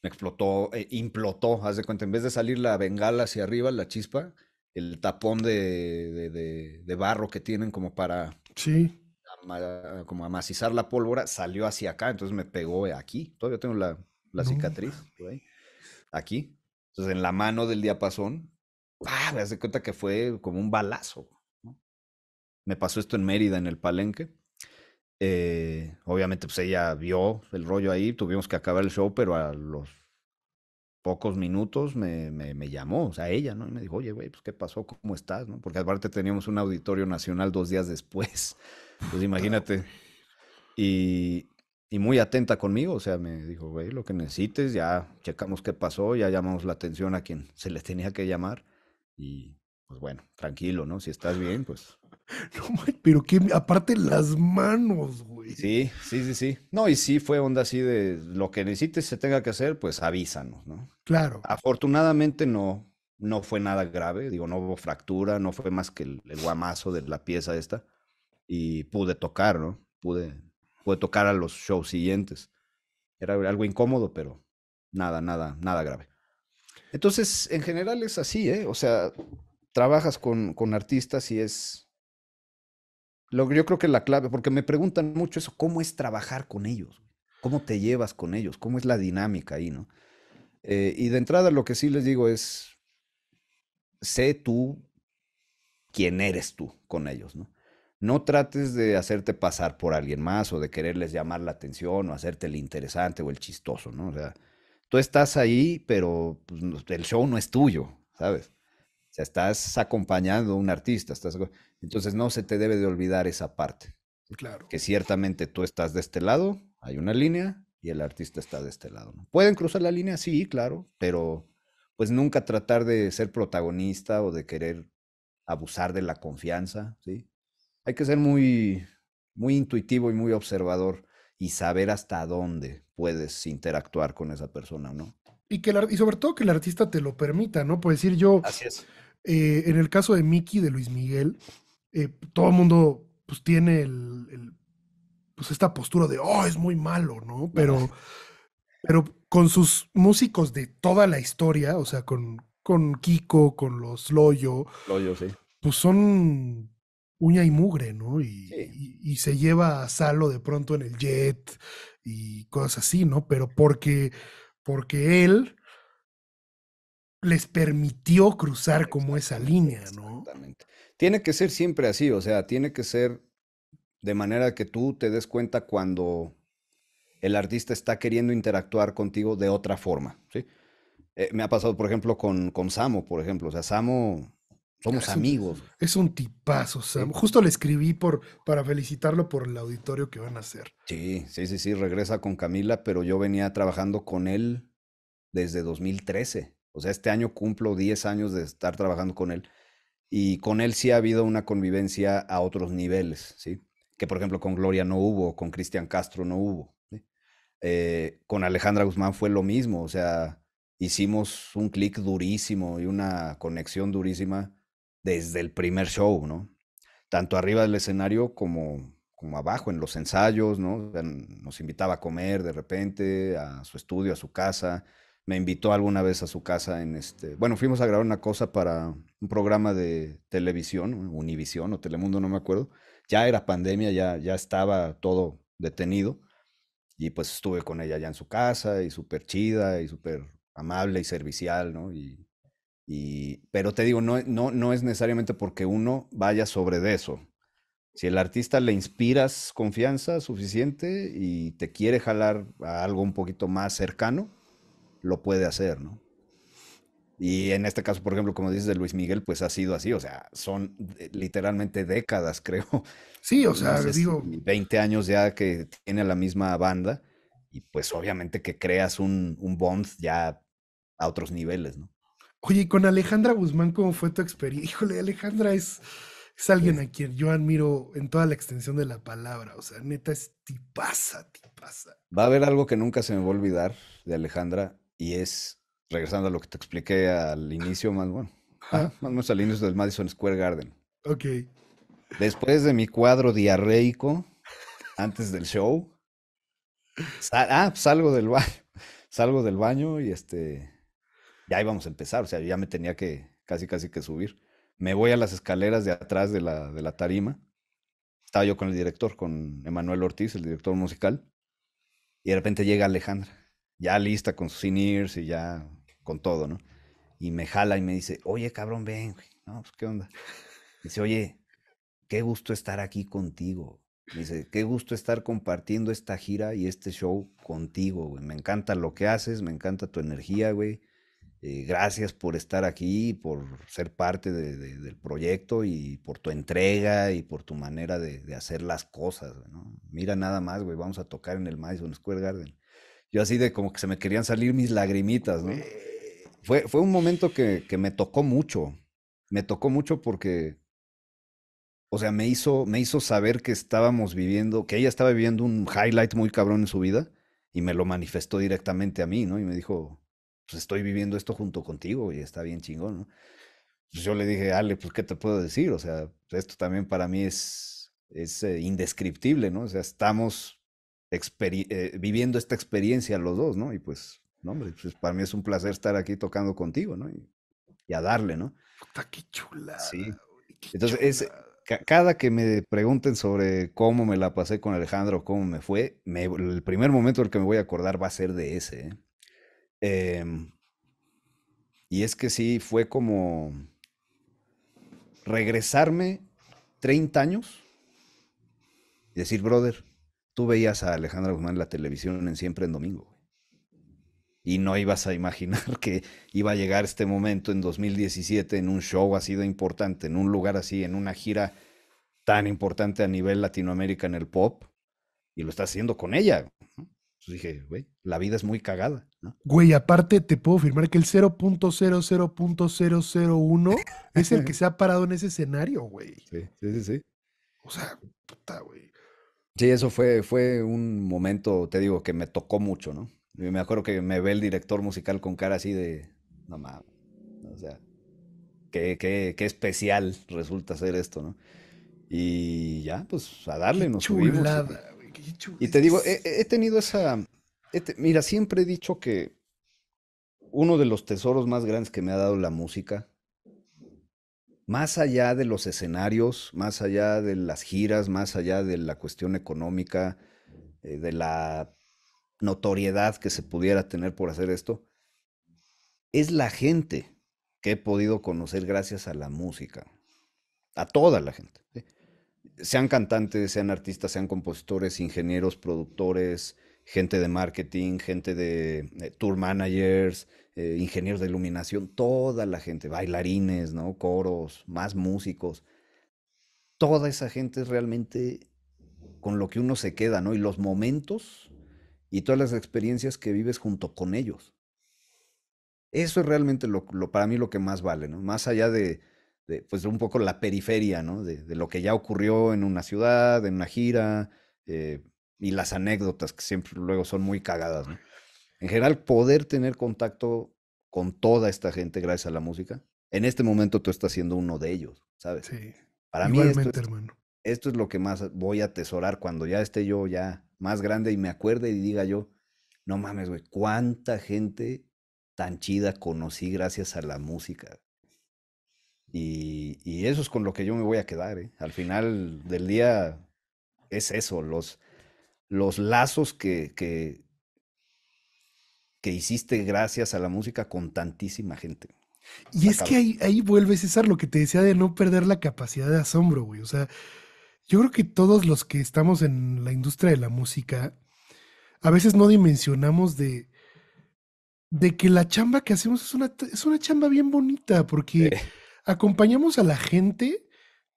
Me explotó, eh, implotó, haz de cuenta, en vez de salir la bengala hacia arriba, la chispa, el tapón de, barro que tienen como para sí. como amacizar la pólvora, salió hacia acá, entonces me pegó aquí. Todavía tengo la, cicatriz Aquí, entonces, en la mano del diapasón, ¡ah! me hace cuenta que fue como un balazo. Me pasó esto en Mérida, en el Palenque. Eh, obviamente, pues ella vio el rollo ahí, tuvimos que acabar el show, pero a los pocos minutos me, me llamó, o sea, ella, ¿no? Y me dijo, oye, güey, pues, ¿qué pasó? ¿Cómo estás? ¿No? Porque aparte teníamos un auditorio nacional dos días después. Pues [laughs] imagínate. Y, y muy atenta conmigo, o sea, me dijo, güey, lo que necesites, ya checamos qué pasó, ya llamamos la atención a quien se le tenía que llamar y pues bueno, tranquilo, ¿no? Si estás bien, pues... [laughs] No, pero que aparte las manos, güey. Sí, sí, sí, sí. No, y sí fue onda así de lo que necesites se tenga que hacer, pues avísanos, ¿no? Claro. Afortunadamente no, no fue nada grave, digo, no hubo fractura, no fue más que el, el guamazo de la pieza esta y pude tocar, ¿no? Pude puede tocar a los shows siguientes. Era algo incómodo, pero nada, nada, nada grave. Entonces, en general es así, ¿eh? O sea, trabajas con, artistas y es... Lo, yo creo que la clave, porque me preguntan mucho eso, ¿cómo es trabajar con ellos? ¿Cómo te llevas con ellos? ¿Cómo es la dinámica ahí, no? Eh, y de entrada lo que sí les digo es, sé tú quién eres tú con ellos, ¿no? no trates de hacerte pasar por alguien más o de quererles llamar la atención o hacerte el interesante o el chistoso, ¿no? O sea, tú estás ahí, pero pues, el show no es tuyo, ¿sabes? O sea, estás acompañando a un artista, estás... entonces no se te debe de olvidar esa parte. Claro. Que ciertamente tú estás de este lado, hay una línea y el artista está de este lado. ¿no? ¿Pueden cruzar la línea? Sí, claro, pero pues nunca tratar de ser protagonista o de querer abusar de la confianza, ¿sí? hay que ser muy, muy intuitivo y muy observador y saber hasta dónde puedes interactuar con esa persona, ¿no? Y, que y sobre todo que el artista te lo permita, ¿no? Puedes decir yo, Así es. Eh, en el caso de Miki, de Luis Miguel, eh, todo el mundo pues tiene el, pues esta postura de, oh, es muy malo, ¿no? Pero, pero con sus músicos de toda la historia, o sea, con, con Kiko, con los Loyo, Loyo sí. pues son uña y mugre, ¿no? Y, se lleva a Salo de pronto en el jet y cosas así, ¿no? Pero porque, porque él les permitió cruzar como esa línea, ¿no? Tiene que ser siempre así, o sea, tiene que ser de manera que tú te des cuenta cuando el artista está queriendo interactuar contigo de otra forma, ¿sí? Eh, me ha pasado, por ejemplo, con, con Samo, por ejemplo, o sea, Samo somos amigos. es un tipazo, Sam. Justo le escribí por, para felicitarlo por el auditorio que van a hacer. Sí, sí, sí, sí, regresa con Camila, pero yo venía trabajando con él desde 2013. O sea, este año cumplo 10 años de estar trabajando con él. Y con él sí ha habido una convivencia a otros niveles, ¿sí? Que por ejemplo con Gloria no hubo, con Cristian Castro no hubo. Eh, con Alejandra Guzmán fue lo mismo, o sea, hicimos un clic durísimo y una conexión durísima desde el primer show, ¿no? Tanto arriba del escenario como, como abajo, en los ensayos, ¿no? Nos invitaba a comer de repente, a su estudio, a su casa. Me invitó alguna vez a su casa en este... Bueno, fuimos a grabar una cosa para un programa de televisión, Univisión o Telemundo, no me acuerdo. Ya era pandemia, ya, ya estaba todo detenido. Y pues estuve con ella ya en su casa y súper chida y súper amable y servicial, ¿no? Y pero te digo, no, no, no es necesariamente porque uno vaya sobre de eso. Si el artista le inspiras confianza suficiente y te quiere jalar a algo un poquito más cercano, lo puede hacer, ¿no? Y en este caso, por ejemplo, como dices de Luis Miguel, pues ha sido así, o sea, son literalmente décadas, [laughs] creo. Sí, o sea, digo. 20 años ya que tiene la misma banda, y pues obviamente que creas un, un bond ya a otros niveles, ¿no? Oye, ¿y con Alejandra Guzmán, ¿cómo fue tu experiencia? Híjole, Alejandra es, es alguien a quien yo admiro en toda la extensión de la palabra. O sea, neta, es tipaza, tipaza. Va a haber algo que nunca se me va a olvidar de Alejandra y es, regresando a lo que te expliqué al inicio, más bueno, ah, más o menos al inicio del Madison Square Garden. Ok. Después de mi cuadro diarreico, antes del show, ah, salgo del baño, [laughs] salgo del baño y este ya íbamos a empezar, o sea, ya me tenía que casi, casi que subir. Me voy a las escaleras de atrás de la, de la tarima. Estaba yo con el director, con Emanuel Ortiz, el director musical. Y de repente llega Alejandra, ya lista con sus in-ears y ya con todo, ¿no? Y me jala y me dice, oye, cabrón, ven, güey. No, pues, ¿qué onda? Dice, oye, qué gusto estar aquí contigo. Dice, qué gusto estar compartiendo esta gira y este show contigo, güey. Me encanta lo que haces, me encanta tu energía, güey. Eh, gracias por estar aquí, por ser parte del proyecto y por tu entrega y por tu manera de, hacer las cosas. ¿no? Mira nada más, güey, vamos a tocar en el Madison Square Garden. Yo así de como que se me querían salir mis lagrimitas, ¿no? Fue, fue un momento que, que me tocó mucho. Me tocó mucho porque, o sea, me hizo, me hizo saber que estábamos viviendo, que ella estaba viviendo un highlight muy cabrón en su vida y me lo manifestó directamente a mí, ¿no? Y me dijo, pues estoy viviendo esto junto contigo y está bien chingón, ¿no? Pues, yo le dije, Ale, pues ¿qué te puedo decir? O sea, esto también para mí es, es eh, indescriptible, ¿no? O sea, estamos eh, viviendo esta experiencia los dos, ¿no? Y pues, no, hombre, pues para mí es un placer estar aquí tocando contigo, ¿no? Y, a darle, ¿no? Puta, qué chula. Sí. Entonces, cada que me pregunten sobre cómo me la pasé con Alejandro, cómo me fue, el primer momento en el que me voy a acordar va a ser de ese, ¿eh? Em, y es que sí, fue como regresarme 30 años y decir, brother, tú veías a Alejandra Guzmán en la televisión en siempre en domingo. Y no ibas a imaginar [laughs] que iba a llegar este momento en 2017 en un show así de importante, en un lugar así, en una gira tan importante a nivel Latinoamérica en el pop. Y lo está haciendo con ella. Pues, dije, güey, la vida es muy cagada, ¿no? Güey, aparte te puedo afirmar que el 0.00.001 [laughs] es el que se ha parado en ese escenario, güey. Sí, sí, sí, sí. O sea, puta, güey. Sí, eso fue, fue un momento, te digo, que me tocó mucho, ¿no? me acuerdo que me ve el director musical con cara así de, no mames, o sea, qué, qué, especial resulta ser esto, ¿no? Y ya, pues a darle, qué nos subimos. Y te digo, he, tenido esa... mira, siempre he dicho que uno de los tesoros más grandes que me ha dado la música, más allá de los escenarios, más allá de las giras, más allá de la cuestión económica, eh, de la notoriedad que se pudiera tener por hacer esto, es la gente que he podido conocer gracias a la música, a toda la gente sean cantantes, sean artistas, sean compositores, ingenieros, productores, gente de marketing, gente de eh, tour managers, eh, ingenieros de iluminación, toda la gente, bailarines, ¿no? Coros, más músicos. Toda esa gente es realmente con lo que uno se queda, ¿no? Y los momentos y todas las experiencias que vives junto con ellos. Eso es realmente lo para mí lo que más vale, ¿no? Más allá de, este, pues un poco la periferia, ¿no? De, lo que ya ocurrió en una ciudad, en una gira, eh, y las anécdotas que siempre luego son muy cagadas, ¿no? En general, poder tener contacto con toda esta gente gracias a la música. En este momento tú estás siendo uno de ellos, ¿sabes? Sí. Para mí esto es, hermano. esto es lo que más voy a atesorar cuando ya esté yo ya más grande y me acuerde y diga yo, no mames, güey, cuánta gente tan chida conocí gracias a la música. Y, eso es con lo que yo me voy a quedar. ¿eh? Al final del día es eso, los, los lazos que, que, hiciste gracias a la música con tantísima gente. Y es que ahí, ahí, vuelve, César, lo que te decía de no perder la capacidad de asombro, güey. O sea, yo creo que todos los que estamos en la industria de la música, a veces no dimensionamos de, de que la chamba que hacemos es una, es una chamba bien bonita, porque... [laughs] acompañamos a la gente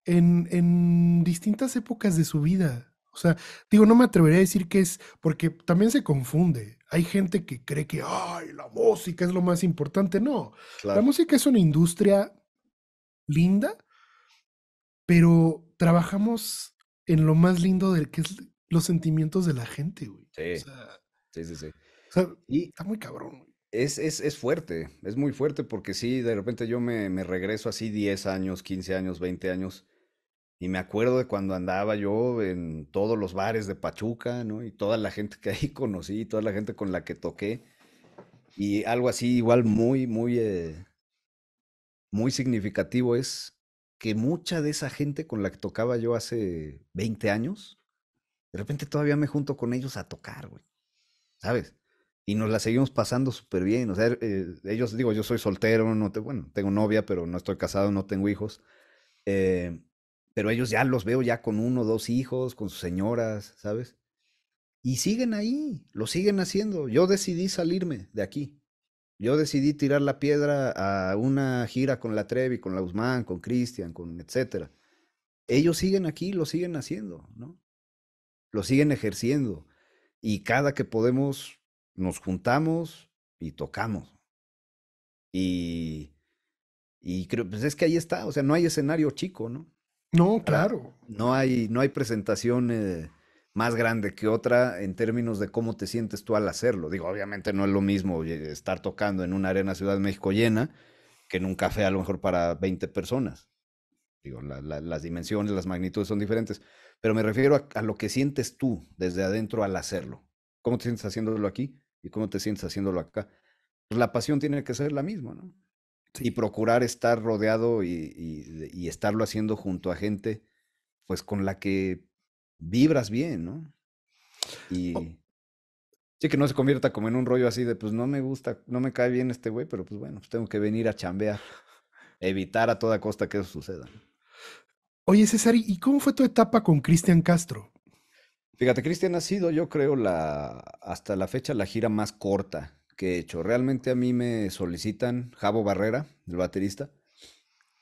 en, distintas épocas de su vida. O sea, digo, no me atrevería a decir que es, porque también se confunde. Hay gente que cree que, ay, la música es lo más importante. No, la música es una industria linda, pero trabajamos en lo más lindo del que es los sentimientos de la gente, güey. Sí. sí, sí, sí. y, está muy cabrón, güey. Es, fuerte, es muy fuerte porque sí, de repente yo me, me, regreso así 10 años, 15 años, 20 años y me acuerdo de cuando andaba yo en todos los bares de Pachuca, ¿no? Y toda la gente que ahí [laughs] conocí, toda la gente con la que toqué y algo así igual muy, muy, eh, muy significativo es que mucha de esa gente con la que tocaba yo hace 20 años, de repente todavía me junto con ellos a tocar, güey. ¿Sabes? y nos la seguimos pasando súper bien. O sea, er, eh, ellos, digo, yo soy soltero, no bueno, tengo novia, pero no estoy casado, no tengo hijos. Eh, pero ellos ya los veo ya con uno, dos hijos, con sus señoras, ¿sabes? Y siguen ahí, lo siguen haciendo. Yo decidí salirme de aquí. Yo decidí tirar la piedra a una gira con la Trevi, con la Guzmán, con Cristian, con etcétera. Ellos siguen aquí, lo siguen haciendo, ¿no? Lo siguen ejerciendo. Y cada que podemos nos juntamos y tocamos. Y, y creo, pues es que ahí está, o sea, no hay escenario chico, ¿no? No, claro. No hay, no hay presentación eh, más grande que otra en términos de cómo te sientes tú al hacerlo. Digo, obviamente no es lo mismo estar tocando en una arena Ciudad de México llena que en un café a lo mejor para 20 personas. Digo, las dimensiones, las magnitudes son diferentes, pero me refiero a lo que sientes tú desde adentro al hacerlo. ¿Cómo te sientes haciéndolo aquí? ¿Y cómo te sientes haciéndolo acá? Pues la pasión tiene que ser la misma, ¿no? Y procurar estar rodeado y, estarlo haciendo junto a gente, pues con la que vibras bien, ¿no? Y... Sí, que no se convierta como en un rollo así de, pues no me gusta, no me cae bien este güey, pero pues bueno, pues tengo que venir a chambear. Evitar a toda costa que eso suceda. Oye, César, ¿y cómo fue tu etapa con Cristian Castro? Fíjate, Cristian, ha sido, yo creo, la, hasta la fecha la gira más corta que he hecho. Realmente a mí me solicitan Javo Barrera, el baterista.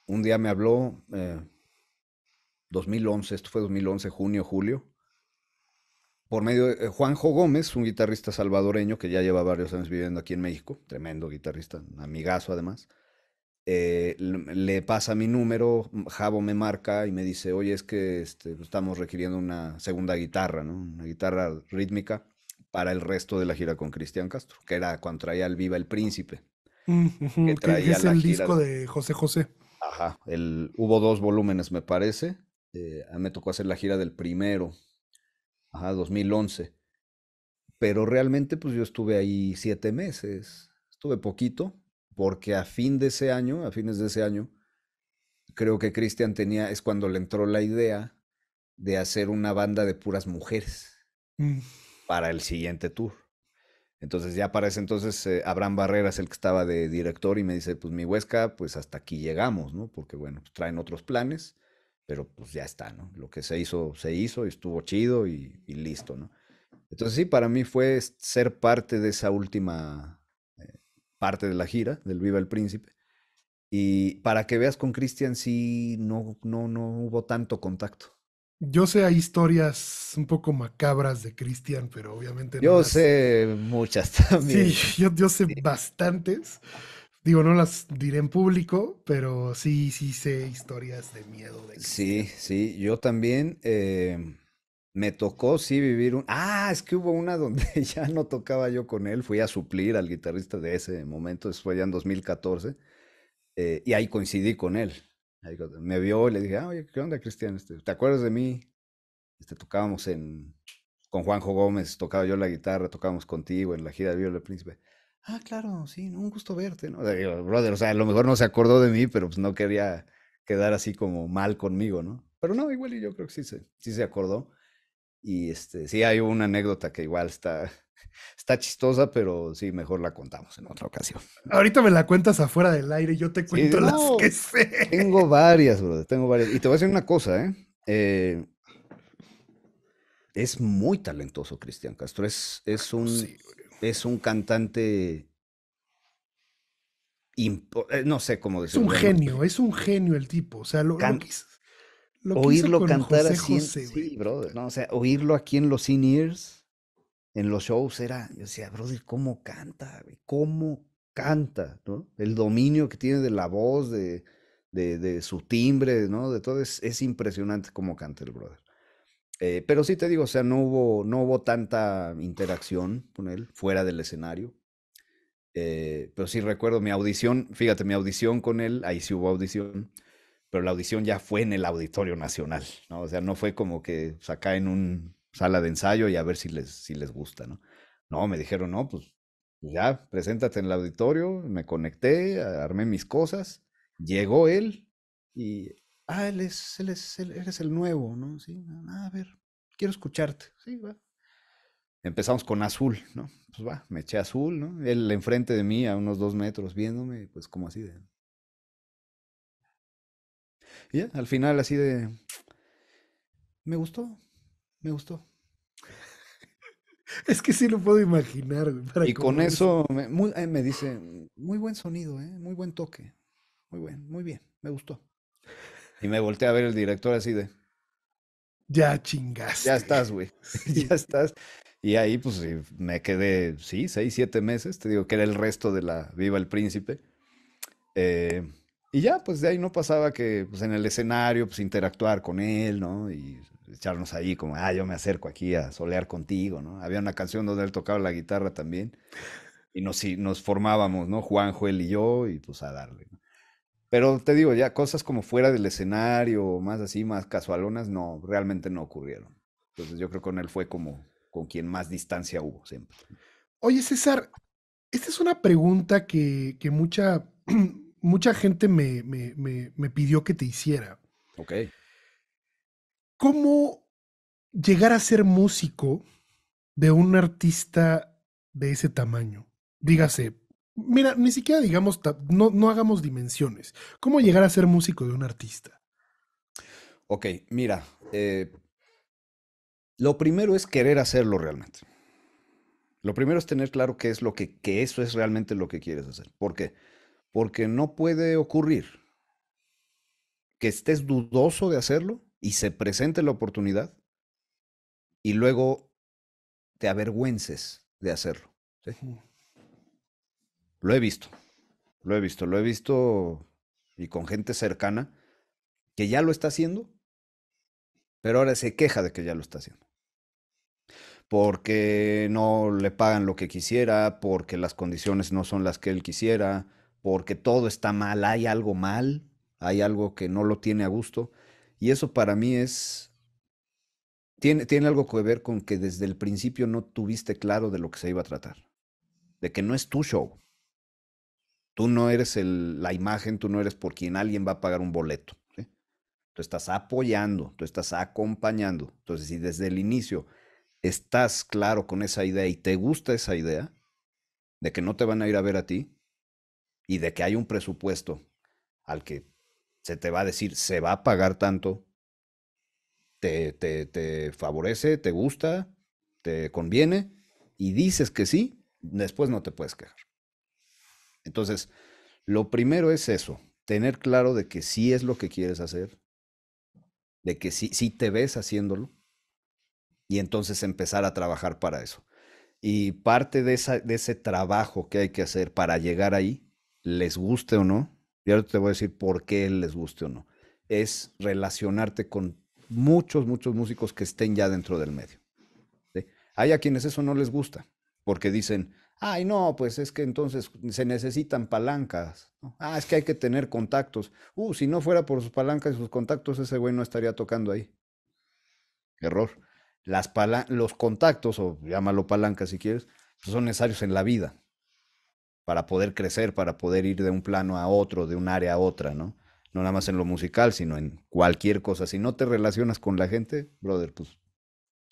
Un día me habló, 2011, eh, esto fue 2011, junio, julio, por medio de eh, Juanjo Gómez, un guitarrista salvadoreño que ya lleva varios años viviendo aquí en México, tremendo guitarrista, amigazo además. Eh, le pasa mi número, Javo me marca y me dice, oye, es que este, estamos requiriendo una segunda guitarra, una guitarra rítmica para el resto de la gira con Cristian Castro, que era cuando traía el Viva el Príncipe. Mm, que, es el disco de José José. Ajá, hubo dos volúmenes, me parece. Eh, a me tocó hacer la gira del primero, ajá, 2011. Pero realmente, pues yo estuve ahí siete meses, estuve poquito porque a fin de ese año, a fines de ese año, creo que Cristian tenía, es cuando le entró la idea de hacer una banda de puras mujeres mm. para el siguiente tour. Entonces ya para ese entonces abrán eh, Abraham Barreras, el que estaba de director, y me dice, pues mi Huesca, pues hasta aquí llegamos, ¿no? Porque bueno, pues, traen otros planes, pero pues ya está, ¿no? Lo que se hizo, se hizo y estuvo chido y, y listo, ¿no? Entonces sí, para mí fue ser parte de esa última parte de la gira del Viva el Príncipe. Y para que veas con Cristian, sí, no, no, no hubo tanto contacto. Yo sé, hay historias un poco macabras de Cristian, pero obviamente. [laughs] Yo sé muchas también. Sí, yo, sé bastantes. Digo, no las diré en público, pero sí, sí sé historias de miedo. De Cristian. sí, sí, yo también. Eh, me tocó, sí, vivir un... Ah, es que hubo una donde [laughs] ya no tocaba yo con él, fui a suplir al guitarrista de ese momento, eso fue ya en 2014, eh, y ahí coincidí con él. me vio y le dije, ah, oye, ¿qué onda, Cristian? Este, ¿Te acuerdas de mí? Este, tocábamos en... Con Juanjo Gómez, tocaba yo la guitarra, tocábamos contigo en la gira de Viola del Príncipe. Ah, claro, sí, un gusto verte, ¿no? O sea, brother, o sea, a lo mejor no se acordó de mí, pero pues no quería quedar así como mal conmigo, ¿no? Pero no, igual y yo creo que sí se, sí se acordó. Y este, sí, hay una anécdota que igual está, [laughs] está chistosa, pero sí, mejor la contamos en otra ocasión. Ahorita me la cuentas afuera del aire, y yo te cuento [laughs] las que sé. Tengo varias, bro. tengo varias. Y te voy a decir una cosa, ¿eh? eh es muy talentoso Cristian Castro, es, es, ah, un, es un cantante... Eh, no sé cómo decirlo. Es un genio, es un genio el tipo. O sea, lo, que oírlo cantar así. brother. No, o sea, oírlo aquí en los in-ears, en los shows, era. Yo decía, brother, ¿cómo canta? ¿Cómo canta? ¿no? El dominio que tiene de la voz, de, de, de su timbre, ¿no? De todo. Es, es impresionante cómo canta el brother. Eh, pero sí te digo, o sea, no hubo, no hubo tanta interacción con él fuera del escenario. Eh, pero sí recuerdo mi audición, fíjate, mi audición con él, ahí sí hubo audición pero la audición ya fue en el Auditorio Nacional, ¿no? O sea, no fue como que pues, acá en una sala de ensayo y a ver si les, si les gusta, ¿no? No, me dijeron, no, pues, pues ya, preséntate en el auditorio, me conecté, armé mis cosas, llegó él y, ah, él es, él es, él, eres el nuevo, ¿no? Sí, ah, a ver, quiero escucharte, sí, va. Empezamos con azul, ¿no? Pues va, me eché azul, ¿no? Él enfrente de mí, a unos dos metros, viéndome, pues como así de, y al final así de... Me gustó, me gustó. [laughs] Es que sí lo puedo imaginar. y con eso eh, me, dice, muy buen sonido, ¿eh? muy buen toque. Muy buen, muy bien, me gustó. Y me volteé a ver el director así de... Ya chingas Ya estás, güey. [laughs] [laughs] ya estás. Y ahí pues me quedé, sí, seis, siete meses, te digo que era el resto de la Viva el Príncipe. Eh, y ya, pues de ahí no pasaba que pues, en el escenario, pues interactuar con él, ¿no? Y echarnos ahí como, ah, yo me acerco aquí a solear contigo, ¿no? Había una canción donde él tocaba la guitarra también. Y nos, nos formábamos, ¿no? Juanjo, él y yo, y pues a darle. Pero te digo, ya cosas como fuera del escenario, más así, más casualonas, no, realmente no ocurrieron. Entonces yo creo que con él fue como con quien más distancia hubo siempre. Oye, César, esta es una pregunta que, que mucha mucha gente me, me, me, pidió que te hiciera. Ok. ¿Cómo llegar a ser músico de un artista de ese tamaño? Dígase, mira, ni siquiera digamos, no, no hagamos dimensiones. ¿Cómo llegar a ser músico de un artista? Ok, mira, eh, lo primero es querer hacerlo realmente. Lo primero es tener claro qué es lo que, que eso es realmente lo que quieres hacer. ¿Por qué? porque no puede ocurrir que estés dudoso de hacerlo y se presente la oportunidad y luego te avergüences de hacerlo. Lo he visto, lo he visto, lo he visto y con gente cercana que ya lo está haciendo, pero ahora se queja de que ya lo está haciendo. Porque no le pagan lo que quisiera, porque las condiciones no son las que él quisiera, porque todo está mal, hay algo mal, hay algo que no lo tiene a gusto. Y eso para mí es, tiene, tiene algo que ver con que desde el principio no tuviste claro de lo que se iba a tratar, de que no es tu show. Tú no eres la imagen, tú no eres por quien alguien va a pagar un boleto. Tú estás apoyando, tú estás acompañando. Entonces, si desde el inicio estás claro con esa idea y te gusta esa idea, de que no te van a ir a ver a ti, y de que hay un presupuesto al que se te va a decir se va a pagar tanto, te, te, te favorece, te gusta, te conviene y dices que sí, después no te puedes quejar. Entonces, lo primero es eso, tener claro de que sí es lo que quieres hacer, de que sí, sí te ves haciéndolo y entonces empezar a trabajar para eso. Y parte de, esa, de ese trabajo que hay que hacer para llegar ahí les guste o no, y te voy a decir por qué les guste o no, es relacionarte con muchos, muchos músicos que estén ya dentro del medio. Hay a quienes eso no les gusta, porque dicen, ay, no, pues es que entonces se necesitan palancas. Ah, es que hay que tener contactos. Uh, si no fuera por sus palancas y sus contactos, ese güey no estaría tocando ahí. Error. Las los contactos, o llámalo palanca si quieres, pues son necesarios en la vida para poder crecer, para poder ir de un plano a otro, de un área a otra, ¿no? No nada más en lo musical, sino en cualquier cosa. Si no te relacionas con la gente, brother, pues,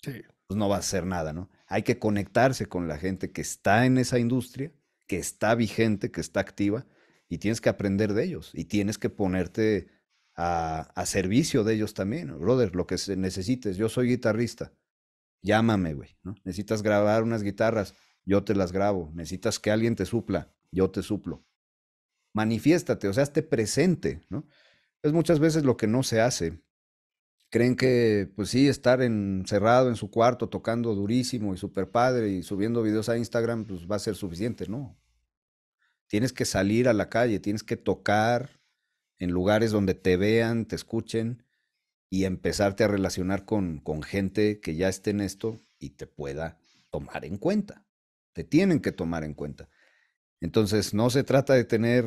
pues no vas a hacer nada, ¿no? Hay que conectarse con la gente que está en esa industria, que está vigente, que está activa, y tienes que aprender de ellos, y tienes que ponerte a, servicio de ellos también, brother, lo que necesites. Yo soy guitarrista, llámame, güey, ¿no? Necesitas grabar unas guitarras, yo te las grabo. Necesitas que alguien te supla, yo te suplo. Manifiéstate, o sea, esté presente, ¿no? Es muchas veces lo que no se hace. Creen que, pues sí, estar encerrado en su cuarto tocando durísimo y super padre y subiendo videos a Instagram, pues va a ser suficiente, ¿no? Tienes que salir a la calle, tienes que tocar en lugares donde te vean, te escuchen y empezarte a relacionar con, con gente que ya esté en esto y te pueda tomar en cuenta tienen que tomar en cuenta. Entonces, no se trata de tener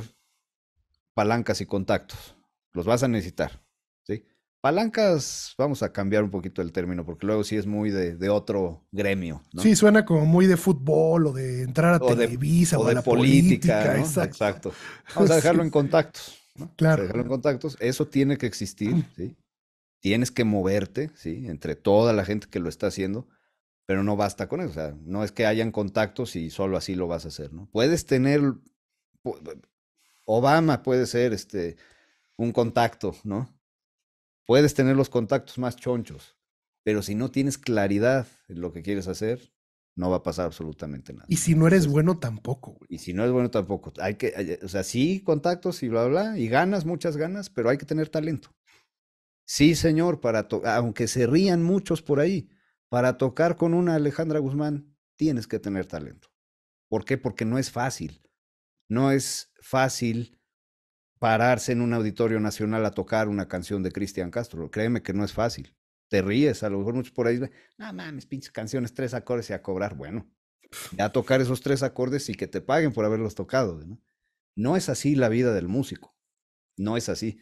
palancas y contactos. Los vas a necesitar. ¿sí? Palancas, vamos a cambiar un poquito el término, porque luego sí es muy de, otro gremio. Sí, suena como muy de fútbol o de entrar a o Televisa de, o, o, de la política. exacto. Vamos a dejarlo en [laughs] contactos. Claro. Dejarlo en contactos. Eso tiene que existir. ¿sí? Tienes que moverte ¿sí? entre toda la gente que lo está haciendo pero no basta con eso. O sea, no es que hayan contactos y solo así lo vas a hacer, ¿no? Puedes tener, Obama puede ser este, un contacto, ¿no? Puedes tener los contactos más chonchos, pero si no tienes claridad en lo que quieres hacer, no va a pasar absolutamente nada. Y si no eres bueno tampoco. Y si no eres bueno tampoco. Hay que, o sea, sí, contactos y bla, bla, bla, y ganas, muchas ganas, pero hay que tener talento. Sí, señor, para aunque se rían muchos por ahí, para tocar con una Alejandra Guzmán tienes que tener talento. ¿Por qué? Porque no es fácil. No es fácil pararse en un auditorio nacional a tocar una canción de Cristian Castro. Créeme que no es fácil. Te ríes, a lo mejor muchos por ahí, no mames, pinches canciones, tres acordes y a cobrar. Bueno, a tocar esos tres acordes y que te paguen por haberlos tocado. no es así la vida del músico. No es así.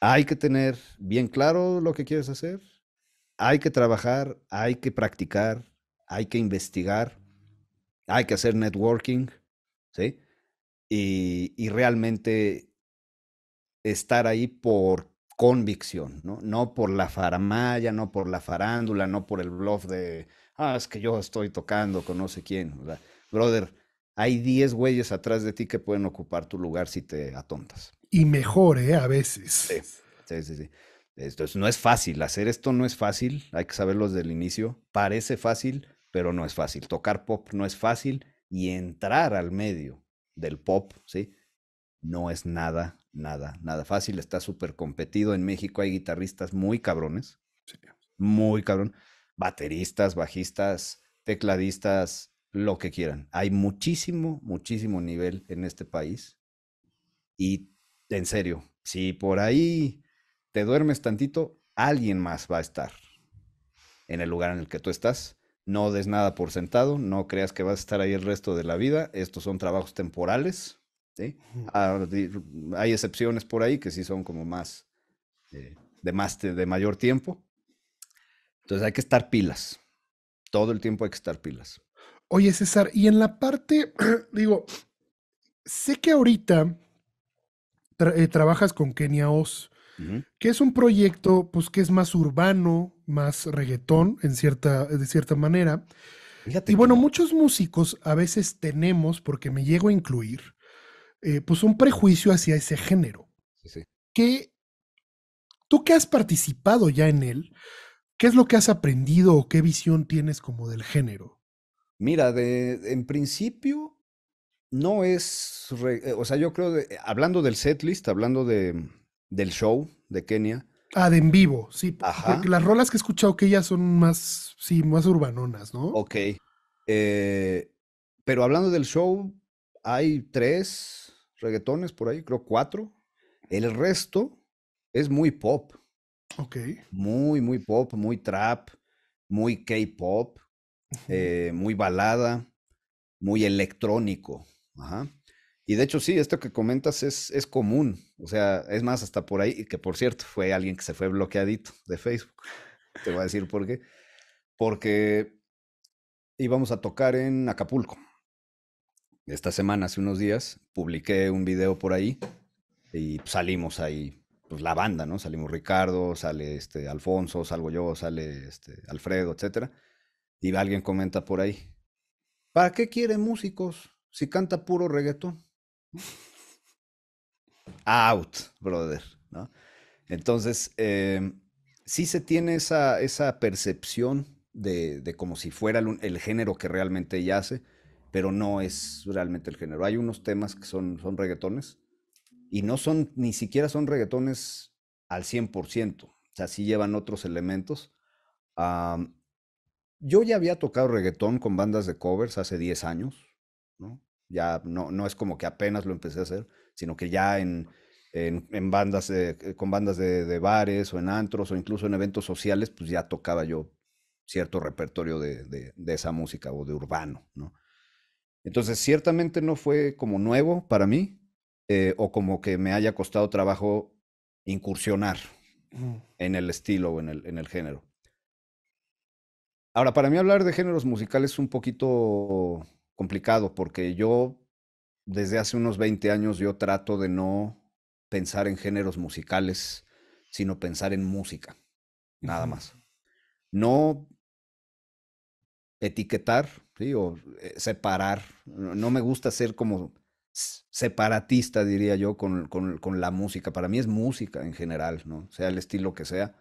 Hay que tener bien claro lo que quieres hacer, hay que trabajar, hay que practicar, hay que investigar, hay que hacer networking, ¿sí? Y, realmente estar ahí por convicción, ¿no? No por la faramaya, no por la farándula, no por el bluff de, ah, es que yo estoy tocando con no sé quién. ¿verdad? brother, hay 10 güeyes atrás de ti que pueden ocupar tu lugar si te atontas. Y mejor, ¿eh? A veces. sí, sí. sí. Esto no es fácil, hacer esto no es fácil, hay que saberlo desde el inicio. Parece fácil, pero no es fácil. Tocar pop no es fácil y entrar al medio del pop, ¿sí? No es nada, nada, nada fácil. Está súper competido. En México hay guitarristas muy cabrones, muy cabrón. Bateristas, bajistas, tecladistas, lo que quieran. Hay muchísimo, muchísimo nivel en este país. Y en serio, sí por ahí te duermes tantito, alguien más va a estar en el lugar en el que tú estás. No des nada por sentado, no creas que vas a estar ahí el resto de la vida. Estos son trabajos temporales. Ah, hay excepciones por ahí que sí son como más eh, de, más de mayor tiempo. Entonces hay que estar pilas. Todo el tiempo hay que estar pilas. Oye, César, y en la parte, [clears throat] digo, sé que ahorita eh, trabajas con Kenia Oz que es un proyecto pues, que es más urbano, más reggaetón, en cierta, de cierta manera. y bueno, muchos músicos a veces tenemos, porque me llego a incluir, eh, pues un prejuicio hacia ese género. Que tú que has participado ya en él, ¿qué es lo que has aprendido o qué visión tienes como del género? Mira, de, en principio no es, eh, o sea, yo creo, hablando del setlist, hablando de, del show de Kenia. Ah, de en vivo, sí. las rolas que he escuchado que ellas son más, sí, más urbanonas, ¿no? Ok. Eh, pero hablando del show, hay tres reggaetones por ahí, creo cuatro. El resto es muy pop. Ok. Muy, muy pop, muy trap, muy K-pop, eh, muy balada, muy electrónico. Ajá. Y de hecho, sí, esto que comentas es, es común. O sea, es más, hasta por ahí, que por cierto, fue alguien que se fue bloqueadito de Facebook. [laughs] Te voy a decir por qué. Porque íbamos a tocar en Acapulco. Esta semana, hace unos días, publiqué un video por ahí y salimos ahí, pues la banda, ¿no? Salimos Ricardo, sale este Alfonso, salgo yo, sale este Alfredo, etcétera. Y alguien comenta por ahí, ¿para qué quieren músicos si canta puro reggaetón? Out, brother, ¿no? Entonces, em, sí se tiene esa, esa percepción de, como si fuera el, género que realmente Yace, pero no es realmente el género. Hay unos temas que son, son reggaetones y no son, ni siquiera son reggaetones al 100%, o sea, sí llevan otros elementos. yo ya había tocado reggaetón con bandas de covers hace 10 años, ¿no? Ya no, no es como que apenas lo empecé a hacer, sino que ya en, en, bandas, eh, con bandas de, bares o en antros o incluso en eventos sociales, pues ya tocaba yo cierto repertorio de, esa música o de urbano, ¿no? Entonces, ciertamente no fue como nuevo para mí eh, o como que me haya costado trabajo incursionar en el estilo o en el, en el género. Ahora, para mí hablar de géneros musicales es un poquito complicado porque yo desde hace unos 20 años yo trato de no pensar en géneros musicales, sino pensar en música, nada más. No etiquetar, o eh, separar. No me gusta ser como separatista, diría yo, con, con, con la música. Para mí es música en general, ¿no? Sea el estilo que sea.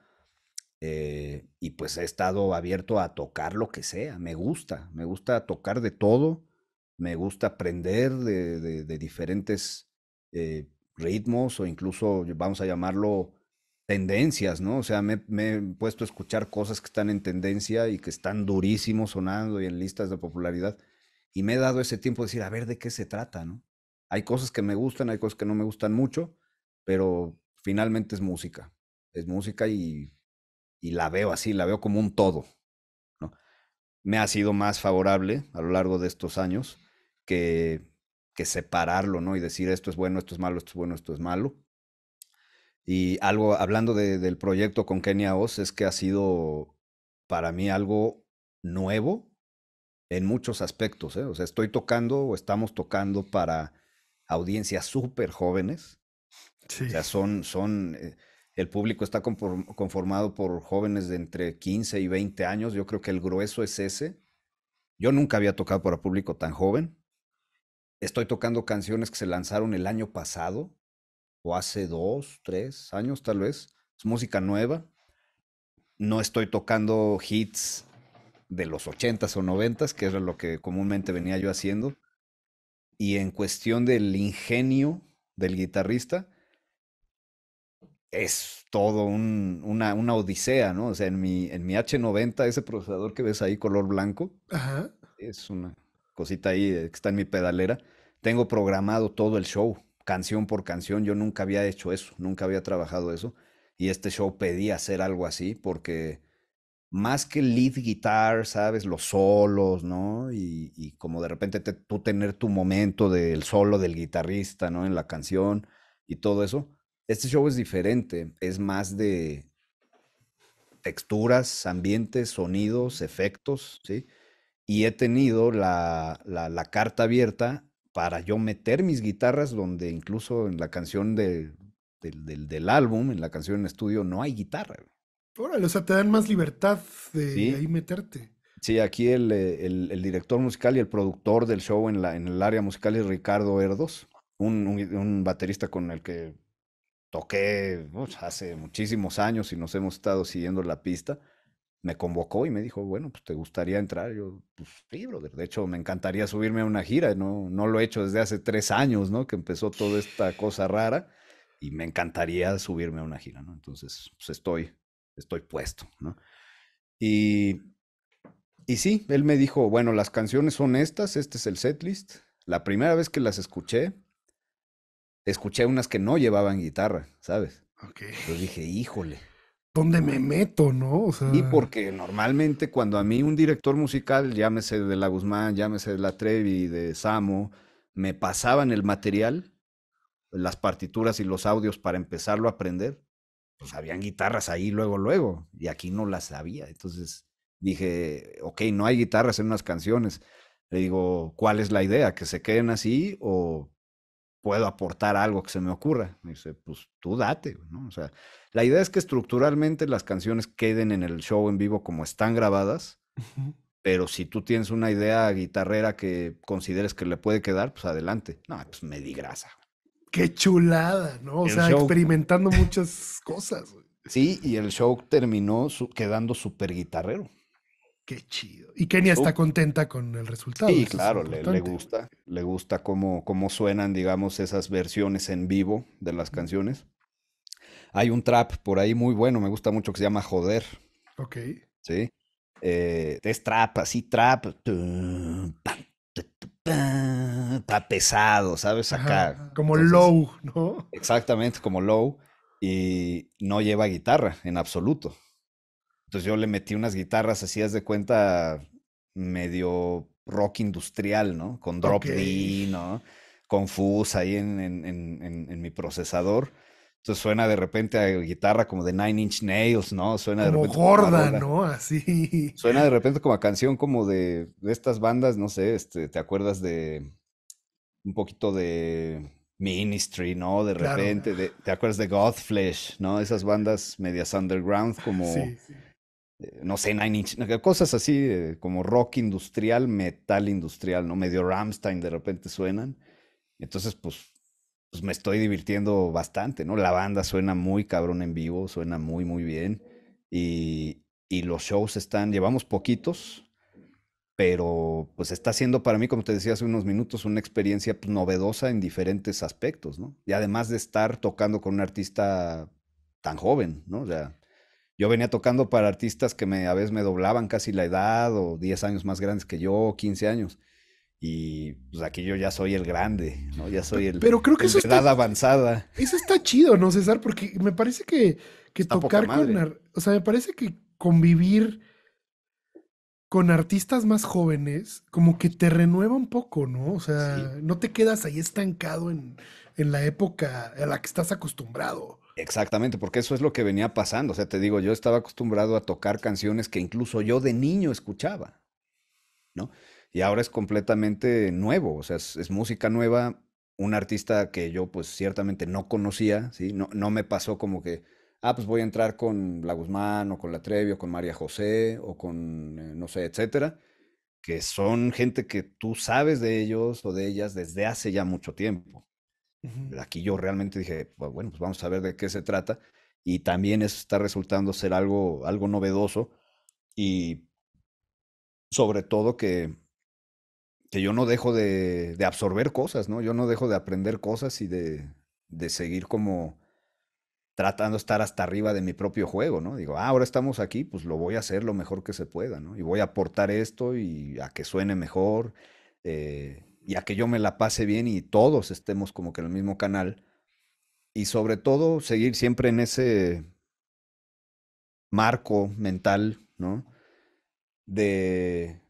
Eh, y pues he estado abierto a tocar lo que sea, me gusta, me gusta tocar de todo, me gusta aprender de, diferentes eh, ritmos o incluso, vamos a llamarlo, tendencias, ¿no? O sea, me, me, he puesto a escuchar cosas que están en tendencia y que están durísimos sonando y en listas de popularidad. Y me he dado ese tiempo de decir, a ver, ¿de qué se trata, no? Hay cosas que me gustan, hay cosas que no me gustan mucho, pero finalmente es música. Es música y y la veo así, la veo como un todo. ¿no? Me ha sido más favorable a lo largo de estos años que, que separarlo, ¿no? Y decir esto es bueno, esto es malo, esto es bueno, esto es malo. Y algo, hablando del proyecto con Kenia Oz, es que ha sido para mí algo nuevo en muchos aspectos. ¿eh? O sea, estoy tocando o estamos tocando para audiencias súper jóvenes. O sea, son, son, eh, el público está conformado por jóvenes de entre 15 y 20 años. Yo creo que el grueso es ese. Yo nunca había tocado para público tan joven. Estoy tocando canciones que se lanzaron el año pasado, o hace dos, tres años tal vez. Es música nueva. No estoy tocando hits de los 80s o 90s, que era lo que comúnmente venía yo haciendo. Y en cuestión del ingenio del guitarrista, es todo una, odisea, ¿no? O sea, en mi, en mi H90, ese procesador que ves ahí color blanco, es una cosita ahí eh, que está en mi pedalera, tengo programado todo el show, canción por canción, yo nunca había hecho eso, nunca había trabajado eso, y este show pedía hacer algo así porque más que lead guitar, ¿sabes? Los solos, ¿no? Y, y como de repente tú tener tu momento del solo del guitarrista, ¿no? En la canción y todo eso este show es diferente, es más de texturas, ambientes, sonidos, efectos, ¿sí? Y he tenido la, la, carta abierta para yo meter mis guitarras donde incluso en la canción del, álbum, en la canción en estudio, no hay guitarra. Órale, o sea, te dan más libertad de, ahí meterte. Sí, aquí eh, el, director musical y el productor del show en, la, en el área musical es Ricardo Erdos, un baterista con el que toqué hace muchísimos años y nos hemos estado siguiendo la pista, me convocó y me dijo, bueno, pues te gustaría entrar. Yo, pues sí, brother. De hecho, me encantaría subirme a una gira. No, no lo he hecho desde hace tres años, ¿no? Que empezó toda esta cosa rara y me encantaría subirme a una gira, ¿no? Entonces, pues estoy, estoy puesto, ¿no? Y, y sí, él me dijo, bueno, las canciones son estas, este es el setlist. La primera vez que las escuché, escuché unas que no llevaban guitarra, ¿sabes? Ok. Entonces dije, híjole. ¿Dónde me meto, no? Y porque normalmente cuando a mí un director musical, llámese de La Guzmán, llámese de La Trevi, de Samo, me pasaban el material, las partituras y los audios para empezarlo a aprender, pues habían guitarras ahí luego, luego, y aquí no las había. Entonces dije, ok, no hay guitarras en unas canciones. Le digo, ¿cuál es la idea? ¿Que se queden así o puedo aportar algo que se me ocurra. Me dice, pues tú date, ¿no? O sea, la idea es que estructuralmente las canciones queden en el show en vivo como están grabadas, pero si tú tienes una idea guitarrera que consideres que le puede quedar, pues adelante. No, pues me di grasa. Qué chulada, ¿no? O sea, experimentando muchas cosas. Sí, y el show terminó quedando súper guitarrero. Qué chido. Y Kenia está contenta con el resultado. Sí, claro, le, gusta, le gusta cómo, cómo suenan, digamos, esas versiones en vivo de las canciones. Hay un trap por ahí muy bueno, me gusta mucho que se llama Joder. Ok. Sí. Eh, es trap, así trap. Está pesado, ¿sabes? Acá. como low, ¿no? Exactamente, como low. Y no lleva guitarra en absoluto. Entonces pues, yo le metí unas guitarras, así de cuenta, medio rock industrial, ¿no? Con drop D, ¿no? Con fuzz ahí en, en, mi procesador. Entonces suena de repente a guitarra como de Nine Inch Nails, ¿no? Suena como de repente. Gorda, ¿no? Así. Suena de repente como a canción como de, estas bandas, no sé, este, ¿te acuerdas de un poquito de Ministry, ¿no? De repente, de, ¿te acuerdas de Godflesh, ¿no? Esas bandas medias underground como no sé, cosas así eh, como rock industrial, metal industrial, ¿no? Medio Ramstein de repente suenan. Entonces, pues, pues, me estoy divirtiendo bastante, ¿no? La banda suena muy cabrón en vivo, suena muy, muy bien. Y, los shows están, llevamos poquitos, pero pues está siendo para mí, como te decía hace unos minutos, una experiencia pues, novedosa en diferentes aspectos, ¿no? Y además de estar tocando con un artista tan joven, ¿no? O sea, yo venía tocando para artistas que me, a veces me doblaban casi la edad o 10 años más grandes que yo, 15 años. Y pues aquí yo ya soy el grande, ¿no? Ya soy el Pero creo que edad avanzada. Eso está chido, ¿no, César? Porque me parece que, tocar con... O sea, me parece que convivir con artistas más jóvenes, como que te renueva un poco, ¿no? O sea, no te quedas ahí estancado en, en la época a la que estás acostumbrado. Exactamente, porque eso es lo que venía pasando. O sea, te digo, yo estaba acostumbrado a tocar canciones que incluso yo de niño escuchaba, ¿no? Y ahora es completamente nuevo, o sea, es, música nueva, un artista que yo pues ciertamente no conocía, ¿sí? No, no me pasó como que, ah, pues voy a entrar con La Guzmán o con La Trevi o con María José o con, eh, no sé, etcétera, que son gente que tú sabes de ellos o de ellas desde hace ya mucho tiempo. Aquí yo realmente dije, pues, bueno, pues vamos a ver de qué se trata. Y también eso está resultando ser algo, algo novedoso. Y sobre todo que, que yo no dejo de, absorber cosas, ¿no? Yo no dejo de aprender cosas y de, seguir como tratando de estar hasta arriba de mi propio juego, ¿no? Digo, ah, ahora estamos aquí, pues lo voy a hacer lo mejor que se pueda, ¿no? Y voy a aportar esto y a que suene mejor. Eh, y a que yo me la pase bien y todos estemos como que en el mismo canal. Y sobre todo, seguir siempre en ese marco mental, ¿no? De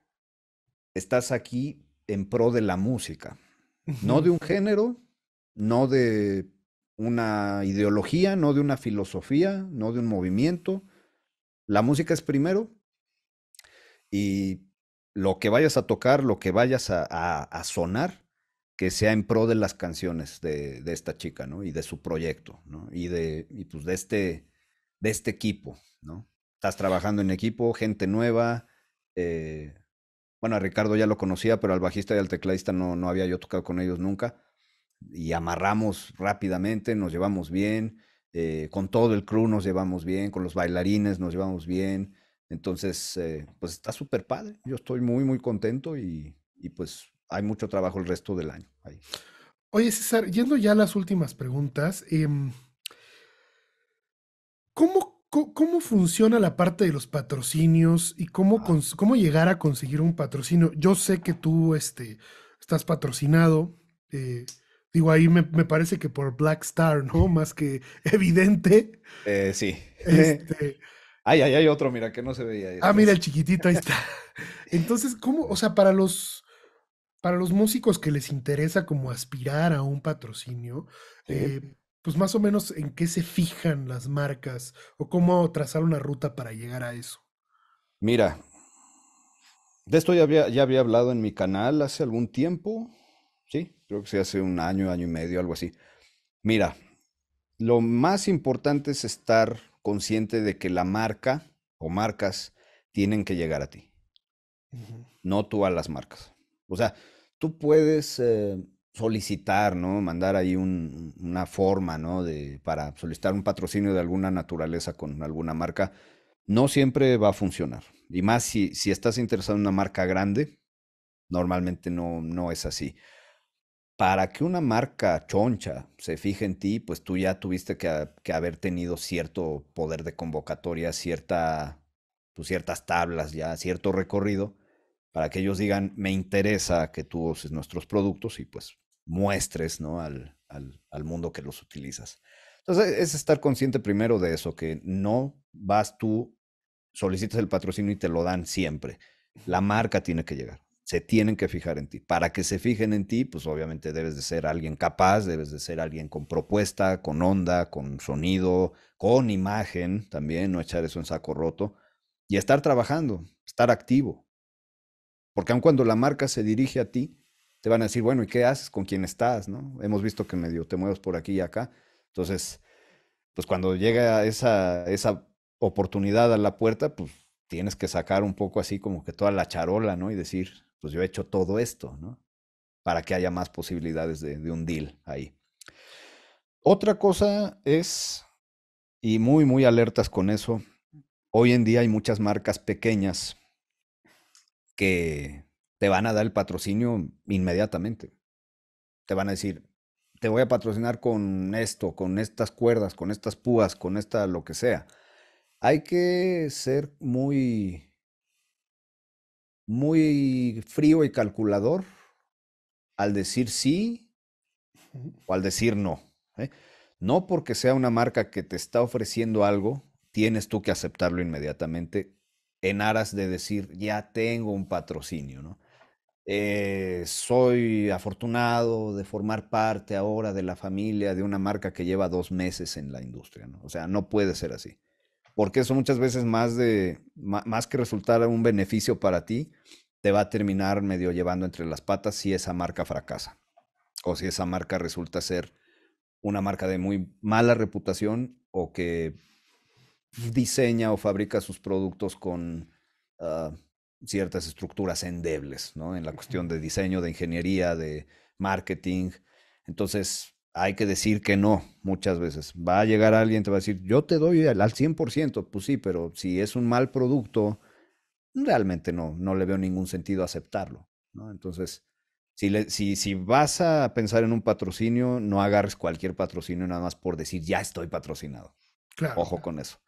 estás aquí en pro de la música, no de un género, no de una ideología, no de una filosofía, no de un movimiento. La música es primero y lo que vayas a tocar, lo que vayas a, sonar, que sea en pro de las canciones de, esta chica, ¿no? Y de su proyecto, ¿no? Y de, y pues de este, de este equipo, ¿no? Estás trabajando en equipo, gente nueva. Eh, bueno, a Ricardo ya lo conocía, pero al bajista y al tecladista no, no había yo tocado con ellos nunca. Y amarramos rápidamente, nos llevamos bien. Eh, con todo el crew nos llevamos bien, con los bailarines nos llevamos bien. Entonces, eh, pues está súper padre. Yo estoy muy, muy contento y, pues hay mucho trabajo el resto del año. Ahí. Oye, César, yendo ya a las últimas preguntas, em, ¿cómo, ¿cómo, funciona la parte de los patrocinios y cómo, ah. cómo llegar a conseguir un patrocinio? Yo sé que tú este, estás patrocinado. Eh, digo, ahí me, parece que por Black Star, ¿no? [laughs] Más que evidente. Eh, sí. [laughs] Este, Ay, ay, hay otro, mira, que no se veía. Ah, mira, el chiquitito, ahí está. [laughs] Entonces, ¿cómo? O sea, para los, para los músicos que les interesa como aspirar a un patrocinio, eh, pues más o menos en qué se fijan las marcas o cómo trazar una ruta para llegar a eso. Mira, de esto ya había, ya había hablado en mi canal hace algún tiempo, sí, creo que sí, hace un año, año y medio, algo así. Mira, lo más importante es estar consciente de que la marca o marcas tienen que llegar a ti, no tú a las marcas. O sea, tú puedes eh, solicitar, ¿no? Mandar ahí una forma, ¿no? De, para solicitar un patrocinio de alguna naturaleza con alguna marca. No siempre va a funcionar. Y más si, si estás interesado en una marca grande, normalmente no, no es así para que una marca choncha se fije en ti, pues tú ya tuviste que, haber tenido cierto poder de convocatoria, cierta, pues, ciertas tablas, ya cierto recorrido, para que ellos digan, me interesa que tú uses nuestros productos y pues muestres ¿no? al, al mundo que los utilizas. Entonces es estar consciente primero de eso, que no vas tú, solicitas el patrocinio y te lo dan siempre. La marca tiene que llegar se tienen que fijar en ti. Para que se fijen en ti, pues obviamente debes de ser alguien capaz, debes de ser alguien con propuesta, con onda, con sonido, con imagen también, no echar eso en saco roto, y estar trabajando, estar activo. Porque aun cuando la marca se dirige a ti, te van a decir, bueno, ¿y qué haces? ¿Con quién estás? ¿No? Hemos visto que medio te mueves por aquí y acá. Entonces, pues cuando llega esa, esa oportunidad a la puerta, pues tienes que sacar un poco así como que toda la charola, ¿no? Y decir, pues yo he hecho todo esto, ¿no? Para que haya más posibilidades de, de un deal ahí. Otra cosa es, y muy, muy alertas con eso, hoy en día hay muchas marcas pequeñas que te van a dar el patrocinio inmediatamente. Te van a decir, te voy a patrocinar con esto, con estas cuerdas, con estas púas, con esta lo que sea. Hay que ser muy muy frío y calculador al decir sí o al decir no. ¿eh? No porque sea una marca que te está ofreciendo algo, tienes tú que aceptarlo inmediatamente en aras de decir, ya tengo un patrocinio, ¿no? Eh, soy afortunado de formar parte ahora de la familia de una marca que lleva dos meses en la industria, ¿no? O sea, no puede ser así porque eso muchas veces más, de, más que resultar un beneficio para ti, te va a terminar medio llevando entre las patas si esa marca fracasa o si esa marca resulta ser una marca de muy mala reputación o que diseña o fabrica sus productos con ah, ciertas estructuras endebles, ¿no? En la cuestión de diseño, de ingeniería, de marketing. Entonces, hay que decir que no muchas veces. Va a llegar alguien, te va a decir, yo te doy al, 100%, pues sí, pero si es un mal producto, realmente no, no le veo ningún sentido aceptarlo. ¿no? Entonces, si, si, vas a pensar en un patrocinio, no agarres cualquier patrocinio nada más por decir, ya estoy patrocinado. Ojo con eso.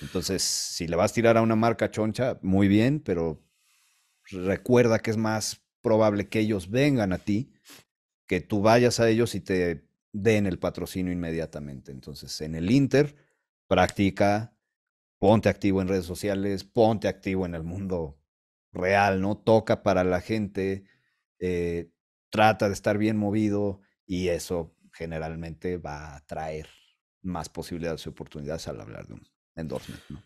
Entonces, si le vas a tirar a una marca choncha, muy bien, pero recuerda que es más probable que ellos vengan a ti, que tú vayas a ellos y te den el patrocinio inmediatamente. Entonces, en el Inter, practica, ponte activo en redes sociales, ponte activo en el mundo real, ¿no? Toca para la gente, eh, trata de estar bien movido y eso generalmente va a traer más posibilidades y oportunidades al hablar de un endorsement, ¿no?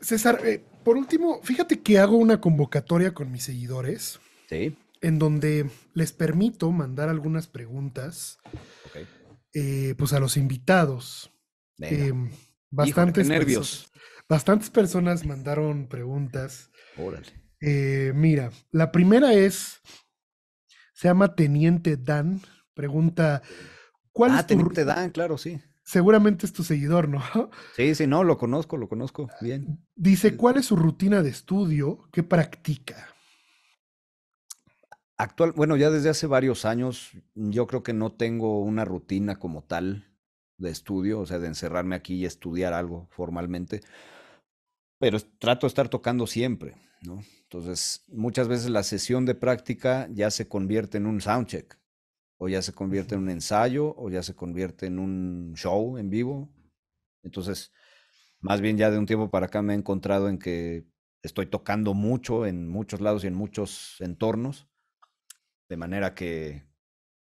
César, eh, por último, fíjate que hago una convocatoria con mis seguidores. En donde les permito mandar algunas preguntas eh, pues a los invitados. Eh, bastantes, nervios. Personas, bastantes personas mandaron preguntas. Órale. Eh, mira, la primera es, se llama Teniente Dan, pregunta, ¿cuál ah, es tu... Teniente Dan, claro, sí. Seguramente es tu seguidor, ¿no? [laughs] Sí, sí, no, lo conozco, lo conozco, bien. Dice, eh, ¿cuál es su rutina de estudio? ¿Qué practica? Actual, bueno, ya desde hace varios años yo creo que no tengo una rutina como tal de estudio, o sea, de encerrarme aquí y estudiar algo formalmente, pero trato de estar tocando siempre, ¿no? Entonces, muchas veces la sesión de práctica ya se convierte en un soundcheck, o ya se convierte en un ensayo, o ya se convierte en un show en vivo. Entonces, más bien ya de un tiempo para acá me he encontrado en que estoy tocando mucho en muchos lados y en muchos entornos de manera que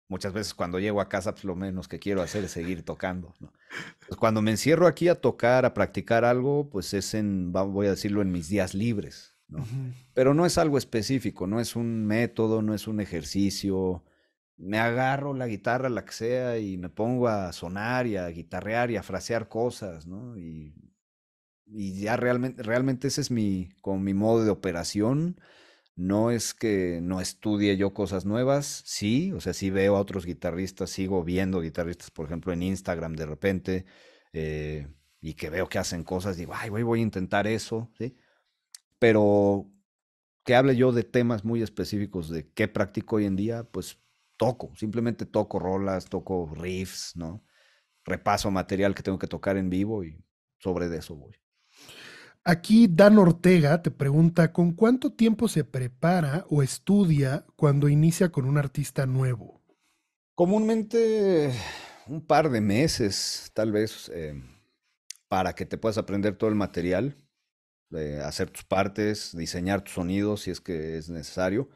muchas veces cuando llego a casa, pues, lo menos que quiero hacer es seguir tocando. Pues, cuando me encierro aquí a tocar, a practicar algo, pues es en, voy a decirlo, en mis días libres. Pero no es algo específico, no es un método, no es un ejercicio. Me agarro la guitarra, la que sea, y me pongo a sonar y a guitarrear y a frasear cosas, Y, ya realmente, realmente ese es mi, con mi modo de operación no es que no estudie yo cosas nuevas, sí, o sea, sí veo a otros guitarristas, sigo viendo guitarristas, por ejemplo, en Instagram de repente, eh, y que veo que hacen cosas, digo, ay, voy, voy a intentar eso, ¿sí? Pero que hable yo de temas muy específicos de qué practico hoy en día, pues toco, simplemente toco rolas, toco riffs, ¿no? Repaso material que tengo que tocar en vivo y sobre de eso voy. Aquí Dan Ortega te pregunta con cuánto tiempo se prepara o estudia cuando inicia con un artista nuevo. Comúnmente un par de meses, tal vez, em, para que te puedas aprender todo el material, hacer tus partes, diseñar tus sonidos si es que es necesario.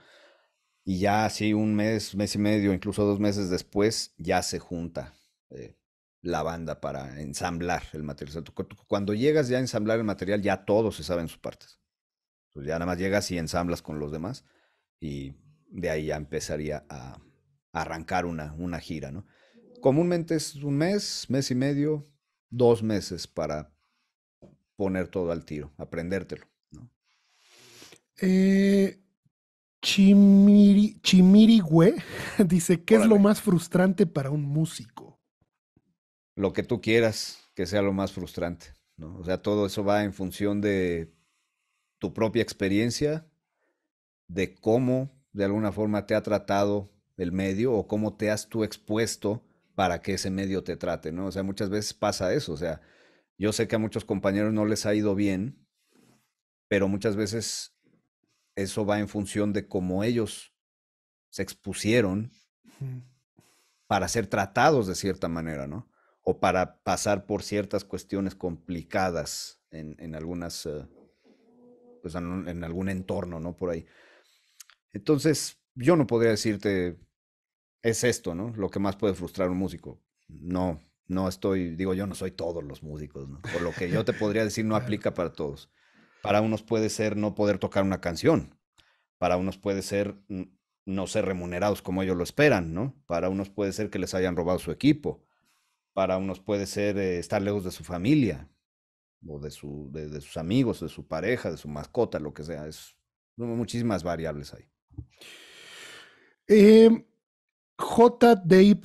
Y ya así un mes, mes y medio, incluso dos meses después, ya se junta. Eh, la banda para ensamblar el material. Cuando llegas ya a ensamblar el material, ya todos se saben sus partes. Pues, ya nada más llegas y ensamblas con los demás y de ahí ya empezaría a, arrancar una, una gira, ¿no? Comúnmente es un mes, mes y medio, dos meses para poner todo al tiro, aprendértelo. ¿no? Eh, Chimiri, Chimirigüe [laughs] dice, ¿qué es lo más frustrante para un músico? lo que tú quieras que sea lo más frustrante, ¿no? O sea, todo eso va en función de tu propia experiencia, de cómo de alguna forma te ha tratado el medio o cómo te has tú expuesto para que ese medio te trate, ¿no? O sea, muchas veces pasa eso, o sea, yo sé que a muchos compañeros no les ha ido bien, pero muchas veces eso va en función de cómo ellos se expusieron para ser tratados de cierta manera, ¿no? o para pasar por ciertas cuestiones complicadas en, algunas, eh, pues, algún entorno, ¿no? Por ahí. Entonces, yo no podría decirte, es esto, ¿no? Lo que más puede frustrar a un músico. No, no estoy, digo, yo no soy todos los músicos, ¿no? Por lo que yo te podría decir, no aplica para todos. Para unos puede ser no poder tocar una canción. Para unos puede ser no ser remunerados como ellos lo esperan, ¿no? Para unos puede ser que les hayan robado su equipo. Para unos puede ser eh, estar lejos de su familia o de, de, sus amigos, de su pareja, de su mascota, lo que sea. Es muchísimas variables ahí. Em, J. Dave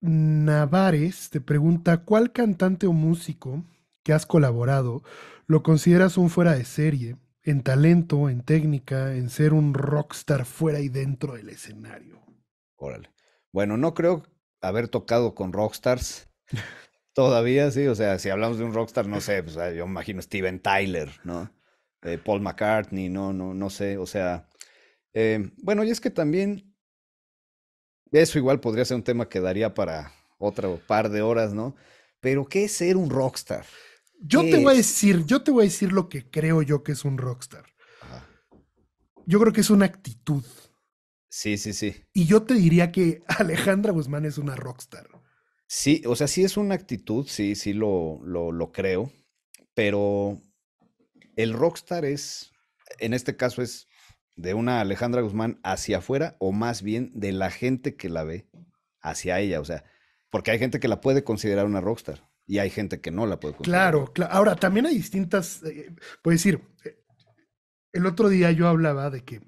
Navares te pregunta, ¿cuál cantante o músico que has colaborado lo consideras un fuera de serie en talento, en técnica, en ser un rockstar fuera y dentro del escenario? Órale. Bueno, no creo haber tocado con rockstars. Todavía, sí. O sea, si hablamos de un rockstar, no sé, pues, ah, yo me imagino Steven Tyler, ¿no? Eh, Paul McCartney, no, no, no sé. O sea, eh, bueno, y es que también eso igual podría ser un tema que daría para otro par de horas, ¿no? Pero ¿qué es ser un rockstar? Yo te voy a decir, yo te voy a decir lo que creo yo que es un rockstar. Yo creo que es una actitud. Sí, sí, sí. Y yo te diría que [laughs] Alejandra Guzmán es una rockstar. Sí, o sea, sí es una actitud, sí, sí lo, lo, creo, pero el rockstar es, en este caso es de una Alejandra Guzmán hacia afuera o más bien de la gente que la ve hacia ella, o sea, porque hay gente que la puede considerar una rockstar y hay gente que no la puede considerar. Claro, claro. Ahora, también hay distintas, eh, eh, puede decir, eh, el otro día yo hablaba de que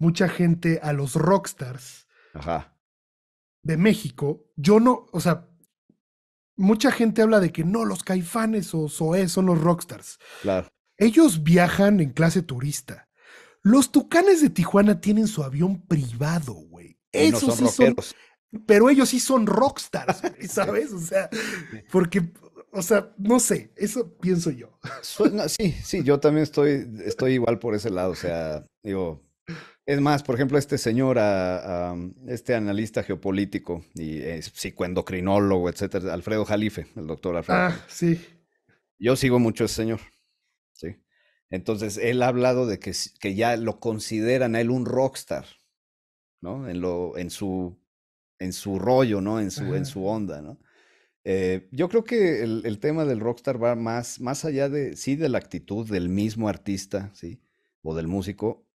mucha gente a los rockstars de México, yo no, o sea, mucha gente habla de que no, los caifanes o Zoé son los rockstars. Claro. Ellos viajan en clase turista. Los tucanes de Tijuana tienen su avión privado, güey. Esos sí son. Pero ellos sí son rockstars, [laughs] ¿sabes? O sea, porque, o sea, no sé, eso pienso yo. sí, sí, yo también estoy, estoy igual por ese lado. O sea, digo, es más, por ejemplo, este señor, este analista geopolítico y eh, psicoendocrinólogo, etcétera, Alfredo Jalife, el doctor Alfredo. Ah, sí. Yo sigo mucho a ese señor. Sí. Entonces, él ha hablado de que, que ya lo consideran a él un rockstar, ¿no? En, lo, en, su, en su rollo, ¿no? En su, en su onda, ¿no? Eh, yo creo que el, el, tema del rockstar va más, más allá de, sí, de la actitud del mismo artista, ¿sí? O del músico,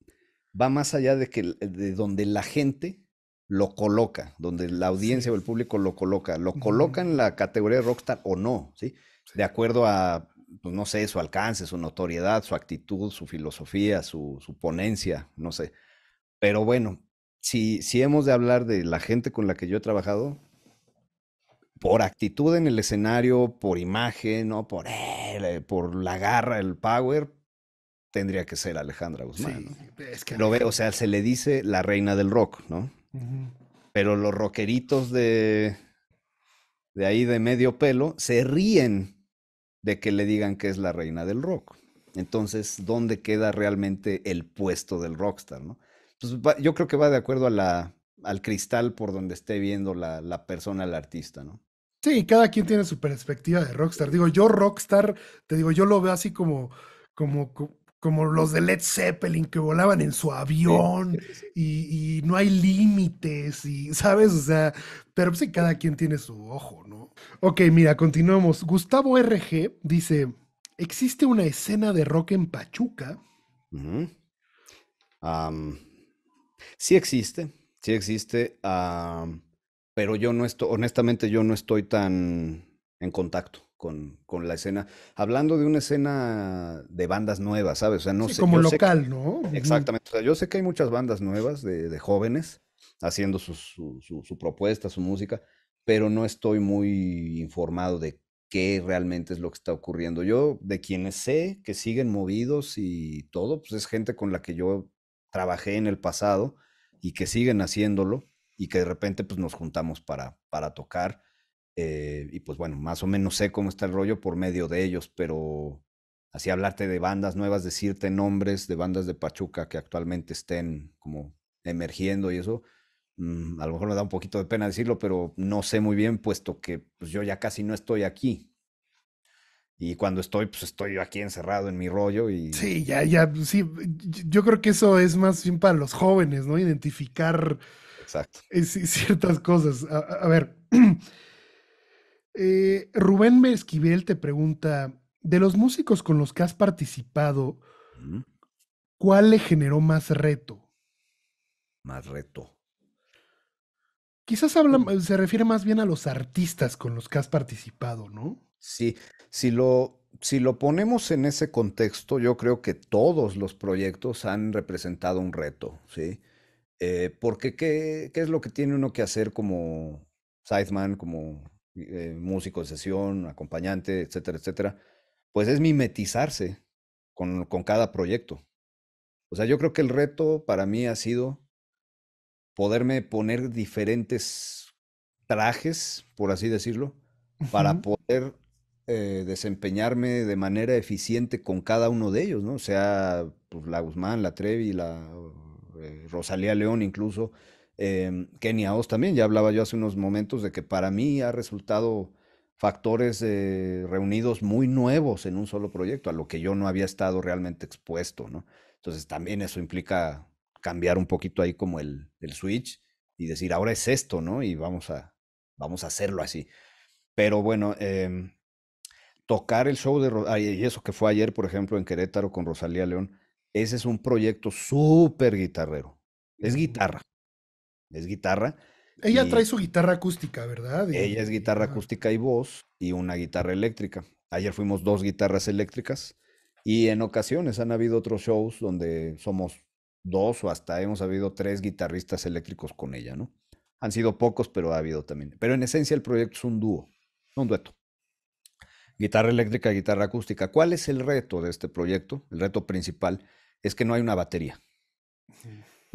va más allá de, que, de donde la gente lo coloca, donde la audiencia o el público lo coloca. Lo coloca en la categoría de rockstar o no, ¿sí? De acuerdo a, pues, no sé, su alcance, su notoriedad, su actitud, su filosofía, su, su ponencia, no sé. Pero bueno, si, si hemos de hablar de la gente con la que yo he trabajado, por actitud en el escenario, por imagen, ¿no? por, eh, por la garra, el power, tendría que ser Alejandra Guzmán. Lo o sea, se le dice la reina del rock, ¿no? Pero los rockeritos de, de ahí de medio pelo se ríen de que le digan que es la reina del rock. Entonces, ¿dónde queda realmente el puesto del rockstar? ¿no? Pues, yo creo que va de acuerdo a la, al cristal por donde esté viendo la, persona, el artista, ¿no? Sí, cada quien tiene su perspectiva de rockstar. Digo, yo rockstar, te digo, yo lo veo así como, como como los de Led Zeppelin que volaban en su avión y, no hay límites y, ¿sabes? O sea, pero pues sí, cada quien tiene su ojo, ¿no? Ok, mira, continuamos. Gustavo RG dice, existe una escena de rock en Pachuca. sí existe, sí existe, pero yo no estoy, honestamente yo no estoy tan en contacto con, la escena, hablando de una escena de bandas nuevas, ¿sabes? O sea, no sé, como local, ¿no? Exactamente. O sea, yo sé que hay muchas bandas nuevas de, jóvenes haciendo su, propuesta, su música, pero no estoy muy informado de qué realmente es lo que está ocurriendo. Yo, de quienes sé que siguen movidos y todo, pues es gente con la que yo trabajé en el pasado y que siguen haciéndolo y que de repente pues nos juntamos para, para tocar eh, y pues bueno, más o menos sé cómo está el rollo por medio de ellos, pero así hablarte de bandas nuevas, decirte nombres de bandas de Pachuca que actualmente estén como emergiendo y eso, mm, a lo mejor me da un poquito de pena decirlo, pero no sé muy bien, puesto que pues, yo ya casi no estoy aquí. Y cuando estoy, pues estoy aquí encerrado en mi rollo y... Sí, ya, ya, pues, sí, yo creo que eso es más bien para los jóvenes, ¿no? Identificar Exacto. ciertas cosas. a ver, eh, Rubén Esquivel te pregunta, de los músicos con los que has participado, ¿cuál le generó más reto? Más reto. Quizás eh, se refiere más bien a los artistas con los que has participado, ¿no? Sí, si lo, si lo ponemos en ese contexto, yo creo que todos los proyectos han representado un reto, ¿sí? Eh, porque ¿qué, ¿qué es lo que tiene uno que hacer como sideman, como eh, músico de sesión, acompañante, etcétera, etcétera, pues es mimetizarse con, con cada proyecto. O sea, yo creo que el reto para mí ha sido poderme poner diferentes trajes, por así decirlo, para poder eh, desempeñarme de manera eficiente con cada uno de ellos, ¿no? O sea, pues, la Guzmán, la Trevi, la eh, Rosalía León incluso, eh, em, Kenia Oz también, ya hablaba yo hace unos momentos de que para mí ha resultado factores eh, reunidos muy nuevos en un solo proyecto, a lo que yo no había estado realmente expuesto, ¿no? Entonces también eso implica cambiar un poquito ahí como el, switch y decir, ahora es esto, ¿no? Y vamos a, vamos a hacerlo así. Pero bueno, em, tocar el show de y eso que fue ayer, por ejemplo, en Querétaro con Rosalía León, ese es un proyecto súper guitarrero. Es guitarra, es guitarra. Ella trae su guitarra acústica, ¿verdad? ella es guitarra acústica y voz y una guitarra eléctrica. Ayer fuimos dos guitarras eléctricas y en ocasiones han habido otros shows donde somos dos o hasta hemos habido tres guitarristas eléctricos con ella, ¿no? Han sido pocos, pero ha habido también. Pero en esencia el proyecto es un dúo, un dueto. Guitarra eléctrica, guitarra acústica. ¿Cuál es el reto de este proyecto? El reto principal es que no hay una batería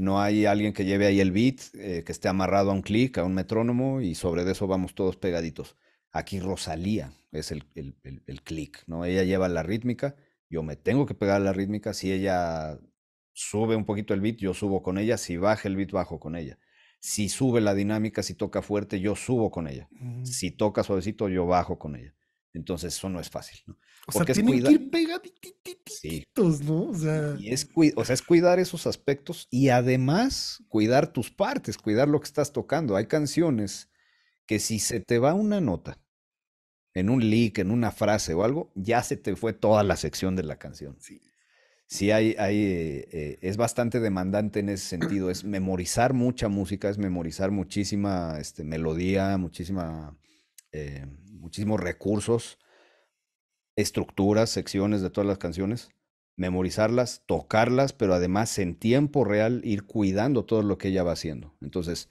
no hay alguien que lleve ahí el beat, eh, que esté amarrado a un clic, a un metrónomo, y sobre eso vamos todos pegaditos. Aquí Rosalía es el, el, el, clic, ¿no? Ella lleva la rítmica, yo me tengo que pegar a la rítmica, si ella sube un poquito el beat, yo subo con ella, si baja el beat, bajo con ella. Si sube la dinámica, si toca fuerte, yo subo con ella. Si toca suavecito, yo bajo con ella. Entonces, eso no es fácil, ¿no? Porque sea, es que ir pegaditos ¿no? O sea... es, cuidar esos aspectos y además cuidar tus partes, cuidar lo que estás tocando. Hay canciones que si se te va una nota en un lick, en una frase o algo, ya se te fue toda la sección de la canción. Sí, sí hay, hay eh, eh, es bastante demandante en ese sentido. Es memorizar mucha música, es memorizar muchísima este, melodía, muchísima... Eh, muchísimos recursos, estructuras, secciones de todas las canciones, memorizarlas, tocarlas, pero además en tiempo real ir cuidando todo lo que ella va haciendo. Entonces,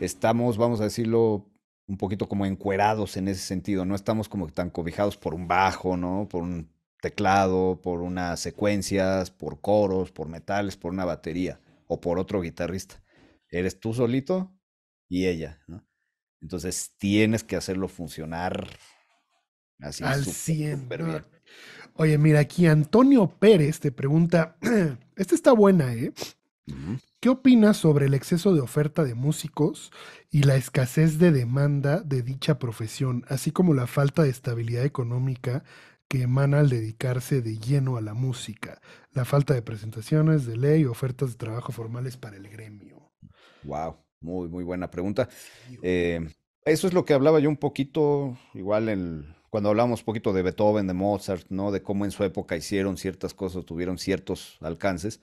estamos, vamos a decirlo, un poquito como encuerados en ese sentido, no estamos como tan cobijados por un bajo, ¿no? Por un teclado, por unas secuencias, por coros, por metales, por una batería o por otro guitarrista. Eres tú solito y ella, ¿no? Entonces tienes que hacerlo funcionar así. Al Oye, mira, aquí Antonio Pérez te pregunta, [clears throat] esta está buena, ¿eh? ¿Qué opinas sobre el exceso de oferta de músicos y la escasez de demanda de dicha profesión, así como la falta de estabilidad económica que emana al dedicarse de lleno a la música, la falta de presentaciones de ley, Y ofertas de trabajo formales para el gremio? Wow. Muy, muy buena pregunta. Eh, eso es lo que hablaba yo un poquito, igual cuando hablamos un poquito de Beethoven, de Mozart, ¿no? De cómo en su época hicieron ciertas cosas, tuvieron ciertos alcances.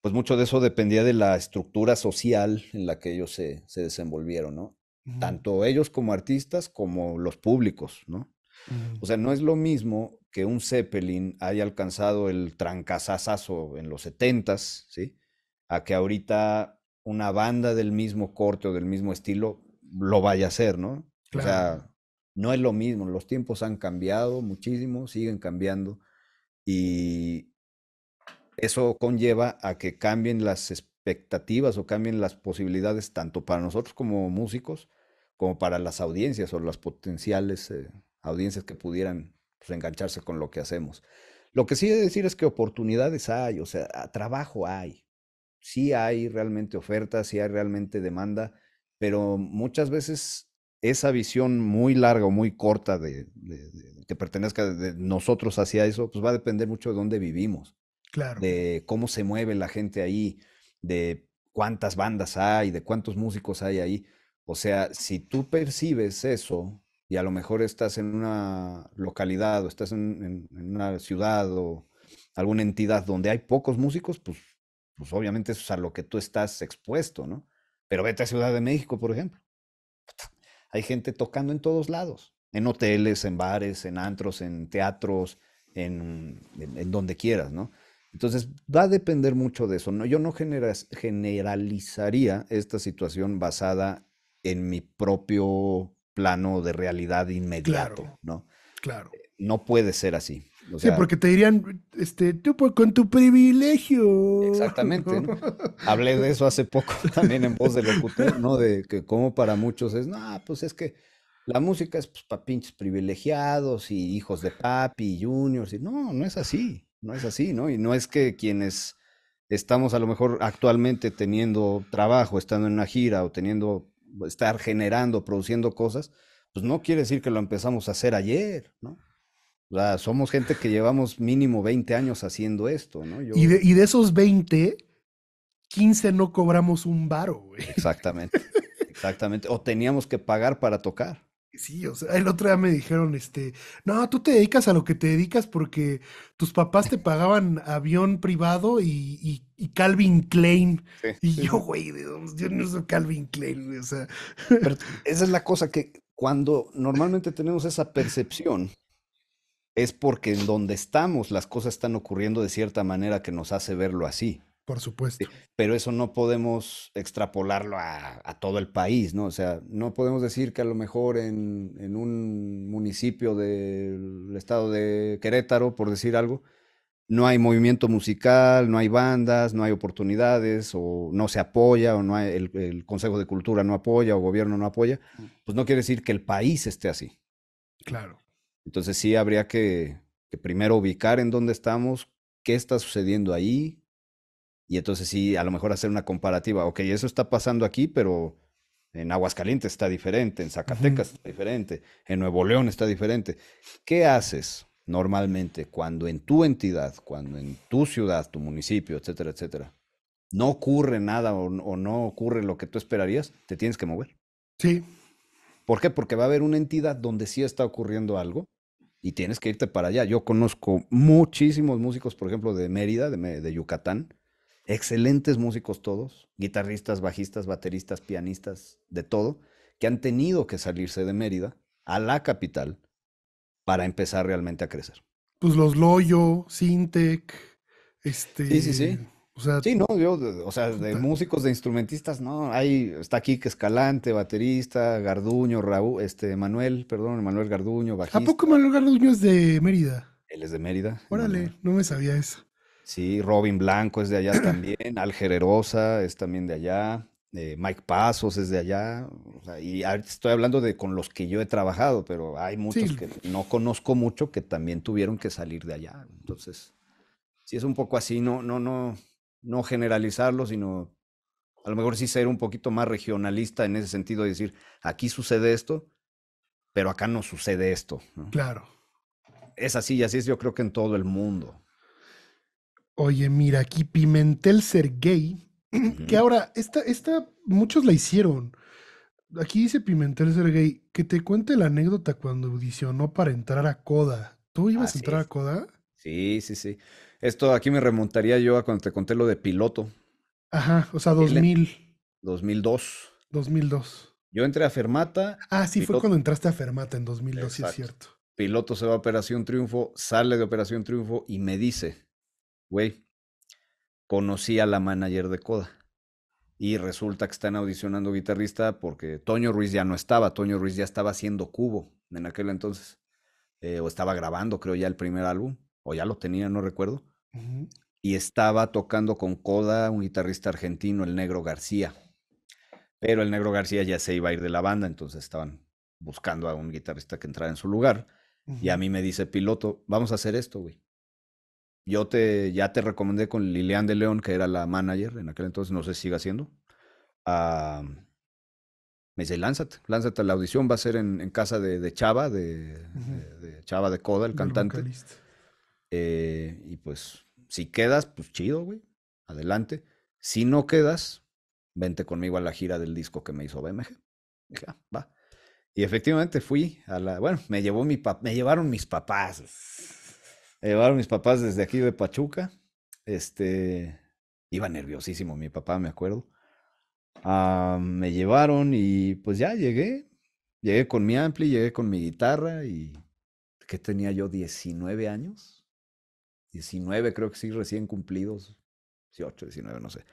Pues mucho de eso dependía de la estructura social en la que ellos se, desenvolvieron, ¿no? Tanto ellos como artistas, como los públicos, ¿no? Mm. O sea, no es lo mismo que un Zeppelin haya alcanzado el trancazazazo en los setentas ¿sí? A que ahorita una banda del mismo corte o del mismo estilo lo vaya a hacer, ¿no? O sea, no es lo mismo, los tiempos han cambiado muchísimo, siguen cambiando y eso conlleva a que cambien las expectativas o cambien las posibilidades tanto para nosotros como músicos como para las audiencias o las potenciales eh, audiencias que pudieran reengancharse pues, con lo que hacemos. Lo que sí he de decir es que oportunidades hay, o sea, trabajo hay sí hay realmente oferta, sí hay realmente demanda, pero muchas veces esa visión muy larga o muy corta de, que pertenezca de nosotros hacia eso, pues va a depender mucho de dónde vivimos, claro. de cómo se mueve la gente ahí, de cuántas bandas hay, de cuántos músicos hay ahí. O sea, si tú percibes eso y a lo mejor estás en una localidad o estás en una ciudad o alguna entidad donde hay pocos músicos, pues pues obviamente eso es a lo que tú estás expuesto, ¿no? Pero vete a Ciudad de México, por ejemplo. Hay gente tocando en todos lados, en hoteles, en bares, en antros, en teatros, en, donde quieras, ¿no? Entonces, va a depender mucho de eso. ¿no? Yo no generalizaría esta situación basada en mi propio plano de realidad inmediato, ¿no? Claro. No puede ser así sí, porque te dirían, este, tú pues, con tu privilegio. Exactamente. ¿no? [laughs] Hablé de eso hace poco [laughs] también en voz de locutor, ¿no? De que como para muchos es, no, pues es que la música es pues, para pinches privilegiados y hijos de papi, y juniors. Y no, no es así, no es así, ¿no? Y no es que quienes estamos a lo mejor actualmente teniendo trabajo, estando en una gira o teniendo, estar generando, produciendo cosas, pues no quiere decir que lo empezamos a hacer ayer, ¿no? O sea, somos gente que llevamos mínimo 20 años haciendo esto, ¿no? Y, de, esos 20, 15 no cobramos un varo, güey. Exactamente, exactamente. O teníamos que pagar para tocar. Sí, o sea, el otro día me dijeron, este, no, tú te dedicas a lo que te dedicas porque tus papás te pagaban avión privado y, Calvin Klein. y yo, güey, yo no soy Calvin Klein, o sea. esa es la cosa que cuando normalmente tenemos esa percepción, es porque en donde estamos las cosas están ocurriendo de cierta manera que nos hace verlo así. Por supuesto. Pero eso no podemos extrapolarlo a, todo el país, ¿no? O sea, no podemos decir que a lo mejor en, un municipio del estado de Querétaro, por decir algo, no hay movimiento musical, no hay bandas, no hay oportunidades, o no se apoya, o no el, el, Consejo de Cultura no apoya, o gobierno no apoya, mm. pues no quiere decir que el país esté así. Claro. Entonces sí habría que, primero ubicar en dónde estamos, qué está sucediendo ahí, y entonces sí, a lo mejor hacer una comparativa. Ok, eso está pasando aquí, pero en Aguascalientes está diferente, en Zacatecas está diferente, en Nuevo León está diferente. ¿Qué haces normalmente cuando en tu entidad, cuando en tu ciudad, tu municipio, etcétera, etcétera, no ocurre nada o no ocurre lo que tú esperarías? Te tienes que mover. Sí. ¿Por qué? Porque va a haber una entidad donde sí está ocurriendo algo y tienes que irte para allá. Yo conozco muchísimos músicos, por ejemplo, de Mérida, de, Yucatán, excelentes músicos todos, guitarristas, bajistas, bateristas, pianistas, de todo, que han tenido que salirse de Mérida a la capital para empezar realmente a crecer. Pues los Loyo, Sintec, este... Sí, sí, sí sí, no, yo, o sea, de músicos, de instrumentistas, no, hay, está que Escalante, baterista, Garduño, Raúl, este, Manuel, perdón, Manuel Garduño, bajista. ¿A poco Manuel Garduño es de Mérida? Él es de Mérida. Órale, no me sabía eso. Sí, Robin Blanco es de allá [clears throat] también, Al Gererosa es también de allá, eh, Mike Pasos es de allá, y estoy hablando de con los que yo he trabajado, pero hay muchos que no conozco mucho que también tuvieron que salir de allá, entonces, sí es un poco así, no, no, no, no generalizarlo, sino a lo mejor sí ser un poquito más regionalista en ese sentido Y decir, aquí sucede esto, pero acá no sucede esto. Claro. Es así y así es yo creo que en todo el mundo. Oye, mira, aquí Pimentel Sergey, [clears throat] que ahora, esta, esta, muchos la hicieron. Aquí dice Pimentel Sergey, que te cuente la anécdota cuando audicionó para entrar a Coda. ¿Tú ibas a entrar a Coda? Sí, sí, sí. Esto aquí me remontaría yo a cuando te conté lo de piloto. Ajá, o sea, 2000. 2002. 2002. Yo entré a Fermata. Ah, sí, fue cuando entraste a Fermata en 2002, sí es cierto. Piloto se va a Operación Triunfo, sale de Operación Triunfo y me dice, güey, conocí a la manager de Coda. Y resulta que están audicionando guitarrista porque Toño Ruiz ya no estaba, Toño Ruiz ya estaba haciendo cubo en aquel entonces, eh, o estaba grabando, creo ya, el primer álbum o ya lo tenía, no recuerdo. Y estaba tocando con Coda un guitarrista argentino, el Negro García. Pero el Negro García ya se iba a ir de la banda, entonces estaban buscando a un guitarrista que entrara en su lugar. Y a mí me dice, piloto, vamos a hacer esto, güey. Yo te, ya te recomendé con Lilian de León, que era la manager en aquel entonces, no sé si siga siendo. Ah, me dice, lánzate, lánzate a la audición, va a ser en, casa de, Chava, de, Chava de Coda, el cantante. Eh, y pues, si quedas, pues chido, güey. Adelante. Si no quedas, vente conmigo a la gira del disco que me hizo BMG. Ya, ah, va. Y efectivamente fui a la. Bueno, me llevó mi papá, me llevaron mis papás. Me llevaron mis papás desde aquí de Pachuca. Este. Iba nerviosísimo mi papá, me acuerdo. Ah, me llevaron y pues ya llegué. Llegué con mi ampli, llegué con mi guitarra y. ¿Qué tenía yo? ¿19 años? 19, creo que sí, recién cumplidos. 18, 19, no sé.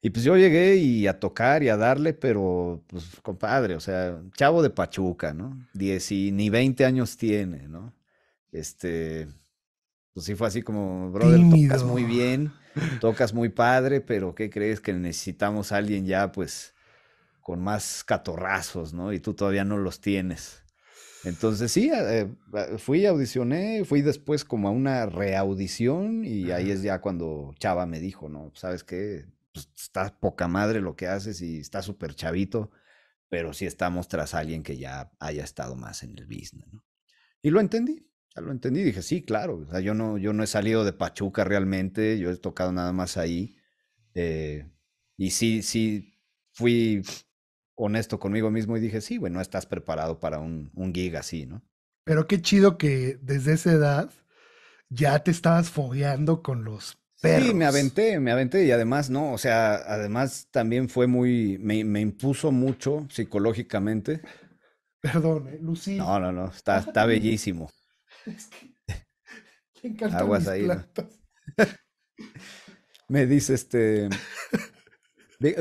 Y pues yo llegué y a tocar y a darle, pero pues compadre, o sea, chavo de Pachuca, ¿no? Diez y ni 20 años tiene, ¿no? Este, pues sí fue así como, brother, tocas muy bien, tocas muy padre, pero ¿qué crees que necesitamos alguien ya pues con más catorrazos, ¿no? Y tú todavía no los tienes. Entonces sí, eh, eh, fui, audicioné, fui después como a una reaudición y ahí es ya cuando Chava me dijo, ¿no? ¿Sabes qué? Pues, está poca madre lo que haces y está súper chavito, pero sí estamos tras alguien que ya haya estado más en el business, ¿no? Y lo entendí, ya lo entendí, dije, sí, claro, sea, yo no, yo no he salido de Pachuca realmente, yo he tocado nada más ahí. Eh, y sí, sí, fui honesto conmigo mismo y dije, sí, güey, no estás preparado para un, gig así, ¿no? Pero qué chido que desde esa edad ya te estabas fogueando con los perros. Sí, me aventé, me aventé y además, no, o sea, además también fue muy, me, impuso mucho psicológicamente. Perdón, ¿eh? Lucía. No, no, no, está, [laughs] bellísimo. Es que [laughs] Aguas ahí. [laughs] me dice este,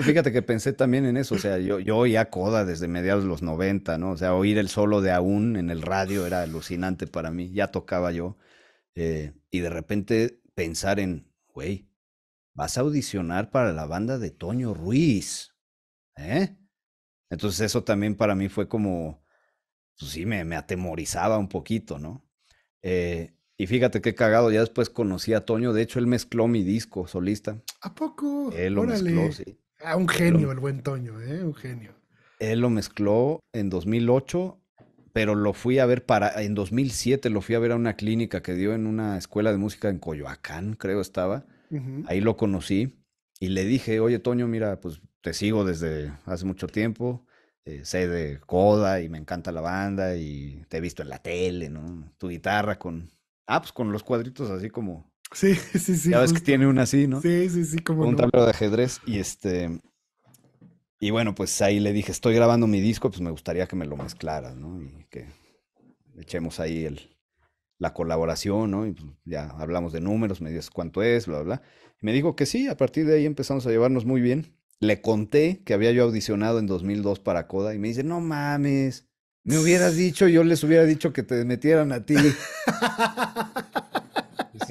Fíjate que pensé también en eso, o sea, yo, yo oía Coda desde mediados de los 90, ¿no? O sea, oír el solo de Aún en el radio era alucinante para mí, ya tocaba yo. Eh, y de repente pensar en, güey, vas a audicionar para la banda de Toño Ruiz, ¿eh? Entonces eso también para mí fue como, pues sí, me, me atemorizaba un poquito, ¿no? Eh, y fíjate qué cagado, ya después conocí a Toño, de hecho él mezcló mi disco solista. ¿A poco? Él lo mezcló, sí. Ah, un genio el buen Toño, ¿eh? Un genio. Él lo mezcló en 2008, pero lo fui a ver para, en 2007 lo fui a ver a una clínica que dio en una escuela de música en Coyoacán, creo estaba. Ahí lo conocí y le dije, oye Toño, mira, pues te sigo desde hace mucho tiempo. Eh, sé de coda y me encanta la banda y te he visto en la tele, ¿no? Tu guitarra con, ah, pues con los cuadritos así como Sí, [laughs] sí, sí. Ya ves que tiene una así, ¿no? Sí, sí, sí, como. Un tablero de ajedrez y este. Y bueno, pues ahí le dije, estoy grabando mi disco, pues me gustaría que me lo mezclaras, ¿no? Y que echemos ahí el, la colaboración, ¿no? Y pues ya hablamos de números, me dices cuánto es, bla, bla. Y me dijo que sí, a partir de ahí empezamos a llevarnos muy bien. Le conté que había yo audicionado en 2002 para Coda y me dice, no mames, me hubieras dicho, yo les hubiera dicho que te metieran a ti. [laughs]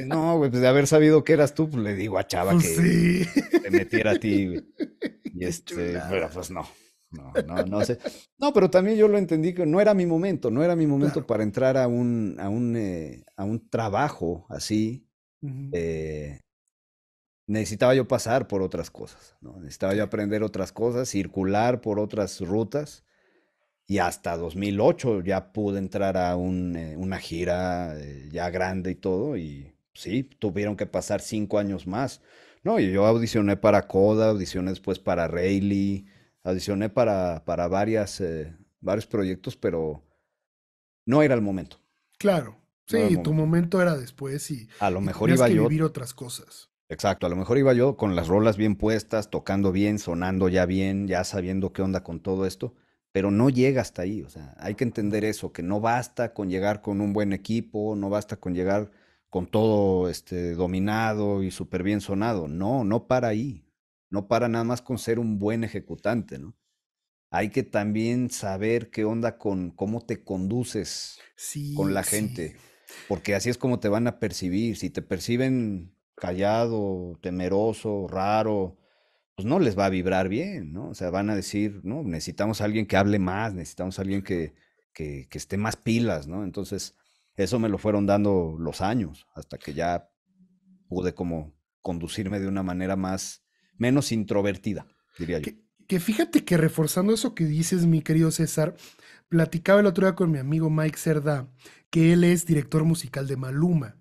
no, pues de haber sabido que eras tú, pues, le digo a Chava pues que te metiera a ti, [laughs] Y este, pero pues no. No, no, no sé. No, pero también yo lo entendí que no era mi momento, no era mi momento para entrar a un, a un, eh, a un trabajo así. Eh, necesitaba yo pasar por otras cosas, ¿no? Necesitaba yo aprender otras cosas, circular por otras rutas. Y hasta 2008 ya pude entrar a un, eh, una gira ya grande y todo. Y sí, tuvieron que pasar cinco años más. No, y yo audicioné para Coda, audicioné después para Rayleigh, audicioné para, para varias, eh, varios proyectos, pero no era el momento. Claro, sí, tu momento era después y a lo mejor iba que yo... vivir otras cosas. Exacto, a lo mejor iba yo con las rolas bien puestas, tocando bien, sonando ya bien, ya sabiendo qué onda con todo esto, pero no llega hasta ahí. O sea, hay que entender eso, que no basta con llegar con un buen equipo, no basta con llegar con todo este, dominado y súper bien sonado. No, no para ahí. No para nada más con ser un buen ejecutante, ¿no? Hay que también saber qué onda con cómo te conduces con la gente, porque así es como te van a percibir. Si te perciben callado, temeroso, raro, pues no les va a vibrar bien, ¿no? O sea, van a decir, no, necesitamos a alguien que hable más, necesitamos a alguien que, que, que esté más pilas, ¿no? Entonces, eso me lo fueron dando los años, hasta que ya pude como conducirme de una manera más, menos introvertida, diría yo. Que, fíjate que reforzando eso que dices, mi querido César, platicaba el otro día con mi amigo Mike Cerda, que él es director musical de Maluma.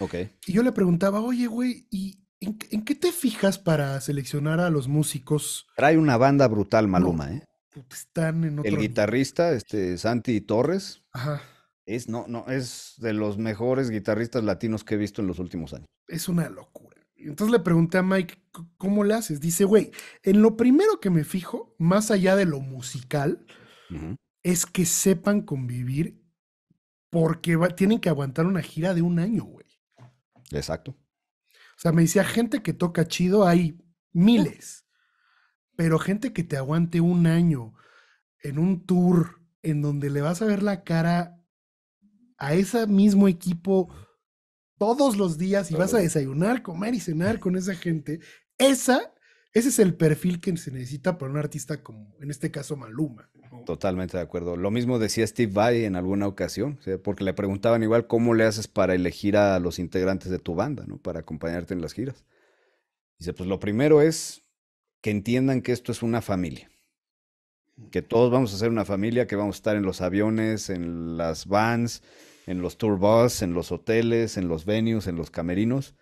Ok. Y yo le preguntaba, oye, güey, ¿y en, qué te fijas para seleccionar a los músicos? Trae una banda brutal, Maluma, ¿eh? Están en otro El guitarrista, este, Santi Torres. Ajá es, no, no, es de los mejores guitarristas latinos que he visto en los últimos años. Es una locura. Entonces le pregunté a Mike, ¿cómo le haces? Dice, güey, en lo primero que me fijo, más allá de lo musical, es que sepan convivir porque tienen que aguantar una gira de un año, güey. Exacto. O sea, me decía, gente que toca chido, hay miles, [laughs] pero gente que te aguante un año en un tour en donde le vas a ver la cara a ese mismo equipo todos los días y vas a desayunar, comer y cenar con esa gente, esa, ese es el perfil que se necesita para un artista como, en este caso, Maluma. Totalmente de acuerdo. Lo mismo decía Steve Vai en alguna ocasión, porque le preguntaban igual cómo le haces para elegir a los integrantes de tu banda, ¿no? Para acompañarte en las giras. Dice, pues lo primero es que entiendan que esto es una familia que todos vamos a ser una familia, que vamos a estar en los aviones, en las vans, en los tour bus, en los hoteles, en los venues, en los camerinos,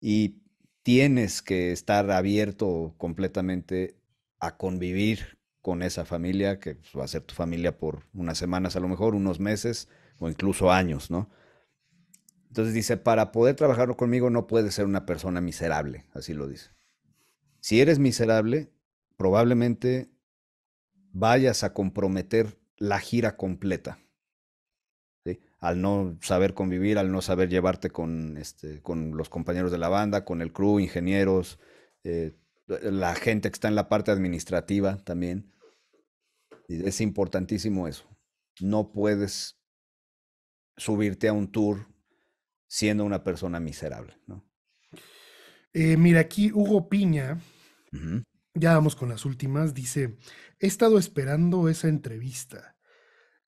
y tienes que estar abierto completamente a convivir con esa familia, que pues, va a ser tu familia por unas semanas a lo mejor, unos meses o incluso años, ¿no? Entonces dice, para poder trabajar conmigo no puedes ser una persona miserable, así lo dice. Si eres miserable, probablemente vayas a comprometer la gira completa. ¿sí? Al no saber convivir, al no saber llevarte con, este, con los compañeros de la banda, con el crew, ingenieros, eh, la gente que está en la parte administrativa también. Es importantísimo eso. No puedes subirte a un tour siendo una persona miserable, ¿no? Eh, mira, aquí Hugo Piña ya vamos con las últimas. Dice, he estado esperando esa entrevista.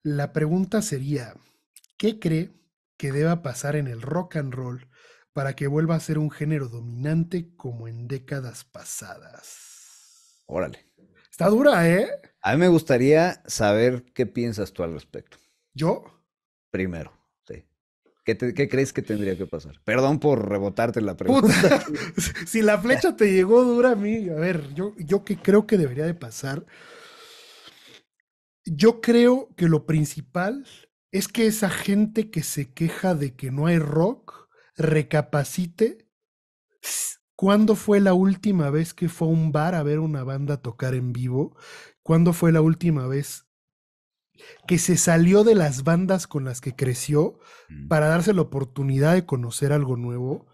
La pregunta sería, ¿qué cree que deba pasar en el rock and roll para que vuelva a ser un género dominante como en décadas pasadas? Órale. Está dura, ¿eh? A mí me gustaría saber qué piensas tú al respecto. ¿Yo? Primero. ¿Qué, crees que tendría que pasar? Perdón por rebotarte la pregunta. [laughs] si la flecha te llegó dura a mí, a ver, yo, yo que creo que debería de pasar. Yo creo que lo principal es que esa gente que se queja de que no hay rock recapacite cuándo fue la última vez que fue a un bar a ver una banda tocar en vivo, cuándo fue la última vez que se salió de las bandas con las que creció mm. para darse la oportunidad de conocer algo nuevo.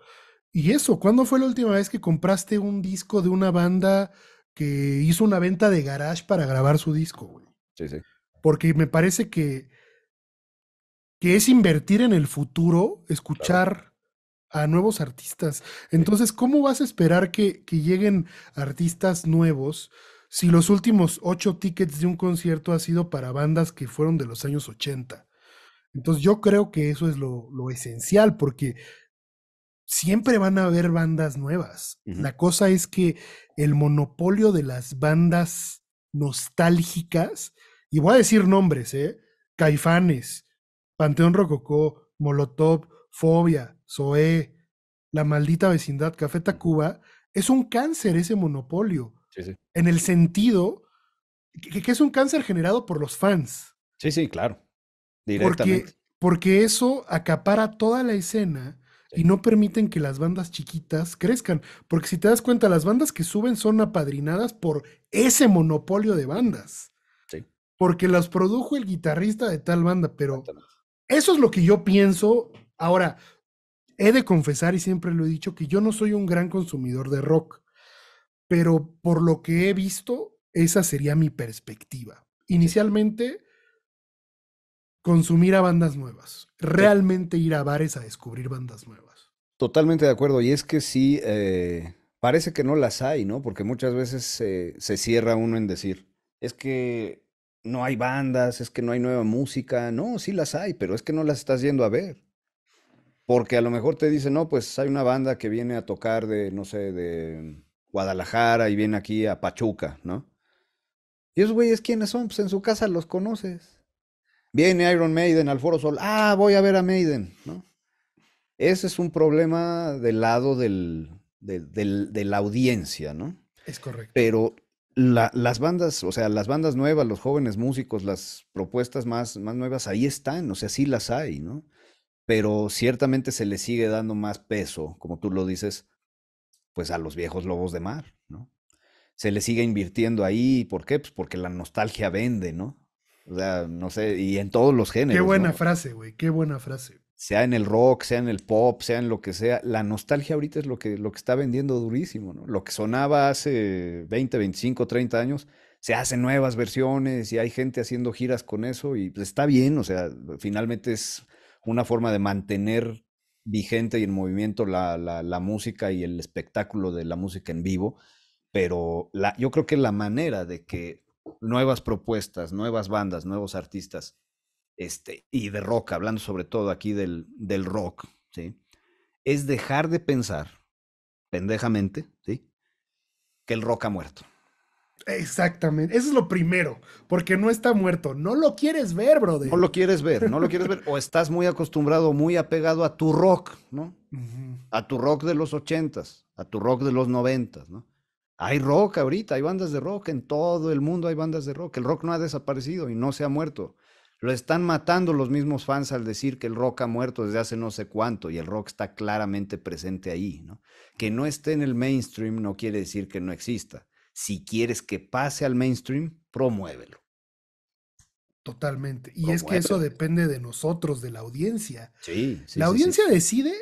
Y eso, ¿cuándo fue la última vez que compraste un disco de una banda que hizo una venta de garage para grabar su disco, Porque me parece que, que es invertir en el futuro, escuchar a nuevos artistas. Entonces, ¿cómo vas a esperar que, que lleguen artistas nuevos? si los últimos ocho tickets de un concierto ha sido para bandas que fueron de los años 80. Entonces yo creo que eso es lo, esencial, porque siempre van a haber bandas nuevas. La cosa es que el monopolio de las bandas nostálgicas, y voy a decir nombres, ¿eh? Caifanes, Panteón Rococó, Molotov, Fobia, Zoé, La Maldita Vecindad, Café Tacuba, es un cáncer ese monopolio en el sentido que, es un cáncer generado por los fans. Sí, sí, claro. Directamente. Porque, porque eso acapara toda la escena y no permiten que las bandas chiquitas crezcan. Porque si te das cuenta, las bandas que suben son apadrinadas por ese monopolio de bandas. Sí. Porque las produjo el guitarrista de tal banda, pero eso es lo que yo pienso. Ahora, he de confesar y siempre lo he dicho que yo no soy un gran consumidor de rock pero por lo que he visto, esa sería mi perspectiva. Inicialmente, consumir a bandas nuevas, realmente ir a bares a descubrir bandas nuevas. Totalmente de acuerdo, y es que sí, eh, parece que no las hay, ¿no? Porque muchas veces se cierra uno en decir, es que no hay bandas, es que no hay nueva música, no, sí las hay, pero es que no las estás yendo a ver. Porque a lo mejor te dicen, no, pues hay una banda que viene a tocar de, no sé, de Guadalajara y viene aquí a Pachuca, ¿no? ¿Y esos güeyes quiénes son? Pues en su casa los conoces. Viene Iron Maiden al Foro Sol. Ah, voy a ver a Maiden, ¿no? Ese es un problema del lado del, del, de la audiencia, ¿no? Es correcto. Pero las bandas, o sea, las bandas nuevas, los jóvenes músicos, las propuestas más, más nuevas, ahí están, o sea, sí las hay, ¿no? Pero ciertamente se le sigue dando más peso, como tú lo dices, pues a los viejos lobos de mar, ¿no? Se le sigue invirtiendo ahí, ¿por qué? Pues porque la nostalgia vende, ¿no? O sea, no sé, y en todos los géneros. Qué buena frase, güey, qué buena frase. Sea en el rock, sea en el pop, sea en lo que sea, la nostalgia ahorita es lo que, lo que está vendiendo durísimo, ¿no? Lo que sonaba hace 20, 25, 30 años, se hacen nuevas versiones y hay gente haciendo giras con eso y pues, está bien, o sea, finalmente es una forma de mantener vigente y en movimiento la, la, música y el espectáculo de la música en vivo, pero la, yo creo que la manera de que nuevas propuestas, nuevas bandas, nuevos artistas, este, y de rock, hablando sobre todo aquí del, del rock, ¿sí? es dejar de pensar pendejamente ¿sí? que el rock ha muerto. Exactamente, eso es lo primero, porque no está muerto, no lo quieres ver, brother. No lo quieres ver, no lo quieres ver, [laughs] o estás muy acostumbrado, muy apegado a tu rock, ¿no? A tu rock de los ochentas, a tu rock de los noventas, ¿no? Hay rock ahorita, hay bandas de rock, en todo el mundo hay bandas de rock, el rock no ha desaparecido y no se ha muerto. Lo están matando los mismos fans al decir que el rock ha muerto desde hace no sé cuánto y el rock está claramente presente ahí, ¿no? Que no esté en el mainstream no quiere decir que no exista si quieres que pase al mainstream, promuévelo. Totalmente. Y es que eso depende de nosotros, de la audiencia. Sí. la audiencia decide.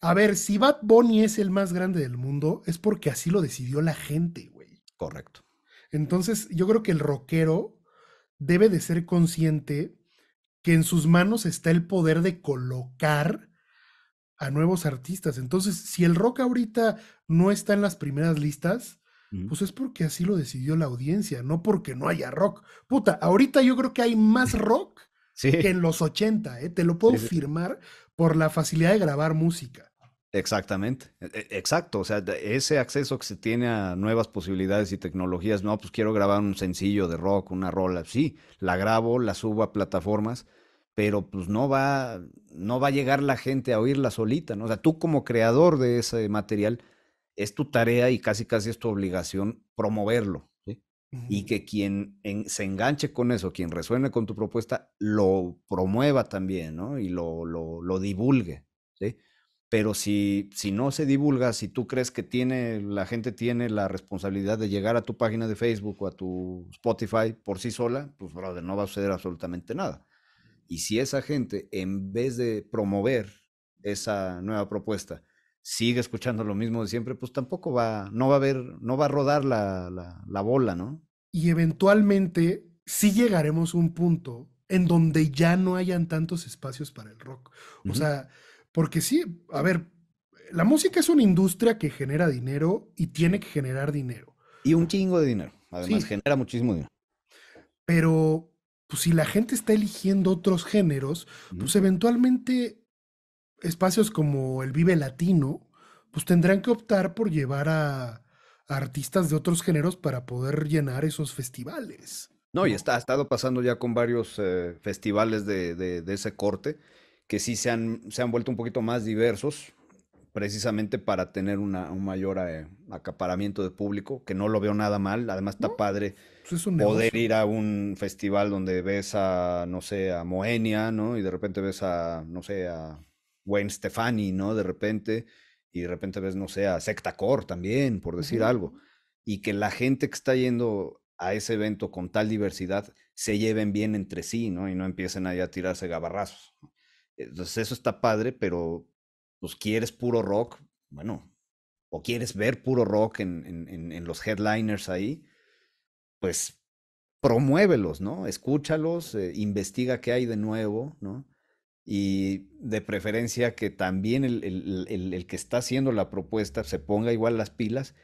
A ver, si Bad Bunny es el más grande del mundo, es porque así lo decidió la gente, güey. Correcto. Entonces, yo creo que el rockero debe de ser consciente que en sus manos está el poder de colocar a nuevos artistas. Entonces, si el rock ahorita no está en las primeras listas, pues es porque así lo decidió la audiencia, no porque no haya rock. Puta, ahorita yo creo que hay más [laughs] rock que en los 80, ¿eh? te lo puedo firmar por la facilidad de grabar música. Exactamente, e, e, exacto, o sea, ese acceso que se tiene a nuevas posibilidades y tecnologías, no, pues quiero grabar un sencillo de rock, una rola, sí, la grabo, la subo a plataformas, pero pues no va, no va a llegar la gente a oírla solita, ¿no? O sea, tú como creador de ese material es tu tarea y casi casi es tu obligación promoverlo. Y que quien se enganche con eso, quien resuene con tu propuesta, lo promueva también, ¿no? Y lo, lo, divulgue, ¿sí? Pero si, si no se divulga, si tú crees que tiene, la gente tiene la responsabilidad de llegar a tu página de Facebook o a tu Spotify por sí sola, pues brother, no va a suceder absolutamente nada. Y si esa gente, en vez de promover esa nueva propuesta, sigue escuchando lo mismo de siempre, pues tampoco va, no va a haber, no va a rodar la, la, bola, ¿no? Y eventualmente sí llegaremos a un punto en donde ya no hayan tantos espacios para el rock. O sea, porque sí, a ver, la música es una industria que genera dinero y tiene que generar dinero. Y un chingo de dinero, además, genera muchísimo dinero. Pero, pues si la gente está eligiendo otros géneros, pues eventualmente espacios como el Vive Latino, pues tendrán que optar por llevar a, artistas de otros géneros para poder llenar esos festivales. No, y está, ha estado pasando ya con varios eh, festivales de, ese corte que sí se han, se han vuelto un poquito más diversos, precisamente para tener una, un mayor eh, acaparamiento de público, que no lo veo nada mal. Además, está padre pues poder ir a un festival donde ves a, no sé, a Moenia, ¿no? Y de repente ves a, no sé, a Wayne Stefani, ¿no? De repente, y de repente ves, no sé, a Secta Core también, por decir algo, y que la gente que está yendo a ese evento con tal diversidad se lleven bien entre sí, ¿no? Y no empiecen ahí a tirarse gabarrazos. Entonces eso está padre, pero pues quieres puro rock, bueno, o quieres ver puro rock en, en, los headliners ahí, pues promuévelos, ¿no? Escúchalos, eh, investiga qué hay de nuevo, ¿no? y de preferencia que también el, que está haciendo la propuesta se ponga igual las pilas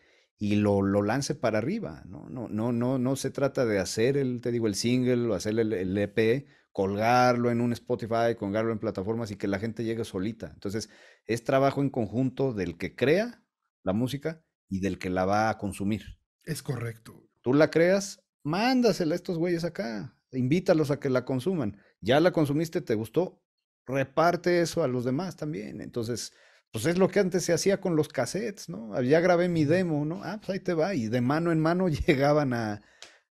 y lo, lance para arriba. ¿no? No, no, no, no se trata de hacer el, te digo, el single o hacer el, EP, e colgarlo en un Spotify, colgarlo en plataformas y que la gente llegue solita. Entonces, es trabajo en conjunto del que crea la música y del que la va a consumir. Es correcto. Tú la creas, mándasela a estos güeyes acá, invítalos a que la consuman. Ya la consumiste, te gustó, reparte eso a los demás también. Entonces, pues es lo que antes se hacía con los cassettes, ¿no? Ah, ya grabé mi demo, ¿no? Ah, pues ahí te va. Y de mano en mano [laughs] llegaban a,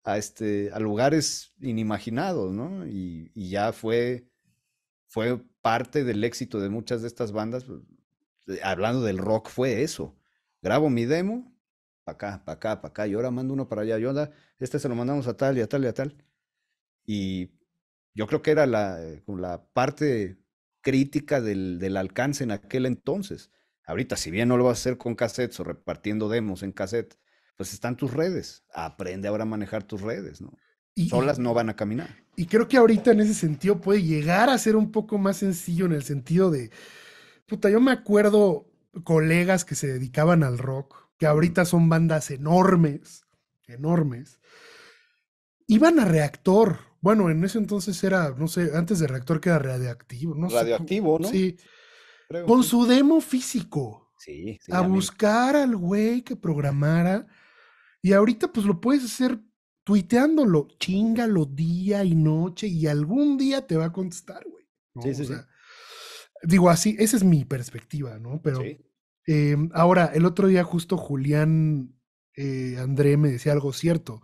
este, a lugares inimaginados, ¿no? Y, ya fue, fue parte del éxito de muchas de estas bandas. Pues, eh, hablando del rock fue eso. Grabo mi demo, para acá, para acá, para acá, y ahora mando uno para allá, y este se lo mandamos a tal y a tal y a tal. Y yo creo que era la, eh, la parte crítica del, alcance en aquel entonces. Ahorita, si bien no lo vas a hacer con cassettes o repartiendo demos en cassette, pues están tus redes. Aprende ahora a manejar tus redes, ¿no? Y, Solas no van a caminar. Y creo que ahorita en ese sentido puede llegar a ser un poco más sencillo en el sentido de, puta, yo me acuerdo colegas que se dedicaban al rock, que ahorita son bandas enormes, enormes, iban a reactor bueno, en ese entonces era, no sé, antes de reactor que era radioactivo, no Radioactivo, ¿no? Sí. con su demo físico. Sí. a buscar al güey que programara. Y ahorita pues lo puedes hacer tuiteándolo, chingalo día y noche y algún día te va a contestar, güey. Sí, sí, sí. Digo así, esa es mi perspectiva, ¿no? Pero eh, ahora, el otro día justo Julián eh, André me decía algo cierto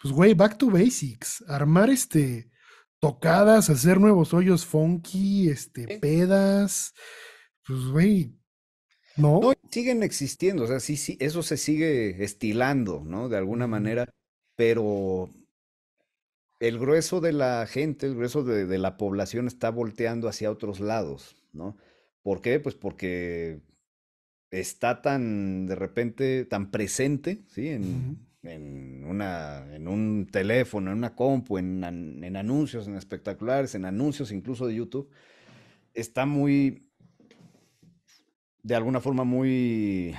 pues güey, back to basics, armar este tocadas, hacer nuevos hoyos funky, este, pedas, pues güey, ¿no? siguen existiendo, o sea, sí, sí, eso se sigue estilando, ¿no? De alguna manera, pero el grueso de la gente, el grueso de, la población está volteando hacia otros lados, ¿no? ¿Por qué? Pues porque está tan de repente tan presente, ¿sí? En, en, una, en un teléfono, en una compu, en, en anuncios, en espectaculares, en anuncios incluso de YouTube, está muy, de alguna forma muy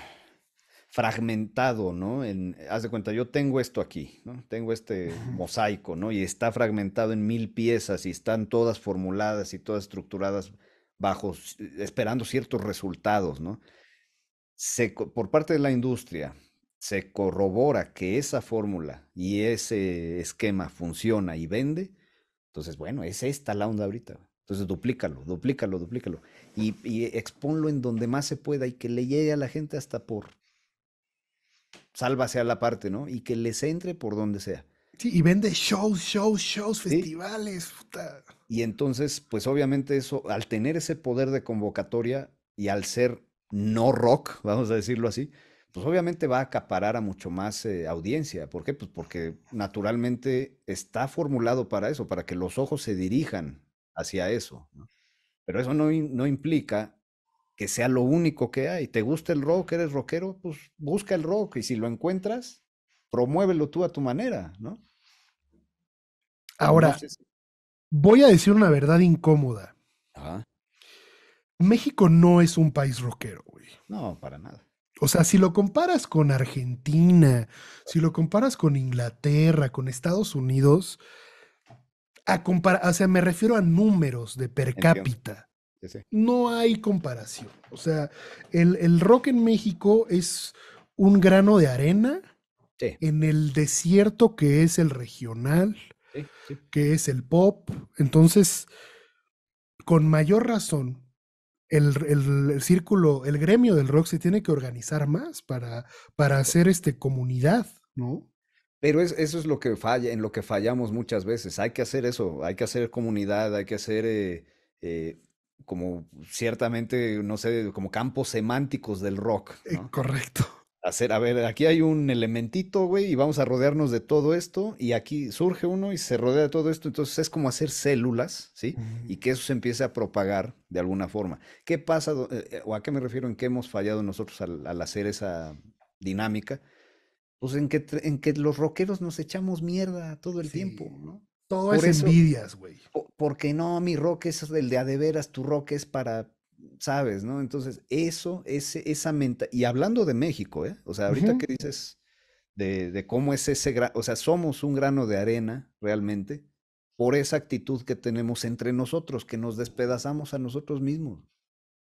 fragmentado, ¿no? haz de cuenta, yo tengo esto aquí, ¿no? Tengo este mosaico, ¿no? Y está fragmentado en mil piezas y están todas formuladas y todas estructuradas bajo, esperando ciertos resultados, ¿no? por parte de la industria, se corrobora que esa fórmula y ese esquema funciona y vende, entonces, bueno, es esta la onda ahorita. Entonces, duplícalo, duplícalo, duplícalo. Y, y exponlo en donde más se pueda y que le llegue a la gente hasta por sálvase a la parte, ¿no? Y que les entre por donde sea. Sí, y vende shows, shows, shows, festivales. Y entonces, pues obviamente eso, al tener ese poder de convocatoria y al ser no rock, vamos a decirlo así, pues obviamente va a acaparar a mucho más eh, audiencia. ¿Por qué? Pues porque naturalmente está formulado para eso, para que los ojos se dirijan hacia eso. Pero eso no, no implica que sea lo único que hay. ¿Te gusta el rock? ¿Eres rockero? Pues busca el rock y si lo encuentras, promuévelo tú a tu manera, ¿no? Ahora, voy a decir una verdad incómoda. México no es un país rockero, güey. No, para nada. O sea, si lo comparas con Argentina, si lo comparas con Inglaterra, con Estados Unidos, a o sea, me refiero a números de per cápita. No hay comparación. O sea, el, rock en México es un grano de arena en el desierto que es el regional, que es el pop. Entonces, con mayor razón, el, el, círculo, el gremio del rock se tiene que organizar más para, para hacer este, comunidad, ¿no? Pero eso es lo que falla, en lo que fallamos muchas veces. Hay que hacer eso, hay que hacer comunidad, hay que hacer eh, eh, como ciertamente, no sé, como campos semánticos del rock. Eh, correcto hacer, a ver, aquí hay un elementito, güey, y vamos a rodearnos de todo esto, y aquí surge uno y se rodea de todo esto, entonces es como hacer células, ¿sí? Y que eso se empiece a propagar de alguna forma. ¿Qué pasa, eh, eh, o a qué me refiero en qué hemos fallado nosotros al, hacer esa dinámica? Pues en que, en que los rockeros nos echamos mierda todo el tiempo, ¿no? Todo Por es envidias, güey. Porque no, mi rock es el de a de veras, tu rock es para ¿sabes? ¿No? Entonces, eso, ese, esa menta, y hablando de México, ¿eh? O sea, ahorita que dices de, cómo es ese grano, o sea, somos un grano de arena realmente por esa actitud que tenemos entre nosotros, que nos despedazamos a nosotros mismos.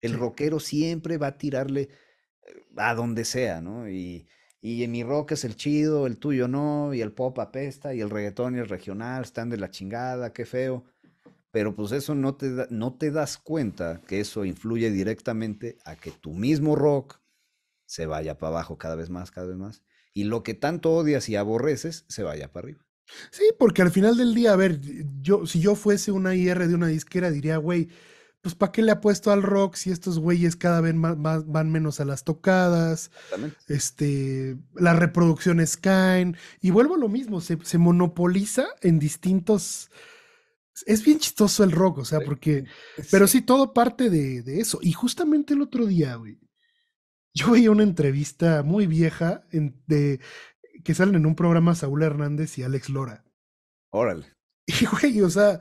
El rockero siempre va a tirarle eh, a donde sea, ¿no? Y, y en mi rock es el chido, el tuyo no, y el pop apesta, y el reggaetón y el regional están de la chingada, qué feo pero pues eso no te, no te das cuenta que eso influye directamente a que tu mismo rock se vaya para abajo cada vez más, cada vez más, y lo que tanto odias y aborreces se vaya para arriba. Sí, porque al final del día, a ver, yo, si yo fuese una IR de una disquera, diría, güey, pues ¿para qué le apuesto al rock si estos güeyes cada vez van menos a las tocadas? Este, las reproducciones caen. Y vuelvo a lo mismo, se, se monopoliza en distintos es bien chistoso el rock, o sea, porque, eh, pero sí, todo parte de, eso. Y justamente el otro día, güey, yo veía una entrevista muy vieja de, que salen en un programa Saúl Hernández y Alex Lora. Órale. Y, güey, o sea,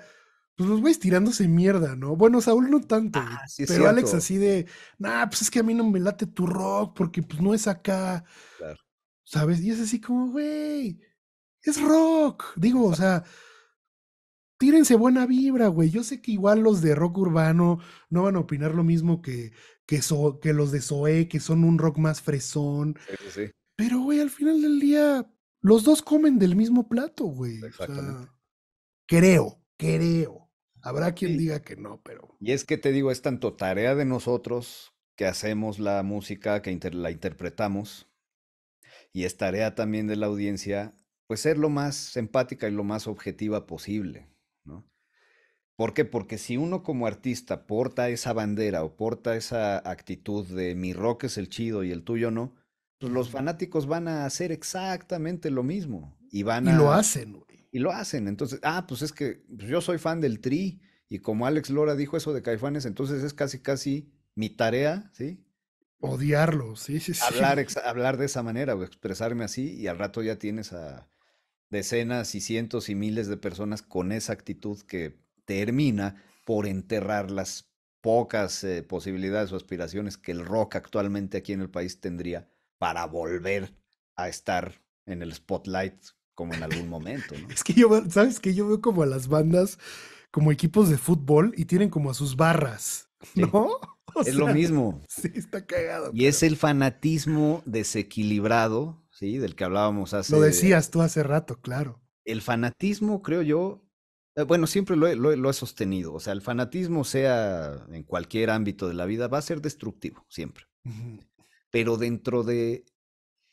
pues los güeyes tirándose mierda, ¿no? Bueno, Saúl no tanto, ah, pero Alex así de, nah, pues es que a mí no me late tu rock porque pues no es acá. ¿Sabes? Y es así como, güey, es rock. Digo, o sea tírense buena vibra, güey. Yo sé que igual los de rock urbano no van a opinar lo mismo que, que, que los de Zoé, que son un rock más fresón. Pero, güey, al final del día, los dos comen del mismo plato, güey. creo, creo. Habrá quien diga que no, pero. Y es que te digo, es tanto tarea de nosotros que hacemos la música, que la interpretamos, y es tarea también de la audiencia, pues ser lo más empática y lo más objetiva posible. ¿Por qué? Porque si uno como artista porta esa bandera o porta esa actitud de mi rock es el chido y el tuyo no, pues los fanáticos van a hacer exactamente lo mismo. Y van y lo hacen, Y lo hacen. Entonces, ah, pues es que pues, yo soy fan del tri y como Alex Lora dijo eso de Caifanes, entonces es casi, casi mi tarea, ¿sí? Odiarlo, sí, sí, sí. Hablar, hablar de esa manera o expresarme así y al rato ya tienes a decenas y cientos y miles de personas con esa actitud que termina por enterrar las pocas eh, posibilidades o aspiraciones que el rock actualmente aquí en el país tendría para volver a estar en el spotlight como en algún momento. es que yo, ¿sabes que Yo veo como a las bandas como equipos de fútbol y tienen como a sus barras, ¿no? [laughs] es lo mismo. Sí, está cagado. Y es el fanatismo desequilibrado, ¿sí? Del que hablábamos hace... Lo decías tú hace rato, claro. El fanatismo, creo yo, eh, bueno, siempre lo he, sostenido. O sea, el fanatismo, sea en cualquier ámbito de la vida, va a ser destructivo, siempre. Pero dentro de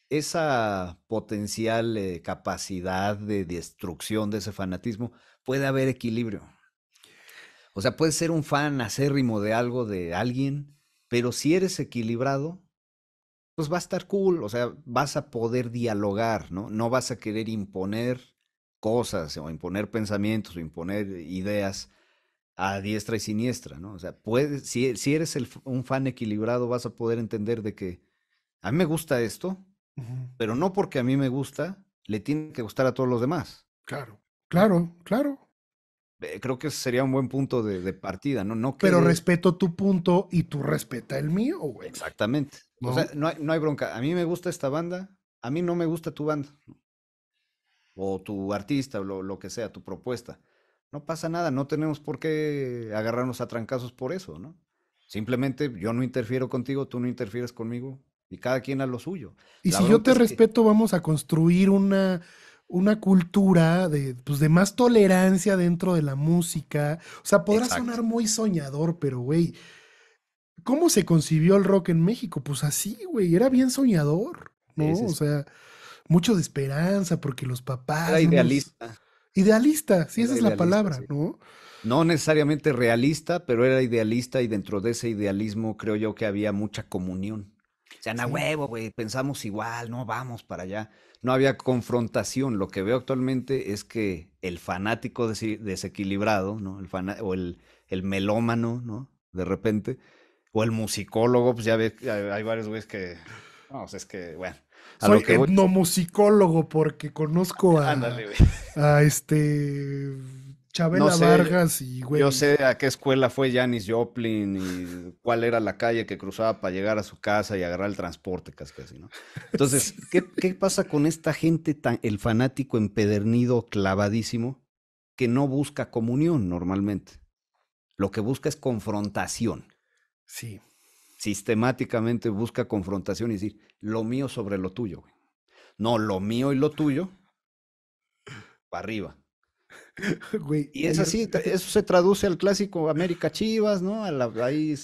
esa potencial eh, capacidad de destrucción de ese fanatismo, puede haber equilibrio. O sea, puedes ser un fan acérrimo de algo, de alguien, pero si eres equilibrado, pues va a estar cool. O sea, vas a poder dialogar, ¿no? No vas a querer imponer cosas o imponer pensamientos o imponer ideas a diestra y siniestra, ¿no? O sea, puedes, si, eres un fan equilibrado vas a poder entender de que a mí me gusta esto, pero no porque a mí me gusta, le tiene que gustar a todos los demás. Claro, claro, claro. Eh, creo que sería un buen punto de, partida, ¿no? Pero respeto tu punto y tú respeta el mío, güey. Exactamente. O sea, no hay, no hay bronca. A mí me gusta esta banda, a mí no me gusta tu banda o tu artista, lo, que sea, tu propuesta. No pasa nada, no tenemos por qué agarrarnos a trancazos por eso, ¿no? Simplemente yo no interfiero contigo, tú no interfieres conmigo y cada quien a lo suyo. Y si yo te respeto, vamos a construir una, una cultura de, pues, de más tolerancia dentro de la música. O sea, podrá sonar muy soñador, pero güey, ¿cómo se concibió el rock en México? Pues así, güey, era bien soñador, ¿no? O sea, mucho de esperanza, porque los papás... Era idealista. Idealista, sí, esa es la palabra, ¿no? No necesariamente realista, pero era idealista y dentro de ese idealismo creo yo que había mucha comunión. O sea, na huevo, güey, pensamos igual, no vamos para allá. No había confrontación. Lo que veo actualmente es que el fanático desequilibrado, ¿no? El o el, melómano, ¿no? De repente. O el musicólogo, pues ya ves, hay, varios güeyes que. no, o sea, es que, bueno. A Soy etnomusicólogo porque conozco a, Ándale, a este Chabela Vargas y güey. Yo sé a qué escuela fue Janis Joplin y cuál era la calle que cruzaba para llegar a su casa y agarrar el transporte casi casi, ¿no? Entonces, [laughs] ¿qué, ¿qué, pasa con esta gente tan, el fanático empedernido, clavadísimo, que no busca comunión normalmente? Lo que busca es confrontación. Sí. Sistemáticamente busca confrontación y decir, lo mío sobre lo tuyo, güey. No, lo mío y lo tuyo para arriba. [laughs] y es así, eso se traduce al clásico América Chivas, ¿no? A la, ahí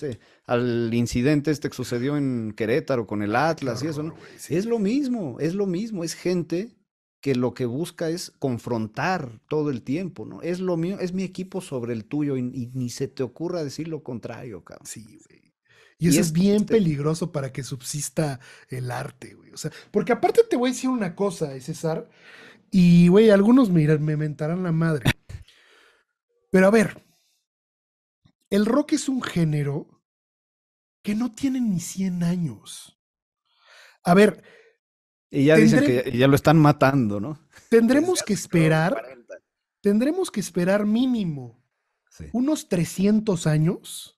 al incidente este que sucedió en Querétaro con el Atlas y eso, ¿no? Es lo mismo, es lo mismo, es gente que lo que busca es confrontar todo el tiempo, ¿no? Es lo mío, es mi equipo sobre el tuyo y, y ni se te ocurra decir lo contrario, cabrón. Sí, güey. Y eso es, bien peligroso para que subsista el arte, güey. O sea, porque aparte te voy a decir una cosa, César, y güey, algunos me, me mentarán la madre. Pero a ver, el rock es un género que no tiene ni 100 años. A ver. Y ya dicen que ya, lo están matando, ¿no? Tendremos que esperar. Tendremos que esperar mínimo unos 300 años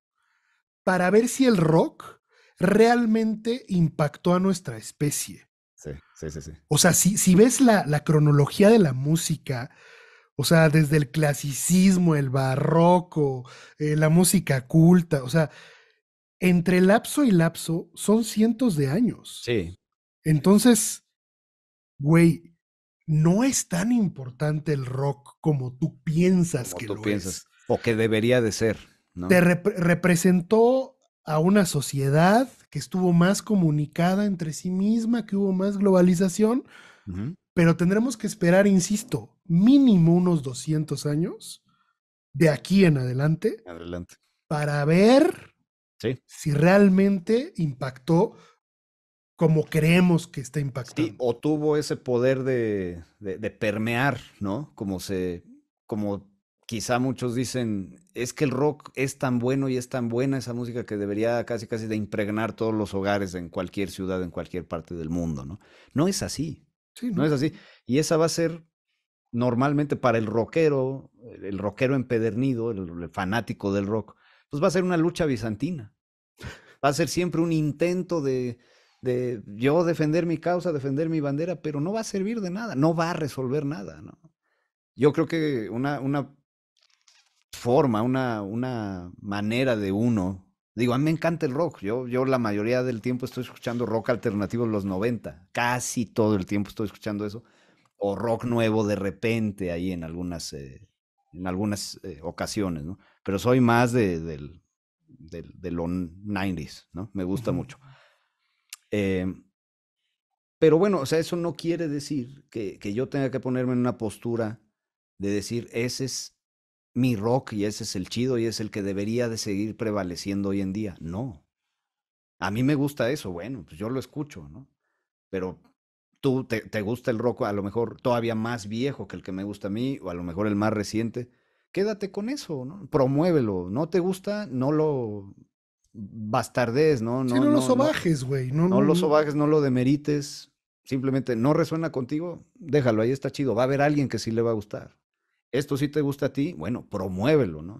para ver si el rock realmente impactó a nuestra especie. Sí, sí, sí. sí. O sea, si, ves la, cronología de la música, o sea, desde el clasicismo, el barroco, eh, la música culta, o sea, entre lapso y lapso son cientos de años. Sí. Entonces, güey, no es tan importante el rock como tú piensas que lo piensas, es. O que debería de ser. Te representó a una sociedad que estuvo más comunicada entre sí misma, que hubo más globalización, pero tendremos que esperar, insisto, mínimo unos 200 años de aquí en adelante, adelante. para ver si realmente impactó como creemos que está impactando. o tuvo ese poder de, permear, ¿no? Como se, como quizá muchos dicen, es que el rock es tan bueno y es tan buena esa música que debería casi casi de impregnar todos los hogares en cualquier ciudad, en cualquier parte del mundo, ¿no? No es así. Sí, ¿no? es así. Y esa va a ser normalmente para el rockero, el rockero empedernido, el, fanático del rock, pues va a ser una lucha bizantina. Va a ser siempre un intento de, yo defender mi causa, defender mi bandera, pero no va a servir de nada, no va a resolver nada, ¿no? Yo creo que una forma, una, una manera de uno. Digo, a mí me encanta el rock. Yo, yo la mayoría del tiempo estoy escuchando rock alternativo en los 90. Casi todo el tiempo estoy escuchando eso. O rock nuevo de repente ahí en algunas, eh, en algunas eh, ocasiones, ¿no? Pero soy más de, los 90s, ¿no? Me gusta mucho. Em, pero bueno, o sea, eso no quiere decir que, que, yo tenga que ponerme en una postura de decir, ese es mi rock y ese es el chido y es el que debería de seguir prevaleciendo hoy en día. No. A mí me gusta eso, bueno, pues yo lo escucho, ¿no? Pero tú te, gusta el rock a lo mejor todavía más viejo que el que me gusta a mí o a lo mejor el más reciente. Quédate con eso, ¿no? Promuévelo. No te gusta, no lo bastardes, ¿no? No, no, no lo sobajes, güey. No, no lo sobajes, no lo demerites. Simplemente no resuena contigo, déjalo, ahí está chido. Va a haber alguien que sí le va a gustar esto sí te gusta a ti, bueno, promuévelo, ¿no?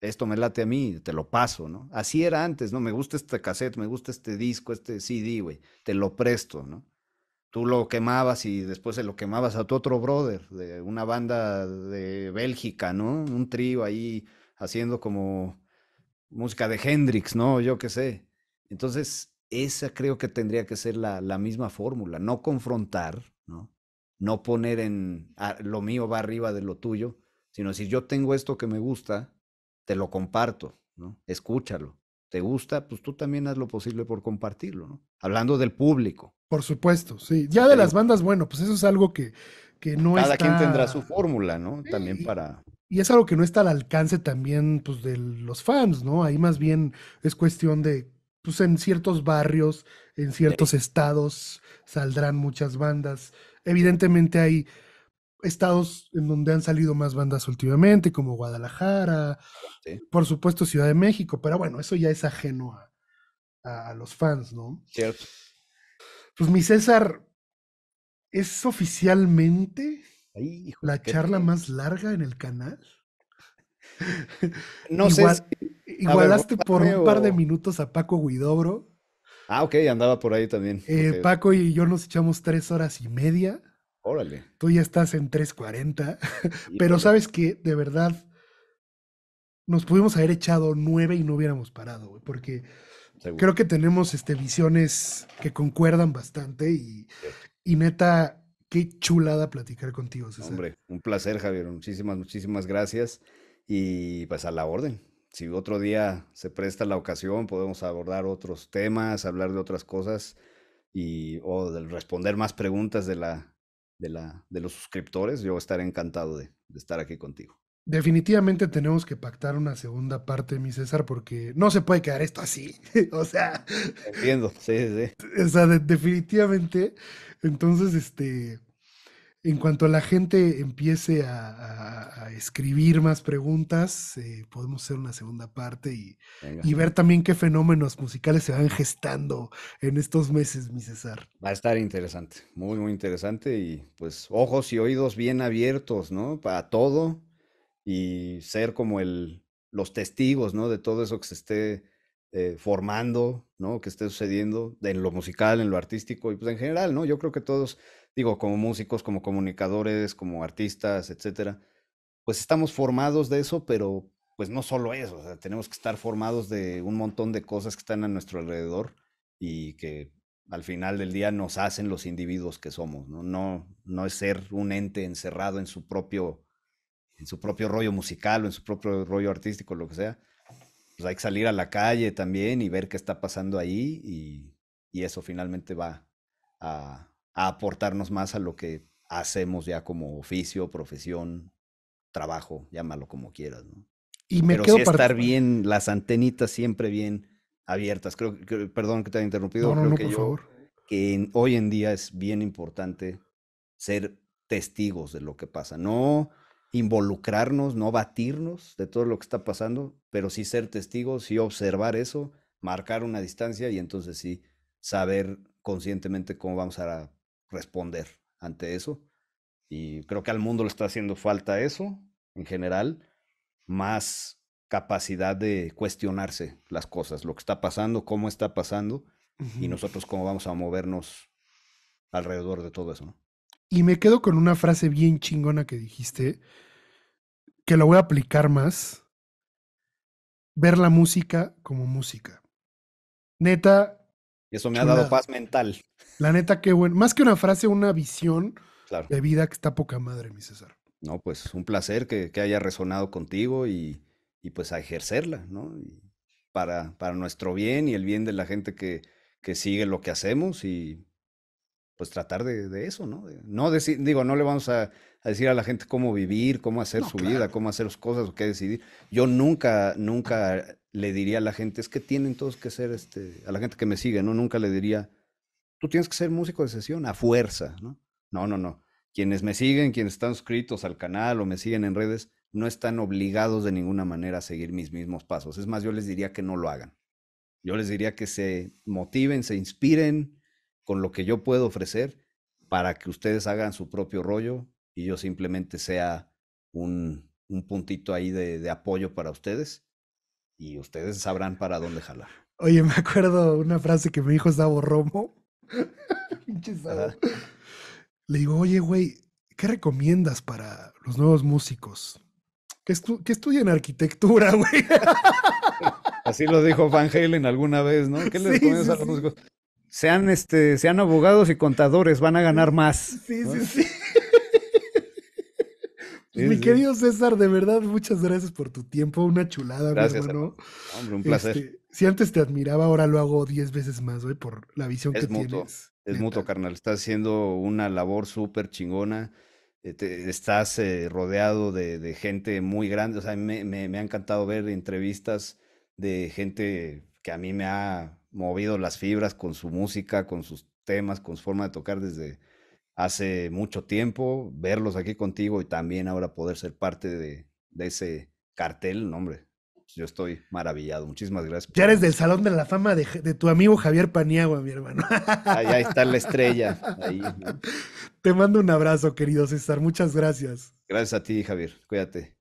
Esto me late a mí, te lo paso, ¿no? Así era antes, ¿no? Me gusta este cassette, me gusta este disco, este CD, güey, te lo presto, ¿no? Tú lo quemabas y después se lo quemabas a tu otro brother de una banda de Bélgica, ¿no? Un trío ahí haciendo como música de Hendrix, ¿no? Yo qué sé. Entonces, esa creo que tendría que ser la, la misma fórmula, no confrontar, no poner en ah, lo mío va arriba de lo tuyo, sino si yo tengo esto que me gusta, te lo comparto, ¿no? Escúchalo. ¿Te gusta? Pues tú también haz lo posible por compartirlo, ¿no? Hablando del público. Por supuesto, sí. Ya de las bandas, bueno, pues eso es algo que, que no Cada quien tendrá su fórmula, ¿no? También para... Y es algo que no está al alcance también, pues, de los fans, ¿no? Ahí más bien es cuestión de, pues, en ciertos barrios, en ciertos estados, saldrán muchas bandas Evidentemente hay estados en donde han salido más bandas últimamente, como Guadalajara, por supuesto Ciudad de México, pero bueno, eso ya es ajeno a, los fans, ¿no? Cierto. Pues mi César, ¿es oficialmente la charla más larga en el canal? No sé. Igualaste por un par de minutos a Paco Guidobro. Ah, ok, andaba por ahí también. Eh, Paco y yo nos echamos tres horas y media. Órale. Tú ya estás en 3.40. [laughs] Pero sabes que, de verdad, nos pudimos haber echado nueve y no hubiéramos parado, porque creo que tenemos este, visiones que concuerdan bastante y, neta, qué chulada platicar contigo, Hombre, un placer, Javier. Muchísimas, muchísimas gracias y pues a la orden si otro día se presta la ocasión, podemos abordar otros temas, hablar de otras cosas y o responder más preguntas de la, la de los suscriptores. Yo estaré encantado de, estar aquí contigo. Definitivamente tenemos que pactar una segunda parte, mi César, porque no se puede quedar esto así. [laughs] o sea. Entiendo, sí, sí. O sea, definitivamente. Entonces, este en cuanto la gente empiece a, escribir más preguntas, eh, podemos hacer una segunda parte y, ver también qué fenómenos musicales se van gestando en estos meses, mi César. Va a estar interesante, muy, muy interesante y pues ojos y oídos bien abiertos, ¿no? Para todo y ser como el, los testigos, ¿no? De todo eso que se esté eh, formando, ¿no? Que esté sucediendo en lo musical, en lo artístico y pues en general, ¿no? Yo creo que todos digo, como músicos, como comunicadores, como artistas, etcétera, pues estamos formados de eso, pero pues no solo eso, tenemos que estar formados de un montón de cosas que están a nuestro alrededor y que al final del día nos hacen los individuos que somos, ¿no? No, es ser un ente encerrado en su propio en su propio rollo musical o en su propio rollo artístico, lo que sea. Pues hay que salir a la calle también y ver qué está pasando ahí y eso finalmente va a, a aportarnos más a lo que hacemos ya como oficio, profesión, trabajo, llámalo como quieras, ¿no? Y me Pero sí estar bien, las antenitas siempre bien abiertas. Creo perdón que te haya interrumpido, no, que por favor. que hoy en día es bien importante ser testigos de lo que pasa, no involucrarnos, no batirnos de todo lo que está pasando, pero sí ser testigos, sí observar eso, marcar una distancia y entonces sí saber conscientemente cómo vamos a responder ante eso. Y creo que al mundo le está haciendo falta eso, en general, más capacidad de cuestionarse las cosas, lo que está pasando, cómo está pasando y nosotros cómo vamos a movernos alrededor de todo eso. Y me quedo con una frase bien chingona que dijiste, que lo voy a aplicar más, ver la música como música. Neta, y eso me ha dado paz mental. La neta, qué bueno. Más que una frase, una visión de vida que está poca madre, mi César. No, pues un placer que, haya resonado contigo y, pues a ejercerla, ¿no? para, para nuestro bien y el bien de la gente que, sigue lo que hacemos y pues tratar de, eso, ¿no? No decir, digo, no le vamos a, decir a la gente cómo vivir, cómo hacer su vida, cómo hacer sus cosas o qué decidir. Yo nunca, nunca le diría a la gente, es que tienen todos que ser, este, a la gente que me sigue, ¿no? Nunca le diría, tú tienes que ser músico de sesión a fuerza, ¿no? No, no, no. Quienes me siguen, quienes están suscritos al canal o me siguen en redes, no están obligados de ninguna manera a seguir mis mismos pasos. Es más, yo les diría que no lo hagan. Yo les diría que se motiven, se inspiren con lo que yo puedo ofrecer para que ustedes hagan su propio rollo y yo simplemente sea un, puntito ahí de apoyo para ustedes y ustedes sabrán para dónde jalar. Oye, me acuerdo una frase que me dijo Sabo Romo. [laughs] Le digo, oye, güey, ¿qué recomiendas para los nuevos músicos? Que, estudien arquitectura, [laughs] güey. Así lo dijo Van Halen alguna vez, ¿no? ¿Qué les recomiendas a los músicos? Sean, este, sean abogados y contadores, van a ganar más. Sí, sí, sí. Mi querido César, de verdad, muchas gracias por tu tiempo. Una chulada, gracias, mi hermano. Hombre, un placer. Este, si antes te admiraba, ahora lo hago diez veces más, hoy por la visión que tienes. Es es mutuo, carnal. Estás haciendo una labor súper chingona. Eh, estás eh, rodeado de, gente muy grande. O sea, me, me, me ha encantado ver entrevistas de gente que a mí me ha movido las fibras con su música, con sus temas, con su forma de tocar desde hace mucho tiempo, verlos aquí contigo y también ahora poder ser parte de, ese cartel, no, hombre, yo estoy maravillado. Muchísimas gracias. Ya eres del Salón de la Fama de, tu amigo Javier Paniagua, mi hermano. Ahí, está la estrella. Te mando un abrazo, querido César. Muchas gracias. Gracias a ti, Javier. Cuídate.